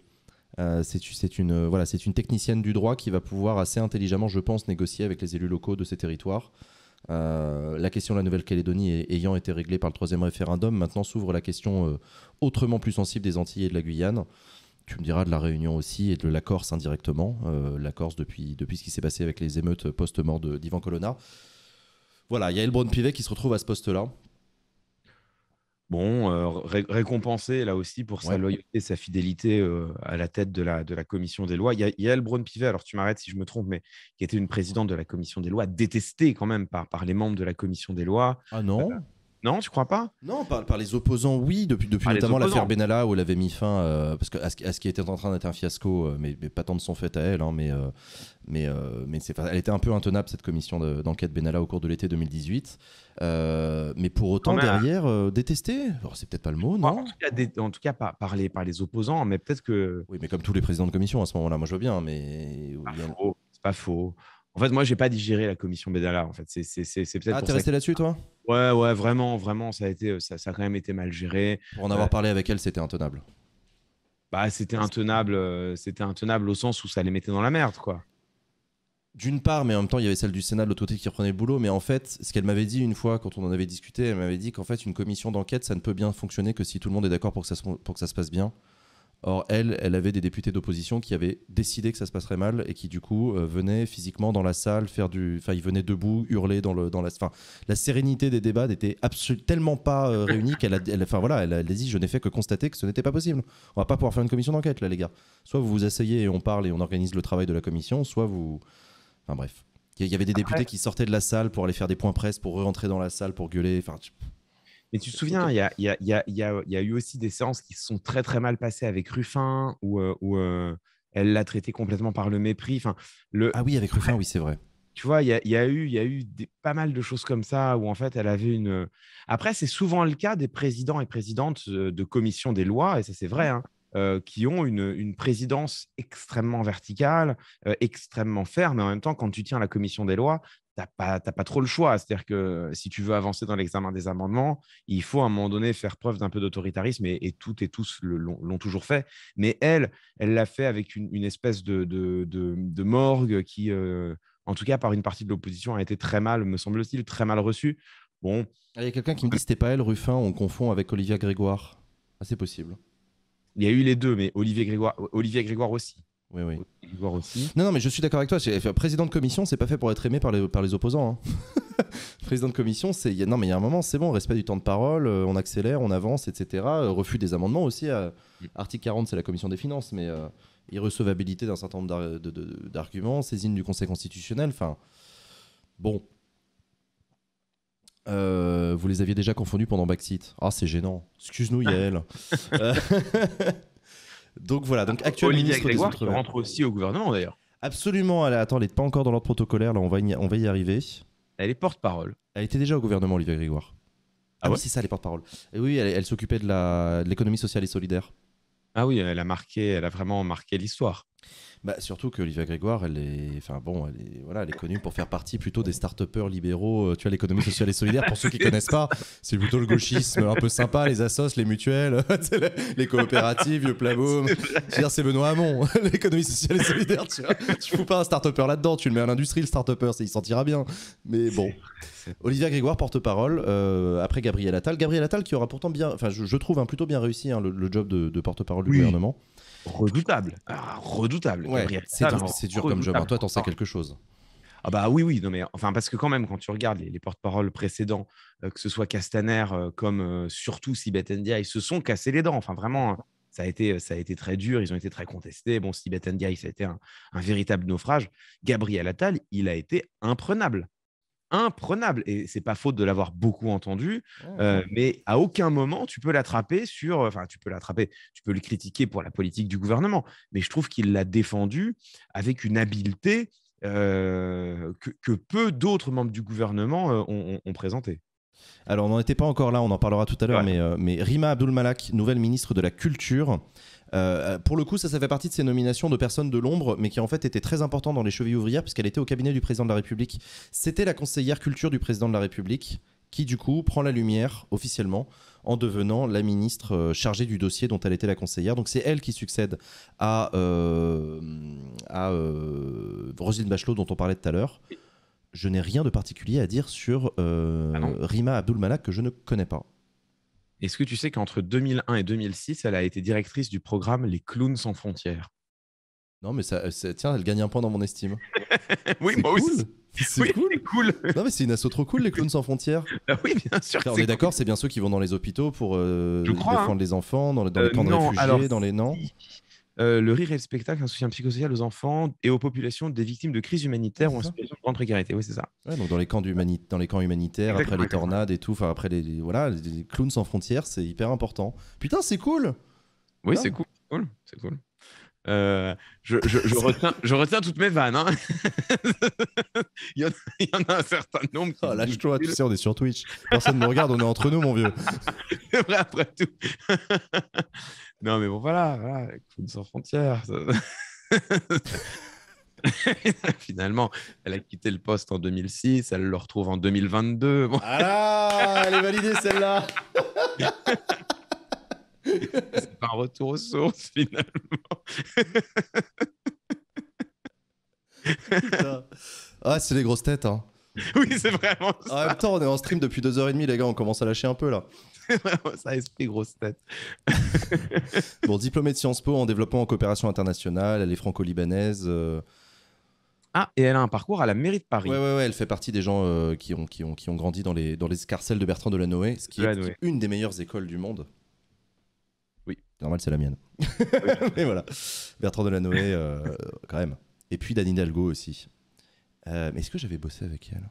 Euh, c'est une, euh, une technicienne du droit qui va pouvoir assez intelligemment, je pense, négocier avec les élus locaux de ces territoires. Euh, la question de la Nouvelle-Calédonie ayant été réglée par le troisième référendum, maintenant s'ouvre la question autrement plus sensible des Antilles et de la Guyane. Tu me diras de la Réunion aussi et de la Corse indirectement. la Corse depuis, depuis ce qui s'est passé avec les émeutes post-mort d'Ivan Colonna. Voilà, il y a Elbron Pivet qui se retrouve à ce poste-là, Bon, euh, récompensé là aussi pour sa loyauté, sa fidélité euh, à la tête de la, de la commission des lois. Il y a, Elbron pivet alors tu m'arrêtes si je me trompe, mais qui était une présidente de la commission des lois, détestée quand même par, par les membres de la commission des lois. Ah non non, tu crois pas Non, par, par, les opposants, oui, depuis, depuis notamment l'affaire Benalla où elle avait mis fin euh, parce à, ce, qui était en train d'être un fiasco, euh, mais, pas tant de son fait à elle, hein, mais, euh, mais, elle était un peu intenable cette commission d'enquête Benalla au cours de l'été 2018. mais pour autant, derrière, détester c'est peut-être pas le mot, non En tout cas, pas par, les, opposants, mais peut-être que. Oui, mais comme tous les présidents de commission à ce moment-là, moi je veux bien, mais. C'est pas faux. En fait, moi, j'ai pas digéré la commission Benalla. En fait, c'est peut-être. Ah, t'es resté là-dessus, toi Ouais, ouais, vraiment, vraiment, ça a, été, ça, a quand même été mal géré. Pour en avoir parlé avec elle, c'était intenable. Bah, c'était intenable, c'était intenable au sens où ça les mettait dans la merde, quoi. D'une part, mais en même temps, il y avait celle du Sénat de l'autorité qui reprenait le boulot. Mais en fait, ce qu'elle m'avait dit une fois, quand on en avait discuté, elle m'avait dit qu'en fait, une commission d'enquête, ça ne peut bien fonctionner que si tout le monde est d'accord pour, pour que ça se passe bien. Or, elle, elle avait des députés d'opposition qui avaient décidé que ça se passerait mal et qui, du coup, euh, venaient physiquement dans la salle faire du. Enfin, ils venaient debout, hurler dans, le, dans la. Enfin, la sérénité des débats n'était absolument pas euh, réunie qu'elle a. Elle, enfin, voilà, elle a dit Je n'ai fait que constater que ce n'était pas possible. On va pas pouvoir faire une commission d'enquête, là, les gars. Soit vous vous asseyez et on parle et on organise le travail de la commission, soit vous. Enfin, bref. Il y avait des députés qui sortaient de la salle pour aller faire des points presse, pour rentrer dans la salle, pour gueuler. Enfin, mais tu te souviens, il y a, eu aussi des séances qui se sont très très mal passées avec Ruffin, où, euh, euh, elle l'a traité complètement par le mépris. Enfin, le... Ah oui, avec Ruffin, oui, c'est vrai. Tu vois, il y a, eu, y a eu pas mal de choses comme ça où en fait elle avait une. Euh, après, c'est souvent le cas des présidents et présidentes de commissions des lois, et ça c'est vrai, hein, qui ont une, présidence extrêmement verticale, extrêmement ferme, mais en même temps, quand tu tiens la commission des lois, n'as pas, pas, trop le choix. C'est-à-dire que si tu veux avancer dans l'examen des amendements, il faut à un moment donné faire preuve d'un peu d'autoritarisme et, toutes et tous l'ont toujours fait. Mais elle, elle l'a fait avec une, espèce de, de, morgue qui, euh, en tout cas par une partie de l'opposition, a été très mal, me semble-t-il, très mal reçue. Bon. Ah, il y a quelqu'un qui me dit c'était pas elle, Ruffin, on confond avec Olivia Grégoire. Ah, c'est possible. Il y a eu les deux, mais Olivier Grégoire, Olivier Grégoire aussi. Oui, oui. aussi. Non, non, mais je suis d'accord avec toi. président de commission, c'est pas fait pour être aimé par les, par les opposants. Hein. président de commission, c'est. Non, mais il y a un moment, c'est bon, respect du temps de parole, euh, on accélère, on avance, etc. Euh, refus des amendements aussi. Article 40, c'est la commission des finances, mais euh, irrecevabilité d'un certain nombre d'arguments, saisine du Conseil constitutionnel, enfin. Bon. vous les aviez déjà confondus pendant Backseat. Ah, c'est gênant. Excuse-nous, Yael. Donc voilà, donc actuelle ministre, Grégoire rentre aussi au gouvernement d'ailleurs. Absolument, elle, attends, n'est pas encore dans l'ordre protocolaire, là on va y, on va y arriver. Elle est porte-parole. Elle était déjà au gouvernement, Olivier Grégoire. Ah, ah oui, c'est ça, les porte-parole. oui, elle, elle s'occupait de l'économie sociale et solidaire. Ah oui, elle a marqué, elle a vraiment marqué l'histoire. Bah, surtout que Olivia Grégoire, elle est, enfin bon, elle est, voilà, elle est connue pour faire partie plutôt des start libéraux. Euh, tu as l'économie sociale et solidaire, pour ceux qui ne connaissent pas, c'est plutôt le gauchisme un peu sympa, les assos, les mutuelles, les coopératives, vieux plaboum. dire, c'est Benoît Hamon, l'économie sociale et solidaire. Tu, ne fous pas un start là-dedans, tu le mets à l'industrie, le start il s'en tirera bien. Mais bon, Olivia Grégoire, porte-parole, euh, après Gabriel Attal. Gabriel Attal qui aura pourtant bien, enfin, je, trouve un hein, plutôt bien réussi hein, le, job de, porte-parole du gouvernement redoutable. Ah, redoutable. c'est dur, dur comme job. Toi, t'en sais quelque chose. Ah bah oui, oui, non mais enfin parce que quand même, quand tu regardes les, porte-paroles précédents, euh, que ce soit Castaner euh, comme euh, surtout Sibeth Ndiaye, ils se sont cassés les dents. Enfin vraiment, ça a été, ça a été très dur. Ils ont été très contestés. Bon, Sibeth Ndiaye, ça a été un, un véritable naufrage. Gabriel Attal, il a été imprenable imprenable. Et c'est pas faute de l'avoir beaucoup entendu, mmh, euh, mmh. mais à aucun moment tu peux l'attraper sur. Euh, enfin, tu peux l'attraper, tu peux le critiquer pour la politique du gouvernement, mais je trouve qu'il l'a défendu avec une habileté euh, que, peu d'autres membres du gouvernement ont, présenté. Alors, on n'en était pas encore là, on en parlera tout à l'heure, mais, mais Rima Abdulmalak, nouvelle ministre de la Culture, euh, pour le coup, ça, ça fait partie de ces nominations de personnes de l'ombre, mais qui en fait étaient très importantes dans les chevilles ouvrières, puisqu'elle était au cabinet du président de la République. C'était la conseillère culture du président de la République, qui du coup prend la lumière officiellement en devenant la ministre euh, chargée du dossier dont elle était la conseillère. Donc c'est elle qui succède euh, à, euh, Roselyne Bachelot dont on parlait tout à l'heure. Je n'ai rien de particulier à dire sur ah Rima Abdulmalak que je ne connais pas. Est-ce que tu sais qu'entre 2001 et 2006, elle a été directrice du programme Les Clowns sans frontières Non, mais ça, tiens, elle gagne un point dans mon estime. oui, moi aussi. C'est cool. Non, mais c'est une asso trop cool, les Clowns sans frontières. Ah oui, bien sûr. on est, d'accord, c'est bien ceux qui vont dans les hôpitaux pour euh, hein. défendre les enfants, dans, les camps euh, de réfugiés, dans les. Non le rire et le spectacle, un soutien psychosocial aux enfants et aux populations des victimes de crises humanitaires ou en situation de grande précarité. Oui, c'est ça. donc dans les camps, dans les camps humanitaires, après les tornades et tout, enfin après les, voilà, les, clowns sans frontières, c'est hyper important. Putain, c'est cool. Oui, c'est cool, cool, je, je, je, retiens, je, retiens, toutes mes vannes. Hein. il, y en, a un certain nombre. Ah, lâche-toi, tu sais, on est sur Twitch. Personne ne me regarde, on est entre nous, mon vieux. C'est vrai, après tout. Non, mais bon, voilà, voilà sans frontières. Finalement, elle a quitté le poste en 2006, elle le retrouve en 2022. voilà ah elle est validée celle-là. C'est pas un retour aux sources finalement. ah, c'est les grosses têtes. Hein. oui, c'est vraiment. Ça. En même temps, on est en stream depuis 2h30, les gars, on commence à lâcher un peu là. ça esprit grosse tête. bon, diplômé de Sciences Po en développement en coopération internationale, elle est franco-libanaise. Euh. Ah, et elle a un parcours à la mairie de Paris. Ouais, ouais, ouais elle fait partie des gens euh, qui, ont, qui, ont, qui ont grandi dans les, dans les escarcelles de Bertrand Delanoë, ce qui est une des meilleures écoles du monde. Oui. Normal, c'est la mienne. Mais voilà. Bertrand Delanoë, euh, quand même. Et puis Dan Hidalgo aussi. Euh, mais est-ce que j'avais bossé avec elle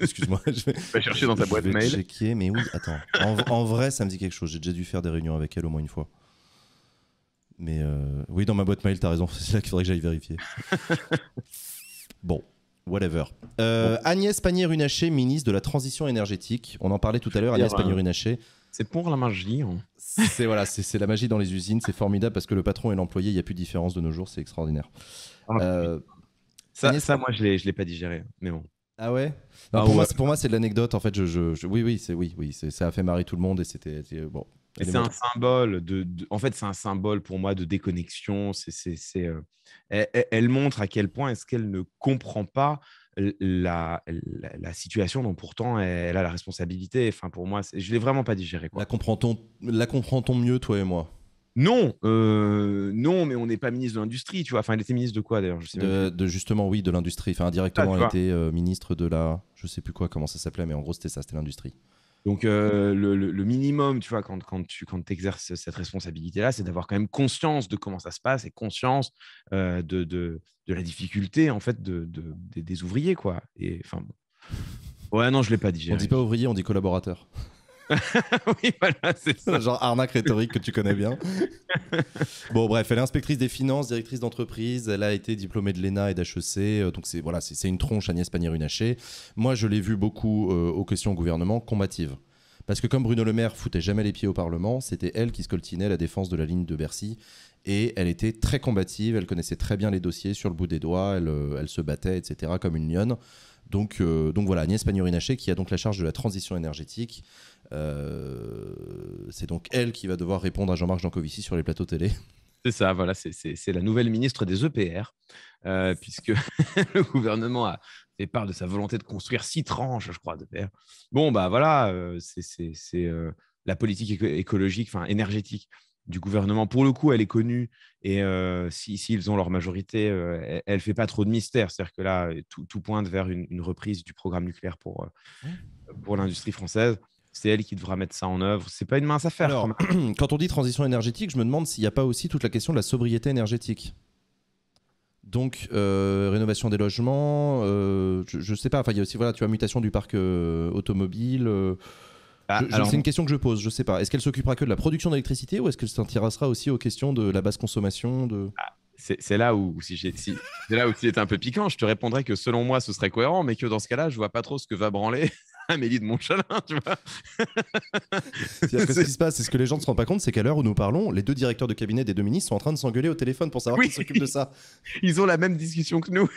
Excuse-moi, je vais chercher dans ta boîte mais oui, attends. En, vrai, ça me dit quelque chose. J'ai déjà dû faire des réunions avec elle au moins une fois. Mais euh, oui, dans ma boîte mail, t'as raison. C'est là qu'il faudrait que j'aille vérifier. bon, whatever. Euh, Agnès Pannier-Runacher, ministre de la Transition énergétique. On en parlait tout à l'heure. Agnès Pannier-Runacher. C'est pour la magie. Hein c'est la magie dans les usines, c'est formidable parce que le patron et l'employé, il n'y a plus de différence de nos jours, c'est extraordinaire. Ah, euh, ça, moi, je ne l'ai pas digéré, mais bon. Ah, ah ouais, pour, Moi, c'est de l'anecdote. En fait, je, oui, oui, c'est oui, ça a fait marrer tout le monde et c'était euh, bon. c'est un symbole de, en fait, c'est un symbole pour moi de déconnexion. Euh, elle, montre à quel point est-ce qu'elle ne comprend pas la, la, situation dont pourtant elle a la responsabilité. Enfin, pour moi, je l'ai vraiment pas digéré. Quoi. La comprend-on mieux, toi et moi non, euh, non, mais on n'est pas ministre de l'industrie, tu vois. Enfin, elle était ministre de quoi d'ailleurs de, justement, oui, de l'industrie. Enfin, ah, directement elle était euh, ministre de la, je sais plus quoi, comment ça s'appelait, mais en gros, c'était ça, c'était l'industrie. Donc, euh, le, minimum, tu vois, quand, tu quand exerces cette responsabilité-là, c'est d'avoir quand même conscience de comment ça se passe et conscience euh, de, la difficulté, en fait, des ouvriers, quoi. Et enfin, Ouais, non, je ne l'ai pas dit. On ne dit pas ouvrier, on dit collaborateur. oui, voilà, c'est ça. Genre arnaque rhétorique que tu connais bien. bon, bref, elle est inspectrice des finances, directrice d'entreprise. Elle a été diplômée de l'ENA et d'HEC. Euh, donc, c'est voilà, c'est une tronche Agnès Pannier-Runacher. Moi, je l'ai vue beaucoup euh, aux questions au gouvernement, combative. Parce que comme Bruno Le Maire foutait jamais les pieds au Parlement, c'était elle qui scoltinait la défense de la ligne de Bercy. Et elle était très combative, elle connaissait très bien les dossiers sur le bout des doigts, elle, euh, se battait, etc., comme une lionne. Donc, donc voilà, Agnès Pannier-Runacher qui a donc la charge de la transition énergétique. Euh, c'est donc elle qui va devoir répondre à Jean-Marc Jancovici sur les plateaux télé. C'est ça, voilà, c'est la nouvelle ministre des EPR, euh, puisque le gouvernement a fait part de sa volonté de construire six tranches, je crois, d'EPR. Bon, bah voilà, euh, c'est la politique écologique, enfin énergétique du gouvernement. Pour le coup, elle est connue, et s'ils ont leur majorité, elle fait pas trop de mystère. C'est-à-dire que là, tout, pointe vers une, reprise du programme nucléaire pour l'industrie française c'est elle qui devra mettre ça en œuvre. C'est pas une mince affaire. quand on dit transition énergétique, je me demande s'il n'y a pas aussi toute la question de la sobriété énergétique. Donc, euh, rénovation des logements, euh, je, ne sais pas. Enfin, il y a aussi, voilà, tu as mutation du parc euh, automobile. Ah, c'est une question que je pose, je sais pas. Est-ce qu'elle s'occupera que de la production d'électricité ou est-ce qu'elle s'intéressera aussi aux questions de la basse consommation de... Ah, c'est là où si j'ai là où tu un peu piquant, je te répondrais que selon moi ce serait cohérent, mais que dans ce cas-là, je vois pas trop ce que va branler Amélie de Montchalin, tu vois. ce qui se passe, c'est que les gens ne se rendent pas compte, c'est qu'à l'heure où nous parlons, les deux directeurs de cabinet des deux ministres sont en train de s'engueuler au téléphone pour savoir qui s'occupe de ça. Ils ont la même discussion que nous.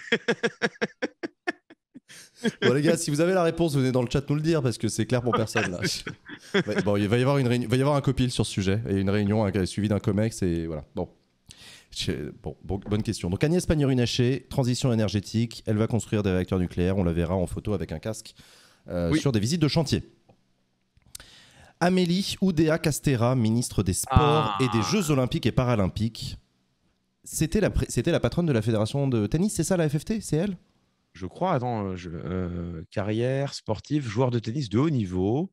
Bon les gars, si vous avez la réponse, venez dans le chat nous le dire parce que c'est clair pour personne bon, il va y avoir une réunion, va y avoir un copil sur ce sujet et une réunion suivie d'un comex et voilà. Bon. Bon, bonne question. Donc Agnès Pannier-Runacher, transition énergétique, elle va construire des réacteurs nucléaires, on la verra en photo avec un casque euh, sur des visites de chantier. Amélie Oudéa Castera, ministre des Sports et des ah. Jeux Olympiques et Paralympiques. C'était la, c'était la patronne de la fédération de tennis, c'est ça la FFT C'est elle Je crois, attends, euh, euh, carrière sportive, joueur de tennis de haut niveau.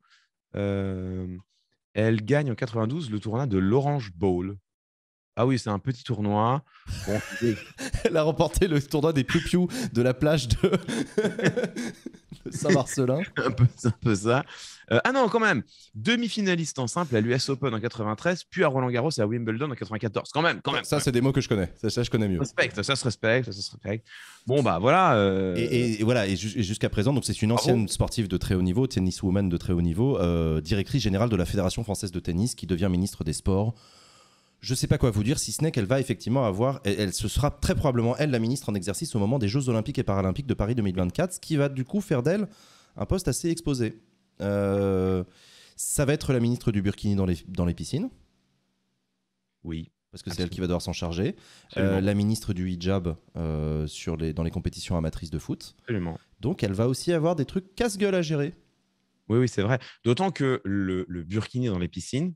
elle gagne en 92 le tournoi de l'Orange Bowl. Ah oui, c'est un petit tournoi. Elle a remporté le tournoi des Pupiou de la plage de, de Saint-Marcelin. un, peu, un, peu, ça. Euh, ah non, quand même, demi-finaliste en simple à l'US Open en 93, puis à Roland-Garros et à Wimbledon en 94. Quand même, quand même. Ça, c'est des mots que je connais. Ça, ça je connais mieux. Respect, ça se respecte, ça se respecte. Bon, bah voilà. Euh, et, voilà, et, jusqu'à présent, donc c'est une ah ancienne sportive de très haut niveau, tenniswoman de très haut niveau, euh, directrice générale de la Fédération française de tennis qui devient ministre des Sports je ne sais pas quoi vous dire, si ce n'est qu'elle va effectivement avoir, elle, elle, sera très probablement elle la ministre en exercice au moment des Jeux Olympiques et Paralympiques de Paris 2024, ce qui va du coup faire d'elle un poste assez exposé. Euh, ça va être la ministre du Burkini dans les, dans les piscines. Oui. Parce que c'est elle qui va devoir s'en charger. Euh, la ministre du hijab euh, sur les, dans les compétitions amatrices de foot. Absolument. Donc elle va aussi avoir des trucs casse-gueule à gérer. Oui, oui, c'est vrai. D'autant que le, le burkini dans les piscines,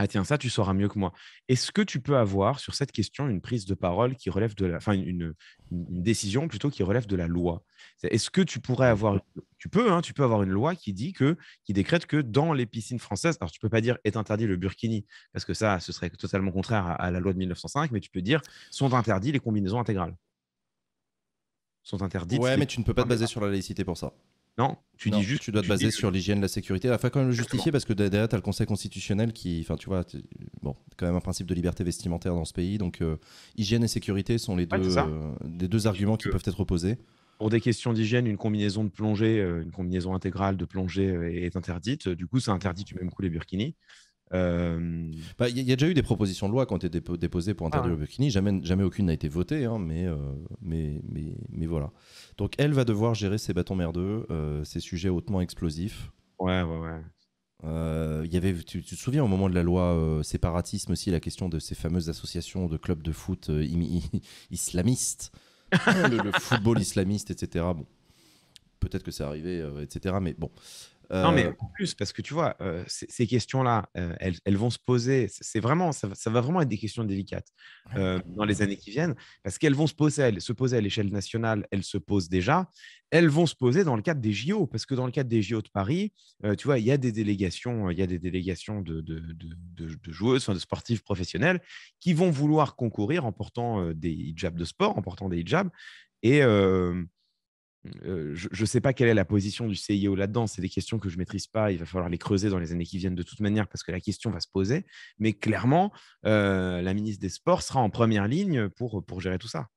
ah tiens, ça, tu sauras mieux que moi. Est-ce que tu peux avoir sur cette question une prise de parole qui relève de la... Enfin, une, décision plutôt qui relève de la loi Est-ce que tu pourrais avoir... Tu peux, hein, tu peux avoir une loi qui dit que... qui décrète que dans les piscines françaises... Alors, tu peux pas dire est interdit le burkini, parce que ça, ce serait totalement contraire à, la loi de 1905, mais tu peux dire sont interdits les combinaisons intégrales. Sont interdites. Ouais, mais tu ne peux pas te baser sur la laïcité pour ça. Non, tu dis juste. Tu dois te baser sur l'hygiène, la sécurité. Enfin, quand même le justifier parce que derrière, tu as le Conseil constitutionnel qui. Enfin, tu vois, bon, quand même un principe de liberté vestimentaire dans ce pays. Donc, euh, hygiène et sécurité sont les deux, euh, deux arguments qui peuvent être posés. Pour des questions d'hygiène, une combinaison de plongée, euh, une combinaison intégrale de plongée est interdite. Du coup, ça interdit du même coup les burkinis. Euh, bah, il y, a déjà eu des propositions de loi qui ont été déposées pour interdire ah le bikini Jamais, jamais aucune n'a été votée, hein, euh, mais, mais, mais, voilà. Donc elle va devoir gérer ses bâtons merdeux, euh, ces sujets hautement explosifs. Ouais, ouais, ouais. Euh, il y avait, tu, te souviens au moment de la loi séparatisme aussi la question de ces fameuses associations de clubs de foot islamistes, le, football islamiste, etc. Bon, peut-être que c'est arrivé, etc. Mais bon, non, mais euh, en plus, parce que tu vois, euh, ces questions-là, euh, elles, vont se poser. C'est vraiment, ça, va vraiment être des questions délicates dans les années qui viennent, parce qu'elles vont se poser, à l'échelle nationale, elles se posent déjà. Elles vont se poser dans le cadre des JO, parce que dans le cadre des JO de Paris, tu vois, il y a des délégations, il y a des délégations de, de, de, de joueuses, enfin, de sportives professionnelles qui vont vouloir concourir en portant des hijabs de sport, en portant des hijabs. Et, je ne sais pas quelle est la position du CIO là-dedans. C'est des questions que je ne maîtrise pas. Il va falloir les creuser dans les années qui viennent de toute manière parce que la question va se poser. Mais clairement, la ministre des Sports sera en première ligne pour, pour gérer tout ça.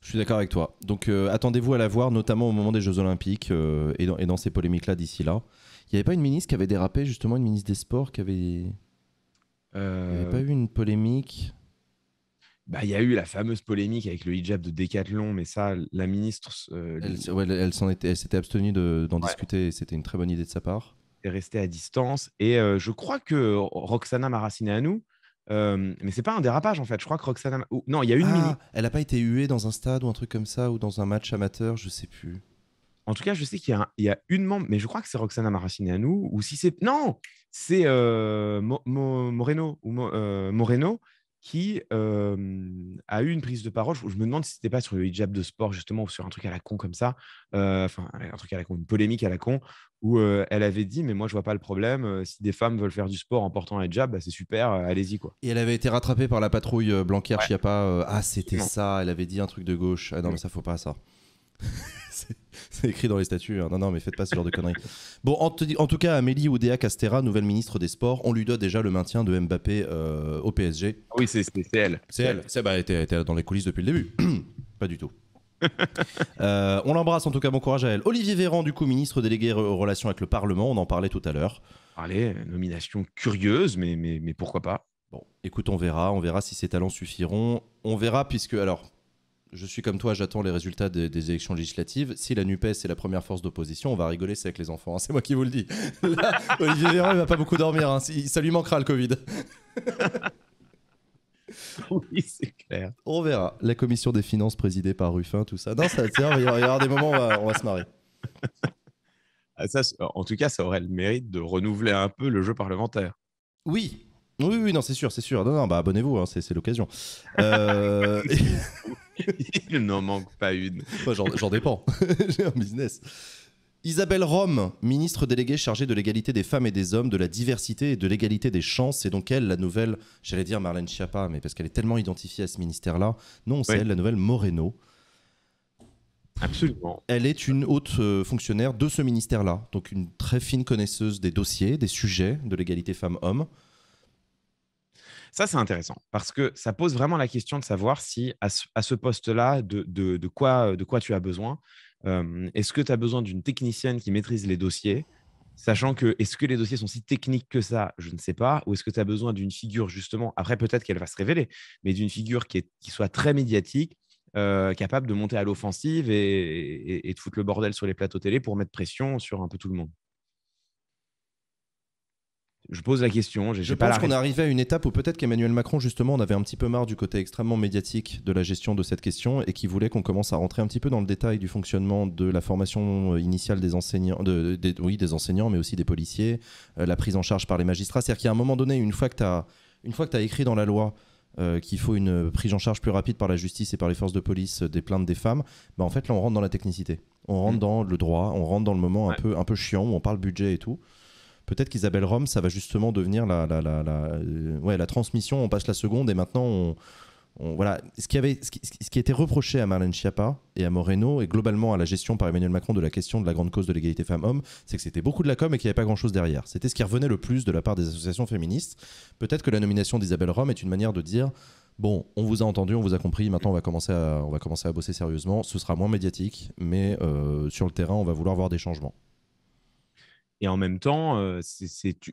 Je suis d'accord avec toi. Donc attendez-vous à la voir, notamment au moment des Jeux Olympiques et dans, et, dans, ces polémiques-là d'ici là. Il n'y avait pas une ministre qui avait dérapé, justement, une ministre des Sports qui avait. Euh. Il n'y avait pas eu une polémique bah, y a eu la fameuse polémique avec le hijab de Décathlon, mais ça, la ministre. Euh, elle, s'était abstenue de, d'en discuter et c'était une très bonne idée de sa part. Elle est restée à distance. Et euh, je crois que Roxana Maracineanu, euh, mais c'est pas un dérapage en fait. Je crois que Roxana. non, il y a une mini. Ah, elle n'a pas été huée dans un stade ou un truc comme ça ou dans un match amateur, je sais plus. En tout cas, je sais qu'il y, a, une membre, mais je crois que c'est Roxana Maracineanu ou si c'est. Non C'est euh, Moreno ou Moreno qui a eu une prise de parole. Je, me demande si c'était pas sur le hijab de sport, justement, ou sur un truc à la con comme ça, euh, enfin, un truc à la con, une polémique à la con, où elle avait dit Mais moi, je vois pas le problème. Euh, si des femmes veulent faire du sport en portant un hijab, bah, c'est super, euh, allez-y. quoi. Et elle avait été rattrapée par la patrouille blanquer a pas ah, c'était ça, elle avait dit un truc de gauche. Ah non, mm. mais ça, faut pas ça. c'est c'est écrit dans les statuts. Hein. Non, non, mais faites pas ce genre de conneries. Bon, en, en tout cas, Amélie Oudéa Castera, nouvelle ministre des Sports, on lui doit déjà le maintien de Mbappé euh, au PSG. Ah oui, c'est elle. C'est elle. C'est bah, elle était, dans les coulisses depuis le début. pas du tout. Euh, on l'embrasse en tout cas, bon courage à elle. Olivier Véran, du coup, ministre délégué aux relations avec le Parlement, on en parlait tout à l'heure. Allez, nomination curieuse, mais, mais, mais pourquoi pas Bon, écoute, on verra, on verra si ses talents suffiront. On verra puisque, alors, je suis comme toi, j'attends les résultats des, élections législatives. Si la NUPES est la première force d'opposition, on va rigoler, c'est avec les enfants. Hein. C'est moi qui vous le dis. Olivier Véran, va pas beaucoup dormir. Hein. Ça lui manquera le Covid. oui, c'est clair. On verra. La commission des finances présidée par Ruffin, tout ça. Non, ça tient, il y aura des moments où on va, se marrer. Ah, en tout cas, ça aurait le mérite de renouveler un peu le jeu parlementaire. Oui, oui, oui, non, c'est sûr, c'est sûr. Non, non, bah abonnez-vous, hein, c'est l'occasion. Euh, Il n'en manque pas une. J'en dépends. J'ai un business. Isabelle Rome, ministre déléguée chargée de l'égalité des femmes et des hommes, de la diversité et de l'égalité des chances. C'est donc elle, la nouvelle, j'allais dire Marlène Schiappa, mais parce qu'elle est tellement identifiée à ce ministère-là. Non, c'est elle, la nouvelle Moreno. Absolument. Elle est une haute euh, fonctionnaire de ce ministère-là, donc une très fine connaisseuse des dossiers, des sujets de l'égalité femmes-hommes. Ça, c'est intéressant parce que ça pose vraiment la question de savoir si à ce, poste-là, de, quoi, euh, de quoi tu as besoin. Euh, est-ce que tu as besoin d'une technicienne qui maîtrise les dossiers Sachant que, est-ce que les dossiers sont si techniques que ça Je ne sais pas. Ou est-ce que tu as besoin d'une figure, justement, après peut-être qu'elle va se révéler, mais d'une figure qui, soit très médiatique, euh, capable de monter à l'offensive et, et, de foutre le bordel sur les plateaux télé pour mettre pression sur un peu tout le monde je pose la question. Je pense qu'on arrivait à une étape où peut-être qu'Emmanuel Macron, justement, on avait un petit peu marre du côté extrêmement médiatique de la gestion de cette question et qui voulait qu'on commence à rentrer un petit peu dans le détail du fonctionnement de la formation euh, initiale des enseignants, oui, des enseignants, mais aussi des policiers, euh, la prise en charge par les magistrats. C'est-à-dire qu'il y a un moment donné, une fois que tu as, écrit dans la loi euh, qu'il faut une prise en charge plus rapide par la justice et par les forces de police des plaintes des femmes, bah en fait là on rentre dans la technicité, on rentre mm. dans le droit, on rentre dans le moment peu, un peu chiant où on parle budget et tout peut-être qu'Isabelle Rome, ça va justement devenir euh, la, transmission, on passe la seconde et maintenant on... voilà, ce qui avait, ce était reproché à Marlène Schiappa et à Moreno et globalement à la gestion par Emmanuel Macron de la question de la grande cause de l'égalité femmes-hommes, c'est que c'était beaucoup de la com et qu'il n'y avait pas grand-chose derrière. C'était ce qui revenait le plus de la part des associations féministes. Peut-être que la nomination d'Isabelle Rome est une manière de dire bon, on vous a entendu, on vous a compris, maintenant on va commencer à, bosser sérieusement. Ce sera moins médiatique, mais euh, sur le terrain, on va vouloir voir des changements. Et en même temps, euh,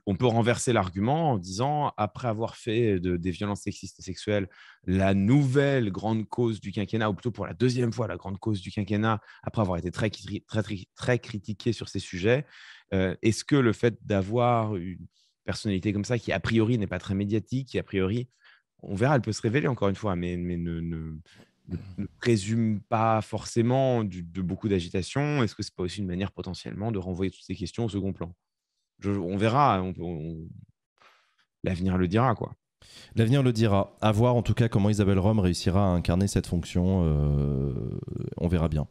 on peut renverser l'argument en disant, après avoir fait des violences sexistes et sexuelles la nouvelle grande cause du quinquennat, ou plutôt pour la deuxième fois la grande cause du quinquennat, après avoir été très, très, très, critiqué sur ces sujets, euh, est-ce que le fait d'avoir une personnalité comme ça, qui a priori n'est pas très médiatique, qui a priori, on verra, elle peut se révéler encore une fois, mais, ne ne, présume pas forcément de beaucoup d'agitation Est-ce que c'est pas aussi une manière potentiellement de renvoyer toutes ces questions au second plan On verra, l'avenir le dira quoi. L'avenir le dira. À voir en tout cas comment Isabelle Rome réussira à incarner cette fonction. Euh, on verra bien.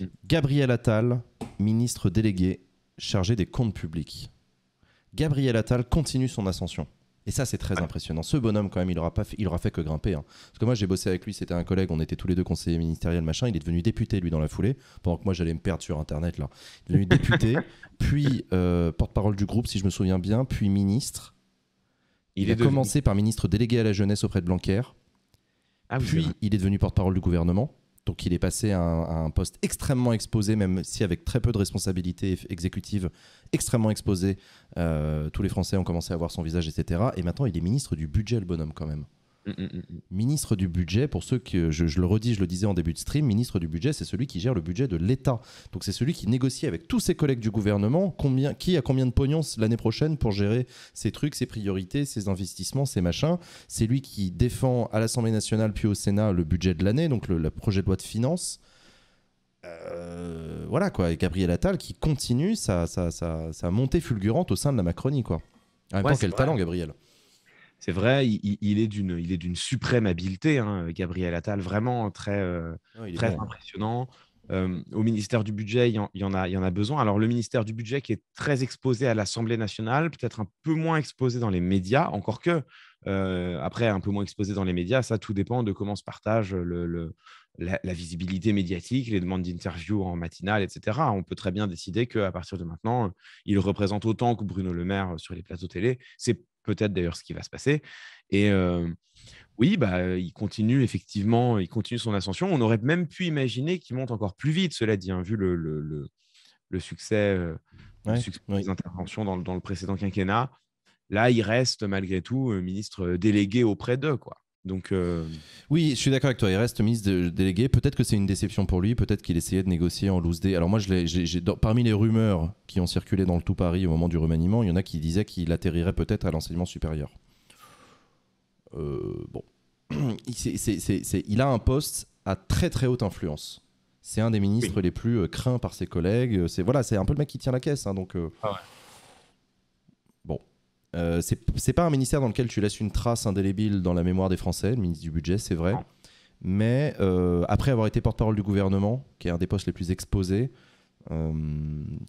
Mm. Gabriel Attal, ministre délégué chargé des comptes publics. Gabriel Attal continue son ascension. Et ça, c'est très impressionnant. Ce bonhomme, quand même, il aura, pas fait, il aura fait que grimper. Hein. Parce que moi, j'ai bossé avec lui, c'était un collègue, on était tous les deux conseillers ministériels, machin. Il est devenu député, lui, dans la foulée, pendant que moi, j'allais me perdre sur Internet, là. Il est devenu député, puis euh, porte-parole du groupe, si je me souviens bien, puis ministre. Il, a commencé par ministre délégué à la jeunesse auprès de Blanquer. Ah puis, il est devenu porte-parole du gouvernement. Donc il est passé à un, poste extrêmement exposé, même si avec très peu de responsabilités exécutives, extrêmement exposé. Euh, tous les Français ont commencé à voir son visage, etc. Et maintenant, il est ministre du budget, le bonhomme, quand même. Mm, mm, mm, ministre du budget, pour ceux que je, le redis, je le disais en début de stream, ministre du budget, c'est celui qui gère le budget de l'État. Donc c'est celui qui négocie avec tous ses collègues du gouvernement combien, qui a combien de pognon l'année prochaine pour gérer ses trucs, ses priorités, ses investissements, ses machins. C'est lui qui défend à l'Assemblée nationale puis au Sénat le budget de l'année, donc le, projet de loi de finances. Euh, voilà quoi, et Gabriel Attal qui continue sa, sa, sa, sa, montée fulgurante au sein de la Macronie quoi. quel talent Gabriel c'est vrai, il, est d'une, il suprême habileté, hein, Gabriel Attal, vraiment très, euh, impressionnant. Euh, au ministère du Budget, il y, en, a, y en a besoin. Alors, le ministère du Budget qui est très exposé à l'Assemblée nationale, peut-être un peu moins exposé dans les médias, encore que, euh, après, un peu moins exposé dans les médias, ça, tout dépend de comment se partage le, la, visibilité médiatique, les demandes d'interview en matinale, etc. On peut très bien décider qu'à partir de maintenant, il représente autant que Bruno Le Maire sur les plateaux télé. C'est peut-être d'ailleurs ce qui va se passer. Et euh, oui, bah, il continue effectivement, il continue son ascension. On aurait même pu imaginer qu'il monte encore plus vite, cela dit, hein, vu le, le, succès, euh, des interventions dans, dans, le précédent quinquennat. Là, il reste malgré tout euh, ministre délégué auprès d'eux. Quoi. Euh, oui, je suis d'accord avec toi. Il reste ministre délégué. Peut-être que c'est une déception pour lui. Peut-être qu'il essayait de négocier en loose day. Alors, moi, parmi les rumeurs qui ont circulé dans le tout Paris au moment du remaniement, il y en a qui disaient qu'il atterrirait peut-être à l'enseignement supérieur. Euh, bon. Il, a un poste à très très haute influence. C'est un des ministres les plus euh, craints par ses collègues. C'est, voilà, c'est un peu le mec qui tient la caisse. Hein, donc, ah euh, c'est pas un ministère dans lequel tu laisses une trace indélébile dans la mémoire des Français, le ministre du Budget, c'est vrai. Mais euh, après avoir été porte-parole du gouvernement, qui est un des postes les plus exposés, euh,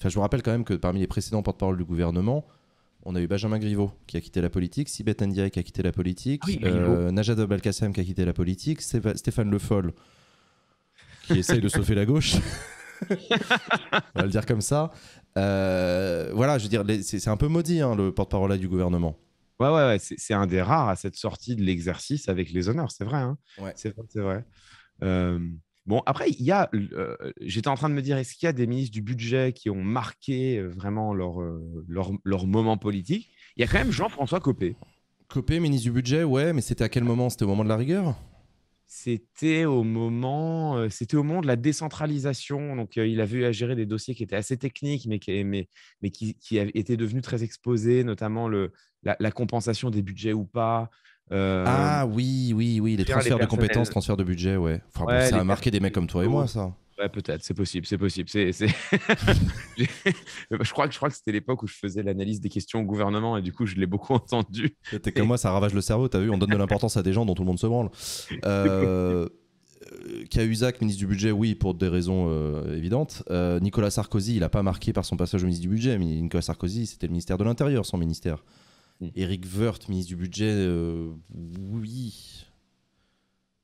je vous rappelle quand même que parmi les précédents porte-parole du gouvernement, on a eu Benjamin Griveaux qui a quitté la politique, Sibeth Ndiaye qui a quitté la politique, ah oui, Najat Belkacem qui a quitté la politique, Stéphane Le Foll qui essaye de sauver la gauche. On va le dire comme ça. Euh, voilà, je veux dire, c'est un peu maudit hein, le porte-parole du gouvernement. Ouais, ouais, ouais c'est un des rares à cette sortie de l'exercice avec les honneurs, c'est vrai. Hein ouais. C'est vrai, vrai. Euh, bon, après, il y a. Euh, j'étais en train de me dire, est-ce qu'il y a des ministres du budget qui ont marqué vraiment leur, leur, leur moment politique Il y a quand même Jean-François Copé. Copé, ministre du budget, ouais, mais c'était à quel moment C'était au moment de la rigueur c'était au moment, euh, c'était au moment de la décentralisation. Donc, euh, il avait vu à gérer des dossiers qui étaient assez techniques, mais qui, mais, qui, étaient devenus très exposés, notamment la, compensation des budgets ou pas. Euh, ah oui, oui, oui, les transferts de compétences, transferts de budget, ouais. ça a marqué des mecs comme toi et moi, ça. Ouais, peut-être, c'est possible, c'est possible. C'est, je crois que je crois que c'était l'époque où je faisais l'analyse des questions au gouvernement et du coup je l'ai beaucoup entendu. C'était comme moi, ça ravage le cerveau. T'as vu, on donne de l'importance à des gens dont tout le monde se branle. Euh, euh Cahuzac, ministre du budget, oui, pour des raisons euh, évidentes. Euh, Nicolas Sarkozy, il n'a pas marqué par son passage au ministre du budget. Nicolas Sarkozy, c'était le ministère de l'Intérieur, son ministère. Hmm. Éric Eric Woerth, ministre du budget, oui.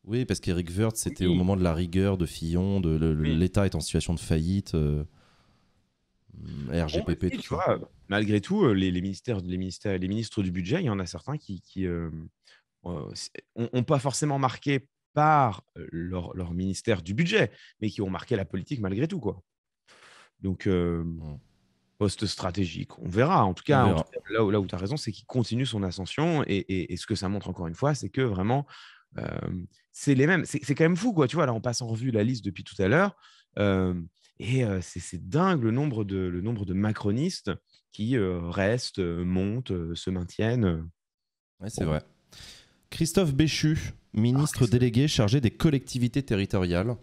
Oui, parce qu'Eric Wirth, c'était au moment de la rigueur de Fillon, de l'État est en situation de faillite. Euh, RGPP, tu Vois, malgré tout, euh, les, ministères, les, les ministres du budget, il y en a certains qui, n'ont euh, pas forcément marqué par leur, ministère du budget, mais qui ont marqué la politique malgré tout. Quoi. Donc, poste stratégique, on verra. En tout cas, là où, tu as raison, c'est qu'il continue son ascension. et, ce que ça montre encore une fois, c'est que vraiment, c'est les mêmes. C'est quand même fou, quoi. Tu vois, là, on passe en revue la liste depuis tout à l'heure. et c'est dingue le nombre, de, le nombre de macronistes qui restent, montent, se maintiennent. Ouais, c'est vrai. Christophe Béchu, ministre ah, délégué chargé des collectivités territoriales.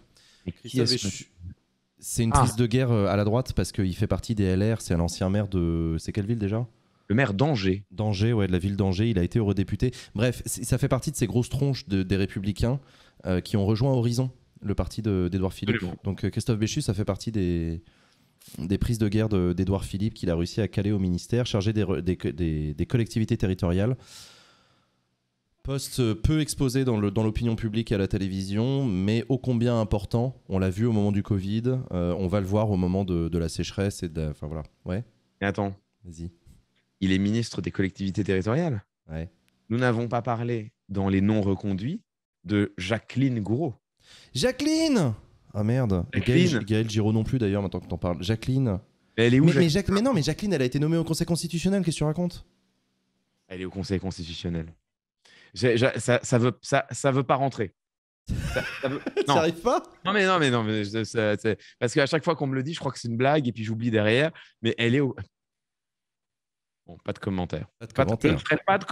C'est une prise ah. de guerre à la droite parce qu'il fait partie des LR, c'est l'ancien maire de... C'est quelle ville déjà le maire d'Angers. D'Angers, ouais, de la ville d'Angers, il a été eurodéputé. Bref, ça fait partie de ces grosses tronches des Républicains euh, qui ont rejoint Horizon, le parti d'Edouard Philippe. Donc euh, Christophe Béchu, ça fait partie des, des prises de guerre d'Edouard Philippe qu'il a réussi à caler au ministère, chargé des, des, collectivités territoriales. Poste peu exposé dans l'opinion dans publique et à la télévision, mais ô combien important. On l'a vu au moment du Covid, euh, on va le voir au moment de, de la sécheresse et de Enfin voilà, ouais. Et attends. Vas-y il est ministre des collectivités territoriales. Nous n'avons pas parlé dans les noms reconduits de Jacqueline Gouraud. Jacqueline Ah merde. Gaël, Giraud non plus d'ailleurs, maintenant que tu en parles. Jacqueline. Mais elle est où mais, non, mais Jacqueline, elle a été nommée au Conseil constitutionnel, qu'est-ce que tu racontes Elle est au Conseil constitutionnel. ça, ça, veut, pas rentrer. Ça, arrive pas Non, mais non, mais non. parce qu'à chaque fois qu'on me le dit, je crois que c'est une blague et puis j'oublie derrière. Mais elle est au pas de commentaires. Pas de commentaires. Pas de,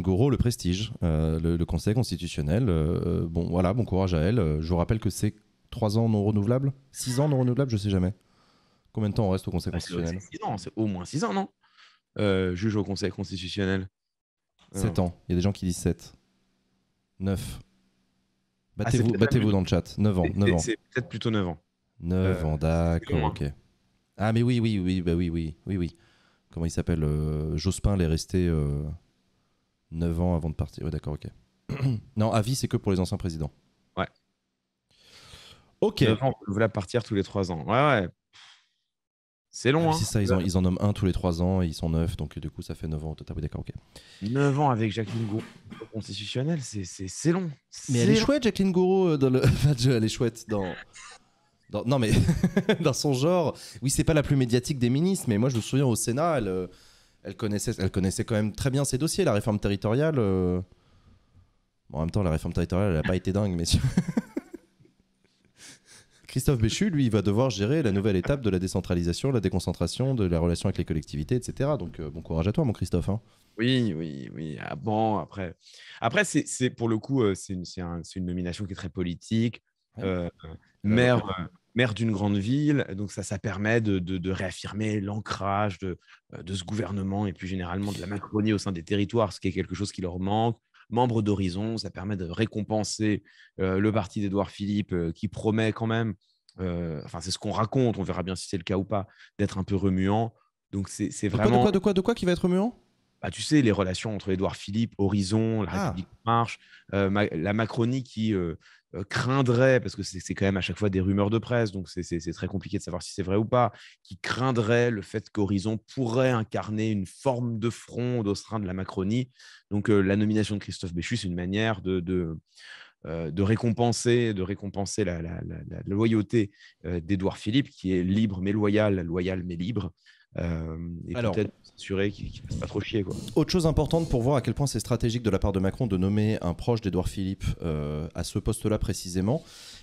Gouraud, le prestige, euh, le, Conseil constitutionnel. Euh, euh, bon, voilà, bon courage à elle. Euh, je vous rappelle que c'est 3 ans non renouvelables 6 ans non renouvelables, je sais jamais. Combien de temps on reste au Conseil ah, constitutionnel C'est ans, c'est au moins 6 ans, non euh, Juge au Conseil constitutionnel. 7 ans. Il y a des gens qui disent 7. 9. Ah, battez-vous ah, battez dans le chat. 9 ans. 9 ans. C'est peut-être plutôt 9 ans. 9 ans, d'accord, ok. Ah, mais oui, oui, oui, bah oui, oui, oui, oui. Comment il s'appelle euh, Jospin est resté 9 euh, ans avant de partir. Oui, d'accord, ok. non, avis, c'est que pour les anciens présidents. Ouais. Ok. 9 ans, vous partir tous les 3 ans. Ouais, ouais. C'est long, ah, hein. C'est ça, ils en, ils en, nomment un tous les 3 ans, et ils sont 9, donc du coup, ça fait 9 ans au total. Oui, d'accord, ok. 9 ans avec Jacqueline Gouraud constitutionnelle, c'est long. Mais elle est chouette, Jacqueline Gouraud, euh, dans le. elle est chouette dans non, mais dans son genre, oui, c'est pas la plus médiatique des ministres, mais moi je me souviens au Sénat, elle, euh, connaissait, elle connaissait quand même très bien ses dossiers, la réforme territoriale. Euh. en même temps, la réforme territoriale, elle n'a pas été dingue, mais Christophe Béchu, lui, il va devoir gérer la nouvelle étape de la décentralisation, la déconcentration, de la relation avec les collectivités, etc. Donc, euh, bon courage à toi, mon Christophe. Hein. Oui, oui, oui. Ah bon, après, après c'est pour le coup, c'est une, nomination qui est très politique maire, euh, d'une grande ville. Donc ça, ça permet de, réaffirmer l'ancrage de, euh, de, ce gouvernement et plus généralement de la macronie au sein des territoires, ce qui est quelque chose qui leur manque. Membre d'Horizon, ça permet de récompenser euh, le parti d'Édouard Philippe qui promet quand même, enfin c'est ce qu'on raconte, on verra bien si c'est le cas ou pas, d'être un peu remuant. Donc c'est vraiment... De quoi, de quoi, de quoi qui va être remuant bah, tu sais, les relations entre Édouard Philippe, Horizon, la ah. République Marche, la Macronie qui, euh, craindrait, parce que c'est quand même à chaque fois des rumeurs de presse, donc c'est très compliqué de savoir si c'est vrai ou pas, qui craindrait le fait qu'Horizon pourrait incarner une forme de front au sein de la Macronie. Donc euh, la nomination de Christophe Béchu, c'est une manière de, euh, récompenser, de récompenser la, loyauté d'Édouard Philippe, qui est libre mais loyal, loyal mais libre, euh, et peut-être s'assurer qu'il ne fasse pas trop chier. Quoi. Autre chose importante pour voir à quel point c'est stratégique de la part de Macron de nommer un proche d'Edouard Philippe euh, à ce poste-là précisément.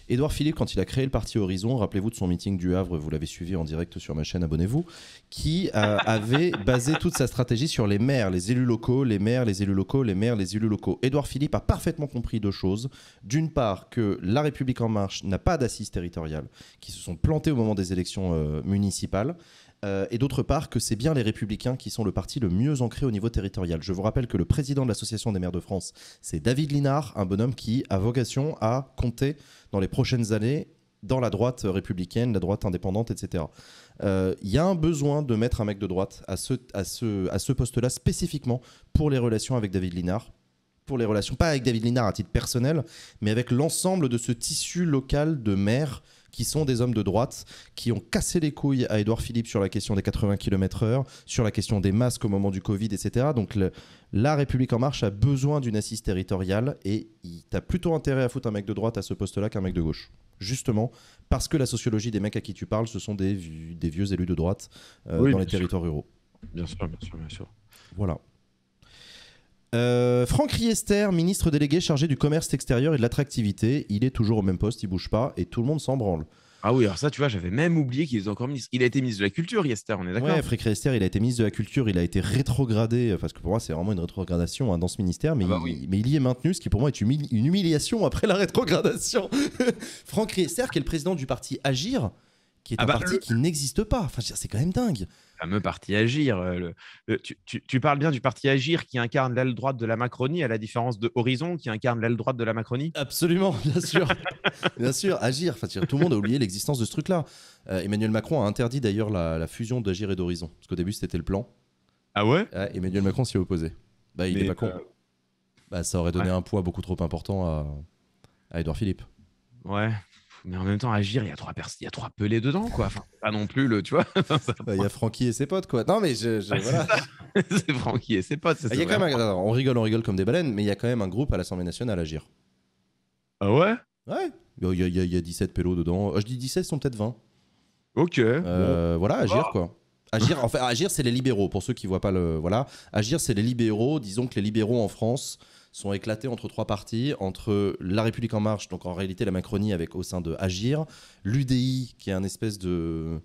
Édouard Philippe, quand il a créé le parti Horizon, rappelez-vous de son meeting du Havre, vous l'avez suivi en direct sur ma chaîne, abonnez-vous, qui euh, avait basé toute sa stratégie sur les maires, les élus locaux, les maires, les élus locaux, les maires, les élus locaux. Édouard Philippe a parfaitement compris deux choses. D'une part, que La République En Marche n'a pas d'assises territoriales, qui se sont plantées au moment des élections euh, municipales. Euh, et d'autre part que c'est bien les Républicains qui sont le parti le mieux ancré au niveau territorial. Je vous rappelle que le président de l'Association des maires de France, c'est David Linard, un bonhomme qui a vocation à compter dans les prochaines années dans la droite républicaine, la droite indépendante, etc. Euh, il y a un besoin de mettre un mec de droite à ce, à ce poste-là spécifiquement pour les relations avec David Linard, pour les relations, pas avec David Linard à titre personnel, mais avec l'ensemble de ce tissu local de maires qui sont des hommes de droite qui ont cassé les couilles à Édouard Philippe sur la question des 80 km/h, sur la question des masques au moment du Covid, etc. Donc la République en marche a besoin d'une assise territoriale et as plutôt intérêt à foutre un mec de droite à ce poste-là qu'un mec de gauche. Justement, parce que la sociologie des mecs à qui tu parles, ce sont des, vieux élus de droite euh, dans les territoires ruraux. Bien sûr, bien sûr, bien sûr. Voilà. Euh, Franck Riester, ministre délégué chargé du commerce extérieur et de l'attractivité, il est toujours au même poste, il bouge pas et tout le monde s'en branle. Ah oui, alors ça, tu vois, j'avais même oublié qu'il est encore ministre. Il a été ministre de la Culture, Riester, on est d'accord Ouais, Franck Riester, il a été ministre de la Culture, il a été rétrogradé, euh, parce que pour moi, c'est vraiment une rétrogradation hein, dans ce ministère, ah bah mais, il, y est maintenu, ce qui pour moi est une humiliation après la rétrogradation. Franck Riester, qui est le président du parti Agir, qui est ah un bah, parti qui n'existe pas. Enfin, c'est quand même dingue fameux parti Agir. Euh, tu, parles bien du parti Agir qui incarne l'aile droite de la Macronie, à la différence de Horizon qui incarne l'aile droite de la Macronie Absolument, bien sûr. bien sûr, Agir. Enfin, tout le monde a oublié l'existence de ce truc-là. Euh, Emmanuel Macron a interdit d'ailleurs la, fusion d'Agir et d'Horizon, parce qu'au début c'était le plan. Ah ouais Emmanuel Macron s'y est opposé. Bah, il est Macron. Euh, bah, ça aurait donné un poids beaucoup trop important à, à Philippe. Ouais, mais en même temps, agir, il y a trois il y a trois pelés dedans, quoi. Enfin, pas non plus le, tu vois. Il y a Francky et ses potes, quoi. Non, mais je, je c'est Francky et ses potes. Ça, ah, quand même on rigole, on rigole comme des baleines, mais il y a quand même un groupe à l'Assemblée nationale agir. Ah ouais Ouais. Il y, a, 17 pélos dedans. Ah, je dis 17, ce sont peut-être 20. Ok. Euh, voilà, agir, quoi. Agir, enfin, agir, c'est les libéraux. Pour ceux qui voient pas le, voilà, agir, c'est les libéraux. Disons que les libéraux en France sont éclatés entre trois parties, entre La République en marche, donc en réalité la Macronie avec au sein de Agir, l'UDI qui est un espèce de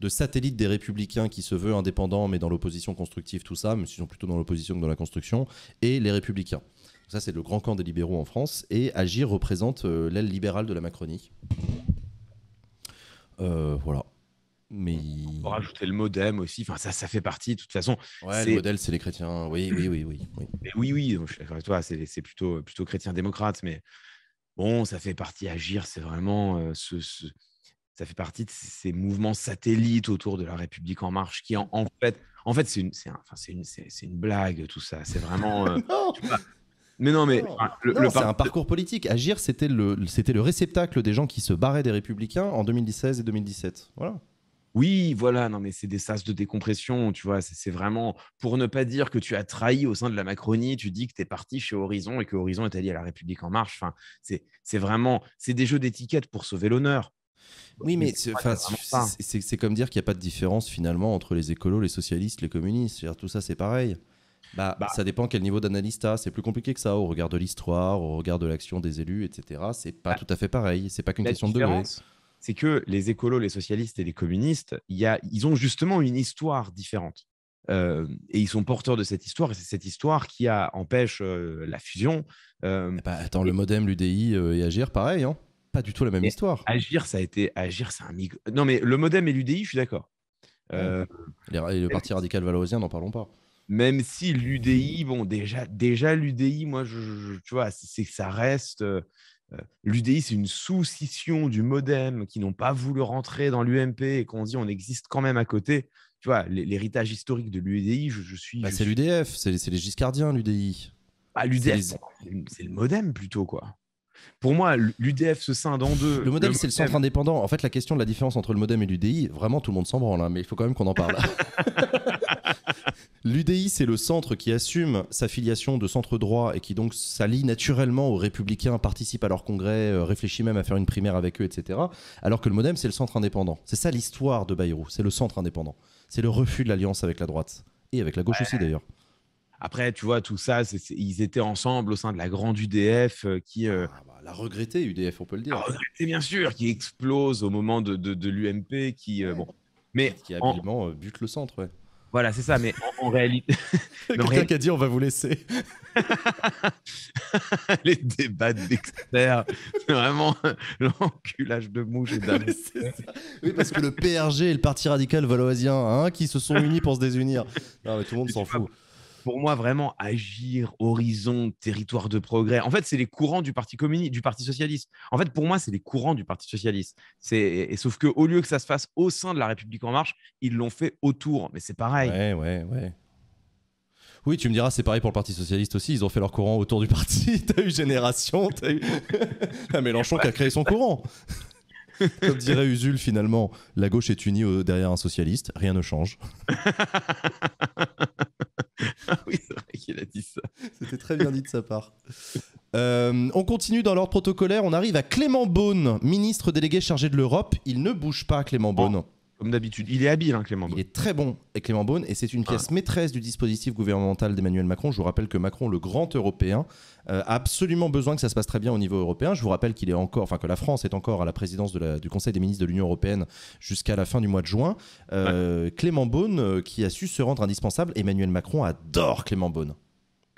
de satellite des républicains qui se veut indépendant mais dans l'opposition constructive, tout ça, mais ils sont plutôt dans l'opposition que dans la construction, et les républicains. Ça, c'est le grand camp des libéraux en France, et Agir représente euh, l'aile libérale de la Macronie. Euh, voilà mais on rajouter le modem aussi. Enfin, ça, ça fait partie. De toute façon, ouais, le modèle, c'est les chrétiens. Oui, oui, oui, oui. Oui, oui, oui. avec toi. C'est plutôt plutôt chrétien démocrate, mais bon, ça fait partie. Agir, c'est vraiment euh, ce, ça fait partie de ces mouvements satellites autour de la République en marche qui, en, fait, en fait, c'est une, blague tout ça. C'est vraiment. Euh, mais non, mais le, c'est un parcours politique. Agir, c'était le, c'était le réceptacle des gens qui se barraient des Républicains en 2016 et 2017. Voilà. Oui, voilà, non, mais c'est des sas de décompression, tu vois. C'est vraiment pour ne pas dire que tu as trahi au sein de la Macronie, tu dis que tu es parti chez Horizon et que Horizon est allié à la République en marche. Enfin, c'est vraiment, c'est des jeux d'étiquette pour sauver l'honneur. Oui, mais, c'est comme dire qu'il n'y a pas de différence finalement entre les écolos, les socialistes, les communistes. Tout ça, c'est pareil. Bah, bah ça dépend quel niveau d'analyse C'est plus compliqué que ça au regard de l'histoire, au regard de l'action des élus, etc. C'est pas bah tout à fait pareil. C'est pas qu'une question de degré c'est que les écolos, les socialistes et les communistes, ils ont justement une histoire différente. Euh, et ils sont porteurs de cette histoire, et c'est cette histoire qui empêche euh, la fusion. Euh, eh ben, attends, le modem, l'UDI et Agir, pareil, hein pas du tout la même histoire. Agir, ça a été. Agir, c'est un Non, mais le modem et l'UDI, je suis d'accord. Ah le Parti radical valoisien, n'en parlons pas. Même si l'UDI, bon, déjà, déjà l'UDI, moi, je, tu vois, c'est que ça reste. Euh, l'UDI, c'est une sous-scission du modem qui n'ont pas voulu rentrer dans l'UMP et qu'on dit on existe quand même à côté. Tu vois, l'héritage historique de l'UDI, je, suis. Bah, c'est l'UDF, c'est, les Giscardiens, l'UDI. Ah, L'UDF, c'est le modem plutôt, quoi. Pour moi, l'UDF se scinde en deux. Le modem, c'est le centre indépendant. En fait, la question de la différence entre le modem et l'UDI, vraiment, tout le monde s'en branle, hein, mais il faut quand même qu'on en parle. L'UDI, c'est le centre qui assume sa filiation de centre droit et qui donc s'allie naturellement aux républicains, participe à leur congrès, euh, réfléchit même à faire une primaire avec eux, etc. Alors que le Modem, c'est le centre indépendant. C'est ça l'histoire de Bayrou, c'est le centre indépendant. C'est le refus de l'alliance avec la droite. Et avec la gauche aussi d'ailleurs. Après, tu vois, tout ça, ils étaient ensemble au sein de la grande UDF euh, qui. Euh, ah, bah, la regrettée UDF, on peut le dire. La regrettée, bien sûr, qui explose au moment de, l'UMP, qui. Euh, bon. Mais qui habilement bute le centre, ouais. Voilà, c'est ça, mais en, réalité. Quelqu'un qui a dit on va vous laisser. les débats d'experts, vraiment l'enculage de mouche et d'âme. Oui, parce que le PRG et le Parti radical valoisien, hein, qui se sont unis pour se désunir. Non, mais tout le monde s'en fout pour moi, vraiment, agir, horizon, territoire de progrès. En fait, c'est les courants du Parti communiste, du Parti socialiste. En fait, pour moi, c'est les courants du Parti socialiste. C'est sauf que au lieu que ça se fasse au sein de la République en marche, ils l'ont fait autour. Mais c'est pareil. Ouais, Oui, tu me diras, c'est pareil pour le Parti Socialiste aussi. Ils ont fait leur courant autour du parti. T'as eu Génération, t'as eu. Ah, Mélenchon qui a créé son courant. Comme dirait Usul, finalement, la gauche est unie euh, derrière un socialiste, rien ne change. ah oui, c'est vrai qu'il a dit ça. C'était très bien dit de sa part. Euh, on continue dans l'ordre protocolaire, on arrive à Clément Beaune, ministre délégué chargé de l'Europe. Il ne bouge pas, Clément Beaune. Oh. Comme d'habitude, il est habile, hein, Clément Beaune. Il est très bon, et Clément Beaune, et c'est une pièce ah. maîtresse du dispositif gouvernemental d'Emmanuel Macron. Je vous rappelle que Macron, le grand Européen, euh, a absolument besoin que ça se passe très bien au niveau européen. Je vous rappelle qu'il est encore, enfin que la France est encore à la présidence du Conseil des ministres de l'Union européenne jusqu'à la fin du mois de juin. Euh, Clément Beaune, euh, qui a su se rendre indispensable, Emmanuel Macron adore Clément Beaune.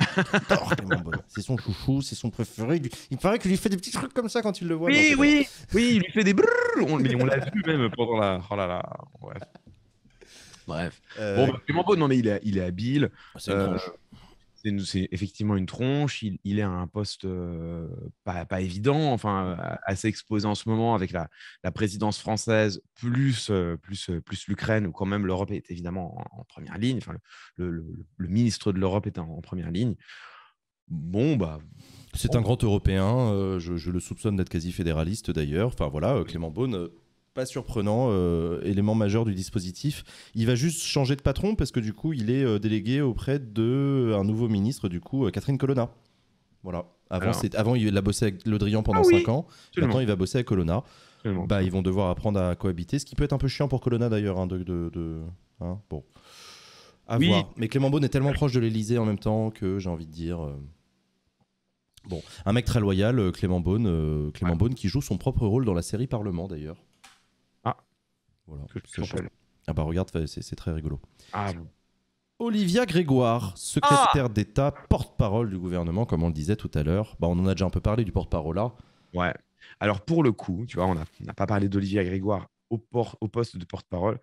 Oh, c'est son chouchou, c'est son préféré. Il, paraît qu'il lui fait des petits trucs comme ça quand il le voit. Oui, oui, oui, il lui fait des On, mais on l'a vu même pendant la. Oh là là. Bref. Bref. Euh, bon, bah, Clément non mais il est, il est habile. Ah, c'est euh, c'est effectivement une tronche. Il, est à un poste euh, pas, évident, enfin mmh. assez exposé en ce moment avec la, présidence française, plus, euh, plus, euh, plus l'Ukraine, où quand même l'Europe est évidemment en, première ligne. le, ministre de l'Europe est en, première ligne. Bon, bah. C'est un grand Européen. je, le soupçonne d'être quasi fédéraliste d'ailleurs. Enfin voilà, Clément Beaune pas surprenant, euh, élément majeur du dispositif. Il va juste changer de patron parce que du coup, il est euh, délégué auprès de euh, un nouveau ministre, du coup, Catherine Colonna. Voilà. Avant, avant, il a bossé avec Le Drian pendant ah cinq ans. Maintenant, il va bosser avec Colonna. Bah, ils vont devoir apprendre à cohabiter, ce qui peut être un peu chiant pour Colonna d'ailleurs. Hein, de, de, hein. bon. voir. Mais Clément Beaune est tellement proche de l'Elysée en même temps que j'ai envie de dire. Bon, un mec très loyal, Clément Beaune, Clément Beaune qui joue son propre rôle dans la série Parlement d'ailleurs. Voilà. Ah bah regarde, c'est très rigolo. Ah Olivia Grégoire, secrétaire ah d'État, porte-parole du gouvernement, comme on le disait tout à l'heure. Bah, on en a déjà un peu parlé du porte-parole là. Ouais. Alors pour le coup, tu vois, on n'a pas parlé d'Olivia Grégoire au, poste de porte-parole.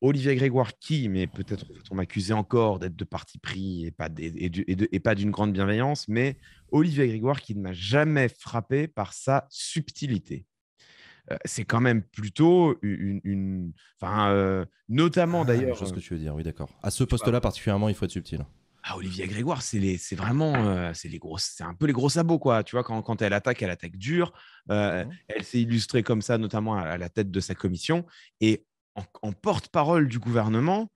Olivia Grégoire qui, mais peut-être on m'accusait encore d'être de parti pris et pas, et pas d'une grande bienveillance, mais Olivia Grégoire qui ne m'a jamais frappé par sa subtilité. Euh, c'est quand même plutôt une. Enfin, euh, notamment ah, d'ailleurs. Je ce que euh, tu veux dire, oui, d'accord. À ce poste-là particulièrement, il faut être subtil. Ah, Olivier Grégoire, c'est vraiment, c'est les grosses, c'est un peu les gros sabots quoi. Tu vois quand, elle attaque, elle attaque dur. Elle s'est illustrée comme ça, notamment à, la tête de sa commission et en porte-parole du gouvernement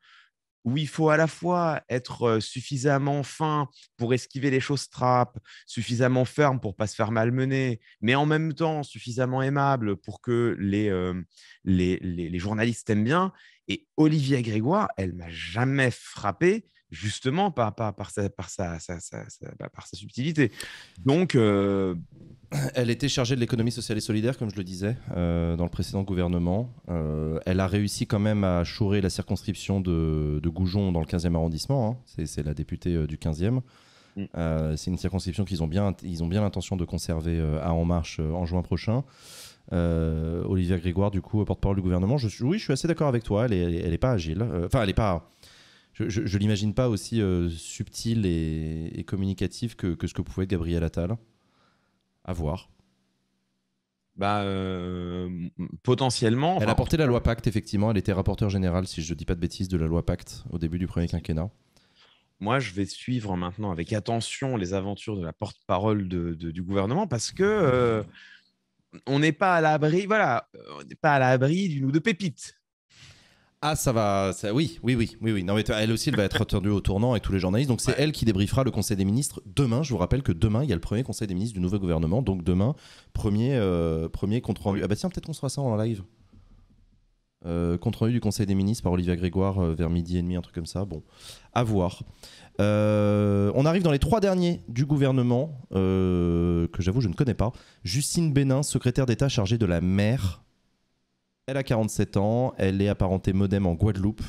où il faut à la fois être suffisamment fin pour esquiver les choses trappes, suffisamment ferme pour pas se faire malmener, mais en même temps suffisamment aimable pour que les, journalistes aiment bien. Et Olivia Grégoire, elle m'a jamais frappé justement par, par, par, sa, par, sa, bah, subtilité. Donc. Euh, elle était chargée de l'économie sociale et solidaire, comme je le disais, euh, dans le précédent gouvernement. Euh, elle a réussi quand même à chourer la circonscription de, Goujon dans le 15e arrondissement. Hein. C'est la députée du 15e. Mm. C'est une circonscription qu'ils ont bien, ils ont bien l'intention de conserver à En Marche en juin prochain. Olivia Grégoire, du coup, porte-parole du gouvernement. Je suis, oui, je suis assez d'accord avec toi. Elle n'est pas agile. Enfin, elle n'est pas je, ne l'imagine pas aussi euh, subtil et, communicatif que, ce que pouvait Gabriel Attal. avoir. Bah, euh, potentiellement. Elle a porté la loi Pacte, effectivement. Elle était rapporteure générale, si je ne dis pas de bêtises, de la loi Pacte au début du premier quinquennat. Moi, je vais suivre maintenant avec attention les aventures de la porte-parole du gouvernement parce que euh, on n'est pas à l'abri, voilà, on n'est pas à l'abri d'une ou deux pépites ah, ça va. Ça, oui, oui, oui, oui, Non, mais elle aussi, elle va être retenue au tournant avec tous les journalistes. Donc, c'est elle qui débriefera le Conseil des ministres demain. Je vous rappelle que demain, il y a le premier Conseil des ministres du nouveau gouvernement. Donc, demain, premier, euh, premier compte rendu. Ah, bah tiens, peut-être qu'on sera ça en live. contre euh, compte rendu du Conseil des ministres par Olivia Grégoire euh, vers midi et demi, un truc comme ça. Bon, à voir. on arrive dans les trois derniers du gouvernement, que j'avoue, je ne connais pas. Justine Bénin, secrétaire d'État chargée de la mer. Elle a 47 ans, elle est apparentée modem en Guadeloupe.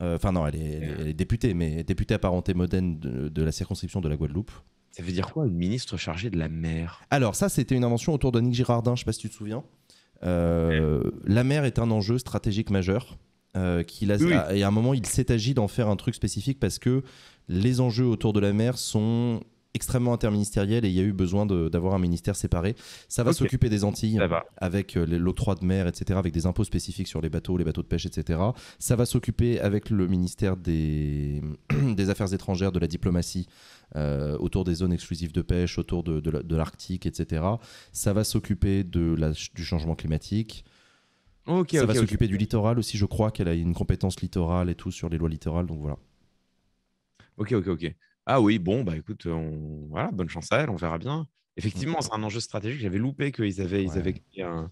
Euh, enfin non, elle est, députée, mais députée apparentée modem de, la circonscription de la Guadeloupe. Ça veut dire quoi, une ministre chargée de la mer Alors ça, c'était une invention autour de Nick Girardin, je ne sais pas si tu te souviens. Euh, la mer est un enjeu stratégique majeur. Euh, a, et à un moment, il s'est agi d'en faire un truc spécifique parce que les enjeux autour de la mer sont extrêmement interministériel et il y a eu besoin d'avoir un ministère séparé. Ça va s'occuper des Antilles avec euh, l'octroi de mer, etc., avec des impôts spécifiques sur les bateaux, les bateaux de pêche, etc. Ça va s'occuper avec le ministère des, Affaires étrangères, de la diplomatie. Euh, autour des zones exclusives de pêche, autour de, l'Arctique, etc. Ça va s'occuper du changement climatique. ça va s'occuper du littoral aussi, je crois qu'elle a une compétence littorale et tout sur les lois littorales, donc voilà. Ok, ok, ok. Ah oui, bon, bah écoute, on... voilà, bonne chance à elle, on verra bien. Mmh. Effectivement, c'est un enjeu stratégique. J'avais loupé qu'ils avaient, ils avaient un,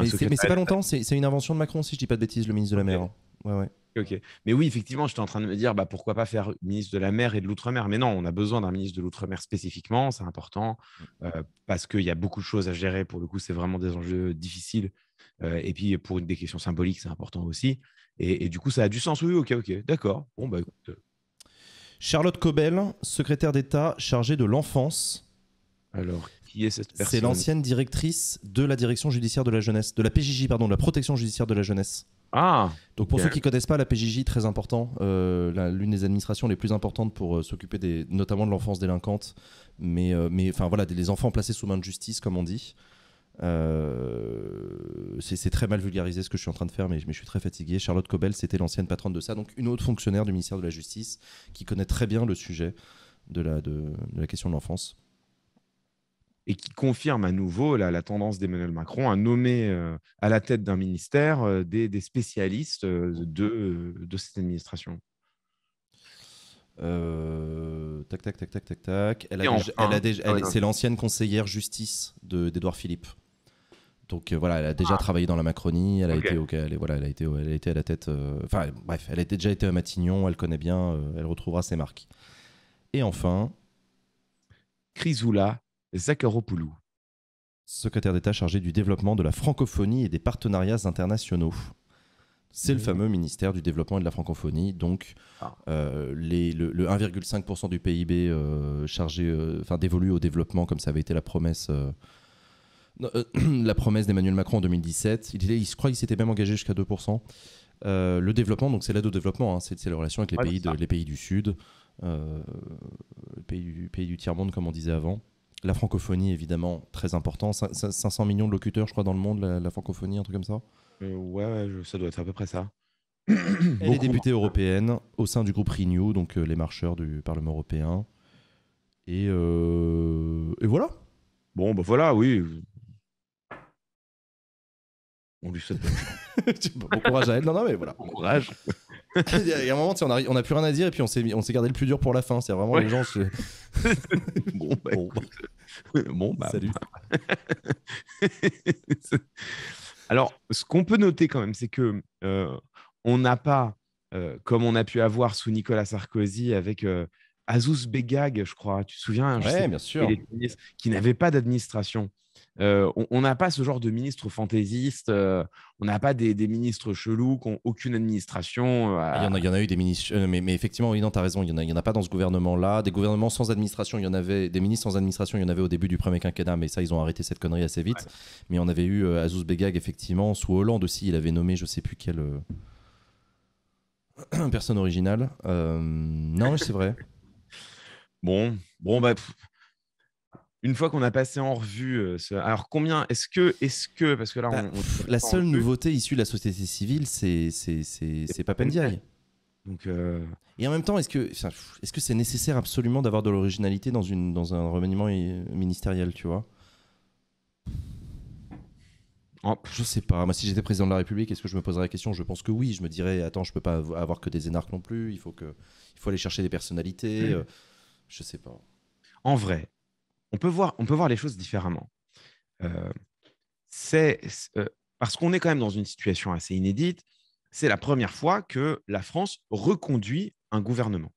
mais c'est pas longtemps, c'est une invention de Macron, si je dis pas de bêtises, le ministre de la Mer. Hein. Ouais, ouais. Ok. Mais oui, effectivement, j'étais en train de me dire, bah, pourquoi pas faire ministre de la mer et de l'outre-mer Mais non, on a besoin d'un ministre de l'outre-mer spécifiquement, c'est important, mmh. euh, parce qu'il y a beaucoup de choses à gérer. Pour le coup, c'est vraiment des enjeux difficiles. Euh, et puis, pour des questions symboliques, c'est important aussi. Et, du coup, ça a du sens. Oui, ok, ok, d'accord. Bon, bah euh, Charlotte Cobel, secrétaire d'État chargée de l'enfance. Alors, qui est cette personne C'est l'ancienne directrice de la direction judiciaire de la jeunesse, de la PJJ, pardon, de la protection judiciaire de la jeunesse. Ah Donc pour ceux qui ne connaissent pas la PJJ, très important, euh, l'une des administrations les plus importantes pour euh, s'occuper notamment de l'enfance délinquante, mais, euh, mais enfin voilà, des, les enfants placés sous main de justice, comme on dit. Euh, c'est très mal vulgarisé ce que je suis en train de faire, mais, mais je suis très fatigué. Charlotte Cobel, c'était l'ancienne patronne de ça, donc une autre fonctionnaire du ministère de la Justice qui connaît très bien le sujet de la, question de l'enfance. Et qui confirme à nouveau la, tendance d'Emmanuel Macron à nommer euh, à la tête d'un ministère euh, des, spécialistes de, cette administration. tac, tac, tac, tac, tac, tac. c'est l'ancienne conseillère justice d'Edouard Philippe. Donc euh, voilà, elle a déjà ah. travaillé dans la Macronie, elle a, été, au, voilà, elle, a été, elle a à la tête. Euh, enfin, bref, elle a déjà été à Matignon, elle connaît bien, euh, elle retrouvera ses marques. Et enfin. Chrysoula Zakharopoulou. Secrétaire d'État chargé du développement de la francophonie et des partenariats internationaux. C'est le mmh. fameux ministère du développement et de la francophonie, donc ah. le, 1,5% du PIB chargé, enfin dévolu au développement, comme ça avait été la promesse euh, la promesse d'Emmanuel Macron en 2017. Il, il, il je qu'il s'était même engagé jusqu'à 2%. Euh, le développement, donc c'est l'aide au développement, hein, c'est, la relation avec les, pays, de, les pays du Sud, les euh, pays, du tiers-monde, comme on disait avant. La francophonie, évidemment, très important. 500 millions de locuteurs, je crois, dans le monde, la, francophonie, un truc comme ça Ouais, ça doit être à peu près ça. les députés européennes au sein du groupe Renew, donc les marcheurs du Parlement européen. Et, et voilà. Bon, ben bah voilà, oui. On lui souhaite bon courage à Non, non, mais voilà. Bon courage. Il y, a, un moment, on a, on n'a plus rien à dire et puis on s'est, on s'est gardé le plus dur pour la fin. C'est vraiment les gens. Se... bon, bah, bon. Euh, bon, bah, Salut. Bah. Alors, ce qu'on peut noter quand même, c'est que euh, on n'a pas, euh, comme on a pu avoir sous Nicolas Sarkozy avec. Euh, Azouz Begag, je crois, tu te souviens hein, Oui, bien sûr. Qui n'avait pas d'administration. Euh, on n'a pas ce genre de ministres fantaisistes, euh, on n'a pas des, ministres chelous qui n'ont aucune administration. Euh, ah, il, y en a, eu des ministres, mais, effectivement, oui, non, tu as raison, il n'y en, a pas dans ce gouvernement-là. Des gouvernements sans administration, il y en avait, des ministres sans administration, il y en avait au début du premier quinquennat, mais ça, ils ont arrêté cette connerie assez vite. Mais on avait eu Azouz Begag, effectivement, sous Hollande aussi, il avait nommé je sais plus quelle personne originale. non, c'est vrai. Bon, bon bah, une fois qu'on a passé en revue, alors combien Est-ce que, est-ce que, parce que là, bah, la seule nouveauté issue de la société civile, c'est c'est c'est Donc et en même temps, est-ce que est-ce que c'est nécessaire absolument d'avoir de l'originalité dans une dans un remaniement ministériel, tu vois oh. Je sais pas. Moi, si j'étais président de la République, est-ce que je me poserais la question Je pense que oui. Je me dirais, attends, je peux pas avoir que des énarques non plus. Il faut que il faut aller chercher des personnalités. Mmh. je sais pas. En vrai, on peut voir, on peut voir les choses différemment. Euh, c'est euh, parce qu'on est quand même dans une situation assez inédite. C'est la première fois que la France reconduit un gouvernement.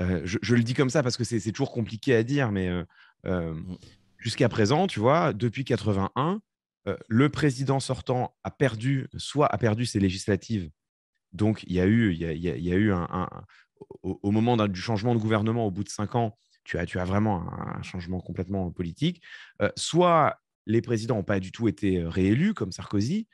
Euh, je, le dis comme ça parce que c'est toujours compliqué à dire, mais mm. jusqu'à présent, tu vois, depuis 81, le président sortant a perdu, soit a perdu ses législatives. Donc il y a eu, il y eu un, au, moment du changement de gouvernement au bout de cinq ans, tu as, tu as vraiment un, changement complètement politique. Euh, soit les présidents n'ont pas du tout été euh, réélus, comme Sarkozy,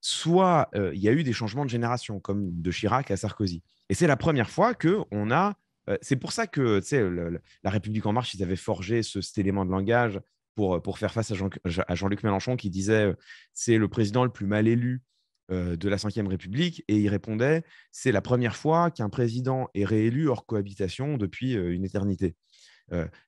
soit euh, il y a eu des changements de génération, comme de Chirac à Sarkozy. Et c'est la première fois qu'on a. c'est pour ça que le, la République En Marche, ils avaient forgé cet élément de langage pour, pour faire face à, Jean, à Jean-Luc Mélenchon qui disait c'est le président le plus mal élu de la Ve République et il répondait c'est la première fois qu'un président est réélu hors cohabitation depuis une éternité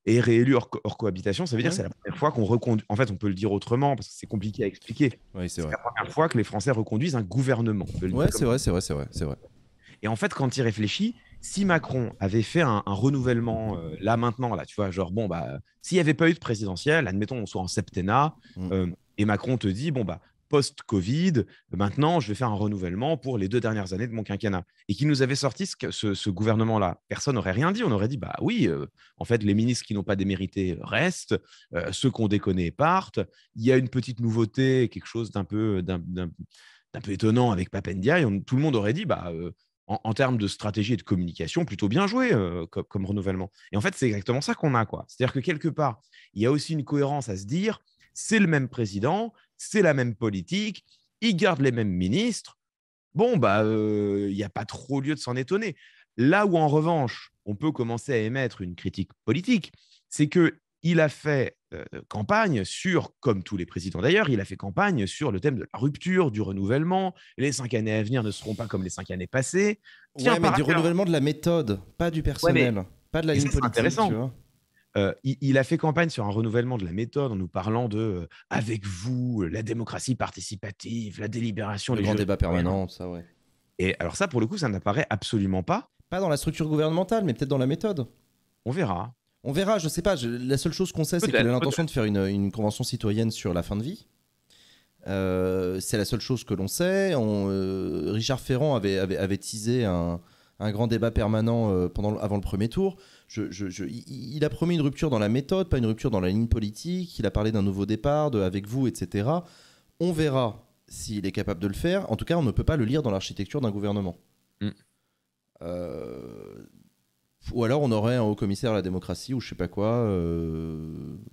et euh, réélu hors, cohabitation, ça veut dire que c'est la première fois qu'on reconduit. En fait, on peut le dire autrement parce que c'est compliqué à expliquer. c'est la première fois que les Français reconduisent un gouvernement. Ouais, c'est vrai, c'est vrai, c'est vrai, Et en fait, quand il réfléchit, si Macron avait fait un, renouvellement euh, là maintenant, là, tu vois, genre bon bah, s'il n'y avait pas eu de présidentiel admettons, on soit en septennat, mmh. euh, et Macron te dit bon bah, post-Covid, maintenant, je vais faire un renouvellement pour les deux dernières années de mon quinquennat. Et qui nous avait sorti ce, gouvernement-là. Personne n'aurait rien dit. On aurait dit, bah oui, euh, en fait, les ministres qui n'ont pas démérité restent, euh, ceux qu'on déconné partent. Il y a une petite nouveauté, quelque chose d'un peu, étonnant avec Papendia. Et tout le monde aurait dit, bah. Euh, en, termes de stratégie et de communication, plutôt bien joué comme, renouvellement. Et en fait, c'est exactement ça qu'on a. quoi. C'est-à-dire que quelque part, il y a aussi une cohérence à se dire, c'est le même président, c'est la même politique, il garde les mêmes ministres. Bon, bah, euh, il n'y a pas trop lieu de s'en étonner. Là où, en revanche, on peut commencer à émettre une critique politique, c'est que il a fait euh, campagne sur, comme tous les présidents d'ailleurs, il a fait campagne sur le thème de la rupture, du renouvellement. Les cinq années à venir ne seront pas comme les cinq années passées. Tiens, mais du renouvellement de la méthode, pas du personnel, pas de la ligne politique. Intéressant. Euh, il, a fait campagne sur un renouvellement de la méthode en nous parlant de euh, avec vous, la démocratie participative, la délibération. Le grand débat permanent, ça, ouais. Et alors, ça, pour le coup, ça n'apparaît absolument pas. Pas dans la structure gouvernementale, mais peut-être dans la méthode. On verra. On verra, je ne sais pas. la seule chose qu'on sait, c'est qu'il a l'intention de faire une, convention citoyenne sur la fin de vie. Euh, c'est la seule chose que l'on sait. Richard Ferrand avait, avait, un, grand débat permanent avant le premier tour je, il a promis une rupture dans la méthode, pas une rupture dans la ligne politique. Il a parlé d'un nouveau départ, de avec vous, etc. On verra s'il est capable de le faire. En tout cas, on ne peut pas le lire dans l'architecture d'un gouvernement. Mm. Euh, ou alors on aurait un haut commissaire à la démocratie ou je sais pas quoi. Euh,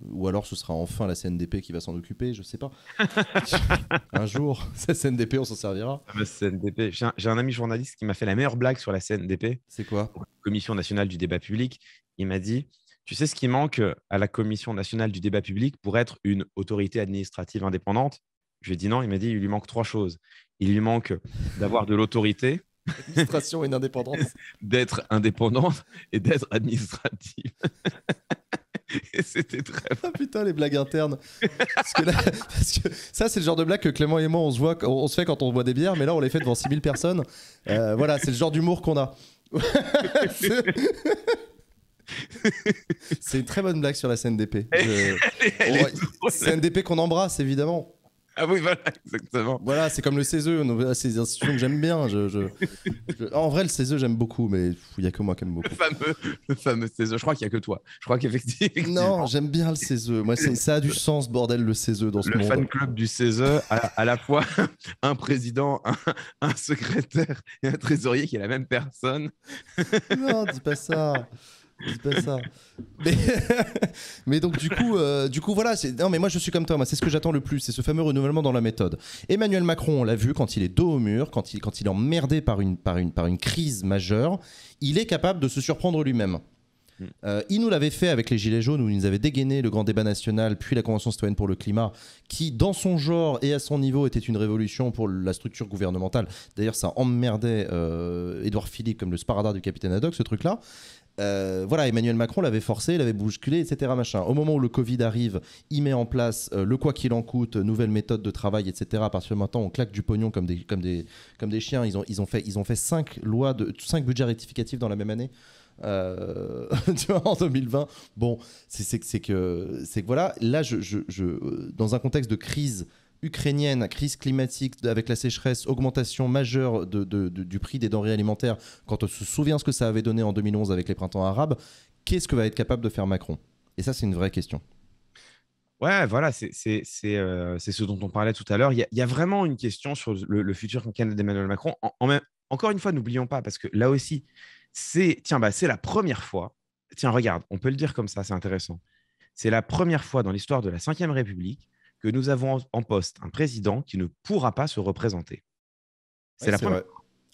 ou alors ce sera enfin la CNDP qui va s'en occuper, je sais pas. un jour, la CNDP, on s'en servira. La ah bah, CNDP. J'ai un, ami journaliste qui m'a fait la meilleure blague sur la CNDP. C'est quoi Commission nationale du débat public. Il m'a dit Tu sais ce qui manque à la Commission nationale du débat public pour être une autorité administrative indépendante Je lui ai dit non. Il m'a dit Il lui manque trois choses. Il lui manque d'avoir de l'autorité Administration et d'être indépendante et d'être administrative. c'était très. Ah putain, les blagues internes. ça, c'est le genre de blague que Clément et moi, on se, on, se fait quand on boit des bières, mais là, on les fait devant 6000 personnes. Euh, voilà, c'est le genre d'humour qu'on a. c'est une très bonne blague sur la CNDP. Je... CNDP qu'on embrasse, évidemment. Ah oui, voilà, exactement. Voilà, c'est comme le CESE, c'est des institutions que j'aime bien. Je, En vrai, le CESE, j'aime beaucoup, mais il n'y a que moi qui aime beaucoup. Le fameux, le fameux CESE, je crois qu'il n'y a que toi. Je crois qu'effectivement. Non, j'aime bien le CESE. Moi, ça a du sens, bordel, le CESE dans ce le monde. Le fan club du CESE à la fois un président, un, un secrétaire et un trésorier qui est la même personne. Non, dis pas ça ça. Mais, donc du coup, euh, du coup voilà, non mais moi je suis comme toi, c'est ce que j'attends le plus, c'est ce fameux renouvellement dans la méthode. Emmanuel Macron, on l'a vu quand il est dos au mur, quand il quand il est emmerdé par une par une par une crise majeure, il est capable de se surprendre lui-même. Hmm. Euh, il nous l'avait fait avec les Gilets jaunes, où il nous avait dégainé le grand débat national, puis la Convention citoyenne pour le climat, qui, dans son genre et à son niveau, était une révolution pour la structure gouvernementale. D'ailleurs, ça emmerdait euh, Édouard Philippe comme le sparadar du capitaine Haddock, ce truc-là. Euh, voilà, Emmanuel Macron l'avait forcé, l'avait bousculé, etc. Machin. Au moment où le Covid arrive, il met en place euh, le quoi qu'il en coûte, nouvelle méthode de travail, etc. Parce que maintenant, on claque du pognon comme des, comme des, comme des chiens. Ils ont, ils ont fait, ils ont fait cinq lois de cinq budgets rectificatifs dans la même année. Euh, en 2020. Bon, c'est que, c'est que voilà. Là, je, je, je, dans un contexte de crise ukrainienne, crise climatique avec la sécheresse, augmentation majeure de, du prix des denrées alimentaires, quand on se souvient ce que ça avait donné en 2011 avec les printemps arabes, qu'est-ce que va être capable de faire Macron Et ça, c'est une vraie question. Ouais, voilà, c'est euh, c'est ce dont on parlait tout à l'heure. Il y, a vraiment une question sur le, futur quinquennat d'Emmanuel Macron. encore une fois, n'oublions pas, parce que là aussi, c'est tiens, bah, c'est la première fois. Tiens, regarde, on peut le dire comme ça, c'est intéressant. C'est la première fois dans l'histoire de la Ve République que nous avons en poste un président qui ne pourra pas se représenter. C'est la première.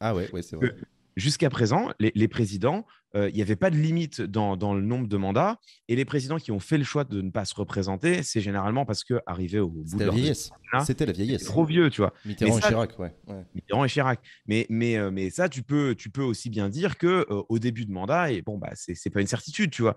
Ah ouais, ouais c'est vrai jusqu'à présent, les, présidents, euh, il n'y avait pas de limite dans, le nombre de mandats. Et les présidents qui ont fait le choix de ne pas se représenter, c'est généralement parce que arrivé au bout de la vieillesse. C'était la vieillesse. Trop vieux, tu vois. Mitterrand et Chirac, ouais. Mitterrand et Chirac. Mais, mais, euh, mais ça, tu peux, tu peux aussi bien dire que euh, au début de mandat, et bon, bah, c'est pas une certitude, tu vois.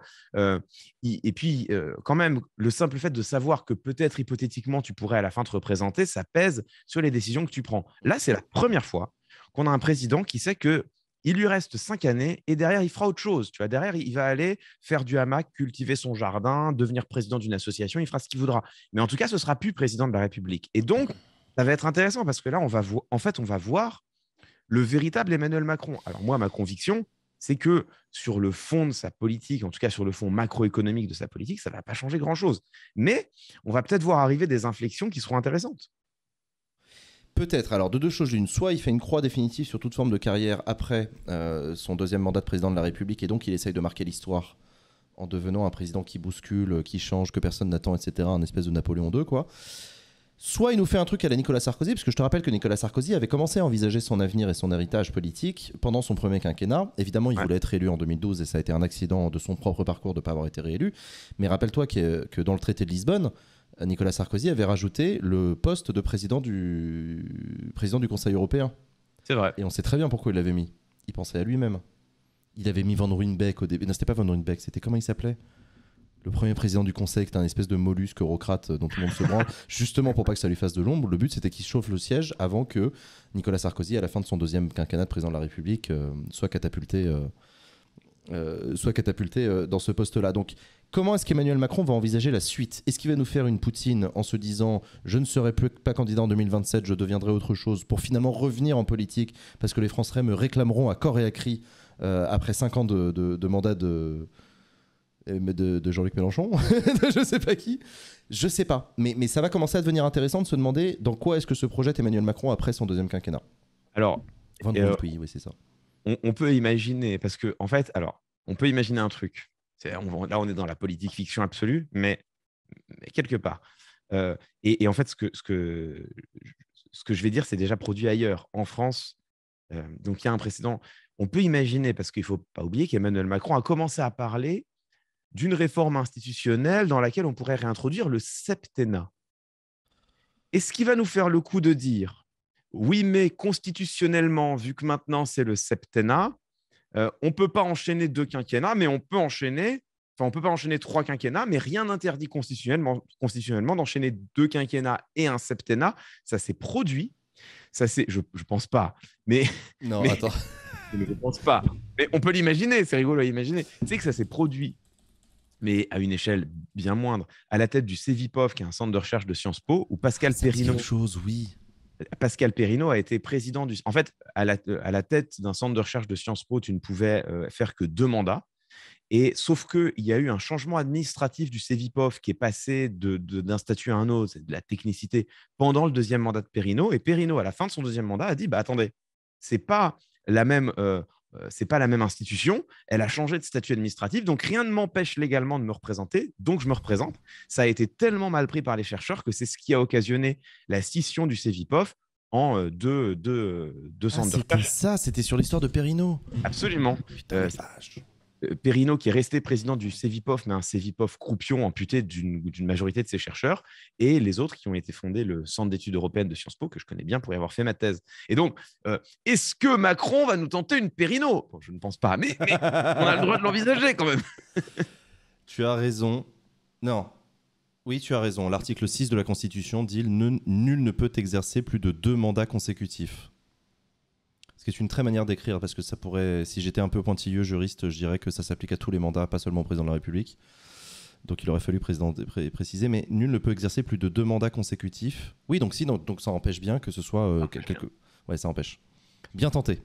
et puis, quand même, le simple fait de savoir que peut-être hypothétiquement tu pourrais à la fin te représenter, ça pèse sur les décisions que tu prends. Là, c'est la première fois qu'on a un président qui sait que il lui reste cinq années et derrière, il fera autre chose. Tu derrière, il va aller faire du hamac, cultiver son jardin, devenir président d'une association, il fera ce qu'il voudra. Mais en tout cas, ce sera plus président de la République. Et donc, ça va être intéressant parce que là, on va en fait, on va voir le véritable Emmanuel Macron. Alors moi, ma conviction, c'est que sur le fond de sa politique, en tout cas sur le fond macroéconomique de sa politique, ça ne va pas changer grand-chose. Mais on va peut-être voir arriver des inflexions qui seront intéressantes. Peut-être. Alors, de deux choses l'une. Soit il fait une croix définitive sur toute forme de carrière après euh, son deuxième mandat de président de la République, et donc il essaye de marquer l'histoire en devenant un président qui bouscule, qui change, que personne n'attend, etc. Un espèce de Napoléon II, quoi. Soit il nous fait un truc à la Nicolas Sarkozy, parce que je te rappelle que Nicolas Sarkozy avait commencé à envisager son avenir et son héritage politique pendant son premier quinquennat. Évidemment, il voulait être élu en 2012 et ça a été un accident de son propre parcours de ne pas avoir été réélu. Mais rappelle-toi que dans le traité de Lisbonne, Nicolas Sarkozy avait rajouté le poste de président du, président du Conseil européen. C'est vrai. Et on sait très bien pourquoi il l'avait mis. Il pensait à lui-même. Il avait mis Van Ruinbeck au début. Non, c'était pas Van Ruinbeck, c'était comment il s'appelait le premier président du conseil, qui était un espèce de mollusque eurocrate euh, dont tout le monde se branle, justement pour pas que ça lui fasse de l'ombre, le but c'était qu'il chauffe le siège avant que Nicolas Sarkozy, à la fin de son deuxième quinquennat de président de la République, euh, soit catapulté euh, euh, soit catapulté euh, dans ce poste-là. Donc, comment est-ce qu'Emmanuel Macron va envisager la suite Est-ce qu'il va nous faire une Poutine en se disant je ne serai plus pas candidat en 2027, je deviendrai autre chose, pour finalement revenir en politique parce que les Français me réclameront à corps et à cri euh, après 5 ans de, mandat de, de, Jean-Luc Mélenchon, je sais pas qui, je sais pas. Mais, ça va commencer à devenir intéressant de se demander dans quoi est-ce que se projette Emmanuel Macron après son deuxième quinquennat. Alors, 22 oui c'est ça on, peut imaginer, parce que, en fait, alors, on peut imaginer un truc. là, on est dans la politique fiction absolue, mais, quelque part. Euh, et, en fait, ce que, je vais dire, c'est déjà produit ailleurs, en France. Euh, donc, il y a un précédent. On peut imaginer, parce qu'il ne faut pas oublier qu'Emmanuel Macron a commencé à parler d'une réforme institutionnelle dans laquelle on pourrait réintroduire le septennat. Et ce qui va nous faire le coup de dire oui, mais constitutionnellement, vu que maintenant c'est le septennat, euh, on ne peut pas enchaîner deux quinquennats, mais on peut enchaîner, enfin, on peut pas enchaîner trois quinquennats, mais rien n'interdit constitutionnellement, d'enchaîner deux quinquennats et un septennat. Ça s'est produit. Ça c'est, je, ne pense pas, mais non, attends, Je ne pense pas. Mais on peut l'imaginer, c'est rigolo à imaginer. Tu sais que ça s'est produit, mais à une échelle bien moindre, à la tête du CEVIPOF, qui est un centre de recherche de Sciences Po, où Pascal Perrineau. chose, oui Pascal Perrineau a été président du. En fait, euh, à la, tête d'un centre de recherche de Sciences Po, tu ne pouvais euh, faire que deux mandats. Et sauf qu'il y a eu un changement administratif du CEVIPOF qui est passé d'un statut à un autre, de la technicité, pendant le deuxième mandat de Perrineau. Et Perrineau, à la fin de son deuxième mandat, a dit bah, attendez, c'est pas la même. Euh, euh, c'est pas la même institution, elle a changé de statut administratif, donc rien ne m'empêche légalement de me représenter, donc je me représente. Ça a été tellement mal pris par les chercheurs que c'est ce qui a occasionné la scission du CEVIPOF en euh, deux, ah, C'était ça, c'était sur l'histoire de Perrino. Absolument. Putain, euh, Perrino, qui est resté président du CEVIPOF, mais un CEVIPOF croupion amputé d'une majorité de ses chercheurs, et les autres qui ont été fondés le Centre d'études européennes de Sciences Po, que je connais bien pour y avoir fait ma thèse. Et donc, euh, est-ce que Macron va nous tenter une Perrino Je ne pense pas, mais, on a le droit de l'envisager quand même. tu as raison. Non. Oui, tu as raison. L'article 6 de la Constitution dit nul ne peut exercer plus de deux mandats consécutifs. Ce qui est une très manière d'écrire, parce que ça pourrait, si j'étais un peu pointilleux juriste, je dirais que ça s'applique à tous les mandats, pas seulement au président de la République. Donc il aurait fallu président, préciser, mais nul ne peut exercer plus de deux mandats consécutifs. Oui, donc si, donc, ça empêche bien que ce soit Oui, euh, Ouais, ça empêche. Bien tenté.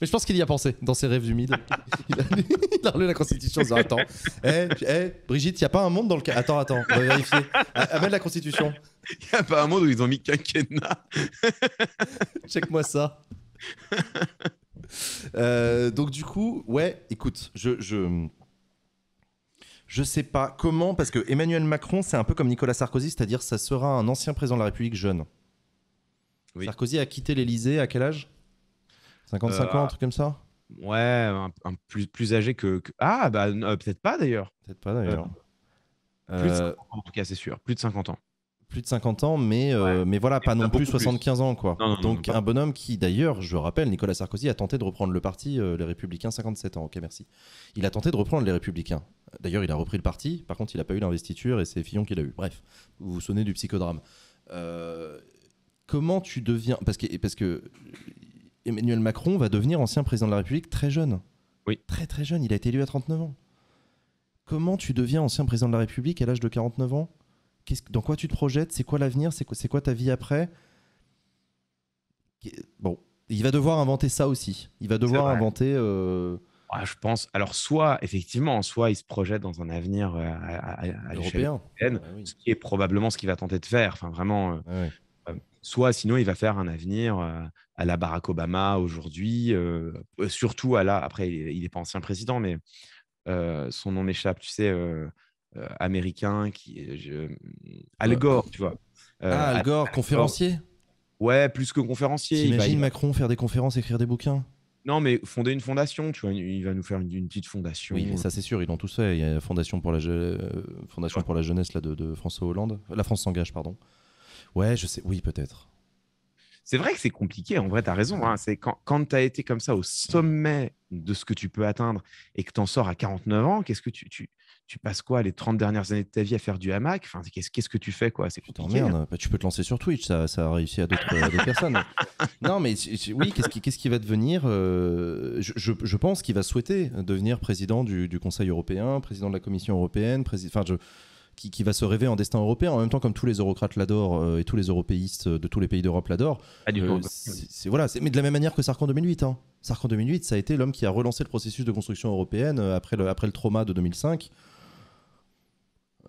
Mais je pense qu'il y a pensé dans ses rêves humides. il, a, relu la Constitution en dit Attends, eh, eh, Brigitte, il n'y a pas un monde dans lequel. Attends, attends, on va vérifier. Amène la Constitution. Il n'y a pas un monde où ils ont mis quinquennat. Check-moi ça. Euh, donc, du coup, ouais, écoute, je... je je sais pas comment, parce que Emmanuel Macron, c'est un peu comme Nicolas Sarkozy, c'est-à-dire ça sera un ancien président de la République jeune. Sarkozy a quitté l'Elysée à quel âge 50-50 ans, un truc comme ça euh, Ouais, un, plus, âgé que. Ah, bah euh, peut-être pas d'ailleurs. Peut-être pas d'ailleurs. Euh, en tout cas, c'est sûr. Plus de 50 ans plus de 50 ans, mais, mais voilà, pas non plus 75 ans. quoi. Donc un bonhomme qui, d'ailleurs, je rappelle, Nicolas Sarkozy a tenté de reprendre le parti Les Républicains, 57 ans, ok merci. Il a tenté de reprendre Les Républicains. D'ailleurs, il a repris le parti, par contre, il n'a pas eu l'investiture et c'est Fillon qui l'a eu. Bref, vous sonnez du psychodrame. comment tu deviens... Parce que, parce que Emmanuel Macron va devenir ancien président de la République très jeune. Oui. Très très jeune, il a été élu à 39 ans. Comment tu deviens ancien président de la République à l'âge de 49 ans Dans quoi tu te projettes C'est quoi l'avenir C'est quoi, ta vie après Bon, il va devoir inventer ça aussi. Il va devoir inventer. Euh, ah, je pense. Alors, soit, effectivement, soit il se projette dans un avenir euh, européen, ah ce qui est probablement ce qu'il va tenter de faire. Enfin, vraiment. Euh, ah soit, sinon, il va faire un avenir à la Barack Obama aujourd'hui, euh, euh, surtout à la, après il n'est pas ancien président, mais euh, son nom m'échappe, tu sais, américain, qui, Al Gore, tu vois. ah, Al Gore, conférencier Ouais, plus que conférencier. T'imagines Macron faire des conférences, écrire des bouquins non, mais fonder une fondation, tu vois, il va nous faire une, petite fondation. Oui, mais ça c'est sûr, ils l'ont tous fait. Il y a la Fondation pour la, fondation pour la jeunesse là, de François Hollande. La France s'engage, pardon. Ouais, je sais, oui, peut-être. C'est vrai que c'est compliqué, en vrai, tu as raison. Hein. C'est quand, quand tu as été comme ça au sommet de ce que tu peux atteindre et que tu en sors à 49 ans, qu'est-ce que tu, tu, passes quoi les 30 dernières années de ta vie à faire du hamac enfin, qu'est-ce, que tu fais quoi c'est hein. bah, tu peux te lancer sur Twitch, ça, a réussi à d'autres, personnes. Non, mais oui, qu'est-ce qui, va devenir euh, je, pense qu'il va souhaiter devenir président du, Conseil européen, président de la Commission européenne, président. Enfin, qui, va se rêver en destin européen. En même temps, comme tous les eurocrates l'adorent euh, et tous les européistes euh, de tous les pays d'Europe l'adorent. Ah, euh, c'est mais de la même manière que Sarko en 2008. Hein. Sarko en 2008, ça a été l'homme qui a relancé le processus de construction européenne après le, après le trauma de 2005.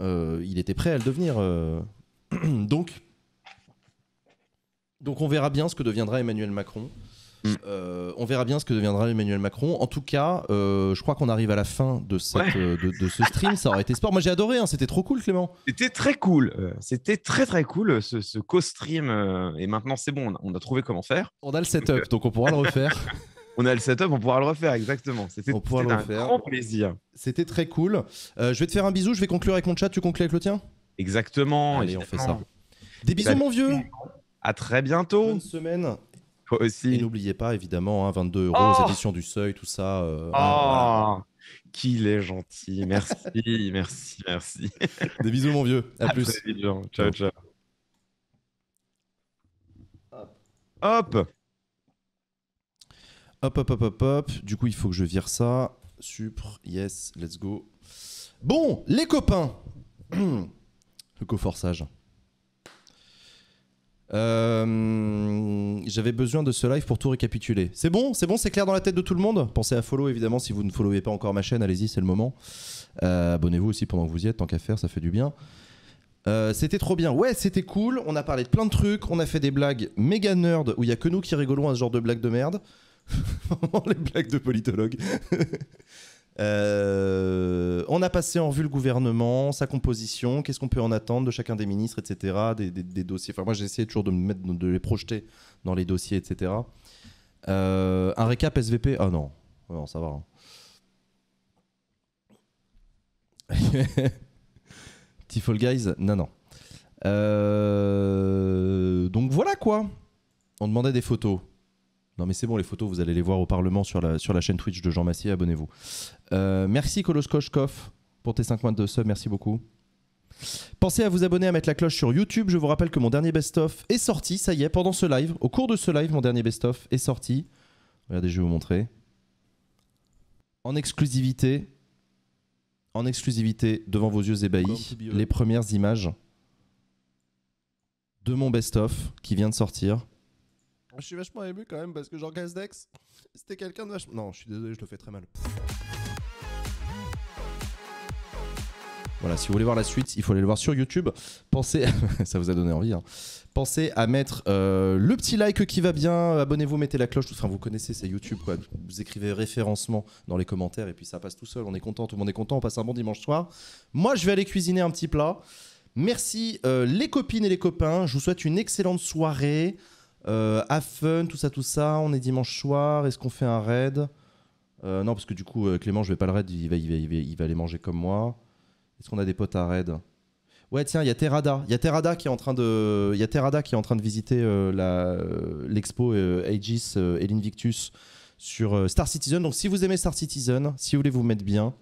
il était prêt à le devenir. donc, donc on verra bien ce que deviendra Emmanuel Macron. Mm. Euh, on verra bien ce que deviendra Emmanuel Macron. En tout cas, euh, je crois qu'on arrive à la fin euh, de, ce stream. Ça aurait été sport. Moi, j'ai adoré. Hein. C'était trop cool, Clément. C'était très cool. C'était très, très cool ce, co-stream. Et maintenant, c'est bon. On a trouvé comment faire. On a le setup, donc, on pourra le refaire. on a le setup, on pourra le refaire, exactement. C'était un refaire. grand plaisir. C'était très cool. je vais te faire un bisou. Je vais conclure avec mon chat. Tu conclues avec le tien Exactement. Allez, on fait ça. Des bisous, mon vieux. À très bientôt. Bonne semaine. Et n'oubliez pas, évidemment, 22 hein, euros aux oh. éditions du Seuil, tout ça. Euh, oh. Qu'il est gentil. Merci, merci, merci. Des bisous, mon vieux. À, plus. ciao, ciao, Hop. Hop, hop, hop, hop, hop. Du coup, il faut que je vire ça. Super. yes, let's go. Bon, les copains. Le coforçage. Euh, j'avais besoin de ce live pour tout récapituler. C'est bon, c'est bon, c'est clair dans la tête de tout le monde. Pensez à follow évidemment si vous ne followez pas encore ma chaîne, allez-y, c'est le moment. Euh, abonnez-vous aussi pendant que vous y êtes, tant qu'à faire, ça fait du bien. Euh, c'était trop bien, ouais c'était cool, on a parlé de plein de trucs, on a fait des blagues méga nerd où il y a que nous qui rigolons à ce genre de blagues de merde. les blagues de politologue. Euh, on a passé en revue le gouvernement, sa composition, qu'est-ce qu'on peut en attendre de chacun des ministres, etc., des, dossiers. Enfin, moi, j'ai essayé toujours de, mettre, de les projeter dans les dossiers, etc. Euh, un récap SVP Ah non, non ça va. Hein. Tiful Guys Non, non. Euh, donc voilà quoi. On demandait des photos. Non, mais c'est bon, les photos, vous allez les voir au Parlement sur la, sur la chaîne Twitch de Jean Massier, abonnez-vous. Euh, merci Koloskoshkov pour tes 5 mois de sub, merci beaucoup. Pensez à vous abonner, à mettre la cloche sur YouTube. Je vous rappelle que mon dernier best-of est sorti, ça y est, pendant ce live. Au cours de ce live, mon dernier best-of est sorti. Regardez, je vais vous montrer. En exclusivité, en exclusivité, devant vos yeux ébahis, les premières images de mon best-of qui vient de sortir. Je suis vachement ému quand même parce que genre Gazdex, c'était quelqu'un de vachement. Non, je suis désolé, je le fais très mal. Voilà, si vous voulez voir la suite, il faut aller le voir sur YouTube. Pensez, ça vous a donné envie. Hein. Pensez à mettre euh, le petit like qui va bien, abonnez-vous, mettez la cloche. Enfin, vous connaissez, c'est YouTube. Quoi. Vous écrivez référencement dans les commentaires et puis ça passe tout seul. On est content, tout le monde est content. On passe un bon dimanche soir. Moi, je vais aller cuisiner un petit plat. Merci euh, les copines et les copains. Je vous souhaite une excellente soirée. Euh, have fun, tout ça, tout ça. On est dimanche soir. Est-ce qu'on fait un raid euh, Non, parce que du coup, euh, Clément, je vais pas le raid. Il va, il il manger comme moi. Est-ce qu'on a des potes à raid Ouais, tiens, il y a Terrada. Il y a Terada qui est en train de, il y a Terrada qui est en train de visiter euh, l'expo Aegis et l'Invictus sur Star Citizen. Donc, si vous aimez Star Citizen, si vous voulez vous mettre bien,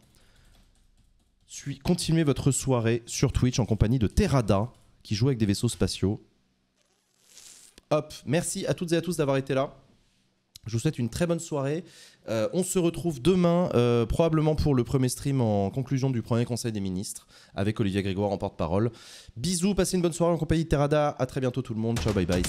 continuez votre soirée sur Twitch en compagnie de Terada qui joue avec des vaisseaux spatiaux. Hop, merci à toutes et à tous d'avoir été là. Je vous souhaite une très bonne soirée. Euh, on se retrouve demain, euh, probablement pour le premier stream en conclusion du premier Conseil des ministres, avec Olivier Grégoire en porte-parole. Bisous, passez une bonne soirée en compagnie de Terada. À très bientôt tout le monde. Ciao, bye bye.